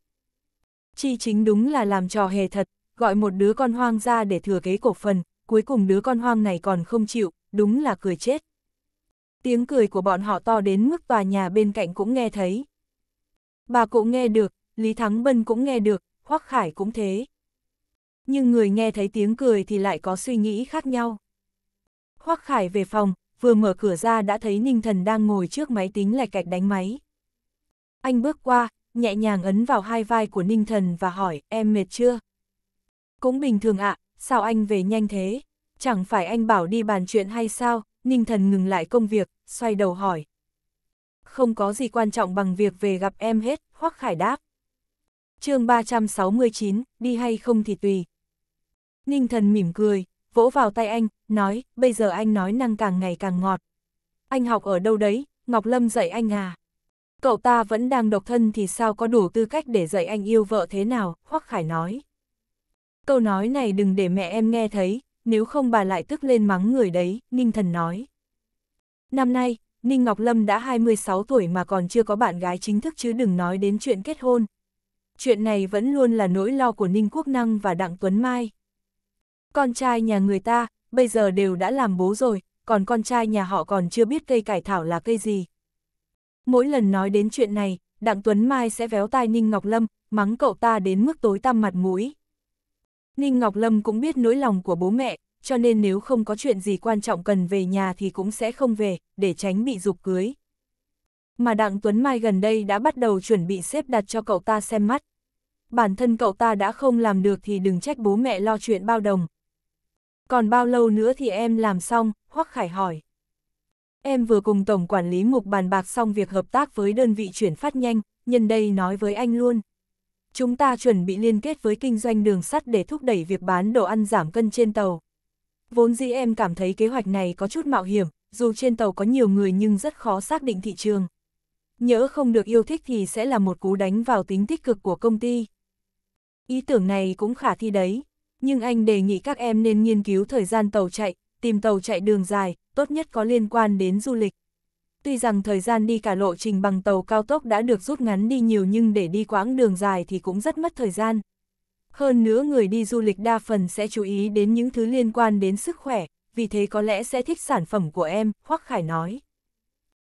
Chi chính đúng là làm trò hề thật, gọi một đứa con hoang ra để thừa kế cổ phần, cuối cùng đứa con hoang này còn không chịu, đúng là cười chết tiếng cười của bọn họ to đến mức tòa nhà bên cạnh cũng nghe thấy. Bà cũng nghe được, Lý Thắng Bân cũng nghe được, Hoắc Khải cũng thế. Nhưng người nghe thấy tiếng cười thì lại có suy nghĩ khác nhau. Hoắc Khải về phòng, vừa mở cửa ra đã thấy Ninh Thần đang ngồi trước máy tính lạch cạch đánh máy. Anh bước qua, nhẹ nhàng ấn vào hai vai của Ninh Thần và hỏi, em mệt chưa? Cũng bình thường ạ, sao anh về nhanh thế? Chẳng phải anh bảo đi bàn chuyện hay sao? Ninh Thần ngừng lại công việc, xoay đầu hỏi. Không có gì quan trọng bằng việc về gặp em hết, Hoắc Khải đáp. chương 369, đi hay không thì tùy. Ninh thần mỉm cười, vỗ vào tay anh, nói, bây giờ anh nói năng càng ngày càng ngọt. Anh học ở đâu đấy, Ngọc Lâm dạy anh à? Cậu ta vẫn đang độc thân thì sao có đủ tư cách để dạy anh yêu vợ thế nào, Hoắc Khải nói. Câu nói này đừng để mẹ em nghe thấy, nếu không bà lại tức lên mắng người đấy, Ninh Thần nói. Năm nay, Ninh Ngọc Lâm đã 26 tuổi mà còn chưa có bạn gái chính thức chứ đừng nói đến chuyện kết hôn. Chuyện này vẫn luôn là nỗi lo của Ninh Quốc Năng và Đặng Tuấn Mai. Con trai nhà người ta, bây giờ đều đã làm bố rồi, còn con trai nhà họ còn chưa biết cây cải thảo là cây gì. Mỗi lần nói đến chuyện này, Đặng Tuấn Mai sẽ véo tai Ninh Ngọc Lâm, mắng cậu ta đến mức tối tăm mặt mũi. Ninh Ngọc Lâm cũng biết nỗi lòng của bố mẹ, cho nên nếu không có chuyện gì quan trọng cần về nhà thì cũng sẽ không về, để tránh bị dục cưới. Mà Đặng Tuấn Mai gần đây đã bắt đầu chuẩn bị xếp đặt cho cậu ta xem mắt. Bản thân cậu ta đã không làm được thì đừng trách bố mẹ lo chuyện bao đồng. Còn bao lâu nữa thì em làm xong, Hoắc Khải hỏi. Em vừa cùng Tổng Quản lý Mục bàn bạc xong việc hợp tác với đơn vị chuyển phát nhanh, nhân đây nói với anh luôn. Chúng ta chuẩn bị liên kết với kinh doanh đường sắt để thúc đẩy việc bán đồ ăn giảm cân trên tàu. Vốn dĩ em cảm thấy kế hoạch này có chút mạo hiểm, dù trên tàu có nhiều người nhưng rất khó xác định thị trường. Nhớ không được yêu thích thì sẽ là một cú đánh vào tính tích cực của công ty. Ý tưởng này cũng khả thi đấy, nhưng anh đề nghị các em nên nghiên cứu thời gian tàu chạy, tìm tàu chạy đường dài, tốt nhất có liên quan đến du lịch. Tuy rằng thời gian đi cả lộ trình bằng tàu cao tốc đã được rút ngắn đi nhiều nhưng để đi quãng đường dài thì cũng rất mất thời gian. Hơn nữa người đi du lịch đa phần sẽ chú ý đến những thứ liên quan đến sức khỏe, vì thế có lẽ sẽ thích sản phẩm của em, Hoắc Khải nói.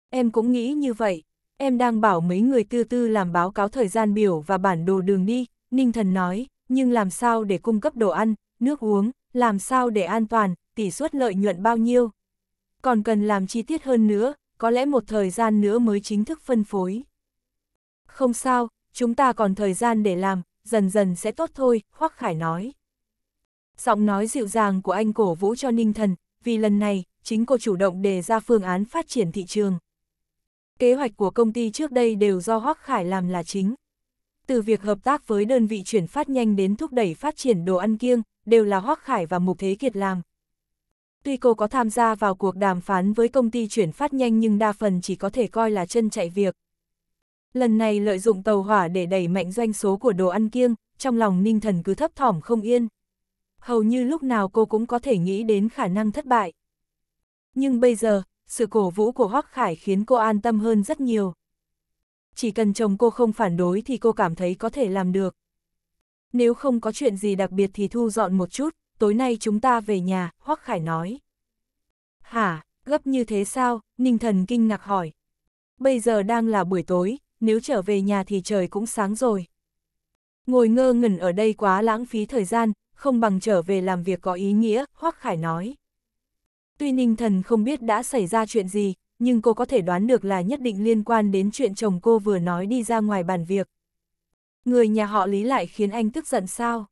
Em cũng nghĩ như vậy, em đang bảo mấy người tư tư làm báo cáo thời gian biểu và bản đồ đường đi, Ninh Thần nói, nhưng làm sao để cung cấp đồ ăn, nước uống, làm sao để an toàn, tỷ suất lợi nhuận bao nhiêu. Còn cần làm chi tiết hơn nữa, có lẽ một thời gian nữa mới chính thức phân phối. Không sao, chúng ta còn thời gian để làm, dần dần sẽ tốt thôi, Hoắc Khải nói. Giọng nói dịu dàng của anh cổ vũ cho Ninh Thần, vì lần này, chính cô chủ động đề ra phương án phát triển thị trường. Kế hoạch của công ty trước đây đều do Hoắc Khải làm là chính. Từ việc hợp tác với đơn vị chuyển phát nhanh đến thúc đẩy phát triển đồ ăn kiêng, đều là Hoắc Khải và Mục Thế Kiệt làm. Tuy cô có tham gia vào cuộc đàm phán với công ty chuyển phát nhanh nhưng đa phần chỉ có thể coi là chân chạy việc. Lần này lợi dụng tàu hỏa để đẩy mạnh doanh số của đồ ăn kiêng, trong lòng ninh thần cứ thấp thỏm không yên. Hầu như lúc nào cô cũng có thể nghĩ đến khả năng thất bại. Nhưng bây giờ, sự cổ vũ của Hoác Khải khiến cô an tâm hơn rất nhiều. Chỉ cần chồng cô không phản đối thì cô cảm thấy có thể làm được. Nếu không có chuyện gì đặc biệt thì thu dọn một chút, tối nay chúng ta về nhà, Hoác Khải nói. Hả, gấp như thế sao? Ninh thần kinh ngạc hỏi. Bây giờ đang là buổi tối, nếu trở về nhà thì trời cũng sáng rồi. Ngồi ngơ ngẩn ở đây quá lãng phí thời gian, không bằng trở về làm việc có ý nghĩa, Hoắc Khải nói. Tuy Ninh Thần không biết đã xảy ra chuyện gì, nhưng cô có thể đoán được là nhất định liên quan đến chuyện chồng cô vừa nói đi ra ngoài bàn việc. Người nhà họ Lý lại khiến anh tức giận sao?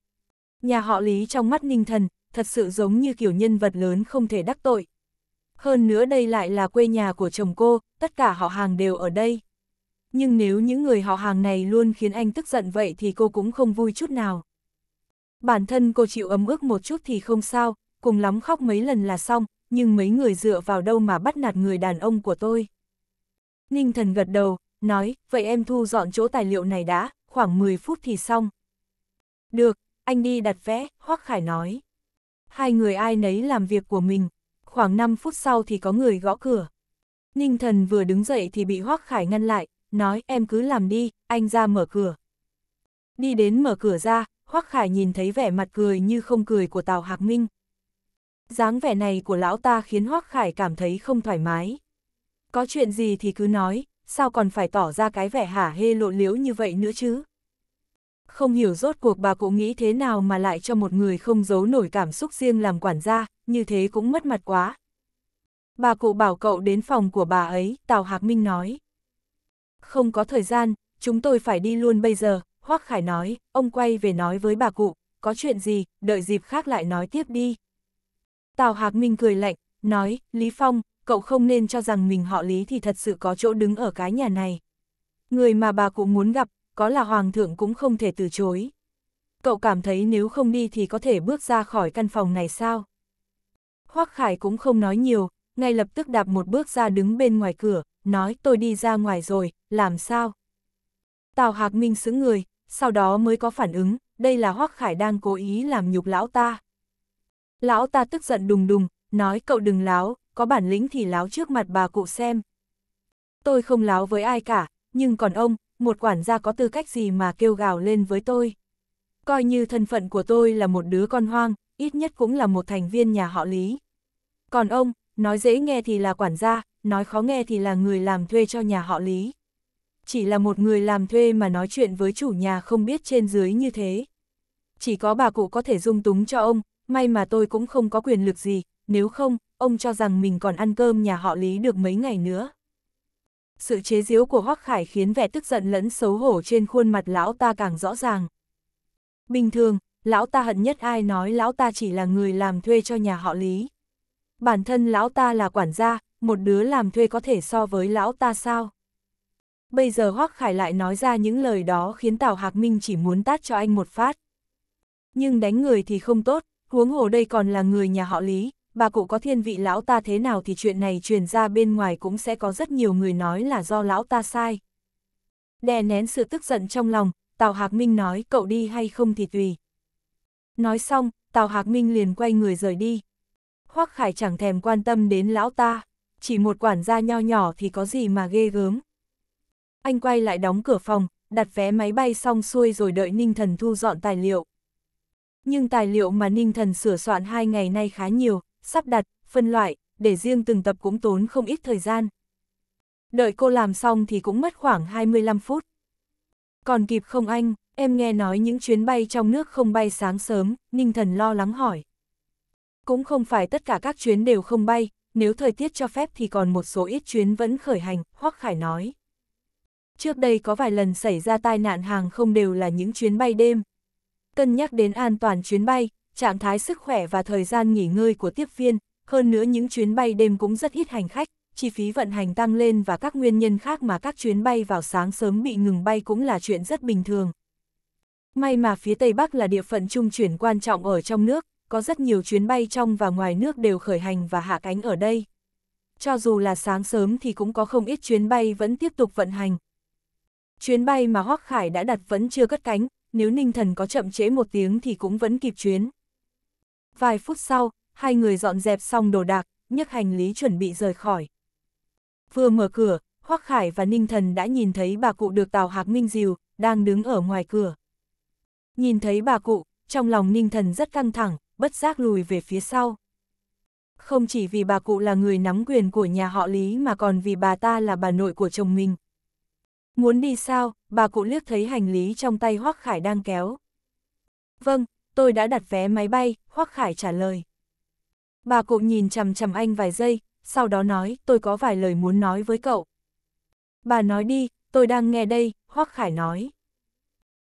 Nhà họ Lý trong mắt Ninh Thần, thật sự giống như kiểu nhân vật lớn không thể đắc tội. Hơn nữa đây lại là quê nhà của chồng cô, tất cả họ hàng đều ở đây nhưng nếu những người họ hàng này luôn khiến anh tức giận vậy thì cô cũng không vui chút nào. Bản thân cô chịu ấm ức một chút thì không sao, cùng lắm khóc mấy lần là xong, nhưng mấy người dựa vào đâu mà bắt nạt người đàn ông của tôi. Ninh thần gật đầu, nói, vậy em thu dọn chỗ tài liệu này đã, khoảng 10 phút thì xong. Được, anh đi đặt vé, Hoác Khải nói. Hai người ai nấy làm việc của mình, khoảng 5 phút sau thì có người gõ cửa. Ninh thần vừa đứng dậy thì bị Hoác Khải ngăn lại, nói em cứ làm đi, anh ra mở cửa. Đi đến mở cửa ra, Hoắc Khải nhìn thấy vẻ mặt cười như không cười của Tào Hạc Minh. dáng vẻ này của lão ta khiến Hoắc Khải cảm thấy không thoải mái. Có chuyện gì thì cứ nói, sao còn phải tỏ ra cái vẻ hả hê lộ liễu như vậy nữa chứ? Không hiểu rốt cuộc bà cụ nghĩ thế nào mà lại cho một người không giấu nổi cảm xúc riêng làm quản gia, như thế cũng mất mặt quá. Bà cụ bảo cậu đến phòng của bà ấy, Tào Hạc Minh nói không có thời gian, chúng tôi phải đi luôn bây giờ, Hoác Khải nói, ông quay về nói với bà cụ, có chuyện gì, đợi dịp khác lại nói tiếp đi. Tào Hạc Minh cười lạnh, nói, Lý Phong, cậu không nên cho rằng mình họ Lý thì thật sự có chỗ đứng ở cái nhà này. Người mà bà cụ muốn gặp, có là Hoàng thượng cũng không thể từ chối. Cậu cảm thấy nếu không đi thì có thể bước ra khỏi căn phòng này sao? Hoác Khải cũng không nói nhiều, ngay lập tức đạp một bước ra đứng bên ngoài cửa, nói tôi đi ra ngoài rồi, làm sao? Tào Hạc Minh xứng người, sau đó mới có phản ứng, đây là Hoắc Khải đang cố ý làm nhục lão ta. Lão ta tức giận đùng đùng, nói cậu đừng láo, có bản lĩnh thì láo trước mặt bà cụ xem. Tôi không láo với ai cả, nhưng còn ông, một quản gia có tư cách gì mà kêu gào lên với tôi. Coi như thân phận của tôi là một đứa con hoang, ít nhất cũng là một thành viên nhà họ Lý. Còn ông, nói dễ nghe thì là quản gia, nói khó nghe thì là người làm thuê cho nhà họ Lý. Chỉ là một người làm thuê mà nói chuyện với chủ nhà không biết trên dưới như thế. Chỉ có bà cụ có thể dung túng cho ông, may mà tôi cũng không có quyền lực gì, nếu không, ông cho rằng mình còn ăn cơm nhà họ Lý được mấy ngày nữa. Sự chế giễu của Hoắc Khải khiến vẻ tức giận lẫn xấu hổ trên khuôn mặt lão ta càng rõ ràng. Bình thường, lão ta hận nhất ai nói lão ta chỉ là người làm thuê cho nhà họ Lý. Bản thân lão ta là quản gia, một đứa làm thuê có thể so với lão ta sao? Bây giờ Hoắc Khải lại nói ra những lời đó khiến Tào Hạc Minh chỉ muốn tát cho anh một phát. Nhưng đánh người thì không tốt, huống hồ đây còn là người nhà họ Lý, bà cụ có thiên vị lão ta thế nào thì chuyện này truyền ra bên ngoài cũng sẽ có rất nhiều người nói là do lão ta sai. Đè nén sự tức giận trong lòng, Tào Hạc Minh nói cậu đi hay không thì tùy. Nói xong, Tào Hạc Minh liền quay người rời đi. Hoắc Khải chẳng thèm quan tâm đến lão ta chỉ một quản gia nho nhỏ thì có gì mà ghê gớm. Anh quay lại đóng cửa phòng, đặt vé máy bay xong xuôi rồi đợi Ninh Thần thu dọn tài liệu. Nhưng tài liệu mà Ninh Thần sửa soạn hai ngày nay khá nhiều, sắp đặt, phân loại, để riêng từng tập cũng tốn không ít thời gian. Đợi cô làm xong thì cũng mất khoảng 25 phút. Còn kịp không anh, em nghe nói những chuyến bay trong nước không bay sáng sớm, Ninh Thần lo lắng hỏi. Cũng không phải tất cả các chuyến đều không bay, nếu thời tiết cho phép thì còn một số ít chuyến vẫn khởi hành, Hoắc Khải nói. Trước đây có vài lần xảy ra tai nạn hàng không đều là những chuyến bay đêm. Cân nhắc đến an toàn chuyến bay, trạng thái sức khỏe và thời gian nghỉ ngơi của tiếp viên, hơn nữa những chuyến bay đêm cũng rất ít hành khách, chi phí vận hành tăng lên và các nguyên nhân khác mà các chuyến bay vào sáng sớm bị ngừng bay cũng là chuyện rất bình thường. May mà phía Tây Bắc là địa phận trung chuyển quan trọng ở trong nước, có rất nhiều chuyến bay trong và ngoài nước đều khởi hành và hạ cánh ở đây. Cho dù là sáng sớm thì cũng có không ít chuyến bay vẫn tiếp tục vận hành. Chuyến bay mà Hoắc Khải đã đặt vẫn chưa cất cánh, nếu Ninh Thần có chậm trễ một tiếng thì cũng vẫn kịp chuyến. Vài phút sau, hai người dọn dẹp xong đồ đạc, nhấc hành lý chuẩn bị rời khỏi. Vừa mở cửa, Hoắc Khải và Ninh Thần đã nhìn thấy bà cụ được Tào Hạc Minh diều đang đứng ở ngoài cửa. Nhìn thấy bà cụ, trong lòng Ninh Thần rất căng thẳng, bất giác lùi về phía sau. Không chỉ vì bà cụ là người nắm quyền của nhà họ Lý mà còn vì bà ta là bà nội của chồng mình. Muốn đi sao, bà cụ liếc thấy hành lý trong tay Hoác Khải đang kéo. Vâng, tôi đã đặt vé máy bay, Hoác Khải trả lời. Bà cụ nhìn chầm chầm anh vài giây, sau đó nói tôi có vài lời muốn nói với cậu. Bà nói đi, tôi đang nghe đây, Hoác Khải nói.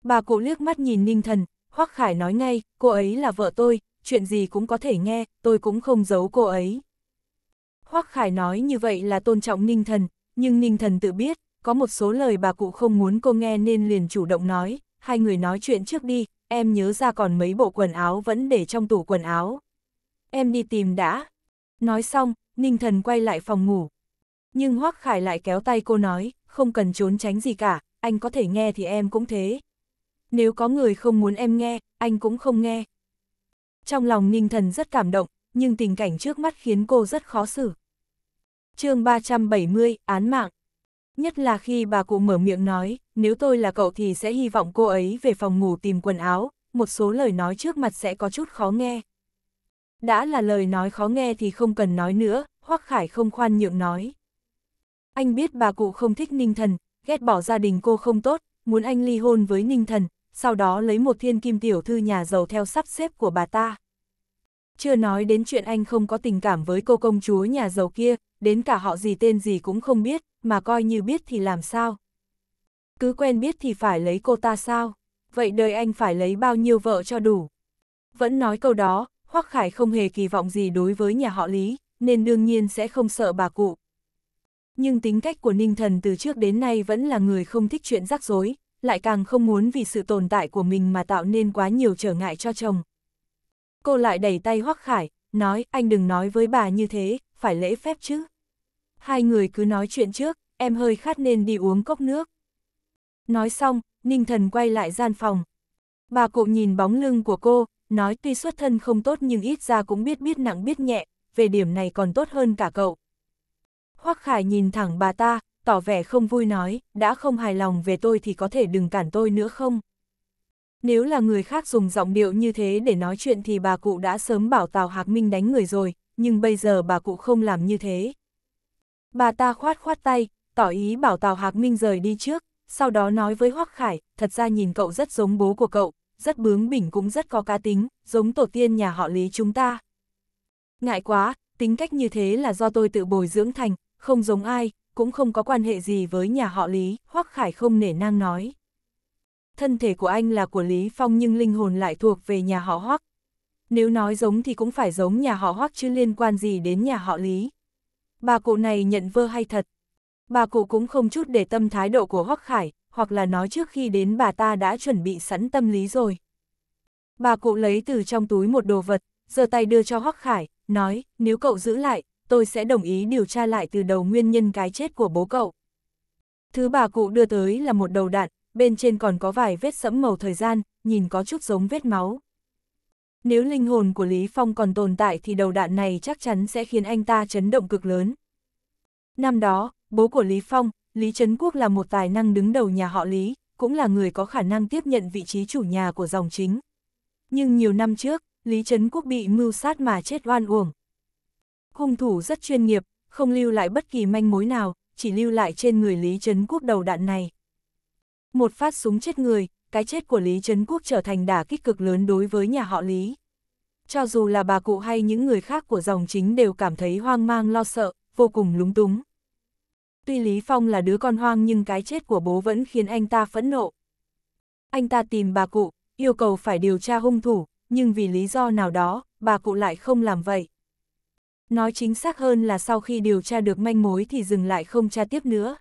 Bà cụ liếc mắt nhìn Ninh Thần, Hoác Khải nói ngay, cô ấy là vợ tôi, chuyện gì cũng có thể nghe, tôi cũng không giấu cô ấy. Hoắc Khải nói như vậy là tôn trọng Ninh Thần, nhưng Ninh Thần tự biết, có một số lời bà cụ không muốn cô nghe nên liền chủ động nói, hai người nói chuyện trước đi, em nhớ ra còn mấy bộ quần áo vẫn để trong tủ quần áo. Em đi tìm đã. Nói xong, Ninh Thần quay lại phòng ngủ. Nhưng Hoắc Khải lại kéo tay cô nói, không cần trốn tránh gì cả, anh có thể nghe thì em cũng thế. Nếu có người không muốn em nghe, anh cũng không nghe. Trong lòng Ninh Thần rất cảm động, nhưng tình cảnh trước mắt khiến cô rất khó xử. chương 370, án mạng. Nhất là khi bà cụ mở miệng nói, nếu tôi là cậu thì sẽ hy vọng cô ấy về phòng ngủ tìm quần áo, một số lời nói trước mặt sẽ có chút khó nghe. Đã là lời nói khó nghe thì không cần nói nữa, Hoắc Khải không khoan nhượng nói. Anh biết bà cụ không thích Ninh Thần, ghét bỏ gia đình cô không tốt, muốn anh ly hôn với Ninh Thần, sau đó lấy một thiên kim tiểu thư nhà giàu theo sắp xếp của bà ta. Chưa nói đến chuyện anh không có tình cảm với cô công chúa nhà giàu kia, đến cả họ gì tên gì cũng không biết, mà coi như biết thì làm sao. Cứ quen biết thì phải lấy cô ta sao, vậy đời anh phải lấy bao nhiêu vợ cho đủ. Vẫn nói câu đó, Hoắc Khải không hề kỳ vọng gì đối với nhà họ Lý, nên đương nhiên sẽ không sợ bà cụ. Nhưng tính cách của Ninh Thần từ trước đến nay vẫn là người không thích chuyện rắc rối, lại càng không muốn vì sự tồn tại của mình mà tạo nên quá nhiều trở ngại cho chồng. Cô lại đẩy tay Hoắc Khải, nói anh đừng nói với bà như thế, phải lễ phép chứ. Hai người cứ nói chuyện trước, em hơi khát nên đi uống cốc nước. Nói xong, Ninh Thần quay lại gian phòng. Bà cụ nhìn bóng lưng của cô, nói tuy xuất thân không tốt nhưng ít ra cũng biết biết nặng biết nhẹ, về điểm này còn tốt hơn cả cậu. Hoắc Khải nhìn thẳng bà ta, tỏ vẻ không vui nói, đã không hài lòng về tôi thì có thể đừng cản tôi nữa không? Nếu là người khác dùng giọng điệu như thế để nói chuyện thì bà cụ đã sớm bảo Tào Hạc Minh đánh người rồi, nhưng bây giờ bà cụ không làm như thế. Bà ta khoát khoát tay, tỏ ý bảo Tào Hạc Minh rời đi trước, sau đó nói với Hoắc Khải, thật ra nhìn cậu rất giống bố của cậu, rất bướng bỉnh cũng rất có cá tính, giống tổ tiên nhà họ Lý chúng ta. Ngại quá, tính cách như thế là do tôi tự bồi dưỡng thành, không giống ai, cũng không có quan hệ gì với nhà họ Lý, Hoắc Khải không nể nang nói. Thân thể của anh là của Lý Phong nhưng linh hồn lại thuộc về nhà họ Hoắc. Nếu nói giống thì cũng phải giống nhà họ Hoắc chứ liên quan gì đến nhà họ Lý. Bà cụ này nhận vơ hay thật. Bà cụ cũng không chút để tâm thái độ của Hoắc Khải, hoặc là nói trước khi đến bà ta đã chuẩn bị sẵn tâm lý rồi. Bà cụ lấy từ trong túi một đồ vật, giơ tay đưa cho Hoắc Khải, nói, nếu cậu giữ lại, tôi sẽ đồng ý điều tra lại từ đầu nguyên nhân cái chết của bố cậu. Thứ bà cụ đưa tới là một đầu đạn, bên trên còn có vài vết sẫm màu thời gian, nhìn có chút giống vết máu. Nếu linh hồn của Lý Phong còn tồn tại thì đầu đạn này chắc chắn sẽ khiến anh ta chấn động cực lớn. Năm đó, bố của Lý Phong, Lý Trấn Quốc là một tài năng đứng đầu nhà họ Lý, cũng là người có khả năng tiếp nhận vị trí chủ nhà của dòng chính. Nhưng nhiều năm trước, Lý Trấn Quốc bị mưu sát mà chết oan uổng, Hung thủ rất chuyên nghiệp, không lưu lại bất kỳ manh mối nào, chỉ lưu lại trên người Lý Trấn Quốc đầu đạn này. Một phát súng chết người, cái chết của Lý Trấn Quốc trở thành đả kích cực lớn đối với nhà họ Lý. Cho dù là bà cụ hay những người khác của dòng chính đều cảm thấy hoang mang lo sợ, vô cùng lúng túng. Tuy Lý Phong là đứa con hoang nhưng cái chết của bố vẫn khiến anh ta phẫn nộ. Anh ta tìm bà cụ, yêu cầu phải điều tra hung thủ, nhưng vì lý do nào đó, bà cụ lại không làm vậy nói chính xác hơn là sau khi điều tra được manh mối thì dừng lại không tra tiếp nữa.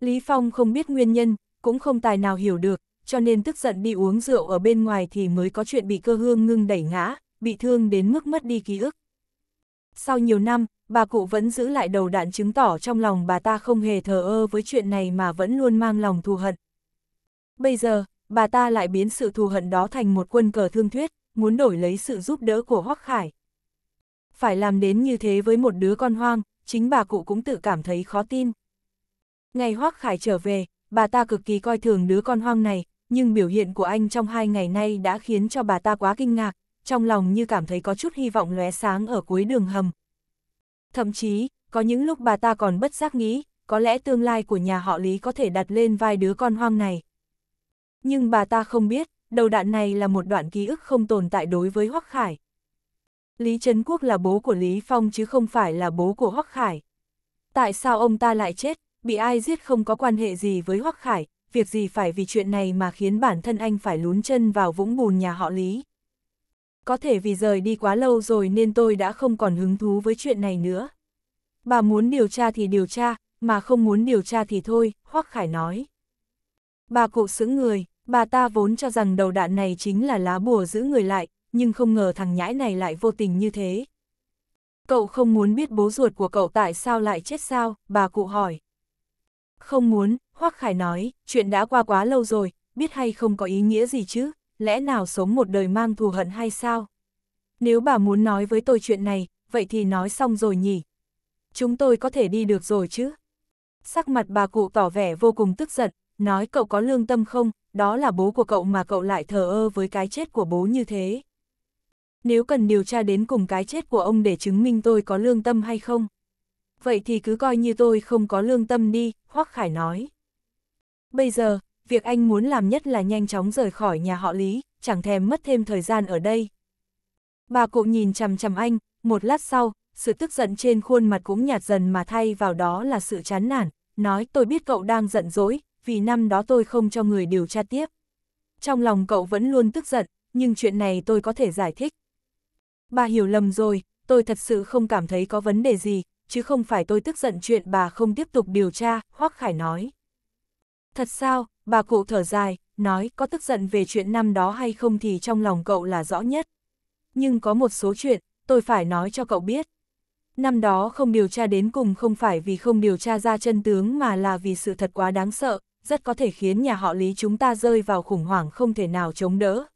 Lý Phong không biết nguyên nhân, cũng không tài nào hiểu được, cho nên tức giận đi uống rượu ở bên ngoài thì mới có chuyện bị cơ hương ngưng đẩy ngã, bị thương đến mức mất đi ký ức. Sau nhiều năm, bà cụ vẫn giữ lại đầu đạn chứng tỏ trong lòng bà ta không hề thờ ơ với chuyện này mà vẫn luôn mang lòng thù hận. Bây giờ, bà ta lại biến sự thù hận đó thành một quân cờ thương thuyết, muốn đổi lấy sự giúp đỡ của Hoắc Khải phải làm đến như thế với một đứa con hoang, chính bà cụ cũng tự cảm thấy khó tin. Ngày Hoác Khải trở về, bà ta cực kỳ coi thường đứa con hoang này, nhưng biểu hiện của anh trong hai ngày nay đã khiến cho bà ta quá kinh ngạc, trong lòng như cảm thấy có chút hy vọng lóe sáng ở cuối đường hầm. Thậm chí, có những lúc bà ta còn bất giác nghĩ, có lẽ tương lai của nhà họ Lý có thể đặt lên vai đứa con hoang này. Nhưng bà ta không biết, đầu đạn này là một đoạn ký ức không tồn tại đối với Hoắc Khải, Lý Trấn Quốc là bố của Lý Phong chứ không phải là bố của Hoắc Khải. Tại sao ông ta lại chết, bị ai giết không có quan hệ gì với Hoắc Khải, việc gì phải vì chuyện này mà khiến bản thân anh phải lún chân vào vũng bùn nhà họ Lý. Có thể vì rời đi quá lâu rồi nên tôi đã không còn hứng thú với chuyện này nữa. Bà muốn điều tra thì điều tra, mà không muốn điều tra thì thôi, Hoắc Khải nói. Bà cụ sững người, bà ta vốn cho rằng đầu đạn này chính là lá bùa giữ người lại, nhưng không ngờ thằng nhãi này lại vô tình như thế. Cậu không muốn biết bố ruột của cậu tại sao lại chết sao, bà cụ hỏi. Không muốn, Hoác Khải nói, chuyện đã qua quá lâu rồi, biết hay không có ý nghĩa gì chứ, lẽ nào sống một đời mang thù hận hay sao? Nếu bà muốn nói với tôi chuyện này, vậy thì nói xong rồi nhỉ? Chúng tôi có thể đi được rồi chứ? Sắc mặt bà cụ tỏ vẻ vô cùng tức giận, nói cậu có lương tâm không, đó là bố của cậu mà cậu lại thờ ơ với cái chết của bố như thế nếu cần điều tra đến cùng cái chết của ông để chứng minh tôi có lương tâm hay không. Vậy thì cứ coi như tôi không có lương tâm đi, Hoắc Khải nói. Bây giờ, việc anh muốn làm nhất là nhanh chóng rời khỏi nhà họ Lý, chẳng thèm mất thêm thời gian ở đây. Bà cụ nhìn chằm chằm anh, một lát sau, sự tức giận trên khuôn mặt cũng nhạt dần mà thay vào đó là sự chán nản, nói tôi biết cậu đang giận dỗi, vì năm đó tôi không cho người điều tra tiếp. Trong lòng cậu vẫn luôn tức giận, nhưng chuyện này tôi có thể giải thích bà hiểu lầm rồi, tôi thật sự không cảm thấy có vấn đề gì, chứ không phải tôi tức giận chuyện bà không tiếp tục điều tra, Hoác Khải nói. Thật sao, bà cụ thở dài, nói có tức giận về chuyện năm đó hay không thì trong lòng cậu là rõ nhất. Nhưng có một số chuyện, tôi phải nói cho cậu biết. Năm đó không điều tra đến cùng không phải vì không điều tra ra chân tướng mà là vì sự thật quá đáng sợ, rất có thể khiến nhà họ Lý chúng ta rơi vào khủng hoảng không thể nào chống đỡ.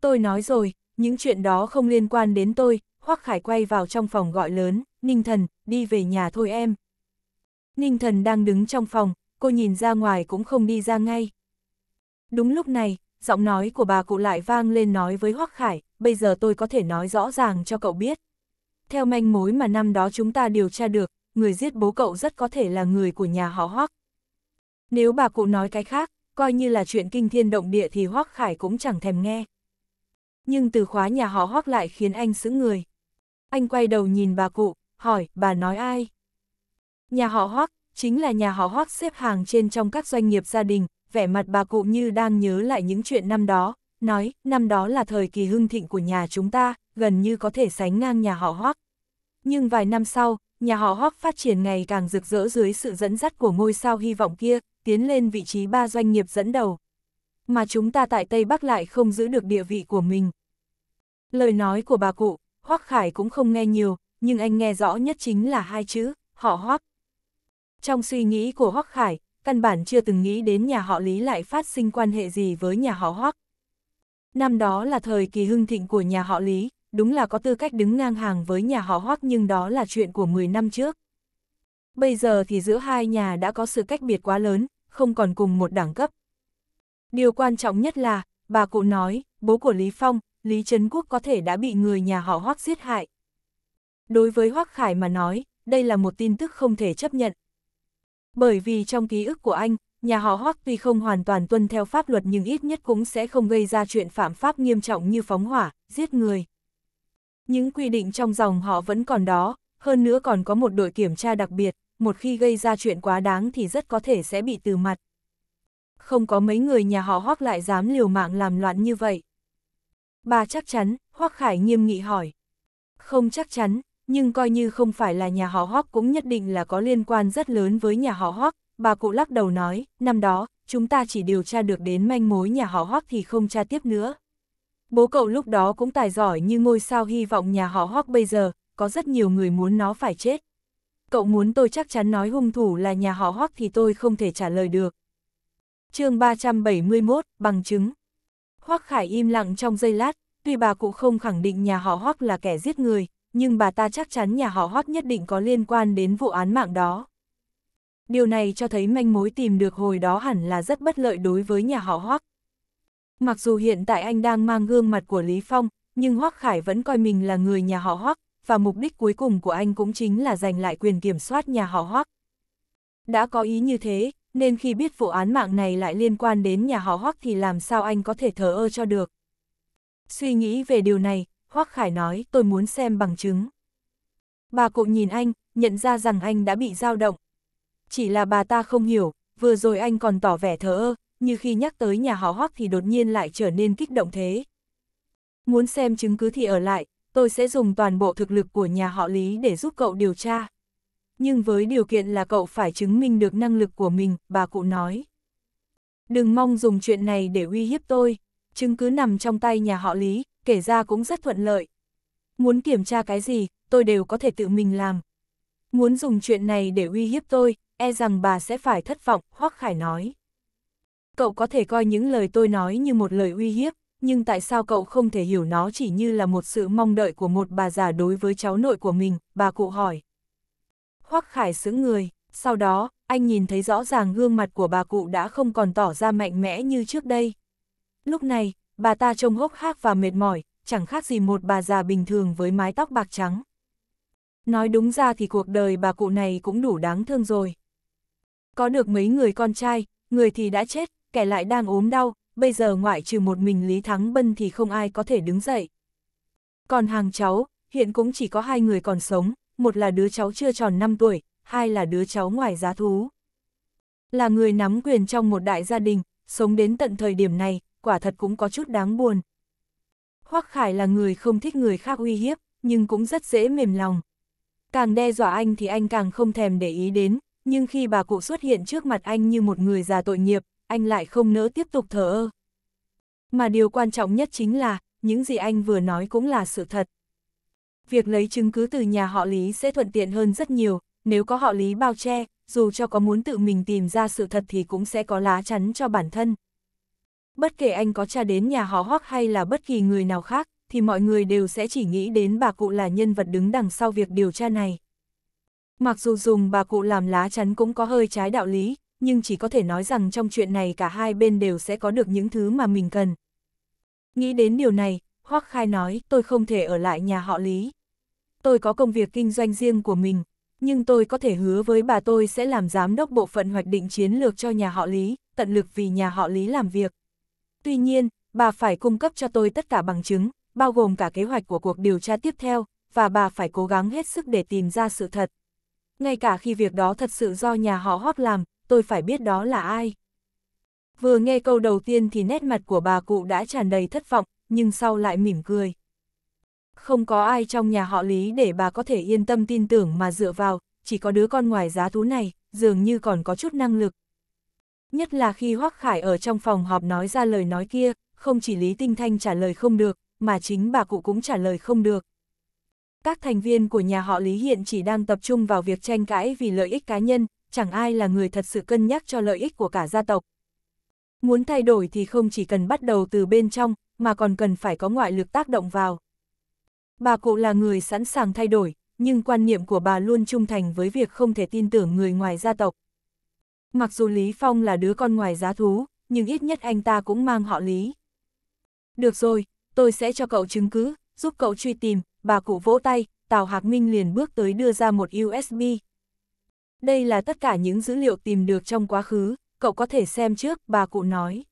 Tôi nói rồi, những chuyện đó không liên quan đến tôi, Hoắc Khải quay vào trong phòng gọi lớn, Ninh Thần, đi về nhà thôi em. Ninh Thần đang đứng trong phòng, cô nhìn ra ngoài cũng không đi ra ngay. Đúng lúc này, giọng nói của bà cụ lại vang lên nói với Hoắc Khải, bây giờ tôi có thể nói rõ ràng cho cậu biết. Theo manh mối mà năm đó chúng ta điều tra được, người giết bố cậu rất có thể là người của nhà họ Hoắc. Nếu bà cụ nói cái khác, coi như là chuyện kinh thiên động địa thì Hoắc Khải cũng chẳng thèm nghe nhưng từ khóa nhà họ hoác lại khiến anh sững người. Anh quay đầu nhìn bà cụ, hỏi, bà nói ai? Nhà họ hoác, chính là nhà họ hoác xếp hàng trên trong các doanh nghiệp gia đình, vẻ mặt bà cụ như đang nhớ lại những chuyện năm đó, nói, năm đó là thời kỳ hưng thịnh của nhà chúng ta, gần như có thể sánh ngang nhà họ hoác. Nhưng vài năm sau, nhà họ hoác phát triển ngày càng rực rỡ dưới sự dẫn dắt của ngôi sao hy vọng kia, tiến lên vị trí ba doanh nghiệp dẫn đầu, mà chúng ta tại Tây Bắc lại không giữ được địa vị của mình. Lời nói của bà cụ, Hoắc Khải cũng không nghe nhiều, nhưng anh nghe rõ nhất chính là hai chữ, họ Hoắc. Trong suy nghĩ của Hoắc Khải, căn bản chưa từng nghĩ đến nhà họ Lý lại phát sinh quan hệ gì với nhà họ Hoắc. Năm đó là thời kỳ hưng thịnh của nhà họ Lý, đúng là có tư cách đứng ngang hàng với nhà họ Hoắc nhưng đó là chuyện của 10 năm trước. Bây giờ thì giữa hai nhà đã có sự cách biệt quá lớn, không còn cùng một đẳng cấp, Điều quan trọng nhất là, bà cụ nói, bố của Lý Phong, Lý Trấn Quốc có thể đã bị người nhà họ Hoác giết hại. Đối với Hoác Khải mà nói, đây là một tin tức không thể chấp nhận. Bởi vì trong ký ức của anh, nhà họ Hoác tuy không hoàn toàn tuân theo pháp luật nhưng ít nhất cũng sẽ không gây ra chuyện phạm pháp nghiêm trọng như phóng hỏa, giết người. Những quy định trong dòng họ vẫn còn đó, hơn nữa còn có một đội kiểm tra đặc biệt, một khi gây ra chuyện quá đáng thì rất có thể sẽ bị từ mặt không có mấy người nhà họ Hoác lại dám liều mạng làm loạn như vậy. Bà chắc chắn, Hoác Khải nghiêm nghị hỏi. Không chắc chắn, nhưng coi như không phải là nhà họ Hoác cũng nhất định là có liên quan rất lớn với nhà họ Hoác, bà cụ lắc đầu nói, năm đó, chúng ta chỉ điều tra được đến manh mối nhà họ Hoác thì không tra tiếp nữa. Bố cậu lúc đó cũng tài giỏi như ngôi sao hy vọng nhà họ Hoác bây giờ, có rất nhiều người muốn nó phải chết. Cậu muốn tôi chắc chắn nói hung thủ là nhà họ Hoác thì tôi không thể trả lời được, chương 371, bằng chứng. Hoắc Khải im lặng trong giây lát, tuy bà cụ không khẳng định nhà họ Hoắc là kẻ giết người, nhưng bà ta chắc chắn nhà họ Hoắc nhất định có liên quan đến vụ án mạng đó. Điều này cho thấy manh mối tìm được hồi đó hẳn là rất bất lợi đối với nhà họ Hoắc. Mặc dù hiện tại anh đang mang gương mặt của Lý Phong, nhưng Hoắc Khải vẫn coi mình là người nhà họ Hoắc, và mục đích cuối cùng của anh cũng chính là giành lại quyền kiểm soát nhà họ Hoắc. Đã có ý như thế, nên khi biết vụ án mạng này lại liên quan đến nhà họ Hoắc thì làm sao anh có thể thờ ơ cho được. Suy nghĩ về điều này, Hoắc Khải nói tôi muốn xem bằng chứng. Bà cụ nhìn anh, nhận ra rằng anh đã bị dao động. Chỉ là bà ta không hiểu, vừa rồi anh còn tỏ vẻ thờ ơ, như khi nhắc tới nhà họ Hoắc thì đột nhiên lại trở nên kích động thế. Muốn xem chứng cứ thì ở lại, tôi sẽ dùng toàn bộ thực lực của nhà họ Lý để giúp cậu điều tra nhưng với điều kiện là cậu phải chứng minh được năng lực của mình, bà cụ nói. Đừng mong dùng chuyện này để uy hiếp tôi, chứng cứ nằm trong tay nhà họ Lý, kể ra cũng rất thuận lợi. Muốn kiểm tra cái gì, tôi đều có thể tự mình làm. Muốn dùng chuyện này để uy hiếp tôi, e rằng bà sẽ phải thất vọng, Hoắc Khải nói. Cậu có thể coi những lời tôi nói như một lời uy hiếp, nhưng tại sao cậu không thể hiểu nó chỉ như là một sự mong đợi của một bà già đối với cháu nội của mình, bà cụ hỏi hoác Khải sững người, sau đó, anh nhìn thấy rõ ràng gương mặt của bà cụ đã không còn tỏ ra mạnh mẽ như trước đây. Lúc này, bà ta trông hốc hác và mệt mỏi, chẳng khác gì một bà già bình thường với mái tóc bạc trắng. Nói đúng ra thì cuộc đời bà cụ này cũng đủ đáng thương rồi. Có được mấy người con trai, người thì đã chết, kẻ lại đang ốm đau, bây giờ ngoại trừ một mình Lý Thắng Bân thì không ai có thể đứng dậy. Còn hàng cháu, hiện cũng chỉ có hai người còn sống, một là đứa cháu chưa tròn 5 tuổi, hai là đứa cháu ngoài giá thú. Là người nắm quyền trong một đại gia đình, sống đến tận thời điểm này, quả thật cũng có chút đáng buồn. Hoắc Khải là người không thích người khác uy hiếp, nhưng cũng rất dễ mềm lòng. Càng đe dọa anh thì anh càng không thèm để ý đến, nhưng khi bà cụ xuất hiện trước mặt anh như một người già tội nghiệp, anh lại không nỡ tiếp tục thở ơ. Mà điều quan trọng nhất chính là, những gì anh vừa nói cũng là sự thật việc lấy chứng cứ từ nhà họ Lý sẽ thuận tiện hơn rất nhiều, nếu có họ Lý bao che, dù cho có muốn tự mình tìm ra sự thật thì cũng sẽ có lá chắn cho bản thân. Bất kể anh có tra đến nhà họ Hoắc hay là bất kỳ người nào khác, thì mọi người đều sẽ chỉ nghĩ đến bà cụ là nhân vật đứng đằng sau việc điều tra này. Mặc dù dùng bà cụ làm lá chắn cũng có hơi trái đạo lý, nhưng chỉ có thể nói rằng trong chuyện này cả hai bên đều sẽ có được những thứ mà mình cần. Nghĩ đến điều này, Hoắc Khai nói, tôi không thể ở lại nhà họ Lý. Tôi có công việc kinh doanh riêng của mình, nhưng tôi có thể hứa với bà tôi sẽ làm giám đốc bộ phận hoạch định chiến lược cho nhà họ Lý, tận lực vì nhà họ Lý làm việc. Tuy nhiên, bà phải cung cấp cho tôi tất cả bằng chứng, bao gồm cả kế hoạch của cuộc điều tra tiếp theo, và bà phải cố gắng hết sức để tìm ra sự thật. Ngay cả khi việc đó thật sự do nhà họ Hoắc làm, tôi phải biết đó là ai. Vừa nghe câu đầu tiên thì nét mặt của bà cụ đã tràn đầy thất vọng, nhưng sau lại mỉm cười. Không có ai trong nhà họ Lý để bà có thể yên tâm tin tưởng mà dựa vào, chỉ có đứa con ngoài giá thú này, dường như còn có chút năng lực. Nhất là khi Hoắc Khải ở trong phòng họp nói ra lời nói kia, không chỉ Lý Tinh Thanh trả lời không được, mà chính bà cụ cũng trả lời không được. Các thành viên của nhà họ Lý hiện chỉ đang tập trung vào việc tranh cãi vì lợi ích cá nhân, chẳng ai là người thật sự cân nhắc cho lợi ích của cả gia tộc. Muốn thay đổi thì không chỉ cần bắt đầu từ bên trong, mà còn cần phải có ngoại lực tác động vào. Bà cụ là người sẵn sàng thay đổi, nhưng quan niệm của bà luôn trung thành với việc không thể tin tưởng người ngoài gia tộc. Mặc dù Lý Phong là đứa con ngoài giá thú, nhưng ít nhất anh ta cũng mang họ Lý. Được rồi, tôi sẽ cho cậu chứng cứ, giúp cậu truy tìm, bà cụ vỗ tay, Tào Hạc Minh liền bước tới đưa ra một USB. Đây là tất cả những dữ liệu tìm được trong quá khứ, cậu có thể xem trước, bà cụ nói.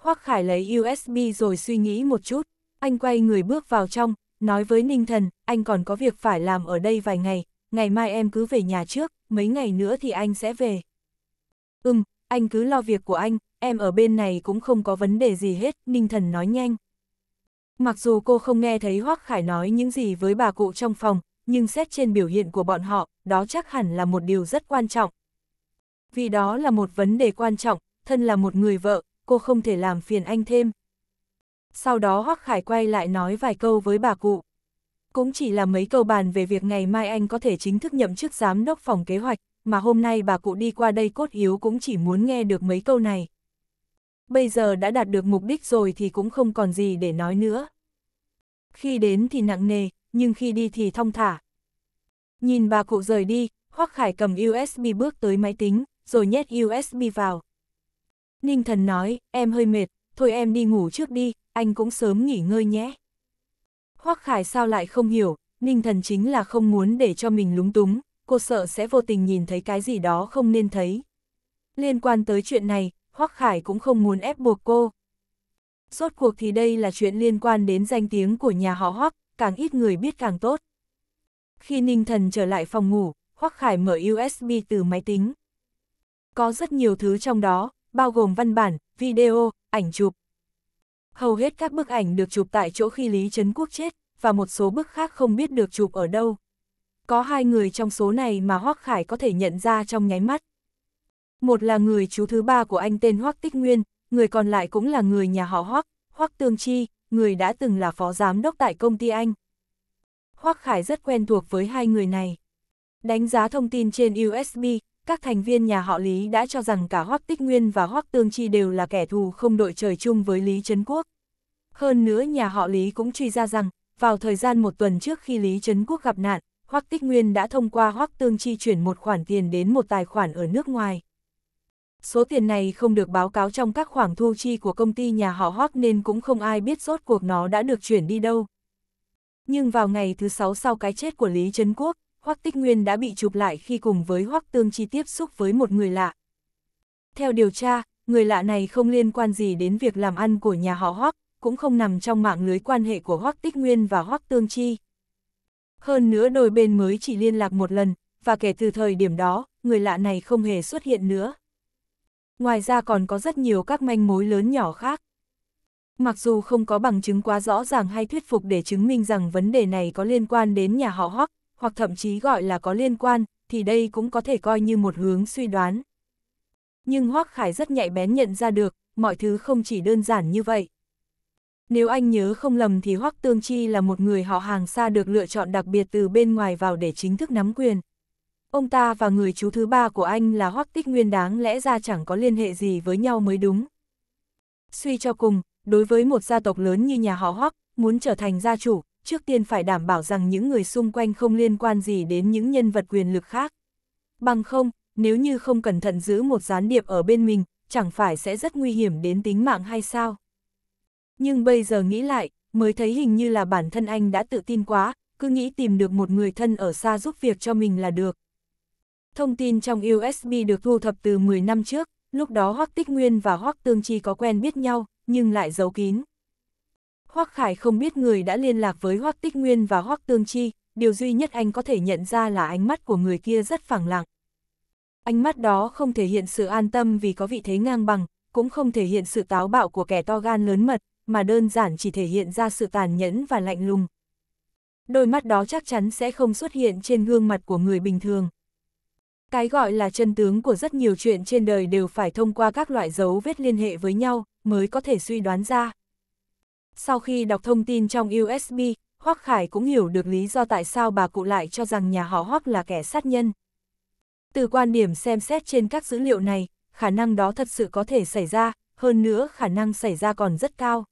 Hoắc Khải lấy USB rồi suy nghĩ một chút, anh quay người bước vào trong, nói với Ninh Thần, anh còn có việc phải làm ở đây vài ngày, ngày mai em cứ về nhà trước, mấy ngày nữa thì anh sẽ về. Ừm, anh cứ lo việc của anh, em ở bên này cũng không có vấn đề gì hết, Ninh Thần nói nhanh. Mặc dù cô không nghe thấy Hoắc Khải nói những gì với bà cụ trong phòng, nhưng xét trên biểu hiện của bọn họ, đó chắc hẳn là một điều rất quan trọng. Vì đó là một vấn đề quan trọng, thân là một người vợ, cô không thể làm phiền anh thêm. Sau đó Hoắc Khải quay lại nói vài câu với bà cụ. Cũng chỉ là mấy câu bàn về việc ngày mai anh có thể chính thức nhậm chức giám đốc phòng kế hoạch, mà hôm nay bà cụ đi qua đây cốt yếu cũng chỉ muốn nghe được mấy câu này. Bây giờ đã đạt được mục đích rồi thì cũng không còn gì để nói nữa. Khi đến thì nặng nề, nhưng khi đi thì thong thả. Nhìn bà cụ rời đi, Hoắc Khải cầm USB bước tới máy tính, rồi nhét USB vào. Ninh thần nói, em hơi mệt, thôi em đi ngủ trước đi, anh cũng sớm nghỉ ngơi nhé. Hoắc Khải sao lại không hiểu, Ninh thần chính là không muốn để cho mình lúng túng, cô sợ sẽ vô tình nhìn thấy cái gì đó không nên thấy. Liên quan tới chuyện này, Hoắc Khải cũng không muốn ép buộc cô. Rốt cuộc thì đây là chuyện liên quan đến danh tiếng của nhà họ Hoắc, càng ít người biết càng tốt. Khi Ninh Thần trở lại phòng ngủ, Hoắc Khải mở USB từ máy tính. Có rất nhiều thứ trong đó, bao gồm văn bản, video, ảnh chụp. Hầu hết các bức ảnh được chụp tại chỗ khi Lý Trấn Quốc chết, và một số bức khác không biết được chụp ở đâu. Có hai người trong số này mà Hoác Khải có thể nhận ra trong nháy mắt. Một là người chú thứ ba của anh tên Hoác Tích Nguyên, người còn lại cũng là người nhà họ Hoác, Hoác Tương Chi, người đã từng là phó giám đốc tại công ty anh. Hoác Khải rất quen thuộc với hai người này. Đánh giá thông tin trên USB, các thành viên nhà họ Lý đã cho rằng cả Hoắc Tích Nguyên và Hoắc Tương Chi đều là kẻ thù không đội trời chung với Lý Trấn Quốc. Hơn nữa nhà họ Lý cũng truy ra rằng, vào thời gian một tuần trước khi Lý Trấn Quốc gặp nạn, Hoắc Tích Nguyên đã thông qua Hoắc Tương Chi chuyển một khoản tiền đến một tài khoản ở nước ngoài. Số tiền này không được báo cáo trong các khoản thu chi của công ty nhà họ Hoắc nên cũng không ai biết rốt cuộc nó đã được chuyển đi đâu. Nhưng vào ngày thứ sáu sau cái chết của Lý Trấn Quốc, Hoắc Tích Nguyên đã bị chụp lại khi cùng với Hoắc Tương Chi tiếp xúc với một người lạ. Theo điều tra, người lạ này không liên quan gì đến việc làm ăn của nhà họ Hoắc, cũng không nằm trong mạng lưới quan hệ của Hoắc Tích Nguyên và Hoắc Tương Chi. Hơn nữa đôi bên mới chỉ liên lạc một lần, và kể từ thời điểm đó, người lạ này không hề xuất hiện nữa. Ngoài ra còn có rất nhiều các manh mối lớn nhỏ khác. Mặc dù không có bằng chứng quá rõ ràng hay thuyết phục để chứng minh rằng vấn đề này có liên quan đến nhà họ Hoắc, hoặc thậm chí gọi là có liên quan, thì đây cũng có thể coi như một hướng suy đoán. Nhưng Hoác Khải rất nhạy bén nhận ra được, mọi thứ không chỉ đơn giản như vậy. Nếu anh nhớ không lầm thì Hoắc Tương Chi là một người họ hàng xa được lựa chọn đặc biệt từ bên ngoài vào để chính thức nắm quyền. Ông ta và người chú thứ ba của anh là Hoắc Tích Nguyên đáng lẽ ra chẳng có liên hệ gì với nhau mới đúng. Suy cho cùng, đối với một gia tộc lớn như nhà họ Hoắc, muốn trở thành gia chủ, trước tiên phải đảm bảo rằng những người xung quanh không liên quan gì đến những nhân vật quyền lực khác. Bằng không, nếu như không cẩn thận giữ một gián điệp ở bên mình, chẳng phải sẽ rất nguy hiểm đến tính mạng hay sao? Nhưng bây giờ nghĩ lại, mới thấy hình như là bản thân anh đã tự tin quá, cứ nghĩ tìm được một người thân ở xa giúp việc cho mình là được. Thông tin trong USB được thu thập từ 10 năm trước, lúc đó Hoắc Tích Nguyên và Hoắc Tương Chi có quen biết nhau, nhưng lại giấu kín. Hoắc Khải không biết người đã liên lạc với Hoắc Tích Nguyên và Hoắc Tương Chi, điều duy nhất anh có thể nhận ra là ánh mắt của người kia rất phẳng lặng. Ánh mắt đó không thể hiện sự an tâm vì có vị thế ngang bằng, cũng không thể hiện sự táo bạo của kẻ to gan lớn mật, mà đơn giản chỉ thể hiện ra sự tàn nhẫn và lạnh lùng. Đôi mắt đó chắc chắn sẽ không xuất hiện trên gương mặt của người bình thường. Cái gọi là chân tướng của rất nhiều chuyện trên đời đều phải thông qua các loại dấu vết liên hệ với nhau mới có thể suy đoán ra. Sau khi đọc thông tin trong USB, Hoắc Khải cũng hiểu được lý do tại sao bà cụ lại cho rằng nhà họ Hoắc là kẻ sát nhân. Từ quan điểm xem xét trên các dữ liệu này, khả năng đó thật sự có thể xảy ra, hơn nữa khả năng xảy ra còn rất cao.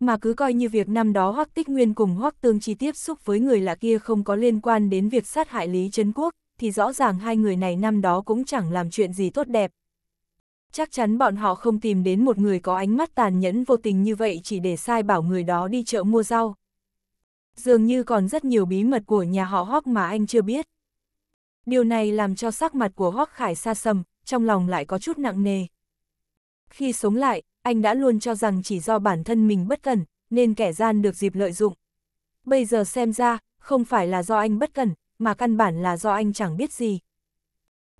Mà cứ coi như việc năm đó Hoắc Tích Nguyên cùng Hoắc Tương Chi tiếp xúc với người lạ kia không có liên quan đến việc sát hại Lý Trấn Quốc, thì rõ ràng hai người này năm đó cũng chẳng làm chuyện gì tốt đẹp, chắc chắn bọn họ không tìm đến một người có ánh mắt tàn nhẫn vô tình như vậy chỉ để sai bảo người đó đi chợ mua rau. Dường như còn rất nhiều bí mật của nhà họ Hoắc mà anh chưa biết. Điều này làm cho sắc mặt của Hoắc Khải xa sầm, trong lòng lại có chút nặng nề. Khi sống lại, anh đã luôn cho rằng chỉ do bản thân mình bất cẩn, nên kẻ gian được dịp lợi dụng. Bây giờ xem ra, không phải là do anh bất cẩn, mà căn bản là do anh chẳng biết gì,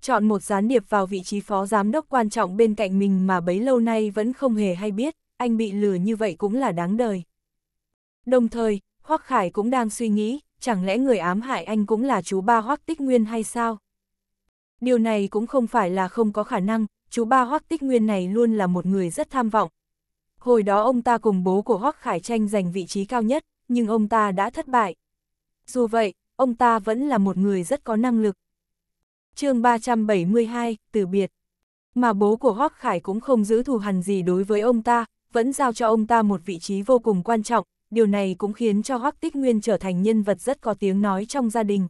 chọn một gián điệp vào vị trí phó giám đốc quan trọng bên cạnh mình mà bấy lâu nay vẫn không hề hay biết, anh bị lừa như vậy cũng là đáng đời. Đồng thời, Hoắc Khải cũng đang suy nghĩ, chẳng lẽ người ám hại anh cũng là chú ba Hoắc Tích Nguyên hay sao? Điều này cũng không phải là không có khả năng, chú ba Hoắc Tích Nguyên này luôn là một người rất tham vọng. Hồi đó ông ta cùng bố của Hoắc Khải tranh giành vị trí cao nhất, nhưng ông ta đã thất bại. Dù vậy, ông ta vẫn là một người rất có năng lực chương 372, từ biệt. Mà bố của Hoác Khải cũng không giữ thù hằn gì đối với ông ta, vẫn giao cho ông ta một vị trí vô cùng quan trọng, điều này cũng khiến cho Hoác Tích Nguyên trở thành nhân vật rất có tiếng nói trong gia đình.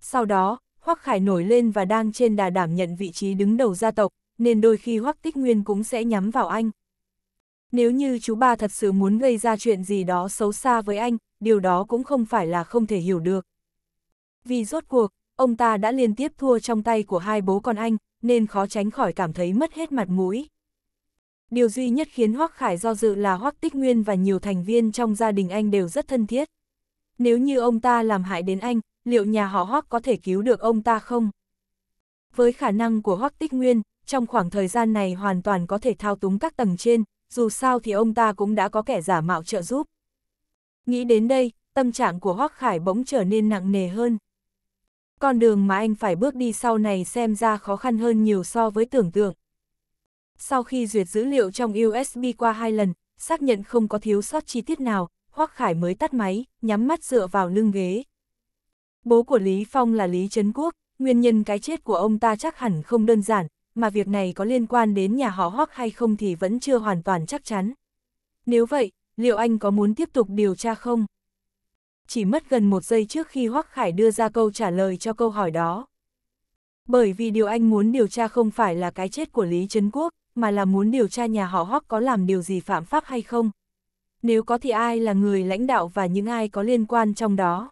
Sau đó, hoắc Khải nổi lên và đang trên đà đảm nhận vị trí đứng đầu gia tộc, nên đôi khi hoắc Tích Nguyên cũng sẽ nhắm vào anh. Nếu như chú ba thật sự muốn gây ra chuyện gì đó xấu xa với anh, điều đó cũng không phải là không thể hiểu được. Vì rốt cuộc, ông ta đã liên tiếp thua trong tay của hai bố con anh, nên khó tránh khỏi cảm thấy mất hết mặt mũi. Điều duy nhất khiến Hoắc Khải do dự là Hoắc Tích Nguyên và nhiều thành viên trong gia đình anh đều rất thân thiết. Nếu như ông ta làm hại đến anh, liệu nhà họ Hoắc có thể cứu được ông ta không? Với khả năng của Hoắc Tích Nguyên, trong khoảng thời gian này hoàn toàn có thể thao túng các tầng trên, dù sao thì ông ta cũng đã có kẻ giả mạo trợ giúp. Nghĩ đến đây, tâm trạng của Hoắc Khải bỗng trở nên nặng nề hơn. Con đường mà anh phải bước đi sau này xem ra khó khăn hơn nhiều so với tưởng tượng. Sau khi duyệt dữ liệu trong USB qua hai lần, xác nhận không có thiếu sót chi tiết nào, Hoắc Khải mới tắt máy, nhắm mắt dựa vào lưng ghế. Bố của Lý Phong là Lý Trấn Quốc, nguyên nhân cái chết của ông ta chắc hẳn không đơn giản, mà việc này có liên quan đến nhà họ Hoắc hay không thì vẫn chưa hoàn toàn chắc chắn. Nếu vậy, liệu anh có muốn tiếp tục điều tra không? chỉ mất gần một giây trước khi Hoắc Khải đưa ra câu trả lời cho câu hỏi đó. Bởi vì điều anh muốn điều tra không phải là cái chết của Lý Trấn Quốc, mà là muốn điều tra nhà họ Hoắc có làm điều gì phạm pháp hay không. Nếu có thì ai là người lãnh đạo và những ai có liên quan trong đó.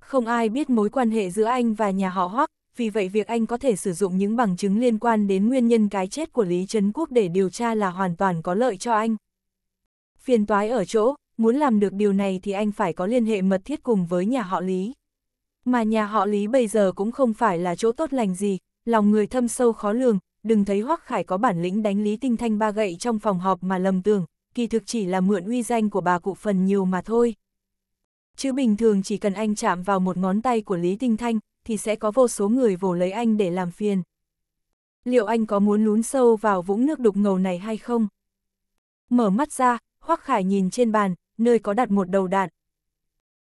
Không ai biết mối quan hệ giữa anh và nhà họ Hoắc, vì vậy việc anh có thể sử dụng những bằng chứng liên quan đến nguyên nhân cái chết của Lý Trấn Quốc để điều tra là hoàn toàn có lợi cho anh. Phiền toái ở chỗ, muốn làm được điều này thì anh phải có liên hệ mật thiết cùng với nhà họ Lý. Mà nhà họ Lý bây giờ cũng không phải là chỗ tốt lành gì, lòng người thâm sâu khó lường, đừng thấy Hoắc Khải có bản lĩnh đánh Lý Tinh Thanh ba gậy trong phòng họp mà lầm tưởng, kỳ thực chỉ là mượn uy danh của bà cụ phần nhiều mà thôi. Chứ bình thường chỉ cần anh chạm vào một ngón tay của Lý Tinh Thanh, thì sẽ có vô số người vồ lấy anh để làm phiền. Liệu anh có muốn lún sâu vào vũng nước đục ngầu này hay không? Mở mắt ra, Hoắc Khải nhìn trên bàn, nơi có đặt một đầu đạn.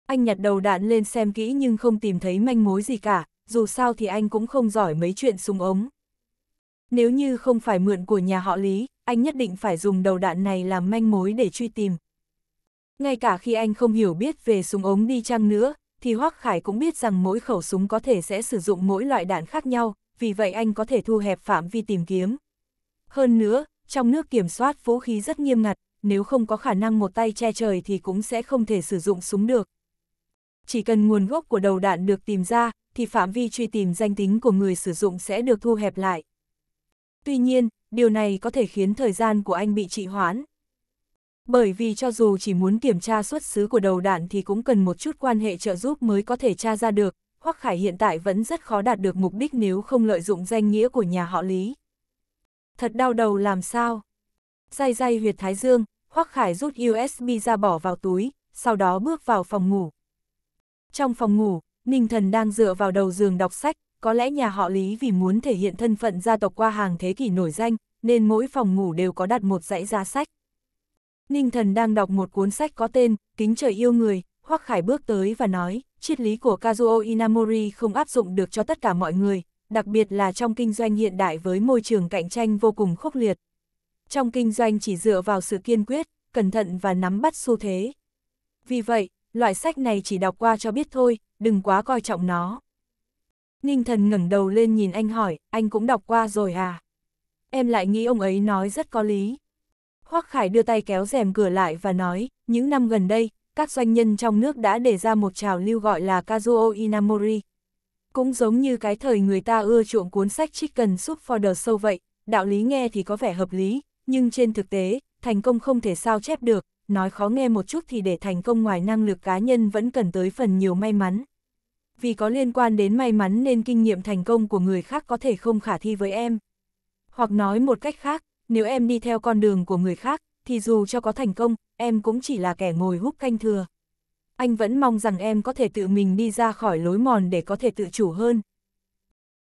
Anh nhặt đầu đạn lên xem kỹ nhưng không tìm thấy manh mối gì cả, dù sao thì anh cũng không giỏi mấy chuyện súng ống. Nếu như không phải mượn của nhà họ Lý, anh nhất định phải dùng đầu đạn này làm manh mối để truy tìm. Ngay cả khi anh không hiểu biết về súng ống đi chăng nữa, thì Hoác Khải cũng biết rằng mỗi khẩu súng có thể sẽ sử dụng mỗi loại đạn khác nhau, vì vậy anh có thể thu hẹp phạm vi tìm kiếm. Hơn nữa, trong nước kiểm soát vũ khí rất nghiêm ngặt, nếu không có khả năng một tay che trời thì cũng sẽ không thể sử dụng súng được. Chỉ cần nguồn gốc của đầu đạn được tìm ra, thì phạm vi truy tìm danh tính của người sử dụng sẽ được thu hẹp lại. Tuy nhiên, điều này có thể khiến thời gian của anh bị trì hoãn. Bởi vì cho dù chỉ muốn kiểm tra xuất xứ của đầu đạn thì cũng cần một chút quan hệ trợ giúp mới có thể tra ra được, Hoắc Khải hiện tại vẫn rất khó đạt được mục đích nếu không lợi dụng danh nghĩa của nhà họ Lý. Thật đau đầu làm sao? dây dây huyệt thái dương, Hoắc Khải rút USB ra bỏ vào túi, sau đó bước vào phòng ngủ. Trong phòng ngủ, Ninh Thần đang dựa vào đầu giường đọc sách, có lẽ nhà họ Lý vì muốn thể hiện thân phận gia tộc qua hàng thế kỷ nổi danh, nên mỗi phòng ngủ đều có đặt một dãy giá sách. Ninh Thần đang đọc một cuốn sách có tên Kính trời yêu người, Hoắc Khải bước tới và nói, triết lý của Kazuo Inamori không áp dụng được cho tất cả mọi người, đặc biệt là trong kinh doanh hiện đại với môi trường cạnh tranh vô cùng khốc liệt trong kinh doanh chỉ dựa vào sự kiên quyết, cẩn thận và nắm bắt xu thế. Vì vậy, loại sách này chỉ đọc qua cho biết thôi, đừng quá coi trọng nó. Ninh thần ngẩng đầu lên nhìn anh hỏi, anh cũng đọc qua rồi à? Em lại nghĩ ông ấy nói rất có lý. Hoắc Khải đưa tay kéo rèm cửa lại và nói, những năm gần đây, các doanh nhân trong nước đã đề ra một trào lưu gọi là Kazuo Inamori. Cũng giống như cái thời người ta ưa chuộng cuốn sách Chicken Soup for the Soul vậy, đạo lý nghe thì có vẻ hợp lý, nhưng trên thực tế, thành công không thể sao chép được, nói khó nghe một chút thì để thành công ngoài năng lực cá nhân vẫn cần tới phần nhiều may mắn. Vì có liên quan đến may mắn nên kinh nghiệm thành công của người khác có thể không khả thi với em. Hoặc nói một cách khác, nếu em đi theo con đường của người khác, thì dù cho có thành công, em cũng chỉ là kẻ ngồi hút canh thừa. Anh vẫn mong rằng em có thể tự mình đi ra khỏi lối mòn để có thể tự chủ hơn.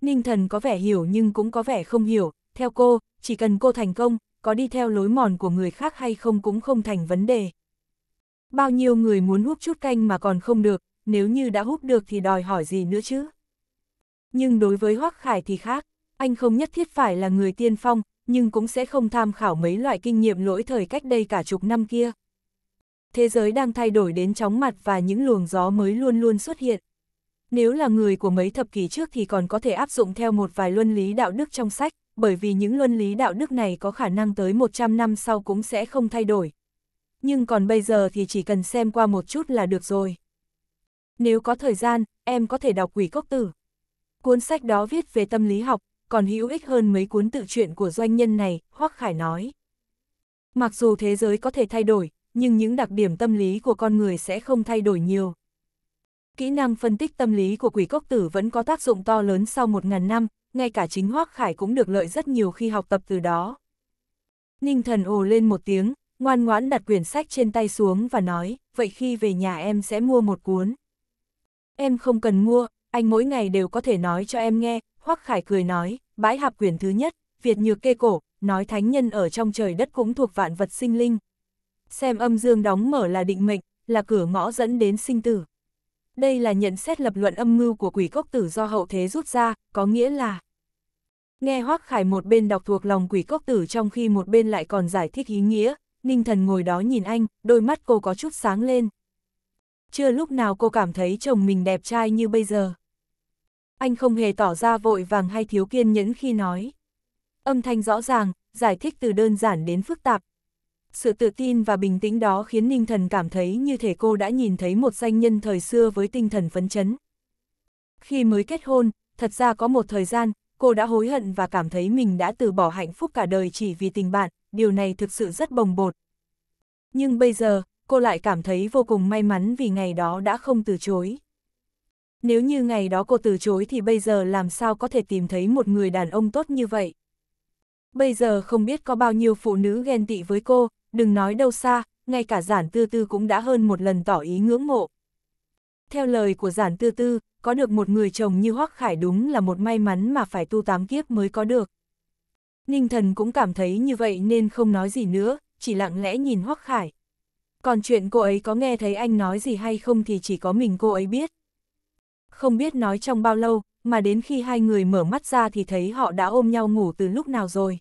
Ninh thần có vẻ hiểu nhưng cũng có vẻ không hiểu, theo cô, chỉ cần cô thành công, có đi theo lối mòn của người khác hay không cũng không thành vấn đề. Bao nhiêu người muốn hút chút canh mà còn không được, nếu như đã hút được thì đòi hỏi gì nữa chứ? Nhưng đối với Hoác Khải thì khác, anh không nhất thiết phải là người tiên phong, nhưng cũng sẽ không tham khảo mấy loại kinh nghiệm lỗi thời cách đây cả chục năm kia. Thế giới đang thay đổi đến chóng mặt và những luồng gió mới luôn luôn xuất hiện. Nếu là người của mấy thập kỷ trước thì còn có thể áp dụng theo một vài luân lý đạo đức trong sách bởi vì những luân lý đạo đức này có khả năng tới 100 năm sau cũng sẽ không thay đổi. Nhưng còn bây giờ thì chỉ cần xem qua một chút là được rồi. Nếu có thời gian, em có thể đọc Quỷ Cốc Tử. Cuốn sách đó viết về tâm lý học, còn hữu ích hơn mấy cuốn tự truyện của doanh nhân này, Hoắc Khải nói. Mặc dù thế giới có thể thay đổi, nhưng những đặc điểm tâm lý của con người sẽ không thay đổi nhiều. Kỹ năng phân tích tâm lý của quỷ cốc tử vẫn có tác dụng to lớn sau một ngàn năm, ngay cả chính Hoác Khải cũng được lợi rất nhiều khi học tập từ đó. Ninh thần ồ lên một tiếng, ngoan ngoãn đặt quyển sách trên tay xuống và nói, vậy khi về nhà em sẽ mua một cuốn. Em không cần mua, anh mỗi ngày đều có thể nói cho em nghe, Hoắc Khải cười nói, bãi hạp quyển thứ nhất, Việt nhược kê cổ, nói thánh nhân ở trong trời đất cũng thuộc vạn vật sinh linh. Xem âm dương đóng mở là định mệnh, là cửa ngõ dẫn đến sinh tử. Đây là nhận xét lập luận âm mưu của quỷ cốc tử do hậu thế rút ra, có nghĩa là Nghe Hoác Khải một bên đọc thuộc lòng quỷ cốc tử trong khi một bên lại còn giải thích ý nghĩa, Ninh Thần ngồi đó nhìn anh, đôi mắt cô có chút sáng lên. Chưa lúc nào cô cảm thấy chồng mình đẹp trai như bây giờ. Anh không hề tỏ ra vội vàng hay thiếu kiên nhẫn khi nói. Âm thanh rõ ràng, giải thích từ đơn giản đến phức tạp. Sự tự tin và bình tĩnh đó khiến Ninh Thần cảm thấy như thể cô đã nhìn thấy một danh nhân thời xưa với tinh thần phấn chấn. Khi mới kết hôn, thật ra có một thời gian, cô đã hối hận và cảm thấy mình đã từ bỏ hạnh phúc cả đời chỉ vì tình bạn, điều này thực sự rất bồng bột. Nhưng bây giờ, cô lại cảm thấy vô cùng may mắn vì ngày đó đã không từ chối. Nếu như ngày đó cô từ chối thì bây giờ làm sao có thể tìm thấy một người đàn ông tốt như vậy? Bây giờ không biết có bao nhiêu phụ nữ ghen tị với cô, đừng nói đâu xa, ngay cả giản tư tư cũng đã hơn một lần tỏ ý ngưỡng mộ. Theo lời của giản tư tư, có được một người chồng như Hoắc Khải đúng là một may mắn mà phải tu tám kiếp mới có được. Ninh thần cũng cảm thấy như vậy nên không nói gì nữa, chỉ lặng lẽ nhìn Hoắc Khải. Còn chuyện cô ấy có nghe thấy anh nói gì hay không thì chỉ có mình cô ấy biết. Không biết nói trong bao lâu, mà đến khi hai người mở mắt ra thì thấy họ đã ôm nhau ngủ từ lúc nào rồi.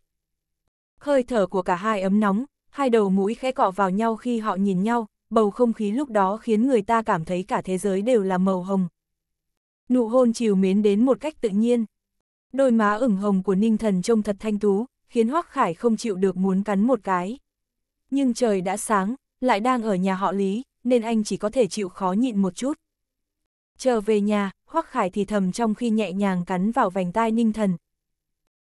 Hơi thở của cả hai ấm nóng, hai đầu mũi khẽ cọ vào nhau khi họ nhìn nhau, bầu không khí lúc đó khiến người ta cảm thấy cả thế giới đều là màu hồng, nụ hôn chiều mến đến một cách tự nhiên. Đôi má ửng hồng của ninh thần trông thật thanh tú, khiến Hoắc Khải không chịu được muốn cắn một cái. Nhưng trời đã sáng, lại đang ở nhà họ Lý, nên anh chỉ có thể chịu khó nhịn một chút. Trở về nhà, Hoắc Khải thì thầm trong khi nhẹ nhàng cắn vào vành tai ninh thần.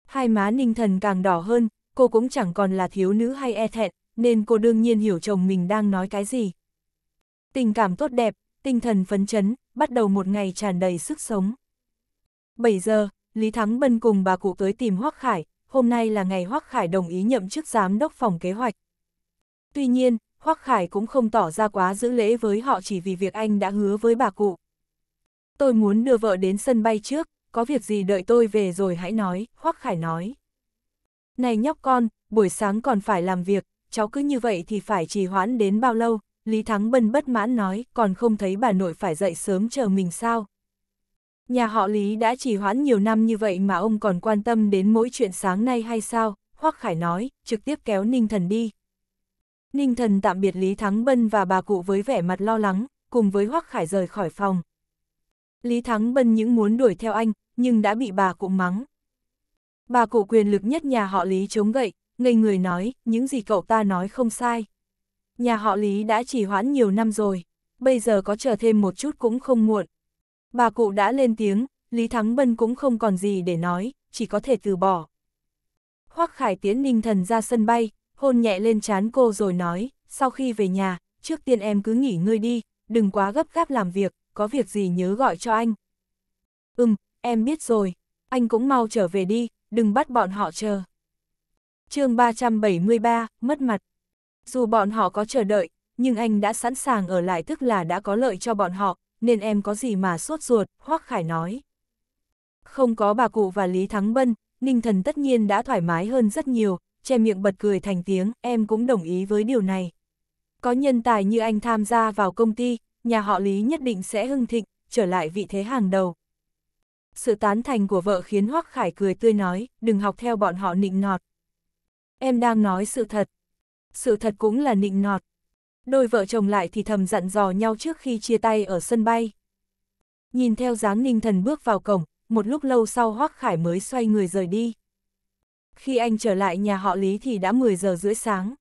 Hai má ninh thần càng đỏ hơn, cô cũng chẳng còn là thiếu nữ hay e thẹn, nên cô đương nhiên hiểu chồng mình đang nói cái gì. Tình cảm tốt đẹp, tinh thần phấn chấn, bắt đầu một ngày tràn đầy sức sống. 7 giờ, Lý Thắng Bân cùng bà cụ tới tìm Hoác Khải, hôm nay là ngày Hoác Khải đồng ý nhậm chức giám đốc phòng kế hoạch. Tuy nhiên, Hoác Khải cũng không tỏ ra quá giữ lễ với họ chỉ vì việc anh đã hứa với bà cụ. Tôi muốn đưa vợ đến sân bay trước, có việc gì đợi tôi về rồi hãy nói, Hoác Khải nói. Này nhóc con, buổi sáng còn phải làm việc, cháu cứ như vậy thì phải trì hoãn đến bao lâu, Lý Thắng Bân bất mãn nói, còn không thấy bà nội phải dậy sớm chờ mình sao. Nhà họ Lý đã trì hoãn nhiều năm như vậy mà ông còn quan tâm đến mỗi chuyện sáng nay hay sao, Hoắc Khải nói, trực tiếp kéo Ninh Thần đi. Ninh Thần tạm biệt Lý Thắng Bân và bà cụ với vẻ mặt lo lắng, cùng với Hoắc Khải rời khỏi phòng. Lý Thắng Bân những muốn đuổi theo anh, nhưng đã bị bà cụ mắng. Bà cụ quyền lực nhất nhà họ Lý chống gậy, ngây người nói, những gì cậu ta nói không sai. Nhà họ Lý đã chỉ hoãn nhiều năm rồi, bây giờ có chờ thêm một chút cũng không muộn. Bà cụ đã lên tiếng, Lý Thắng Bân cũng không còn gì để nói, chỉ có thể từ bỏ. Hoắc Khải tiến ninh thần ra sân bay, hôn nhẹ lên trán cô rồi nói, sau khi về nhà, trước tiên em cứ nghỉ ngơi đi, đừng quá gấp gáp làm việc, có việc gì nhớ gọi cho anh. Ừm, em biết rồi, anh cũng mau trở về đi, đừng bắt bọn họ chờ. chương 373, mất mặt. Dù bọn họ có chờ đợi, nhưng anh đã sẵn sàng ở lại tức là đã có lợi cho bọn họ, nên em có gì mà sốt ruột, Hoác Khải nói. Không có bà cụ và Lý Thắng Bân, Ninh Thần tất nhiên đã thoải mái hơn rất nhiều, che miệng bật cười thành tiếng, em cũng đồng ý với điều này. Có nhân tài như anh tham gia vào công ty, nhà họ Lý nhất định sẽ hưng thịnh, trở lại vị thế hàng đầu. Sự tán thành của vợ khiến Hoắc Khải cười tươi nói, đừng học theo bọn họ nịnh nọt. Em đang nói sự thật, sự thật cũng là nịnh nọt. Đôi vợ chồng lại thì thầm dặn dò nhau trước khi chia tay ở sân bay. Nhìn theo dáng ninh thần bước vào cổng, một lúc lâu sau Hoác Khải mới xoay người rời đi. Khi anh trở lại nhà họ Lý thì đã 10 giờ rưỡi sáng.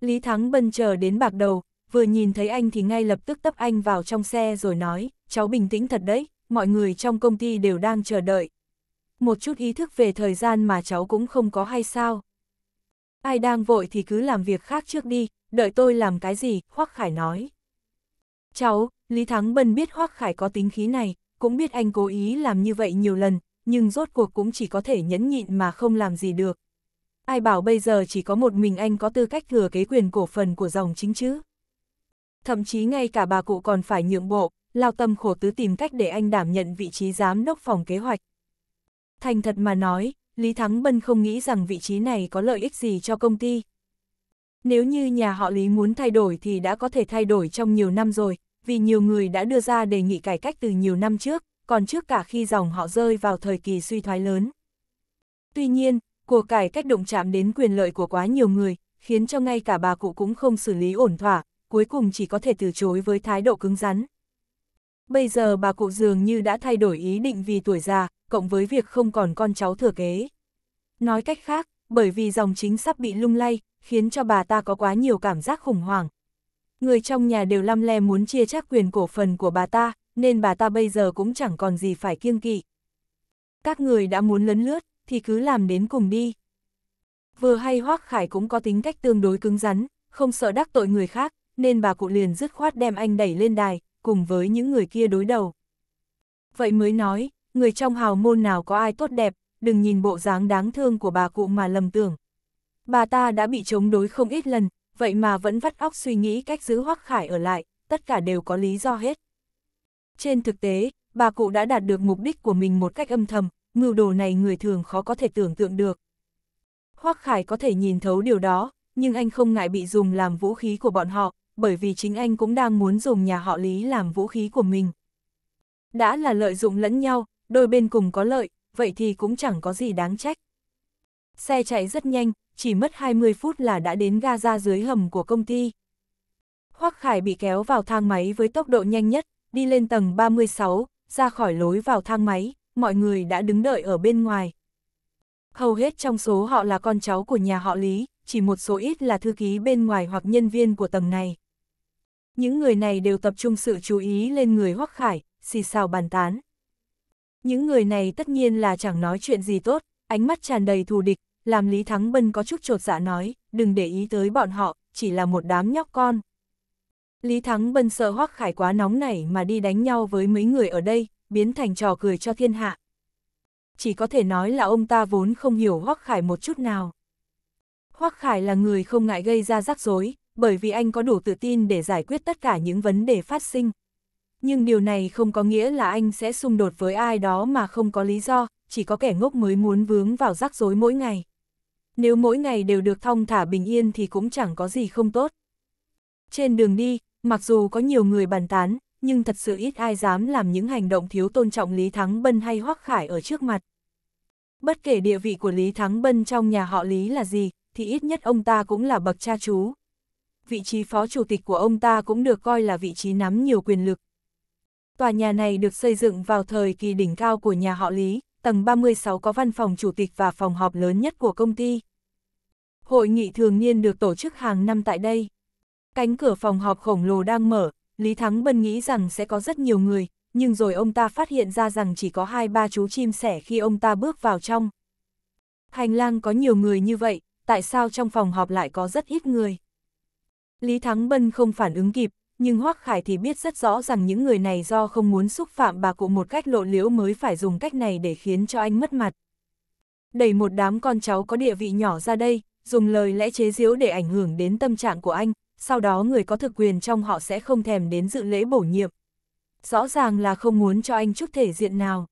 Lý Thắng Bân chờ đến bạc đầu, vừa nhìn thấy anh thì ngay lập tức tấp anh vào trong xe rồi nói, cháu bình tĩnh thật đấy, mọi người trong công ty đều đang chờ đợi. Một chút ý thức về thời gian mà cháu cũng không có hay sao. Ai đang vội thì cứ làm việc khác trước đi, đợi tôi làm cái gì, Hoắc Khải nói. Cháu, Lý Thắng Bân biết Hoắc Khải có tính khí này, cũng biết anh cố ý làm như vậy nhiều lần, nhưng rốt cuộc cũng chỉ có thể nhẫn nhịn mà không làm gì được. Ai bảo bây giờ chỉ có một mình anh có tư cách thừa kế quyền cổ phần của dòng chính chứ? Thậm chí ngay cả bà cụ còn phải nhượng bộ, lao tâm khổ tứ tìm cách để anh đảm nhận vị trí giám đốc phòng kế hoạch. Thành thật mà nói, Lý Thắng Bân không nghĩ rằng vị trí này có lợi ích gì cho công ty. Nếu như nhà họ Lý muốn thay đổi thì đã có thể thay đổi trong nhiều năm rồi, vì nhiều người đã đưa ra đề nghị cải cách từ nhiều năm trước, còn trước cả khi dòng họ rơi vào thời kỳ suy thoái lớn. Tuy nhiên, cuộc cải cách động chạm đến quyền lợi của quá nhiều người, khiến cho ngay cả bà cụ cũng không xử lý ổn thỏa, cuối cùng chỉ có thể từ chối với thái độ cứng rắn. Bây giờ bà cụ dường như đã thay đổi ý định vì tuổi già, cộng với việc không còn con cháu thừa kế. Nói cách khác, bởi vì dòng chính sắp bị lung lay, khiến cho bà ta có quá nhiều cảm giác khủng hoảng. Người trong nhà đều lăm le muốn chia chác quyền cổ phần của bà ta, nên bà ta bây giờ cũng chẳng còn gì phải kiêng kỵ. Các người đã muốn lấn lướt, thì cứ làm đến cùng đi. Vừa hay Hoác Khải cũng có tính cách tương đối cứng rắn, không sợ đắc tội người khác, nên bà cụ liền dứt khoát đem anh đẩy lên đài, cùng với những người kia đối đầu. Vậy mới nói, người trong hào môn nào có ai tốt đẹp, đừng nhìn bộ dáng đáng thương của bà cụ mà lầm tưởng. Bà ta đã bị chống đối không ít lần, vậy mà vẫn vắt óc suy nghĩ cách giữ Hoắc Khải ở lại, tất cả đều có lý do hết. Trên thực tế, bà cụ đã đạt được mục đích của mình một cách âm thầm, mưu đồ này người thường khó có thể tưởng tượng được. Hoắc Khải có thể nhìn thấu điều đó, nhưng anh không ngại bị dùng làm vũ khí của bọn họ, bởi vì chính anh cũng đang muốn dùng nhà họ Lý làm vũ khí của mình. Đã là lợi dụng lẫn nhau, đôi bên cùng có lợi, vậy thì cũng chẳng có gì đáng trách. Xe chạy rất nhanh, chỉ mất 20 phút là đã đến ga ra dưới hầm của công ty. Hoắc Khải bị kéo vào thang máy với tốc độ nhanh nhất, đi lên tầng 36, ra khỏi lối vào thang máy, mọi người đã đứng đợi ở bên ngoài. Hầu hết trong số họ là con cháu của nhà họ Lý, chỉ một số ít là thư ký bên ngoài hoặc nhân viên của tầng này những người này đều tập trung sự chú ý lên người Hoắc Khải, xì xào bàn tán. Những người này tất nhiên là chẳng nói chuyện gì tốt, ánh mắt tràn đầy thù địch, làm Lý Thắng Bân có chút trột dạ nói, đừng để ý tới bọn họ, chỉ là một đám nhóc con. Lý Thắng Bân sợ Hoắc Khải quá nóng nảy mà đi đánh nhau với mấy người ở đây, biến thành trò cười cho thiên hạ. Chỉ có thể nói là ông ta vốn không hiểu Hoắc Khải một chút nào. Hoắc Khải là người không ngại gây ra rắc rối, bởi vì anh có đủ tự tin để giải quyết tất cả những vấn đề phát sinh. Nhưng điều này không có nghĩa là anh sẽ xung đột với ai đó mà không có lý do, chỉ có kẻ ngốc mới muốn vướng vào rắc rối mỗi ngày. Nếu mỗi ngày đều được thong thả bình yên thì cũng chẳng có gì không tốt. Trên đường đi, mặc dù có nhiều người bàn tán, nhưng thật sự ít ai dám làm những hành động thiếu tôn trọng Lý Thắng Bân hay Hoắc Khải ở trước mặt. Bất kể địa vị của Lý Thắng Bân trong nhà họ Lý là gì, thì ít nhất ông ta cũng là bậc cha chú, vị trí phó chủ tịch của ông ta cũng được coi là vị trí nắm nhiều quyền lực. Tòa nhà này được xây dựng vào thời kỳ đỉnh cao của nhà họ Lý, tầng 36 có văn phòng chủ tịch và phòng họp lớn nhất của công ty. Hội nghị thường niên được tổ chức hàng năm tại đây. Cánh cửa phòng họp khổng lồ đang mở, Lý Thắng Bân nghĩ rằng sẽ có rất nhiều người, nhưng rồi ông ta phát hiện ra rằng chỉ có hai ba chú chim sẻ khi ông ta bước vào trong. Hành lang có nhiều người như vậy, tại sao trong phòng họp lại có rất ít người? Lý Thắng Bân không phản ứng kịp, nhưng Hoắc Khải thì biết rất rõ rằng những người này do không muốn xúc phạm bà cụ một cách lộ liễu mới phải dùng cách này để khiến cho anh mất mặt. Đẩy một đám con cháu có địa vị nhỏ ra đây, dùng lời lẽ chế giễu để ảnh hưởng đến tâm trạng của anh, sau đó người có thực quyền trong họ sẽ không thèm đến dự lễ bổ nhiệm. Rõ ràng là không muốn cho anh chút thể diện nào.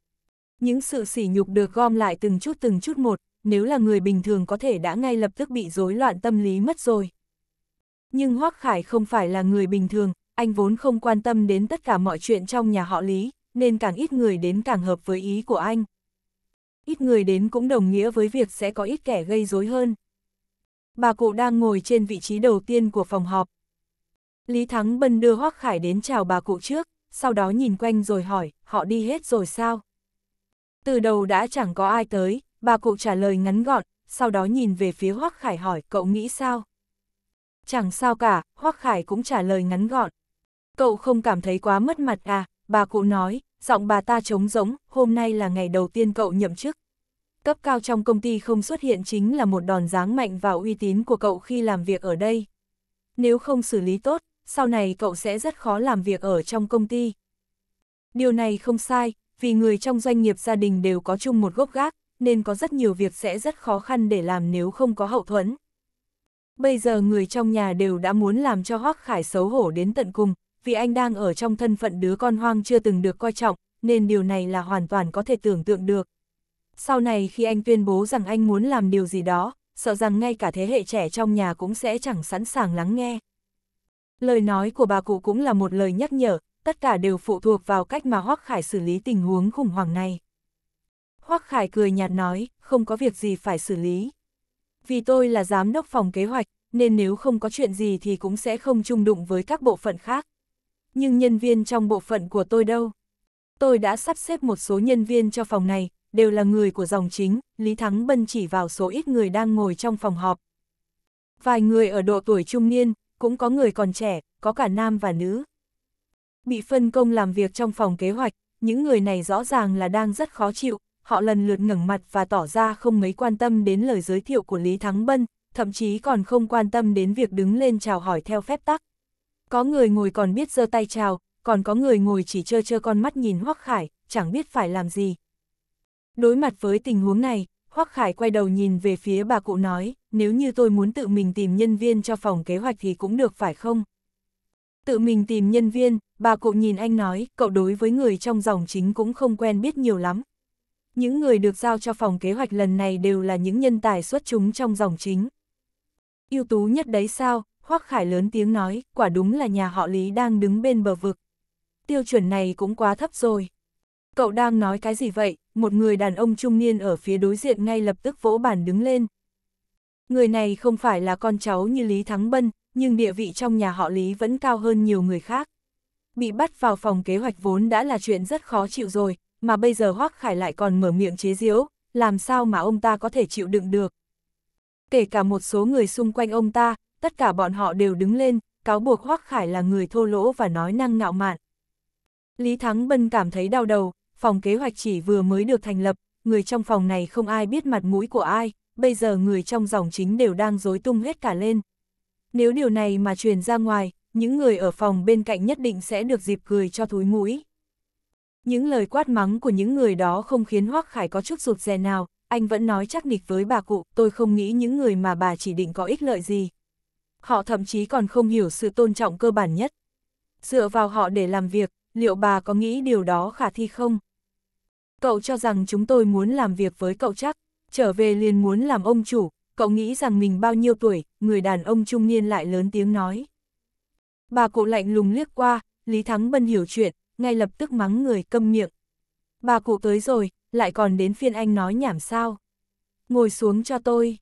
Những sự sỉ nhục được gom lại từng chút từng chút một, nếu là người bình thường có thể đã ngay lập tức bị rối loạn tâm lý mất rồi. Nhưng Hoác Khải không phải là người bình thường, anh vốn không quan tâm đến tất cả mọi chuyện trong nhà họ Lý, nên càng ít người đến càng hợp với ý của anh. Ít người đến cũng đồng nghĩa với việc sẽ có ít kẻ gây rối hơn. Bà cụ đang ngồi trên vị trí đầu tiên của phòng họp. Lý Thắng Bân đưa Hoác Khải đến chào bà cụ trước, sau đó nhìn quanh rồi hỏi, họ đi hết rồi sao? Từ đầu đã chẳng có ai tới, bà cụ trả lời ngắn gọn, sau đó nhìn về phía Hoác Khải hỏi, cậu nghĩ sao? Chẳng sao cả, Hoắc Khải cũng trả lời ngắn gọn. Cậu không cảm thấy quá mất mặt à, bà cụ nói, giọng bà ta trống rỗng, hôm nay là ngày đầu tiên cậu nhậm chức. Cấp cao trong công ty không xuất hiện chính là một đòn giáng mạnh vào uy tín của cậu khi làm việc ở đây. Nếu không xử lý tốt, sau này cậu sẽ rất khó làm việc ở trong công ty. Điều này không sai, vì người trong doanh nghiệp gia đình đều có chung một gốc gác, nên có rất nhiều việc sẽ rất khó khăn để làm nếu không có hậu thuẫn. Bây giờ người trong nhà đều đã muốn làm cho Hoắc Khải xấu hổ đến tận cùng, vì anh đang ở trong thân phận đứa con hoang chưa từng được coi trọng, nên điều này là hoàn toàn có thể tưởng tượng được. Sau này khi anh tuyên bố rằng anh muốn làm điều gì đó, sợ rằng ngay cả thế hệ trẻ trong nhà cũng sẽ chẳng sẵn sàng lắng nghe. Lời nói của bà cụ cũng là một lời nhắc nhở, tất cả đều phụ thuộc vào cách mà Hoắc Khải xử lý tình huống khủng hoảng này. Hoắc Khải cười nhạt nói, không có việc gì phải xử lý vì tôi là giám đốc phòng kế hoạch, nên nếu không có chuyện gì thì cũng sẽ không chung đụng với các bộ phận khác. Nhưng nhân viên trong bộ phận của tôi đâu? Tôi đã sắp xếp một số nhân viên cho phòng này, đều là người của dòng chính, Lý Thắng Bân chỉ vào số ít người đang ngồi trong phòng họp. Vài người ở độ tuổi trung niên, cũng có người còn trẻ, có cả nam và nữ. Bị phân công làm việc trong phòng kế hoạch, những người này rõ ràng là đang rất khó chịu, họ lần lượt ngẩng mặt và tỏ ra không mấy quan tâm đến lời giới thiệu của Lý Thắng Bân, thậm chí còn không quan tâm đến việc đứng lên chào hỏi theo phép tắc. Có người ngồi còn biết giơ tay chào, còn có người ngồi chỉ chơ chơ con mắt nhìn Hoắc Khải, chẳng biết phải làm gì. Đối mặt với tình huống này, Hoắc Khải quay đầu nhìn về phía bà cụ nói, nếu như tôi muốn tự mình tìm nhân viên cho phòng kế hoạch thì cũng được phải không? Tự mình tìm nhân viên, bà cụ nhìn anh nói, cậu đối với người trong dòng chính cũng không quen biết nhiều lắm, những người được giao cho phòng kế hoạch lần này đều là những nhân tài xuất chúng trong dòng chính. ưu tú nhất đấy sao, Hoác Khải lớn tiếng nói, quả đúng là nhà họ Lý đang đứng bên bờ vực. Tiêu chuẩn này cũng quá thấp rồi. Cậu đang nói cái gì vậy? Một người đàn ông trung niên ở phía đối diện ngay lập tức vỗ bàn đứng lên. Người này không phải là con cháu như Lý Thắng Bân, nhưng địa vị trong nhà họ Lý vẫn cao hơn nhiều người khác. Bị bắt vào phòng kế hoạch vốn đã là chuyện rất khó chịu rồi, mà bây giờ Hoác Khải lại còn mở miệng chế giễu, làm sao mà ông ta có thể chịu đựng được. Kể cả một số người xung quanh ông ta, tất cả bọn họ đều đứng lên, cáo buộc Hoác Khải là người thô lỗ và nói năng ngạo mạn. Lý Thắng Bân cảm thấy đau đầu, phòng kế hoạch chỉ vừa mới được thành lập, người trong phòng này không ai biết mặt mũi của ai, bây giờ người trong dòng chính đều đang dối tung hết cả lên. Nếu điều này mà truyền ra ngoài, những người ở phòng bên cạnh nhất định sẽ được dịp cười cho thúi mũi. Những lời quát mắng của những người đó không khiến Hoắc Khải có chút rụt rè nào, anh vẫn nói chắc nịch với bà cụ, tôi không nghĩ những người mà bà chỉ định có ích lợi gì. Họ thậm chí còn không hiểu sự tôn trọng cơ bản nhất. Dựa vào họ để làm việc, liệu bà có nghĩ điều đó khả thi không? Cậu cho rằng chúng tôi muốn làm việc với cậu chắc, trở về liền muốn làm ông chủ, cậu nghĩ rằng mình bao nhiêu tuổi, người đàn ông trung niên lại lớn tiếng nói. Bà cụ lạnh lùng liếc qua, Lý Thắng Bân hiểu chuyện, ngay lập tức mắng người câm miệng. Bà cụ tới rồi, lại còn đến phiên anh nói nhảm sao. Ngồi xuống cho tôi.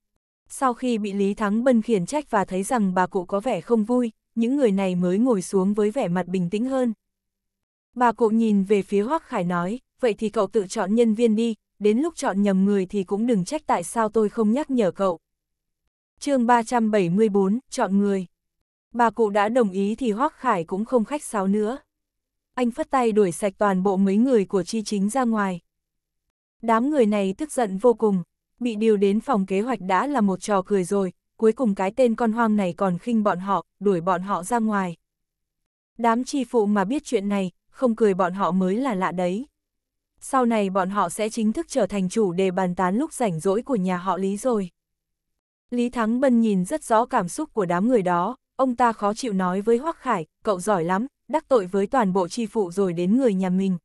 Sau khi bị Lý Thắng Bân khiển trách và thấy rằng bà cụ có vẻ không vui, những người này mới ngồi xuống với vẻ mặt bình tĩnh hơn. Bà cụ nhìn về phía Hoắc Khải nói, vậy thì cậu tự chọn nhân viên đi, đến lúc chọn nhầm người thì cũng đừng trách tại sao tôi không nhắc nhở cậu. chương 374, chọn người. Bà cụ đã đồng ý thì Hoắc Khải cũng không khách sáo nữa anh phất tay đuổi sạch toàn bộ mấy người của chi chính ra ngoài. Đám người này tức giận vô cùng, bị điều đến phòng kế hoạch đã là một trò cười rồi, cuối cùng cái tên con hoang này còn khinh bọn họ, đuổi bọn họ ra ngoài. Đám chi phụ mà biết chuyện này, không cười bọn họ mới là lạ đấy. Sau này bọn họ sẽ chính thức trở thành chủ đề bàn tán lúc rảnh rỗi của nhà họ Lý rồi. Lý Thắng Bân nhìn rất rõ cảm xúc của đám người đó, ông ta khó chịu nói với Hoắc Khải, cậu giỏi lắm, đắc tội với toàn bộ chi phụ rồi đến người nhà mình.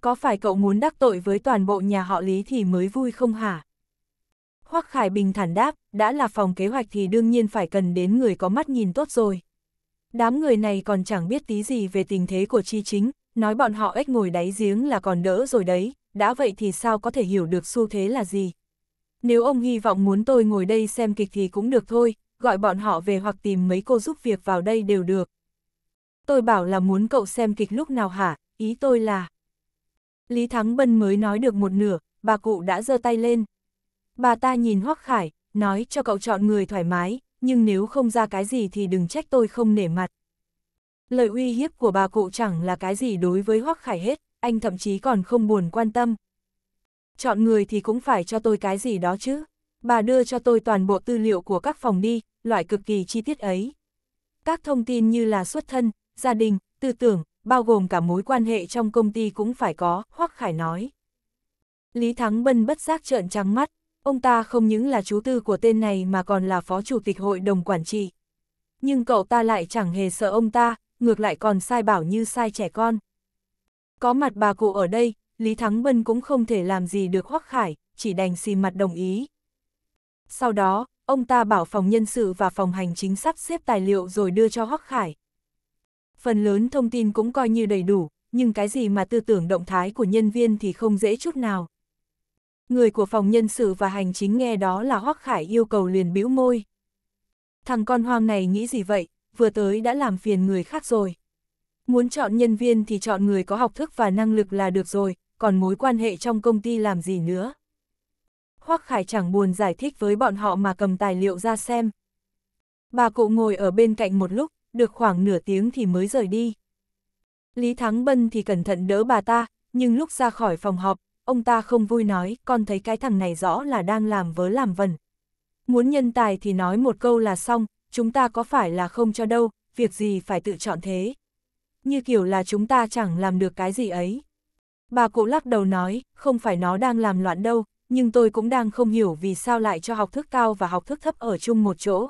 Có phải cậu muốn đắc tội với toàn bộ nhà họ Lý thì mới vui không hả? Hoắc Khải Bình thản đáp, đã là phòng kế hoạch thì đương nhiên phải cần đến người có mắt nhìn tốt rồi. Đám người này còn chẳng biết tí gì về tình thế của chi chính, nói bọn họ ếch ngồi đáy giếng là còn đỡ rồi đấy, đã vậy thì sao có thể hiểu được xu thế là gì. Nếu ông hy vọng muốn tôi ngồi đây xem kịch thì cũng được thôi, gọi bọn họ về hoặc tìm mấy cô giúp việc vào đây đều được, tôi bảo là muốn cậu xem kịch lúc nào hả, ý tôi là... Lý Thắng Bân mới nói được một nửa, bà cụ đã giơ tay lên. Bà ta nhìn Hoắc Khải, nói cho cậu chọn người thoải mái, nhưng nếu không ra cái gì thì đừng trách tôi không nể mặt. Lời uy hiếp của bà cụ chẳng là cái gì đối với Hoắc Khải hết, anh thậm chí còn không buồn quan tâm. Chọn người thì cũng phải cho tôi cái gì đó chứ. Bà đưa cho tôi toàn bộ tư liệu của các phòng đi, loại cực kỳ chi tiết ấy. Các thông tin như là xuất thân, gia đình, tư tưởng, bao gồm cả mối quan hệ trong công ty cũng phải có, Hoắc Khải nói. Lý Thắng Bân bất giác trợn trắng mắt, ông ta không những là chú tư của tên này mà còn là phó chủ tịch hội đồng quản trị. Nhưng cậu ta lại chẳng hề sợ ông ta, ngược lại còn sai bảo như sai trẻ con. Có mặt bà cụ ở đây, Lý Thắng Bân cũng không thể làm gì được Hoắc Khải, chỉ đành xì mặt đồng ý. Sau đó, ông ta bảo phòng nhân sự và phòng hành chính sắp xếp tài liệu rồi đưa cho Hoắc Khải phần lớn thông tin cũng coi như đầy đủ, nhưng cái gì mà tư tưởng động thái của nhân viên thì không dễ chút nào. Người của phòng nhân sự và hành chính nghe đó là Hoắc Khải yêu cầu liền bĩu môi. Thằng con hoang này nghĩ gì vậy, vừa tới đã làm phiền người khác rồi. Muốn chọn nhân viên thì chọn người có học thức và năng lực là được rồi, còn mối quan hệ trong công ty làm gì nữa. Hoắc Khải chẳng buồn giải thích với bọn họ mà cầm tài liệu ra xem. Bà cụ ngồi ở bên cạnh một lúc, được khoảng nửa tiếng thì mới rời đi. Lý Thắng Bân thì cẩn thận đỡ bà ta, nhưng lúc ra khỏi phòng họp, ông ta không vui nói, con thấy cái thằng này rõ là đang làm vớ làm vần. Muốn nhân tài thì nói một câu là xong, chúng ta có phải là không cho đâu, việc gì phải tự chọn thế. Như kiểu là chúng ta chẳng làm được cái gì ấy. Bà cụ lắc đầu nói, không phải nó đang làm loạn đâu, nhưng tôi cũng đang không hiểu vì sao lại cho học thức cao và học thức thấp ở chung một chỗ.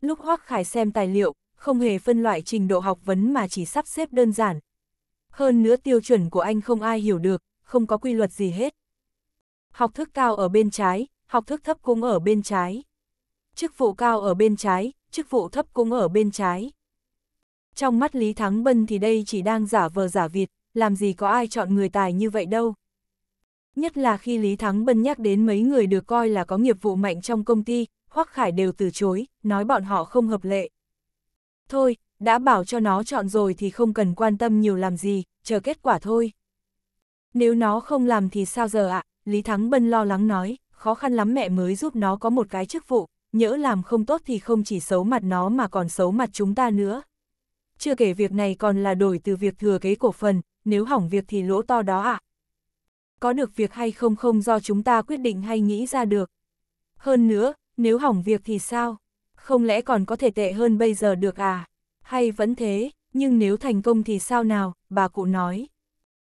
Lúc Hoác Khải xem tài liệu, không hề phân loại trình độ học vấn mà chỉ sắp xếp đơn giản. Hơn nữa tiêu chuẩn của anh không ai hiểu được, không có quy luật gì hết. Học thức cao ở bên trái, học thức thấp cũng ở bên trái. Chức vụ cao ở bên trái, chức vụ thấp cũng ở bên trái. Trong mắt Lý Thắng Bân thì đây chỉ đang giả vờ giả vịt làm gì có ai chọn người tài như vậy đâu. Nhất là khi Lý Thắng Bân nhắc đến mấy người được coi là có nghiệp vụ mạnh trong công ty, Hoắc Khải đều từ chối, nói bọn họ không hợp lệ. Thôi, đã bảo cho nó chọn rồi thì không cần quan tâm nhiều làm gì, chờ kết quả thôi. Nếu nó không làm thì sao giờ ạ? Lý Thắng Bân lo lắng nói, khó khăn lắm mẹ mới giúp nó có một cái chức vụ, nhỡ làm không tốt thì không chỉ xấu mặt nó mà còn xấu mặt chúng ta nữa. Chưa kể việc này còn là đổi từ việc thừa kế cổ phần, nếu hỏng việc thì lỗ to đó ạ. Có được việc hay không không do chúng ta quyết định hay nghĩ ra được. Hơn nữa, nếu hỏng việc thì sao? không lẽ còn có thể tệ hơn bây giờ được à? Hay vẫn thế, nhưng nếu thành công thì sao nào, bà cụ nói.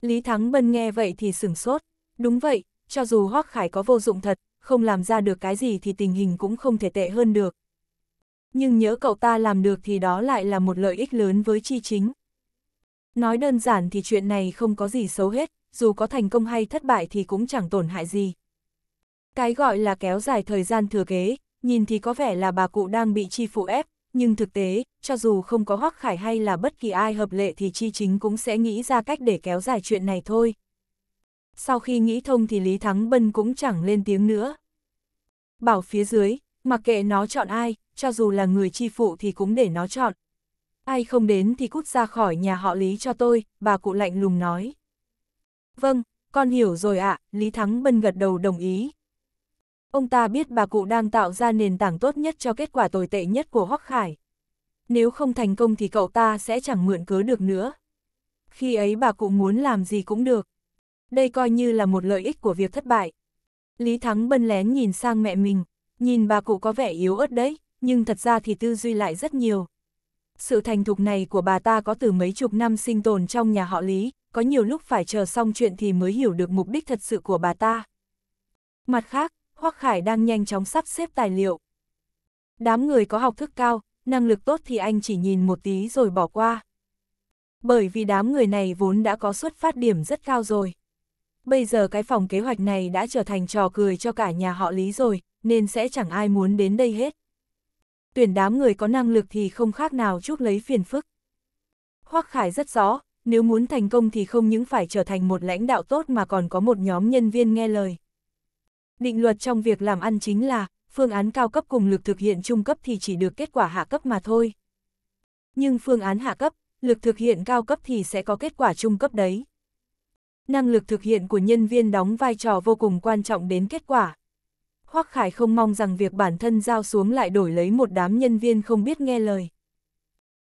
Lý Thắng Bân nghe vậy thì sửng sốt. Đúng vậy, cho dù Hoác Khải có vô dụng thật, không làm ra được cái gì thì tình hình cũng không thể tệ hơn được. Nhưng nhớ cậu ta làm được thì đó lại là một lợi ích lớn với chi chính. Nói đơn giản thì chuyện này không có gì xấu hết, dù có thành công hay thất bại thì cũng chẳng tổn hại gì. Cái gọi là kéo dài thời gian thừa kế, nhìn thì có vẻ là bà cụ đang bị chi phụ ép, nhưng thực tế, cho dù không có Hoắc Khải hay là bất kỳ ai hợp lệ thì chi chính cũng sẽ nghĩ ra cách để kéo dài chuyện này thôi. Sau khi nghĩ thông thì Lý Thắng Bân cũng chẳng lên tiếng nữa. Bảo phía dưới, mặc kệ nó chọn ai, cho dù là người chi phụ thì cũng để nó chọn. Ai không đến thì cút ra khỏi nhà họ Lý cho tôi, bà cụ lạnh lùng nói. Vâng, con hiểu rồi ạ, à, Lý Thắng Bân gật đầu đồng ý. Ông ta biết bà cụ đang tạo ra nền tảng tốt nhất cho kết quả tồi tệ nhất của Hoắc Khải. Nếu không thành công thì cậu ta sẽ chẳng mượn cớ được nữa. Khi ấy bà cụ muốn làm gì cũng được. Đây coi như là một lợi ích của việc thất bại. Lý Thắng bân lén nhìn sang mẹ mình, nhìn bà cụ có vẻ yếu ớt đấy, nhưng thật ra thì tư duy lại rất nhiều. Sự thành thục này của bà ta có từ mấy chục năm sinh tồn trong nhà họ Lý, có nhiều lúc phải chờ xong chuyện thì mới hiểu được mục đích thật sự của bà ta. Mặt khác, Hoắc Khải đang nhanh chóng sắp xếp tài liệu. Đám người có học thức cao, năng lực tốt thì anh chỉ nhìn một tí rồi bỏ qua. Bởi vì đám người này vốn đã có xuất phát điểm rất cao rồi. Bây giờ cái phòng kế hoạch này đã trở thành trò cười cho cả nhà họ Lý rồi, nên sẽ chẳng ai muốn đến đây hết. Tuyển đám người có năng lực thì không khác nào chút lấy phiền phức. Hoắc Khải rất rõ, nếu muốn thành công thì không những phải trở thành một lãnh đạo tốt mà còn có một nhóm nhân viên nghe lời. Định luật trong việc làm ăn chính là, phương án cao cấp cùng lực thực hiện trung cấp thì chỉ được kết quả hạ cấp mà thôi. Nhưng phương án hạ cấp, lực thực hiện cao cấp thì sẽ có kết quả trung cấp đấy. Năng lực thực hiện của nhân viên đóng vai trò vô cùng quan trọng đến kết quả. Hoắc Khải không mong rằng việc bản thân giao xuống lại đổi lấy một đám nhân viên không biết nghe lời.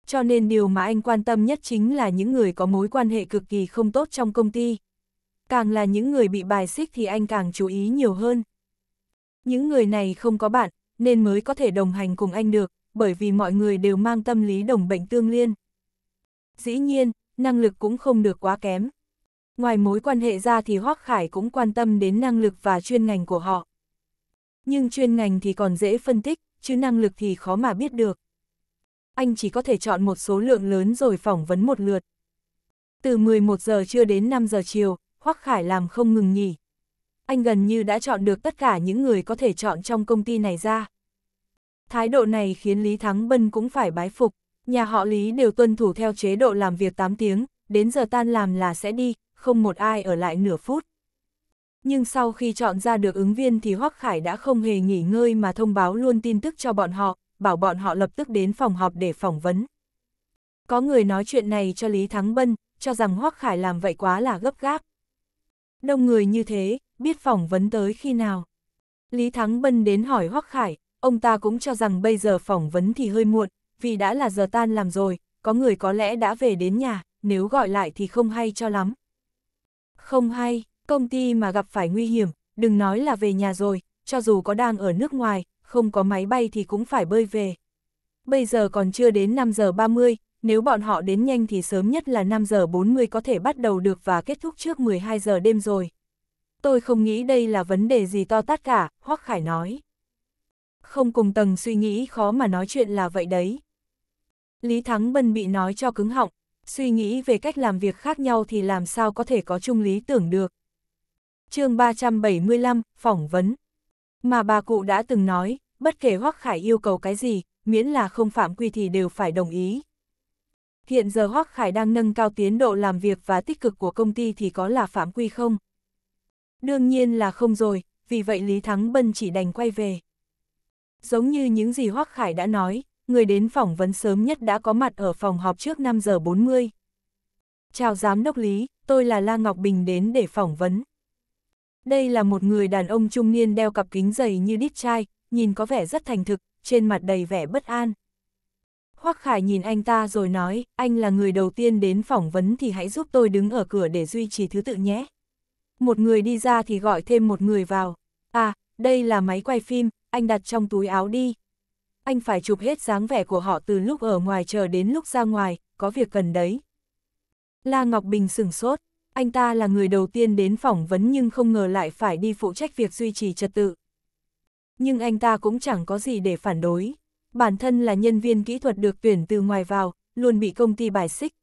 Cho nên điều mà anh quan tâm nhất chính là những người có mối quan hệ cực kỳ không tốt trong công ty, càng là những người bị bài xích thì anh càng chú ý nhiều hơn. Những người này không có bạn, nên mới có thể đồng hành cùng anh được, bởi vì mọi người đều mang tâm lý đồng bệnh tương liên. Dĩ nhiên, năng lực cũng không được quá kém. Ngoài mối quan hệ ra thì Hoác Khải cũng quan tâm đến năng lực và chuyên ngành của họ. Nhưng chuyên ngành thì còn dễ phân tích, chứ năng lực thì khó mà biết được. Anh chỉ có thể chọn một số lượng lớn rồi phỏng vấn một lượt. Từ 11 giờ trưa đến 5 giờ chiều, Hoắc Khải làm không ngừng nghỉ. Anh gần như đã chọn được tất cả những người có thể chọn trong công ty này ra. Thái độ này khiến Lý Thắng Bân cũng phải bái phục. Nhà họ Lý đều tuân thủ theo chế độ làm việc 8 tiếng, đến giờ tan làm là sẽ đi, không một ai ở lại nửa phút. Nhưng sau khi chọn ra được ứng viên thì Hoắc Khải đã không hề nghỉ ngơi mà thông báo luôn tin tức cho bọn họ, bảo bọn họ lập tức đến phòng họp để phỏng vấn. Có người nói chuyện này cho Lý Thắng Bân, cho rằng Hoắc Khải làm vậy quá là gấp gáp, đông người như thế, biết phỏng vấn tới khi nào. Lý Thắng Bân đến hỏi Hoắc Khải, ông ta cũng cho rằng bây giờ phỏng vấn thì hơi muộn, vì đã là giờ tan làm rồi, có người có lẽ đã về đến nhà, nếu gọi lại thì không hay cho lắm. Không hay, công ty mà gặp phải nguy hiểm, đừng nói là về nhà rồi, cho dù có đang ở nước ngoài, không có máy bay thì cũng phải bơi về. Bây giờ còn chưa đến 5 giờ 30, nếu bọn họ đến nhanh thì sớm nhất là 5 giờ 40 có thể bắt đầu được và kết thúc trước 12 giờ đêm rồi. Tôi không nghĩ đây là vấn đề gì to tát cả, Hoắc Khải nói. Không cùng tầng suy nghĩ khó mà nói chuyện là vậy đấy. Lý Thắng Bân bị nói cho cứng họng, suy nghĩ về cách làm việc khác nhau thì làm sao có thể có chung lý tưởng được. chương 375, phỏng vấn. Mà bà cụ đã từng nói, bất kể Hoắc Khải yêu cầu cái gì, miễn là không phạm quy thì đều phải đồng ý, Hiện giờ Hoắc Khải đang nâng cao tiến độ làm việc và tích cực của công ty thì có là phạm quy không? Đương nhiên là không rồi, vì vậy Lý Thắng Bân chỉ đành quay về. Giống như những gì Hoắc Khải đã nói, người đến phỏng vấn sớm nhất đã có mặt ở phòng họp trước 5 giờ 40. Chào Giám đốc Lý, tôi là La Ngọc Bình đến để phỏng vấn. Đây là một người đàn ông trung niên đeo cặp kính dày như đít chai, nhìn có vẻ rất thành thực, trên mặt đầy vẻ bất an. Hoắc Khải nhìn anh ta rồi nói, anh là người đầu tiên đến phỏng vấn thì hãy giúp tôi đứng ở cửa để duy trì thứ tự nhé. Một người đi ra thì gọi thêm một người vào. À, đây là máy quay phim, anh đặt trong túi áo đi. Anh phải chụp hết dáng vẻ của họ từ lúc ở ngoài chờ đến lúc ra ngoài, có việc cần đấy. La Ngọc Bình sửng sốt, anh ta là người đầu tiên đến phỏng vấn nhưng không ngờ lại phải đi phụ trách việc duy trì trật tự. Nhưng anh ta cũng chẳng có gì để phản đối bản thân là nhân viên kỹ thuật được tuyển từ ngoài vào, luôn bị công ty bài xích.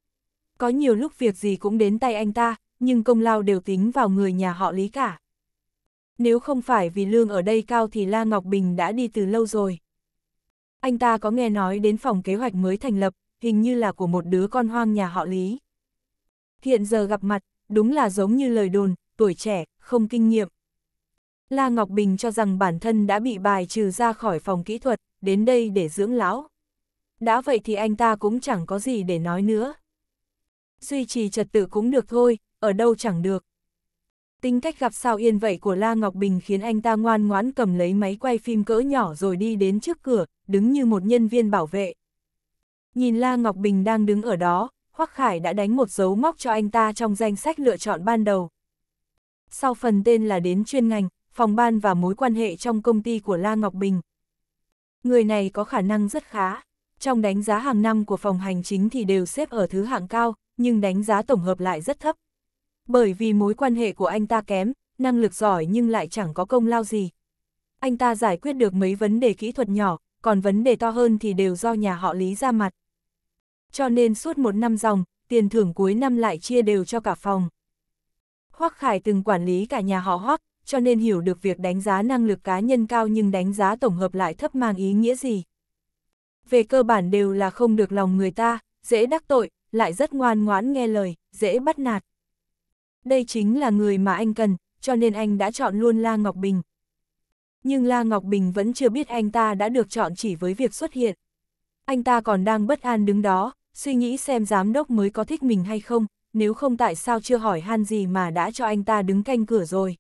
Có nhiều lúc việc gì cũng đến tay anh ta, nhưng công lao đều tính vào người nhà họ Lý cả. Nếu không phải vì lương ở đây cao thì La Ngọc Bình đã đi từ lâu rồi. Anh ta có nghe nói đến phòng kế hoạch mới thành lập, hình như là của một đứa con hoang nhà họ Lý. Hiện giờ gặp mặt, đúng là giống như lời đồn, tuổi trẻ, không kinh nghiệm. La Ngọc Bình cho rằng bản thân đã bị bài trừ ra khỏi phòng kỹ thuật, đến đây để dưỡng lão. Đã vậy thì anh ta cũng chẳng có gì để nói nữa. Duy trì trật tự cũng được thôi, ở đâu chẳng được. Tính cách gặp sao yên vậy của La Ngọc Bình khiến anh ta ngoan ngoãn cầm lấy máy quay phim cỡ nhỏ rồi đi đến trước cửa, đứng như một nhân viên bảo vệ. Nhìn La Ngọc Bình đang đứng ở đó, Hoắc Khải đã đánh một dấu móc cho anh ta trong danh sách lựa chọn ban đầu. Sau phần tên là đến chuyên ngành, phòng ban và mối quan hệ trong công ty của La Ngọc Bình, Người này có khả năng rất khá. Trong đánh giá hàng năm của phòng hành chính thì đều xếp ở thứ hạng cao, nhưng đánh giá tổng hợp lại rất thấp. Bởi vì mối quan hệ của anh ta kém, năng lực giỏi nhưng lại chẳng có công lao gì. Anh ta giải quyết được mấy vấn đề kỹ thuật nhỏ, còn vấn đề to hơn thì đều do nhà họ Lý ra mặt. Cho nên suốt một năm dòng, tiền thưởng cuối năm lại chia đều cho cả phòng. Hoắc Khải từng quản lý cả nhà họ Hoắc, cho nên hiểu được việc đánh giá năng lực cá nhân cao nhưng đánh giá tổng hợp lại thấp mang ý nghĩa gì. Về cơ bản đều là không được lòng người ta, dễ đắc tội, lại rất ngoan ngoãn nghe lời, dễ bắt nạt. Đây chính là người mà anh cần, cho nên anh đã chọn luôn La Ngọc Bình. Nhưng La Ngọc Bình vẫn chưa biết anh ta đã được chọn chỉ với việc xuất hiện. Anh ta còn đang bất an đứng đó, suy nghĩ xem giám đốc mới có thích mình hay không, nếu không tại sao chưa hỏi han gì mà đã cho anh ta đứng canh cửa rồi.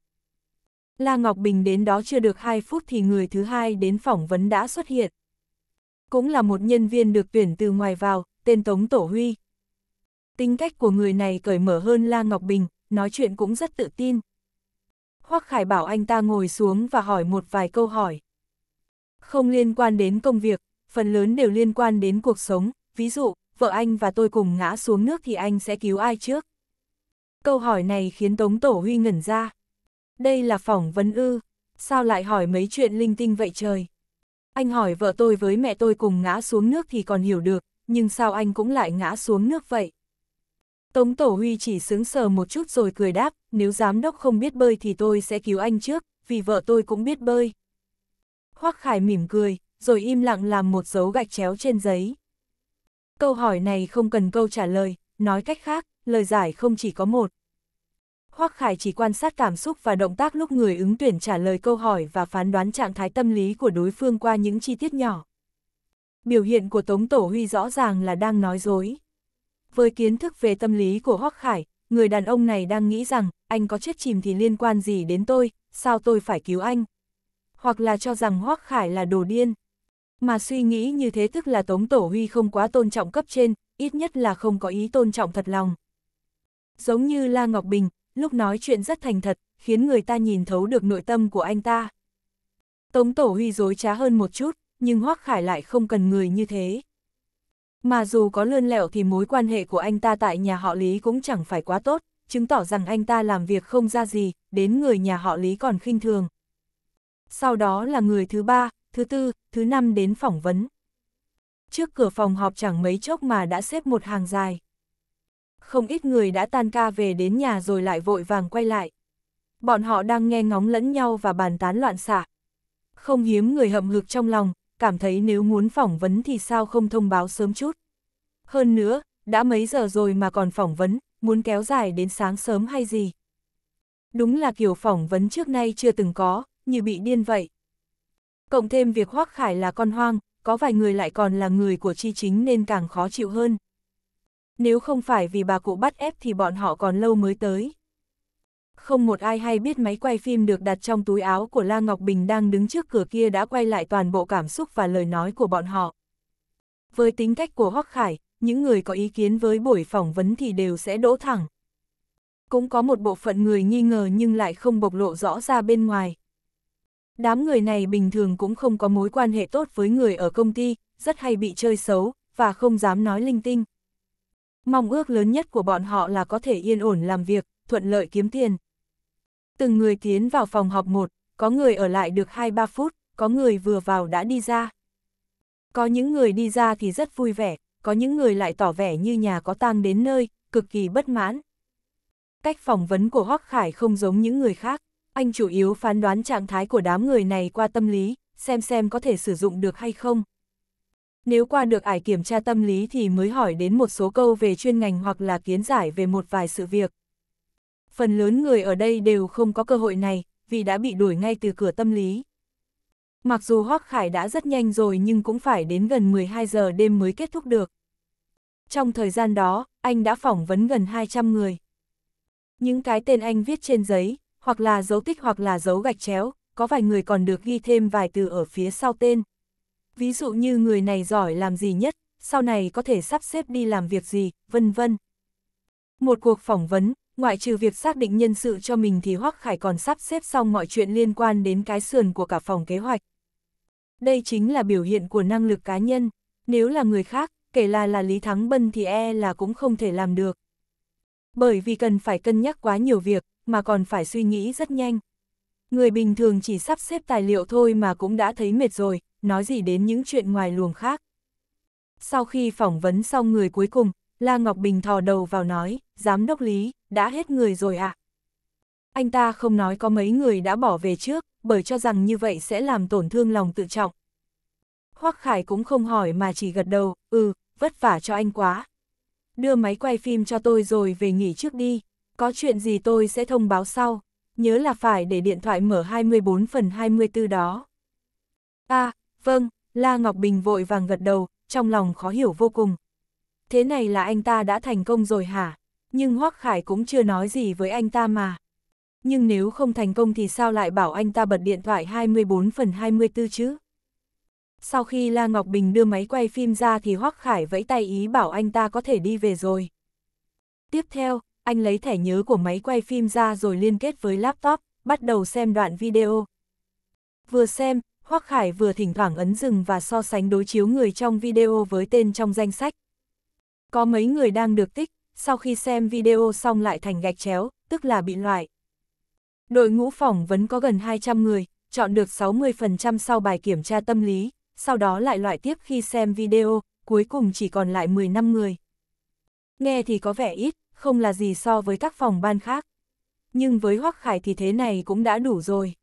La Ngọc Bình đến đó chưa được 2 phút thì người thứ hai đến phỏng vấn đã xuất hiện. Cũng là một nhân viên được tuyển từ ngoài vào, tên Tống Tổ Huy. Tính cách của người này cởi mở hơn La Ngọc Bình, nói chuyện cũng rất tự tin. Hoắc Khải bảo anh ta ngồi xuống và hỏi một vài câu hỏi. Không liên quan đến công việc, phần lớn đều liên quan đến cuộc sống, ví dụ, vợ anh và tôi cùng ngã xuống nước thì anh sẽ cứu ai trước? Câu hỏi này khiến Tống Tổ Huy ngẩn ra. Đây là phỏng vấn ư, sao lại hỏi mấy chuyện linh tinh vậy trời? Anh hỏi vợ tôi với mẹ tôi cùng ngã xuống nước thì còn hiểu được, nhưng sao anh cũng lại ngã xuống nước vậy? Tống Tổ Huy chỉ sướng sờ một chút rồi cười đáp, nếu giám đốc không biết bơi thì tôi sẽ cứu anh trước, vì vợ tôi cũng biết bơi. Hoắc Khải mỉm cười, rồi im lặng làm một dấu gạch chéo trên giấy. Câu hỏi này không cần câu trả lời, nói cách khác, lời giải không chỉ có một, Hoắc Khải chỉ quan sát cảm xúc và động tác lúc người ứng tuyển trả lời câu hỏi và phán đoán trạng thái tâm lý của đối phương qua những chi tiết nhỏ. Biểu hiện của Tống Tổ Huy rõ ràng là đang nói dối. Với kiến thức về tâm lý của Hoắc Khải, người đàn ông này đang nghĩ rằng, anh có chết chìm thì liên quan gì đến tôi, sao tôi phải cứu anh? Hoặc là cho rằng Hoắc Khải là đồ điên. Mà suy nghĩ như thế tức là Tống Tổ Huy không quá tôn trọng cấp trên, ít nhất là không có ý tôn trọng thật lòng. Giống như La Ngọc Bình, lúc nói chuyện rất thành thật, khiến người ta nhìn thấu được nội tâm của anh ta. Tống Tổ Huy dối trá hơn một chút, nhưng Hoác Khải lại không cần người như thế. Mà dù có lươn lẹo thì mối quan hệ của anh ta tại nhà họ Lý cũng chẳng phải quá tốt, chứng tỏ rằng anh ta làm việc không ra gì, đến người nhà họ Lý còn khinh thường. Sau đó là người thứ ba, thứ tư, thứ năm đến phỏng vấn. Trước cửa phòng họp chẳng mấy chốc mà đã xếp một hàng dài không ít người đã tan ca về đến nhà rồi lại vội vàng quay lại. Bọn họ đang nghe ngóng lẫn nhau và bàn tán loạn xạ. Không hiếm người hậm hực trong lòng, cảm thấy nếu muốn phỏng vấn thì sao không thông báo sớm chút. Hơn nữa, đã mấy giờ rồi mà còn phỏng vấn, muốn kéo dài đến sáng sớm hay gì. Đúng là kiểu phỏng vấn trước nay chưa từng có, như bị điên vậy. Cộng thêm việc Hoác Khải là con hoang, có vài người lại còn là người của chi chính nên càng khó chịu hơn. Nếu không phải vì bà cụ bắt ép thì bọn họ còn lâu mới tới. Không một ai hay biết máy quay phim được đặt trong túi áo của La Ngọc Bình đang đứng trước cửa kia đã quay lại toàn bộ cảm xúc và lời nói của bọn họ. Với tính cách của Hoắc Khải, những người có ý kiến với buổi phỏng vấn thì đều sẽ đỗ thẳng. Cũng có một bộ phận người nghi ngờ nhưng lại không bộc lộ rõ ra bên ngoài. Đám người này bình thường cũng không có mối quan hệ tốt với người ở công ty, rất hay bị chơi xấu, và không dám nói linh tinh. Mong ước lớn nhất của bọn họ là có thể yên ổn làm việc, thuận lợi kiếm tiền. Từng người tiến vào phòng họp một, có người ở lại được 2-3 phút, có người vừa vào đã đi ra. Có những người đi ra thì rất vui vẻ, có những người lại tỏ vẻ như nhà có tang đến nơi, cực kỳ bất mãn. Cách phỏng vấn của Hoắc Khải không giống những người khác, anh chủ yếu phán đoán trạng thái của đám người này qua tâm lý, xem xem có thể sử dụng được hay không. Nếu qua được ải kiểm tra tâm lý thì mới hỏi đến một số câu về chuyên ngành hoặc là kiến giải về một vài sự việc. Phần lớn người ở đây đều không có cơ hội này, vì đã bị đuổi ngay từ cửa tâm lý. Mặc dù Hoác Khải đã rất nhanh rồi nhưng cũng phải đến gần 12 giờ đêm mới kết thúc được. Trong thời gian đó, anh đã phỏng vấn gần 200 người. Những cái tên anh viết trên giấy, hoặc là dấu tích hoặc là dấu gạch chéo, có vài người còn được ghi thêm vài từ ở phía sau tên. Ví dụ như người này giỏi làm gì nhất, sau này có thể sắp xếp đi làm việc gì, vân vân. Một cuộc phỏng vấn, ngoại trừ việc xác định nhân sự cho mình thì Hoắc Khải còn sắp xếp xong mọi chuyện liên quan đến cái sườn của cả phòng kế hoạch. Đây chính là biểu hiện của năng lực cá nhân, nếu là người khác, kể là là Lý Thắng Bân thì e là cũng không thể làm được. Bởi vì cần phải cân nhắc quá nhiều việc, mà còn phải suy nghĩ rất nhanh. Người bình thường chỉ sắp xếp tài liệu thôi mà cũng đã thấy mệt rồi, nói gì đến những chuyện ngoài luồng khác. Sau khi phỏng vấn xong người cuối cùng, La Ngọc Bình thò đầu vào nói, giám đốc Lý, đã hết người rồi ạ. À? Anh ta không nói có mấy người đã bỏ về trước, bởi cho rằng như vậy sẽ làm tổn thương lòng tự trọng. Hoắc Khải cũng không hỏi mà chỉ gật đầu, ừ, vất vả cho anh quá. Đưa máy quay phim cho tôi rồi về nghỉ trước đi, có chuyện gì tôi sẽ thông báo sau, nhớ là phải để điện thoại mở 24 phần 24 đó. À, Vâng, La Ngọc Bình vội vàng gật đầu, trong lòng khó hiểu vô cùng. Thế này là anh ta đã thành công rồi hả? Nhưng Hoác Khải cũng chưa nói gì với anh ta mà. Nhưng nếu không thành công thì sao lại bảo anh ta bật điện thoại 24 phần 24 chứ? Sau khi La Ngọc Bình đưa máy quay phim ra thì Hoác Khải vẫy tay ý bảo anh ta có thể đi về rồi. Tiếp theo, anh lấy thẻ nhớ của máy quay phim ra rồi liên kết với laptop, bắt đầu xem đoạn video. Vừa xem, Hoắc Khải vừa thỉnh thoảng ấn dừng và so sánh đối chiếu người trong video với tên trong danh sách. Có mấy người đang được tích, sau khi xem video xong lại thành gạch chéo, tức là bị loại. Đội ngũ phỏng vấn có gần 200 người, chọn được 60% sau bài kiểm tra tâm lý, sau đó lại loại tiếp khi xem video, cuối cùng chỉ còn lại 10 năm người. Nghe thì có vẻ ít, không là gì so với các phòng ban khác. Nhưng với Hoắc Khải thì thế này cũng đã đủ rồi.